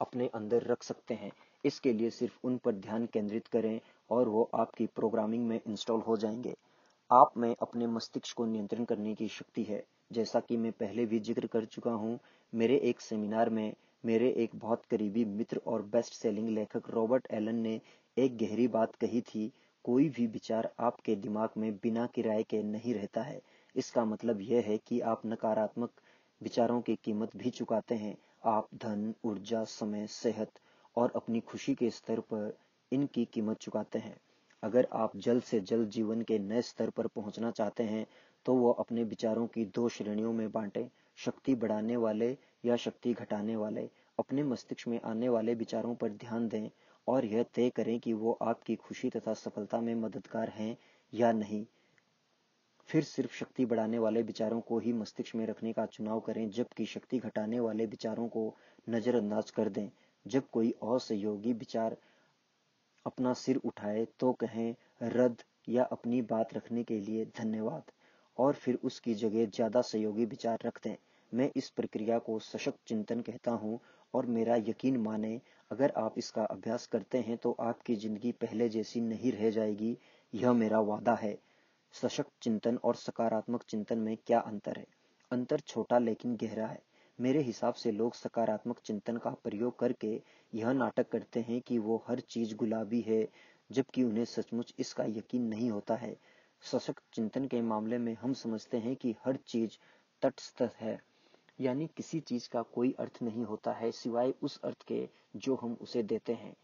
अपने अंदर रख सकते हैं इसके लिए सिर्फ उन पर ध्यान केंद्रित करें और वो आपकी प्रोग्रामिंग में इंस्टॉल हो जाएंगे आप में अपने मस्तिष्क को नियंत्रण करने की शक्ति है जैसा कि मैं पहले भी जिक्र कर चुका हूँ मेरे एक सेमिनार में मेरे एक बहुत करीबी मित्र और बेस्ट सेलिंग लेखक रॉबर्ट एलन ने एक गहरी बात कही थी कोई भी विचार आपके दिमाग में बिना किराए के नहीं रहता है इसका मतलब यह है कि आप नकारात्मक विचारों की कीमत भी चुकाते हैं आप धन ऊर्जा समय सेहत और अपनी खुशी के स्तर पर इनकी कीमत चुकाते हैं अगर आप जल्द से जल्द जीवन के नए स्तर पर पहुंचना चाहते हैं तो वो अपने विचारों की दो श्रेणियों में बांटे शक्ति बढ़ाने वाले या शक्ति घटाने वाले अपने मस्तिष्क में आने वाले विचारों पर ध्यान दें और यह तय करें कि वो आपकी खुशी तथा सफलता में मददगार हैं या नहीं फिर सिर्फ शक्ति बढ़ाने वाले विचारों को ही मस्तिष्क में रखने का चुनाव करें जबकि शक्ति घटाने वाले विचारों को नज़रअंदाज कर दें जब कोई असहयोगी विचार अपना सिर उठाए तो कहें रद्द या अपनी बात रखने के लिए धन्यवाद और फिर उसकी जगह ज्यादा सहयोगी विचार रखते मैं इस प्रक्रिया को सशक्त चिंतन कहता हूँ और मेरा यकीन माने अगर आप इसका अभ्यास करते हैं तो आपकी जिंदगी पहले जैसी नहीं रह जाएगी यह मेरा वादा है सशक्त चिंतन और सकारात्मक चिंतन में क्या अंतर है अंतर छोटा लेकिन गहरा है मेरे हिसाब से लोग सकारात्मक चिंतन का प्रयोग करके यह नाटक करते हैं कि वो हर चीज गुलाबी है जबकि उन्हें सचमुच इसका यकीन नहीं होता है सशक्त चिंतन के मामले में हम समझते हैं कि हर चीज तटस्थ है यानी किसी चीज का कोई अर्थ नहीं होता है सिवाय उस अर्थ के जो हम उसे देते हैं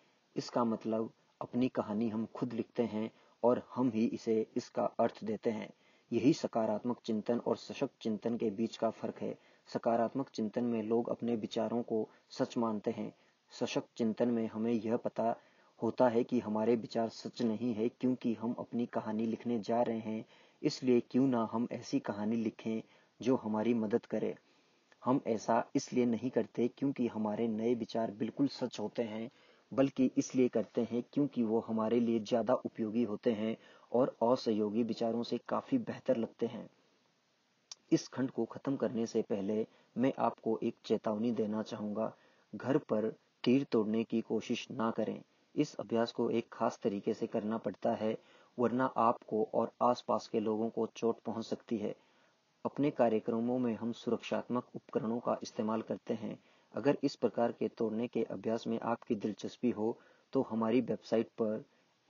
इसका मतलब अपनी कहानी हम खुद लिखते हैं और हम ही इसे इसका अर्थ देते हैं यही सकारात्मक चिंतन और सशक्त चिंतन के बीच का फर्क है सकारात्मक चिंतन में लोग अपने विचारों को सच मानते हैं सशक्त चिंतन में हमें यह पता होता है कि हमारे विचार सच नहीं है क्योंकि हम अपनी कहानी लिखने जा रहे हैं इसलिए क्यों ना हम ऐसी कहानी लिखें जो हमारी मदद करे हम ऐसा इसलिए नहीं करते क्योंकि हमारे नए विचार बिल्कुल सच होते हैं बल्कि इसलिए करते हैं क्योंकि वो हमारे लिए ज्यादा उपयोगी होते हैं और असहयोगी विचारों से काफी बेहतर लगते हैं इस खंड को खत्म करने से पहले मैं आपको एक चेतावनी देना चाहूंगा घर पर तीर तोड़ने की कोशिश ना करें इस अभ्यास को एक खास तरीके से करना पड़ता है वरना आपको और आसपास के लोगों को चोट पहुंच सकती है अपने कार्यक्रमों में हम सुरक्षात्मक उपकरणों का इस्तेमाल करते हैं अगर इस प्रकार के तोड़ने के अभ्यास में आपकी दिलचस्पी हो तो हमारी वेबसाइट पर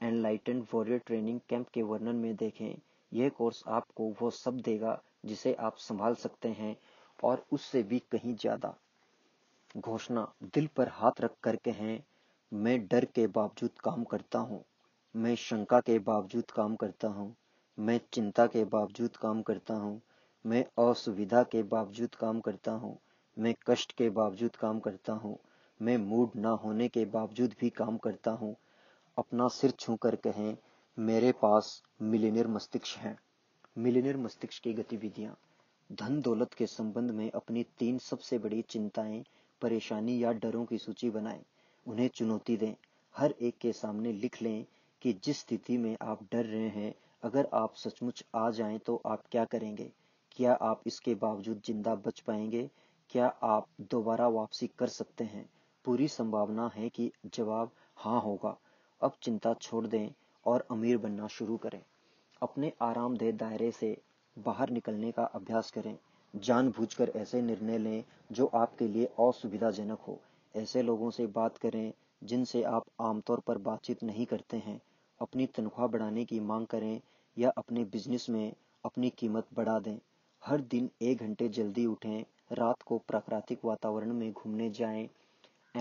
एनलाइटन वॉरियर ट्रेनिंग कैंप के वर्णन में देखें यह कोर्स आपको वो सब देगा जिसे आप संभाल सकते हैं और उससे भी कहीं ज़्यादा घोषणा दिल पर हाथ रख कर हैं मैं डर के बावजूद काम करता हूँ मैं शंका के बावजूद काम करता हूँ मैं चिंता के बावजूद काम करता हूँ मैं असुविधा के बावजूद काम करता हूँ मैं कष्ट के बावजूद काम करता हूँ मैं मूड ना होने के बावजूद भी काम करता हूँ अपना सिर छू कर कहें मेरे पास मिलीनियर मस्तिष्क है मिलीनियर मस्तिष्क की गतिविधियाँ धन दौलत के संबंध में अपनी तीन सबसे बड़ी चिंताएं परेशानी या डरों की सूची बनाएं उन्हें चुनौती दें हर एक के सामने लिख लें कि जिस स्थिति में आप डर रहे हैं अगर आप सचमुच आ जाएं तो आप क्या करेंगे क्या आप इसके बावजूद जिंदा बच पाएंगे क्या आप दोबारा वापसी कर सकते हैं पूरी संभावना है कि जवाब हाँ होगा अब चिंता छोड़ दें और अमीर बनना शुरू करें अपने आरामदेह दायरे से बाहर निकलने का अभ्यास करें जानबूझकर ऐसे निर्णय लें जो आपके लिए असुविधाजनक हो ऐसे लोगों से बात करें जिनसे आप आमतौर पर बातचीत नहीं करते हैं अपनी तनख्वाह बढ़ाने की मांग करें या अपने बिजनेस में अपनी कीमत बढ़ा दें हर दिन एक घंटे जल्दी उठें रात को प्राकृतिक वातावरण में घूमने जाएं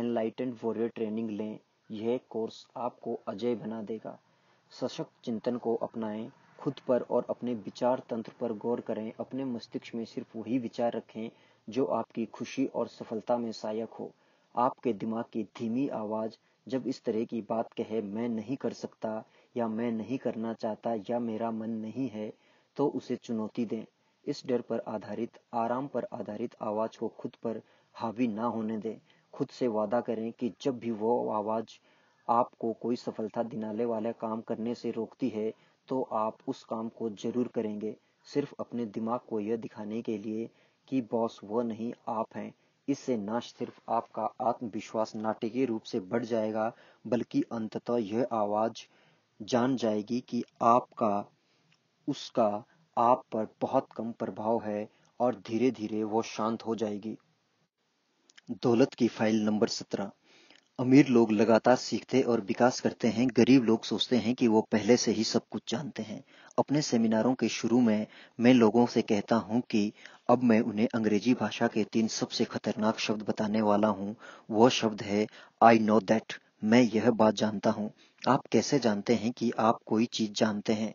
एनलाइटेंड वॉरियर ट्रेनिंग लें यह कोर्स आपको अजय बना देगा सशक्त चिंतन को अपनाएं खुद पर और अपने विचार तंत्र पर गौर करें अपने मस्तिष्क में सिर्फ वही विचार रखें जो आपकी खुशी और सफलता में सहायक हो आपके दिमाग की धीमी आवाज जब इस तरह की बात कहे मैं नहीं कर सकता या मैं नहीं करना चाहता या मेरा मन नहीं है तो उसे चुनौती दें इस डर पर आधारित आराम पर आधारित आवाज को खुद पर हावी ना होने दें खुद से वादा करें कि जब भी वो आवाज आपको कोई सफलता दिलाने वाला काम करने से रोकती है तो आप उस काम को जरूर करेंगे सिर्फ अपने दिमाग को यह दिखाने के लिए कि बॉस वह नहीं आप हैं इससे न सिर्फ आपका आत्मविश्वास नाटकीय रूप से बढ़ जाएगा बल्कि अंततः यह आवाज जान जाएगी कि आपका उसका आप पर बहुत कम प्रभाव है और धीरे धीरे वो शांत हो जाएगी दौलत की फाइल नंबर सत्रह अमीर लोग लगातार सीखते और विकास करते हैं गरीब लोग सोचते हैं कि वो पहले से ही सब कुछ जानते हैं अपने सेमिनारों के शुरू में मैं लोगों से कहता हूं कि अब मैं उन्हें अंग्रेजी भाषा के तीन सबसे खतरनाक शब्द बताने वाला हूँ वह शब्द है आई नो दैट मैं यह बात जानता हूँ आप कैसे जानते हैं कि आप कोई चीज जानते हैं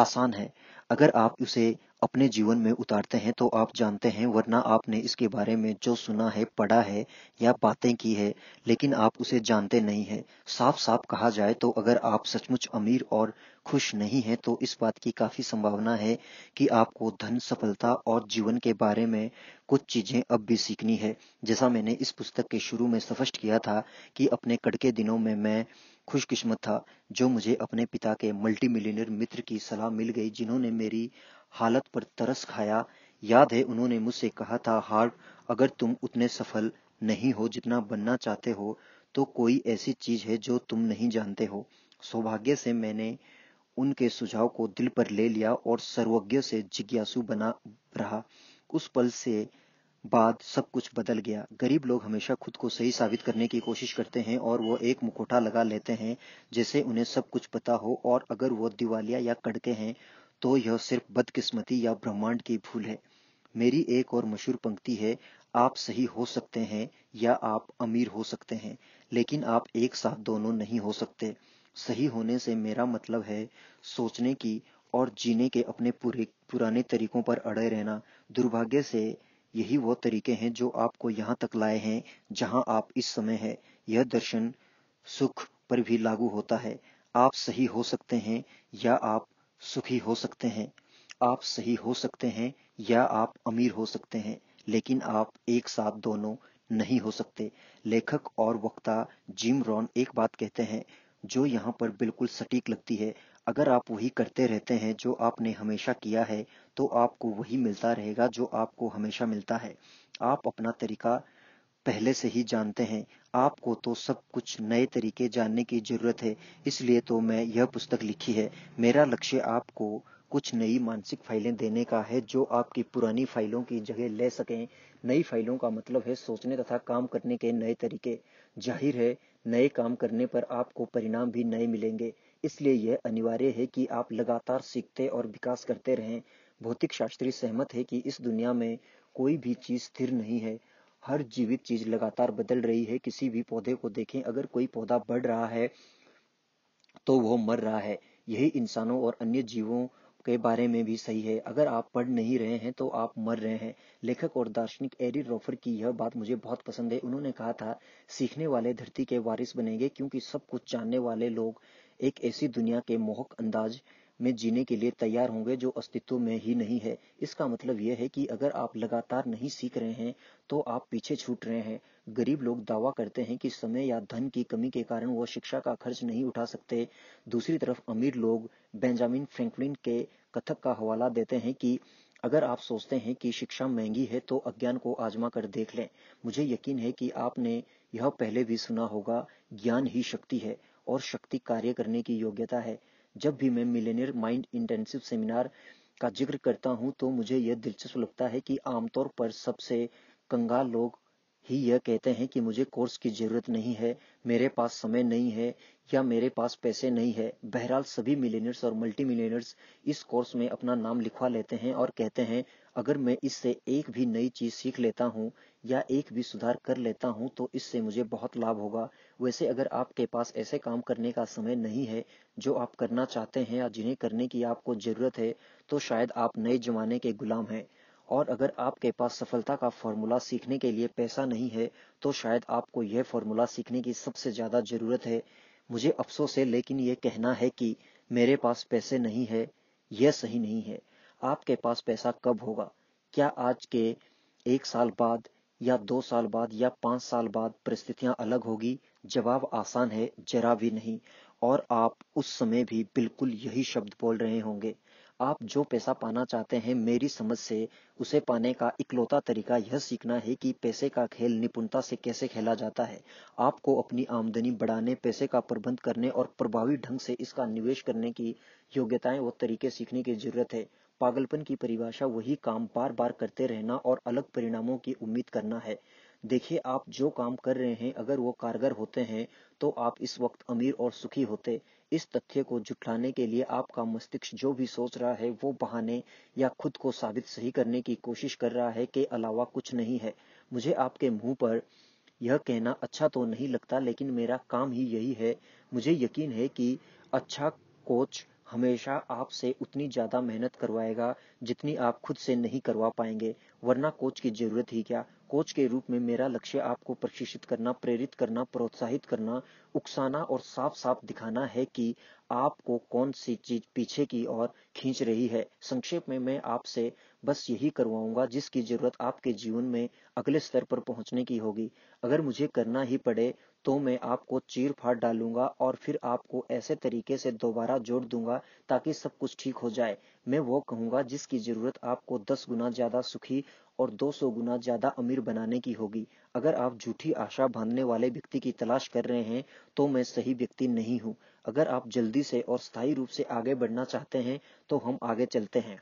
आसान है अगर आप उसे अपने जीवन में उतारते हैं तो आप जानते हैं वरना आपने इसके बारे में जो सुना है पढ़ा है या बातें की है लेकिन आप उसे जानते नहीं हैं साफ साफ कहा जाए तो अगर आप सचमुच अमीर और खुश नहीं हैं तो इस बात की काफी संभावना है कि आपको धन सफलता और जीवन के बारे में कुछ चीजें अब भी सीखनी है जैसा मैंने इस पुस्तक के शुरू में स्पष्ट किया था कि अपने कड़के दिनों में मैं खुशकिस्मत था जो मुझे अपने पिता के मल्टी मिलीनियर मित्र की सलाह मिल गई जिन्होंने मेरी हालत पर तरस खाया याद है उन्होंने मुझसे कहा था हार्ट अगर तुम उतने सफल नहीं हो जितना बनना चाहते हो तो कोई ऐसी चीज है जो तुम नहीं जानते हो सौभाग्य से मैंने उनके सुझाव को दिल पर ले लिया और सर्वज्ञ से जिज्ञासु बना रहा उस पल से बाद सब कुछ बदल गया गरीब लोग हमेशा खुद को सही साबित करने की कोशिश करते हैं और वो एक मुखोटा लगा लेते हैं जैसे उन्हें सब कुछ पता हो और अगर वो दिवालिया या कड़के हैं तो यह सिर्फ बदकिस्मती या ब्रह्मांड की भूल है मेरी एक और मशहूर पंक्ति है आप सही हो सकते हैं या आप अमीर हो सकते हैं लेकिन आप एक साथ दोनों नहीं हो सकते सही होने से मेरा मतलब है सोचने की और जीने के अपने पूरे पुराने तरीकों पर अड़े रहना दुर्भाग्य से यही वो तरीके हैं जो आपको यहाँ तक लाए हैं जहाँ आप इस समय हैं यह दर्शन सुख पर भी लागू होता है आप सही हो सकते हैं या आप सुखी हो सकते हैं आप सही हो सकते हैं या आप अमीर हो सकते हैं लेकिन आप एक साथ दोनों नहीं हो सकते लेखक और वक्ता जिम रॉन एक बात कहते हैं जो यहाँ पर बिल्कुल सटीक लगती है अगर आप वही करते रहते हैं जो आपने हमेशा किया है तो आपको वही मिलता रहेगा जो आपको हमेशा मिलता है आप अपना तरीका पहले से ही जानते हैं आपको तो सब कुछ नए तरीके जानने की जरूरत है इसलिए तो मैं यह पुस्तक लिखी है मेरा लक्ष्य आपको कुछ नई मानसिक फाइलें देने का है जो आपकी पुरानी फाइलों की जगह ले सकें नई फाइलों का मतलब है सोचने तथा काम करने के नए तरीके जाहिर है नए काम करने पर आपको परिणाम भी नए मिलेंगे इसलिए यह अनिवार्य है कि आप लगातार सीखते और विकास करते रहें भौतिक शास्त्री सहमत है कि इस दुनिया में कोई भी चीज स्थिर नहीं है हर जीवित चीज लगातार बदल रही है किसी भी पौधे को देखें अगर कोई पौधा बढ़ रहा है तो वो मर रहा है यही इंसानों और अन्य जीवों के बारे में भी सही है अगर आप पढ़ नहीं रहे हैं तो आप मर रहे हैं लेखक और दार्शनिक एरी रोफर की यह बात मुझे बहुत पसंद है उन्होंने कहा था सीखने वाले धरती के वारिस बनेंगे क्योंकि सब कुछ जानने वाले लोग एक ऐसी दुनिया के मोहक अंदाज में जीने के लिए तैयार होंगे जो अस्तित्व में ही नहीं है इसका मतलब यह है कि अगर आप लगातार नहीं सीख रहे हैं तो आप पीछे छूट रहे हैं गरीब लोग दावा करते हैं कि समय या धन की कमी के कारण वह शिक्षा का खर्च नहीं उठा सकते दूसरी तरफ अमीर लोग बेंजामिन फ्रेंकलिन के कथक का हवाला देते हैं कि अगर आप सोचते हैं कि शिक्षा महंगी है तो अज्ञान को आजमा कर देख लें मुझे यकीन है कि आपने यह पहले भी सुना होगा ज्ञान ही शक्ति है और शक्ति कार्य करने की योग्यता है जब भी मैं मिलेनियर माइंड इंटेंसिव सेमिनार का जिक्र करता हूं तो मुझे यह दिलचस्प लगता है कि आमतौर पर सबसे कंगाल लोग ही यह कहते हैं कि मुझे कोर्स की ज़रूरत नहीं है मेरे पास समय नहीं है या मेरे पास पैसे नहीं है बहरहाल सभी मिलेनियर्स और मल्टी मिलेनियर्स इस कोर्स में अपना नाम लिखवा लेते हैं और कहते हैं अगर मैं इससे एक भी नई चीज सीख लेता हूं या एक भी सुधार कर लेता हूं तो इससे मुझे बहुत लाभ होगा वैसे अगर आपके पास ऐसे काम करने का समय नहीं है जो आप करना चाहते हैं या जिन्हें करने की आपको जरूरत है तो शायद आप नए जमाने के गुलाम हैं और अगर आपके पास सफलता का फॉर्मूला सीखने के लिए पैसा नहीं है तो शायद आपको यह फॉर्मूला सीखने की सबसे ज़्यादा ज़रूरत है मुझे अफसोस है लेकिन ये कहना है कि मेरे पास पैसे नहीं है यह सही नहीं है आपके पास पैसा कब होगा क्या आज के एक साल बाद या दो साल बाद या पांच साल बाद परिस्थितियां अलग होगी जवाब आसान है जरा भी नहीं और आप उस समय भी बिल्कुल यही शब्द बोल रहे होंगे आप जो पैसा पाना चाहते हैं मेरी समझ से उसे पाने का इकलौता तरीका यह सीखना है कि पैसे का खेल निपुणता से कैसे खेला जाता है आपको अपनी आमदनी बढ़ाने पैसे का प्रबंध करने और प्रभावी ढंग से इसका निवेश करने की योग्यताएं और तरीके सीखने की जरूरत है पागलपन की परिभाषा वही काम बार बार करते रहना और अलग परिणामों की उम्मीद करना है देखिए आप जो काम कर रहे हैं अगर वो कारगर होते हैं तो आप इस वक्त अमीर और सुखी होते इस तथ्य को जुटलाने के लिए आपका मस्तिष्क जो भी सोच रहा है वो बहाने या खुद को साबित सही करने की कोशिश कर रहा है के अलावा कुछ नहीं है मुझे आपके मुंह पर यह कहना अच्छा तो नहीं लगता लेकिन मेरा काम ही यही है मुझे यकीन है कि अच्छा कोच हमेशा आपसे उतनी ज्यादा मेहनत करवाएगा जितनी आप खुद से नहीं करवा पाएंगे वरना कोच की जरूरत ही क्या कोच के रूप में मेरा लक्ष्य आपको प्रशिक्षित करना प्रेरित करना प्रोत्साहित करना उकसाना और साफ साफ दिखाना है कि आपको कौन सी चीज पीछे की ओर खींच रही है संक्षेप में मैं आपसे बस यही करवाऊंगा जिसकी जरूरत आपके जीवन में अगले स्तर पर पहुंचने की होगी अगर मुझे करना ही पड़े तो मैं आपको चीर फाड़ डालूंगा और फिर आपको ऐसे तरीके से दोबारा जोड़ दूंगा ताकि सब कुछ ठीक हो जाए मैं वो कहूंगा जिसकी जरूरत आपको दस गुना ज्यादा सुखी और 200 गुना ज्यादा अमीर बनाने की होगी अगर आप झूठी आशा बांधने वाले व्यक्ति की तलाश कर रहे हैं तो मैं सही व्यक्ति नहीं हूँ अगर आप जल्दी से और स्थायी रूप से आगे बढ़ना चाहते हैं तो हम आगे चलते हैं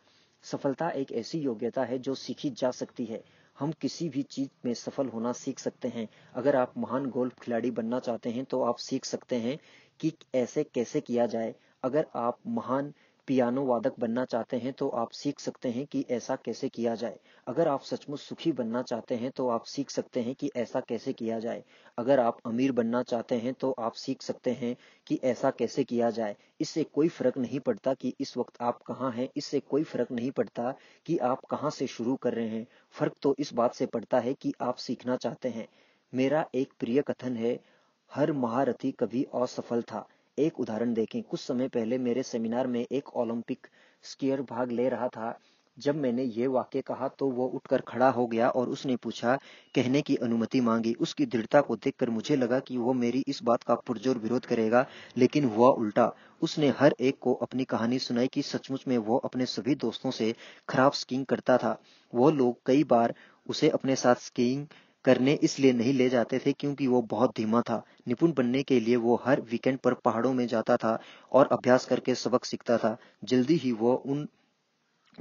सफलता एक ऐसी योग्यता है जो सीखी जा सकती है हम किसी भी चीज में सफल होना सीख सकते हैं अगर आप महान गोल्फ खिलाड़ी बनना चाहते हैं तो आप सीख सकते हैं कि ऐसे कैसे किया जाए अगर आप महान पियानो वादक बनना चाहते हैं तो आप सीख सकते हैं कि ऐसा कैसे किया जाए अगर आप सचमुच सुखी बनना चाहते हैं तो आप सीख सकते हैं कि ऐसा कैसे किया जाए अगर आप अमीर बनना चाहते हैं तो आप सीख सकते हैं कि ऐसा कैसे किया जाए इससे कोई फर्क नहीं पड़ता कि इस वक्त आप कहाँ हैं इससे कोई फर्क नहीं पड़ता कि आप कहाँ से शुरू कर रहे हैं फर्क तो इस बात से पड़ता है कि आप सीखना चाहते हैं मेरा एक प्रिय कथन है हर महारथी कभी असफल था एक उदाहरण देखें कुछ समय पहले मेरे सेमिनार में एक ओलंपिक स्कीयर भाग ले रहा था जब मैंने ये वाक्य कहा तो वो उठकर खड़ा हो गया और उसने पूछा कहने की अनुमति मांगी उसकी दृढ़ता को देखकर मुझे लगा कि वो मेरी इस बात का पुरजोर विरोध करेगा लेकिन हुआ उल्टा उसने हर एक को अपनी कहानी सुनाई कि सचमुच में वो अपने सभी दोस्तों से खराब स्कीइंग करता था वो लोग कई बार उसे अपने साथ स्कीइंग करने इसलिए नहीं ले जाते थे क्योंकि वो बहुत धीमा था निपुण बनने के लिए वो हर वीकेंड पर पहाड़ों में जाता था और अभ्यास करके सबक सीखता था जल्दी ही वो उन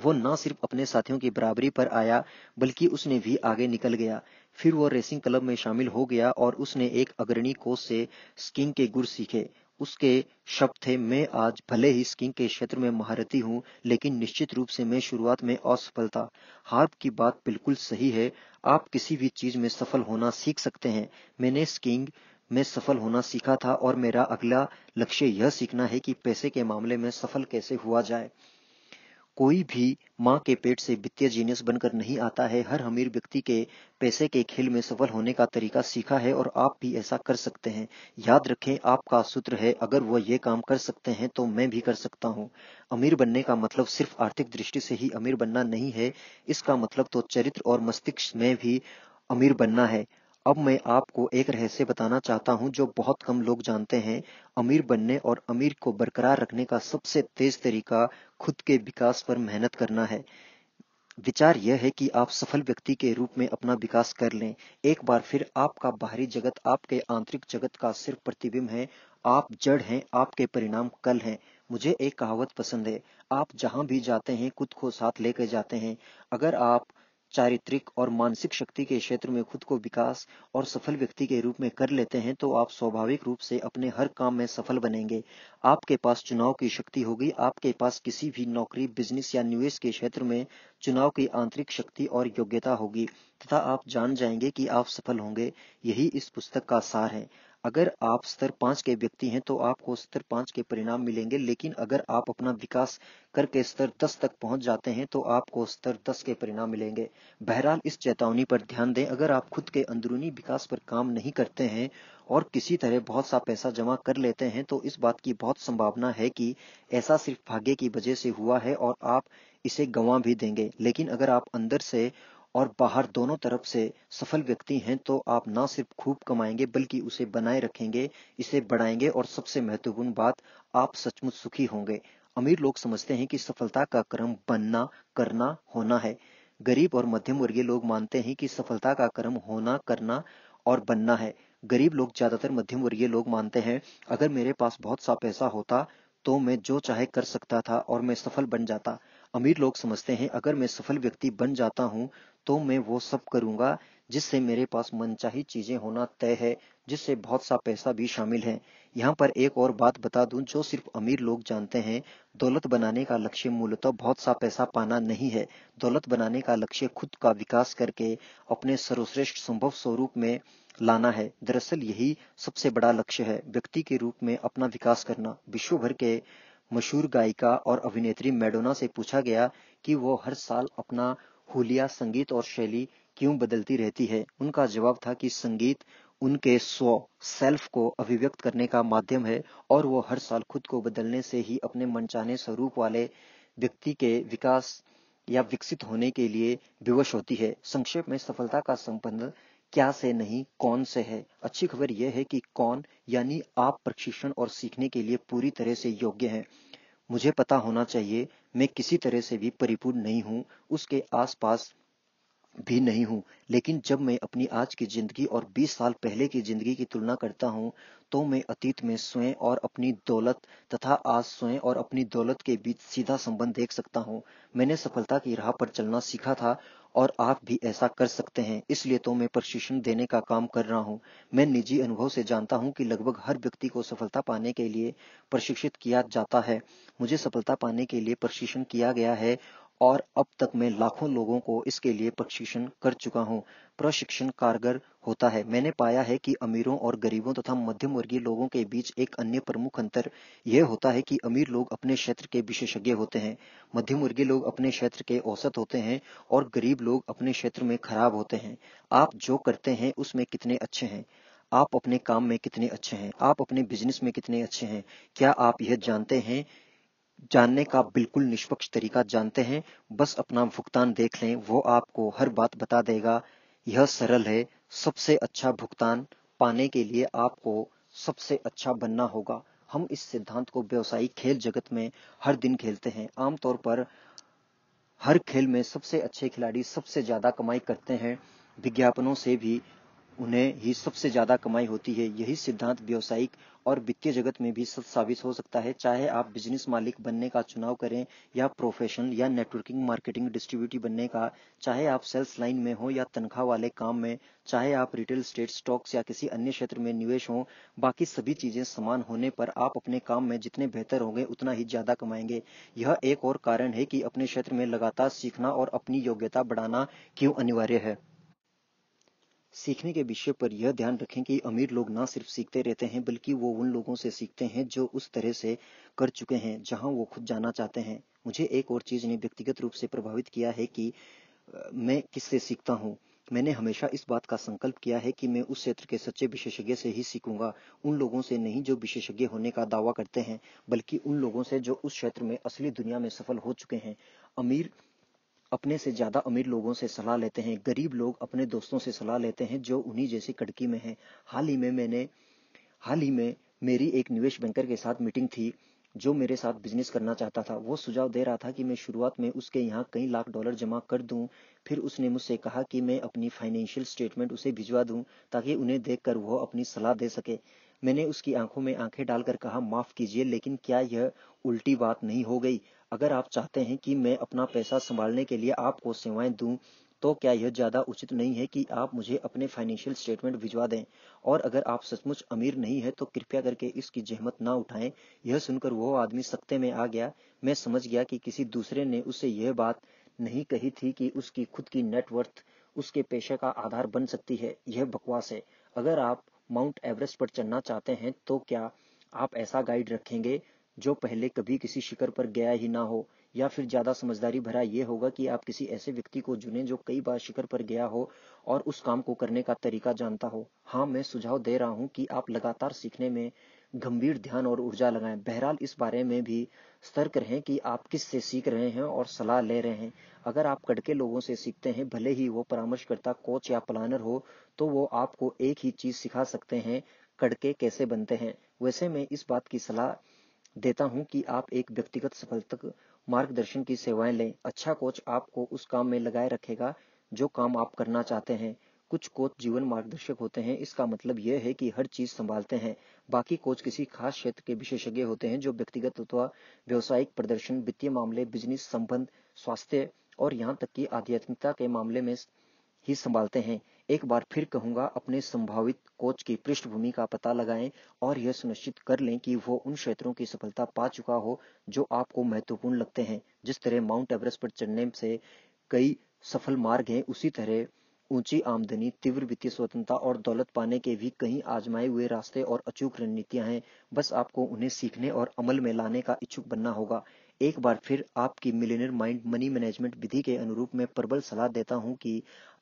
वो न सिर्फ अपने साथियों की बराबरी पर आया बल्कि उसने भी आगे निकल गया फिर वो रेसिंग क्लब में शामिल हो गया और उसने एक अग्रणी कोच से स्कीइंग के गुर सीखे उसके शब्द थे मैं आज भले ही स्कीइंग के क्षेत्र में महारथी हूं लेकिन निश्चित रूप से मैं शुरुआत में असफल था हार्प की बात बिल्कुल सही है आप किसी भी चीज में सफल होना सीख सकते हैं मैंने स्कीइंग में सफल होना सीखा था और मेरा अगला लक्ष्य यह सीखना है कि पैसे के मामले में सफल कैसे हुआ जाए कोई भी माँ के पेट से वित्तीय जीनियस बनकर नहीं आता है हर अमीर व्यक्ति के पैसे के खेल में सफल होने का तरीका सीखा है और आप भी ऐसा कर सकते हैं याद रखें आपका सूत्र है अगर वह ये काम कर सकते हैं तो मैं भी कर सकता हूँ अमीर बनने का मतलब सिर्फ आर्थिक दृष्टि से ही अमीर बनना नहीं है इसका मतलब तो चरित्र और मस्तिष्क में भी अमीर बनना है अब मैं आपको एक रहस्य बताना चाहता हूं जो बहुत कम लोग जानते हैं अमीर बनने और अमीर को बरकरार रखने का सबसे तेज तरीका खुद के विकास पर मेहनत करना है विचार यह है कि आप सफल व्यक्ति के रूप में अपना विकास कर लें एक बार फिर आपका बाहरी जगत आपके आंतरिक जगत का सिर्फ प्रतिबिंब है आप जड़ हैं आपके परिणाम कल हैं मुझे एक कहावत पसंद है आप जहां भी जाते हैं खुद को साथ लेकर जाते हैं अगर आप चारित्रिक और मानसिक शक्ति के क्षेत्र में खुद को विकास और सफल व्यक्ति के रूप में कर लेते हैं तो आप स्वाभाविक रूप से अपने हर काम में सफल बनेंगे आपके पास चुनाव की शक्ति होगी आपके पास किसी भी नौकरी बिजनेस या निवेश के क्षेत्र में चुनाव की आंतरिक शक्ति और योग्यता होगी तथा आप जान जाएंगे कि आप सफल होंगे यही इस पुस्तक का सार है अगर आप स्तर पांच के व्यक्ति हैं तो आपको स्तर पांच के परिणाम मिलेंगे लेकिन अगर आप अपना विकास करके स्तर दस तक पहुंच जाते हैं तो आपको स्तर दस के परिणाम मिलेंगे बहरहाल इस चेतावनी पर ध्यान दें अगर आप खुद के अंदरूनी विकास पर काम नहीं करते हैं और किसी तरह बहुत सा पैसा जमा कर लेते हैं तो इस बात की बहुत संभावना है कि ऐसा सिर्फ भाग्य की वजह से हुआ है और आप इसे गंवा भी देंगे लेकिन अगर आप अंदर से और बाहर दोनों तरफ से सफल व्यक्ति हैं तो आप ना सिर्फ खूब कमाएंगे बल्कि उसे बनाए रखेंगे इसे बढ़ाएंगे और सबसे महत्वपूर्ण बात आप सचमुच सुखी होंगे अमीर लोग समझते हैं कि सफलता का कर्म बनना करना होना है गरीब और मध्यम वर्गीय लोग मानते हैं कि सफलता का कर्म होना करना और बनना है गरीब लोग ज्यादातर मध्यम वर्गीय लोग मानते हैं अगर मेरे पास बहुत सा पैसा होता तो मैं जो चाहे कर सकता था और मैं सफल बन जाता अमीर लोग समझते हैं अगर मैं सफल व्यक्ति बन जाता हूं तो मैं वो सब करूंगा जिससे मेरे पास मनचाही चीजें होना तय है जिससे बहुत सा पैसा भी शामिल है यहाँ पर एक और बात बता दूं जो सिर्फ अमीर लोग जानते हैं दौलत बनाने का लक्ष्य मूलतः बहुत सा पैसा पाना नहीं है दौलत बनाने का लक्ष्य खुद का विकास करके अपने सर्वश्रेष्ठ संभव स्वरूप में लाना है दरअसल यही सबसे बड़ा लक्ष्य है व्यक्ति के रूप में अपना विकास करना विश्व भर के मशहूर गायिका और अभिनेत्री मैडोना से पूछा गया कि वो हर साल अपना हुलिया संगीत और शैली क्यों बदलती रहती है उनका जवाब था कि संगीत उनके स्व सेल्फ को अभिव्यक्त करने का माध्यम है और वो हर साल खुद को बदलने से ही अपने मनचाने स्वरूप वाले व्यक्ति के विकास या विकसित होने के लिए विवश होती है संक्षेप में सफलता का संबंध क्या से नहीं कौन से है अच्छी खबर यह है कि कौन यानी आप प्रशिक्षण और सीखने के लिए पूरी तरह से योग्य हैं मुझे पता होना चाहिए मैं किसी तरह से भी परिपूर्ण नहीं हूँ उसके आसपास भी नहीं हूँ लेकिन जब मैं अपनी आज की जिंदगी और 20 साल पहले की जिंदगी की तुलना करता हूँ तो मैं अतीत में स्वयं और अपनी दौलत तथा आज स्वयं और अपनी दौलत के बीच सीधा संबंध देख सकता हूँ मैंने सफलता की राह पर चलना सीखा था और आप भी ऐसा कर सकते हैं इसलिए तो मैं प्रशिक्षण देने का काम कर रहा हूं मैं निजी अनुभव से जानता हूं कि लगभग हर व्यक्ति को सफलता पाने के लिए प्रशिक्षित किया जाता है मुझे सफलता पाने के लिए प्रशिक्षण किया गया है और अब तक मैं लाखों लोगों को इसके लिए प्रशिक्षण कर चुका हूं प्रशिक्षण कारगर होता है मैंने पाया है कि अमीरों और गरीबों तथा मध्यम वर्गीय लोगों के बीच एक अन्य प्रमुख अंतर यह होता है कि अमीर लोग अपने क्षेत्र के विशेषज्ञ होते हैं मध्यम वर्गीय लोग अपने क्षेत्र के औसत होते हैं और गरीब लोग अपने क्षेत्र में खराब होते हैं आप जो करते हैं उसमें कितने अच्छे हैं आप अपने काम में कितने अच्छे हैं आप अपने बिजनेस में कितने अच्छे हैं क्या आप यह जानते हैं जानने का बिल्कुल निष्पक्ष तरीका जानते हैं बस अपना भुगतान देख लें वो आपको हर बात बता देगा यह सरल है सबसे अच्छा भुगतान पाने के लिए आपको सबसे अच्छा बनना होगा हम इस सिद्धांत को व्यवसायिक खेल जगत में हर दिन खेलते हैं आमतौर पर हर खेल में सबसे अच्छे खिलाड़ी सबसे ज्यादा कमाई करते हैं विज्ञापनों से भी उन्हें ही सबसे ज्यादा कमाई होती है यही सिद्धांत व्यवसायिक और वित्तीय जगत में भी सच साबित हो सकता है चाहे आप बिजनेस मालिक बनने का चुनाव करें या प्रोफेशन या नेटवर्किंग मार्केटिंग डिस्ट्रीब्यूटी बनने का चाहे आप सेल्स लाइन में हो या तनख्वाह वाले काम में चाहे आप रिटेल स्टेट स्टॉक्स या किसी अन्य क्षेत्र में निवेश हो बाकी सभी चीजें समान होने पर आप अपने काम में जितने बेहतर होंगे उतना ही ज्यादा कमाएंगे यह एक और कारण है कि अपने क्षेत्र में लगातार सीखना और अपनी योग्यता बढ़ाना क्यों अनिवार्य है सीखने के विषय पर यह ध्यान रखें कि अमीर लोग ना सिर्फ सीखते रहते हैं बल्कि वो उन लोगों से सीखते हैं जो उस तरह से कर चुके हैं जहां वो खुद जाना चाहते हैं मुझे एक और चीज़ ने व्यक्तिगत रूप से प्रभावित किया है कि मैं किससे सीखता हूँ मैंने हमेशा इस बात का संकल्प किया है कि मैं उस क्षेत्र के सच्चे विशेषज्ञ से ही सीखूंगा उन लोगों से नहीं जो विशेषज्ञ होने का दावा करते हैं बल्कि उन लोगों से जो उस क्षेत्र में असली दुनिया में सफल हो चुके हैं अमीर अपने से ज्यादा अमीर लोगों से सलाह लेते हैं गरीब लोग अपने दोस्तों से सलाह लेते हैं जो उन्हीं जैसी कड़की में हैं हाल ही में मैंने हाल ही में मेरी एक निवेश बैंकर के साथ मीटिंग थी जो मेरे साथ बिजनेस करना चाहता था वो सुझाव दे रहा था कि मैं शुरुआत में उसके यहाँ कई लाख डॉलर जमा कर दूं फिर उसने मुझसे कहा कि मैं अपनी फाइनेंशियल स्टेटमेंट उसे भिजवा दूं ताकि उन्हें देखकर वह अपनी सलाह दे सके मैंने उसकी आंखों में आंखें डालकर कहा माफ कीजिए लेकिन क्या यह उल्टी बात नहीं हो गई अगर आप चाहते हैं कि मैं अपना पैसा संभालने के लिए आपको सेवाएं दूं तो क्या यह ज़्यादा उचित नहीं है कि आप मुझे अपने फाइनेंशियल स्टेटमेंट भिजवा दें और अगर आप सचमुच अमीर नहीं है तो कृपया करके इसकी जहमत ना उठाएं यह सुनकर वह आदमी सख्ते में आ गया मैं समझ गया कि किसी दूसरे ने उसे यह बात नहीं कही थी कि उसकी खुद की नेटवर्थ उसके पेशे का आधार बन सकती है यह बकवास है अगर आप माउंट एवरेस्ट पर चढ़ना चाहते हैं तो क्या आप ऐसा गाइड रखेंगे जो पहले कभी किसी शिखर पर गया ही ना हो या फिर ज्यादा समझदारी भरा यह होगा कि आप किसी ऐसे व्यक्ति को चुने जो कई बार शिखर पर गया हो और उस काम को करने का तरीका जानता हो हाँ मैं सुझाव दे रहा हूँ कि आप लगातार सीखने में गंभीर ध्यान और ऊर्जा लगाएं बहरहाल इस बारे में भी सतर्क रहें कि आप किस से सीख रहे हैं और सलाह ले रहे हैं अगर आप कड़के लोगों से सीखते हैं भले ही वो परामर्शकर्ता कोच या प्लानर हो तो वो आपको एक ही चीज सिखा सकते हैं कड़के कैसे बनते हैं वैसे मैं इस बात की सलाह देता हूं कि आप एक व्यक्तिगत सफलता मार्गदर्शन की सेवाएं लें अच्छा कोच आपको उस काम में लगाए रखेगा जो काम आप करना चाहते हैं कुछ कोच जीवन मार्गदर्शक होते हैं इसका मतलब यह है कि हर चीज संभालते हैं बाकी कोच किसी खास क्षेत्र के विशेषज्ञ होते हैं जो व्यक्तिगत अथवा व्यवसायिक प्रदर्शन वित्तीय मामले बिजनेस संबंध स्वास्थ्य और यहाँ तक कि आध्यात्मिकता के मामले में ही संभालते हैं एक बार फिर कहूंगा अपने संभावित कोच की पृष्ठभूमि का पता लगाएं और यह सुनिश्चित कर लें कि वो उन क्षेत्रों की सफलता पा चुका हो जो आपको महत्वपूर्ण लगते हैं जिस तरह माउंट एवरेस्ट पर चढ़ने से कई सफल मार्ग हैं उसी तरह ऊंची आमदनी तीव्र वित्तीय स्वतंत्रता और दौलत पाने के भी कई आजमाए हुए रास्ते और अचूक रणनीतियां हैं बस आपको उन्हें सीखने और अमल में लाने का इच्छुक बनना होगा एक बार फिर आपकी मिलीनियर माइंड मनी मैनेजमेंट विधि के अनुरूप मैं प्रबल सलाह देता हूं कि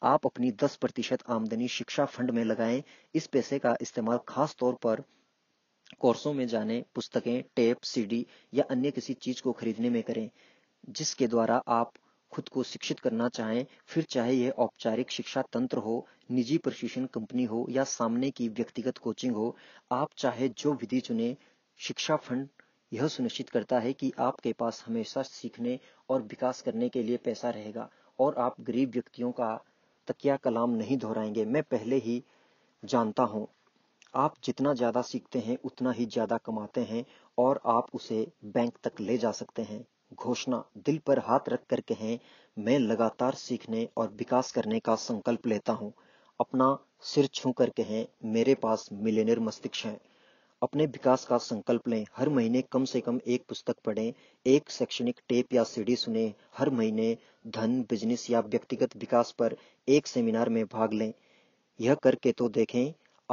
आप अपनी 10 प्रतिशत आमदनी शिक्षा फंड में लगाएं इस पैसे का इस्तेमाल खास तौर पर कोर्सों में जाने पुस्तकें टेप सीडी या अन्य किसी चीज को खरीदने में करें जिसके द्वारा आप खुद को शिक्षित करना चाहें फिर चाहे यह औपचारिक शिक्षा तंत्र हो निजी प्रशिक्षण कंपनी हो या सामने की व्यक्तिगत कोचिंग हो आप चाहे जो विधि चुने शिक्षा फंड यह सुनिश्चित करता है कि आपके पास हमेशा सीखने और विकास करने के लिए पैसा रहेगा और आप गरीब व्यक्तियों का तकिया कलाम नहीं दोहराएंगे मैं पहले ही जानता हूं आप जितना ज्यादा सीखते हैं उतना ही ज्यादा कमाते हैं और आप उसे बैंक तक ले जा सकते हैं घोषणा दिल पर हाथ रख कर कहें मैं लगातार सीखने और विकास करने का संकल्प लेता हूं अपना सिर छू कर कहें मेरे पास मिलेनियर मस्तिष्क है अपने विकास का संकल्प लें हर महीने कम से कम एक पुस्तक पढ़ें एक शैक्षणिक टेप या सीडी सुने हर महीने धन बिजनेस या व्यक्तिगत विकास पर एक सेमिनार में भाग लें यह करके तो देखें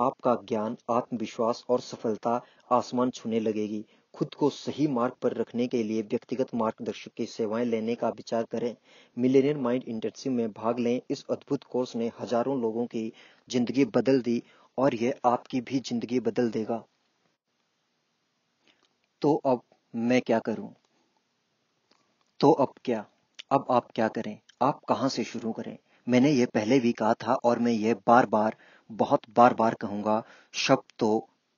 आपका ज्ञान आत्मविश्वास और सफलता आसमान छूने लगेगी खुद को सही मार्ग पर रखने के लिए व्यक्तिगत मार्गदर्शक की सेवाएं लेने का विचार करें मिलेनियर माइंड इंटर्नशिप में भाग लें इस अद्भुत कोर्स ने हजारों लोगों की जिंदगी बदल दी और यह आपकी भी जिंदगी बदल देगा तो अब मैं क्या करूं तो अब क्या अब आप क्या करें आप कहां से शुरू करें मैंने यह पहले भी कहा था और मैं यह बार बार बहुत बार बार कहूंगा शब्द तो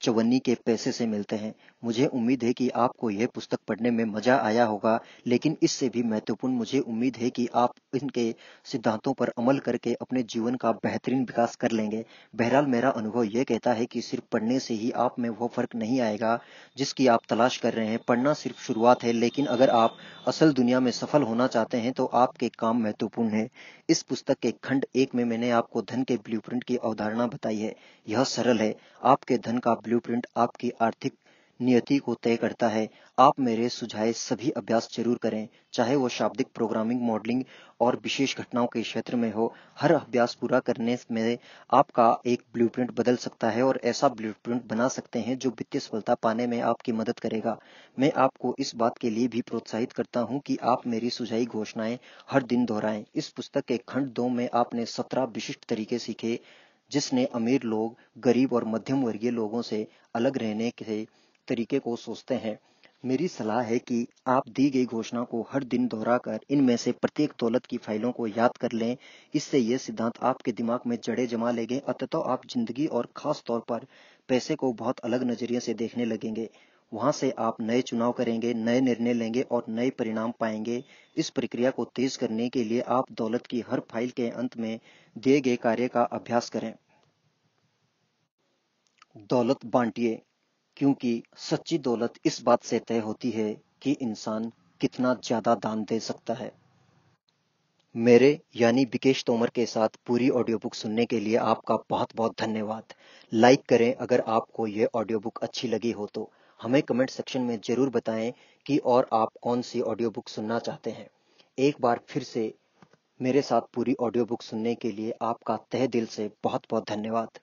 चवन्नी के पैसे से मिलते हैं मुझे उम्मीद है कि आपको यह पुस्तक पढ़ने में मजा आया होगा लेकिन इससे भी महत्वपूर्ण मुझे उम्मीद है कि आप इनके सिद्धांतों पर अमल करके अपने जीवन का बेहतरीन विकास कर लेंगे बहरहाल मेरा अनुभव यह कहता है कि सिर्फ पढ़ने से ही आप में वो फर्क नहीं आएगा जिसकी आप तलाश कर रहे हैं पढ़ना सिर्फ शुरुआत है लेकिन अगर आप असल दुनिया में सफल होना चाहते हैं तो आपके काम महत्वपूर्ण है इस पुस्तक के खंड एक में मैंने आपको धन के ब्लूप्रिंट की अवधारणा बताई है यह सरल है आपके धन का ब्लूप्रिंट आपकी आर्थिक नियति को तय करता है आप मेरे सुझाए सभी अभ्यास जरूर करें चाहे वो शाब्दिक प्रोग्रामिंग मॉडलिंग और विशेष घटनाओं के क्षेत्र में हो हर अभ्यास पूरा करने में आपका एक ब्लूप्रिंट बदल सकता है और ऐसा ब्लूप्रिंट बना सकते हैं जो वित्तीय सफलता पाने में आपकी मदद करेगा मैं आपको इस बात के लिए भी प्रोत्साहित करता हूँ की आप मेरी सुझाई घोषणाएं हर दिन दोहराए इस पुस्तक के खंड दो में आपने सत्रह विशिष्ट तरीके सीखे जिसने अमीर लोग गरीब और मध्यम वर्गीय लोगों से अलग रहने के तरीके को सोचते हैं मेरी सलाह है कि आप दी गई घोषणा को हर दिन दोहराकर इनमें से प्रत्येक दौलत की फाइलों को याद कर लें इससे ये सिद्धांत आपके दिमाग में जड़े जमा लेंगे अतः आप जिंदगी और खास तौर पर पैसे को बहुत अलग नजरिए से देखने लगेंगे वहां से आप नए चुनाव करेंगे नए निर्णय लेंगे और नए परिणाम पाएंगे इस प्रक्रिया को तेज करने के लिए आप दौलत की हर फाइल के अंत में दिए गए कार्य का अभ्यास करें दौलत बांटिए क्योंकि सच्ची दौलत इस बात से तय होती है कि इंसान कितना ज्यादा दान दे सकता है मेरे यानी बिकेश तोमर के साथ पूरी ऑडियो बुक सुनने के लिए आपका बहुत बहुत धन्यवाद लाइक करें अगर आपको यह ऑडियो बुक अच्छी लगी हो तो हमें कमेंट सेक्शन में जरूर बताएं कि और आप कौन सी ऑडियो बुक सुनना चाहते हैं एक बार फिर से मेरे साथ पूरी ऑडियो बुक सुनने के लिए आपका तह दिल से बहुत बहुत धन्यवाद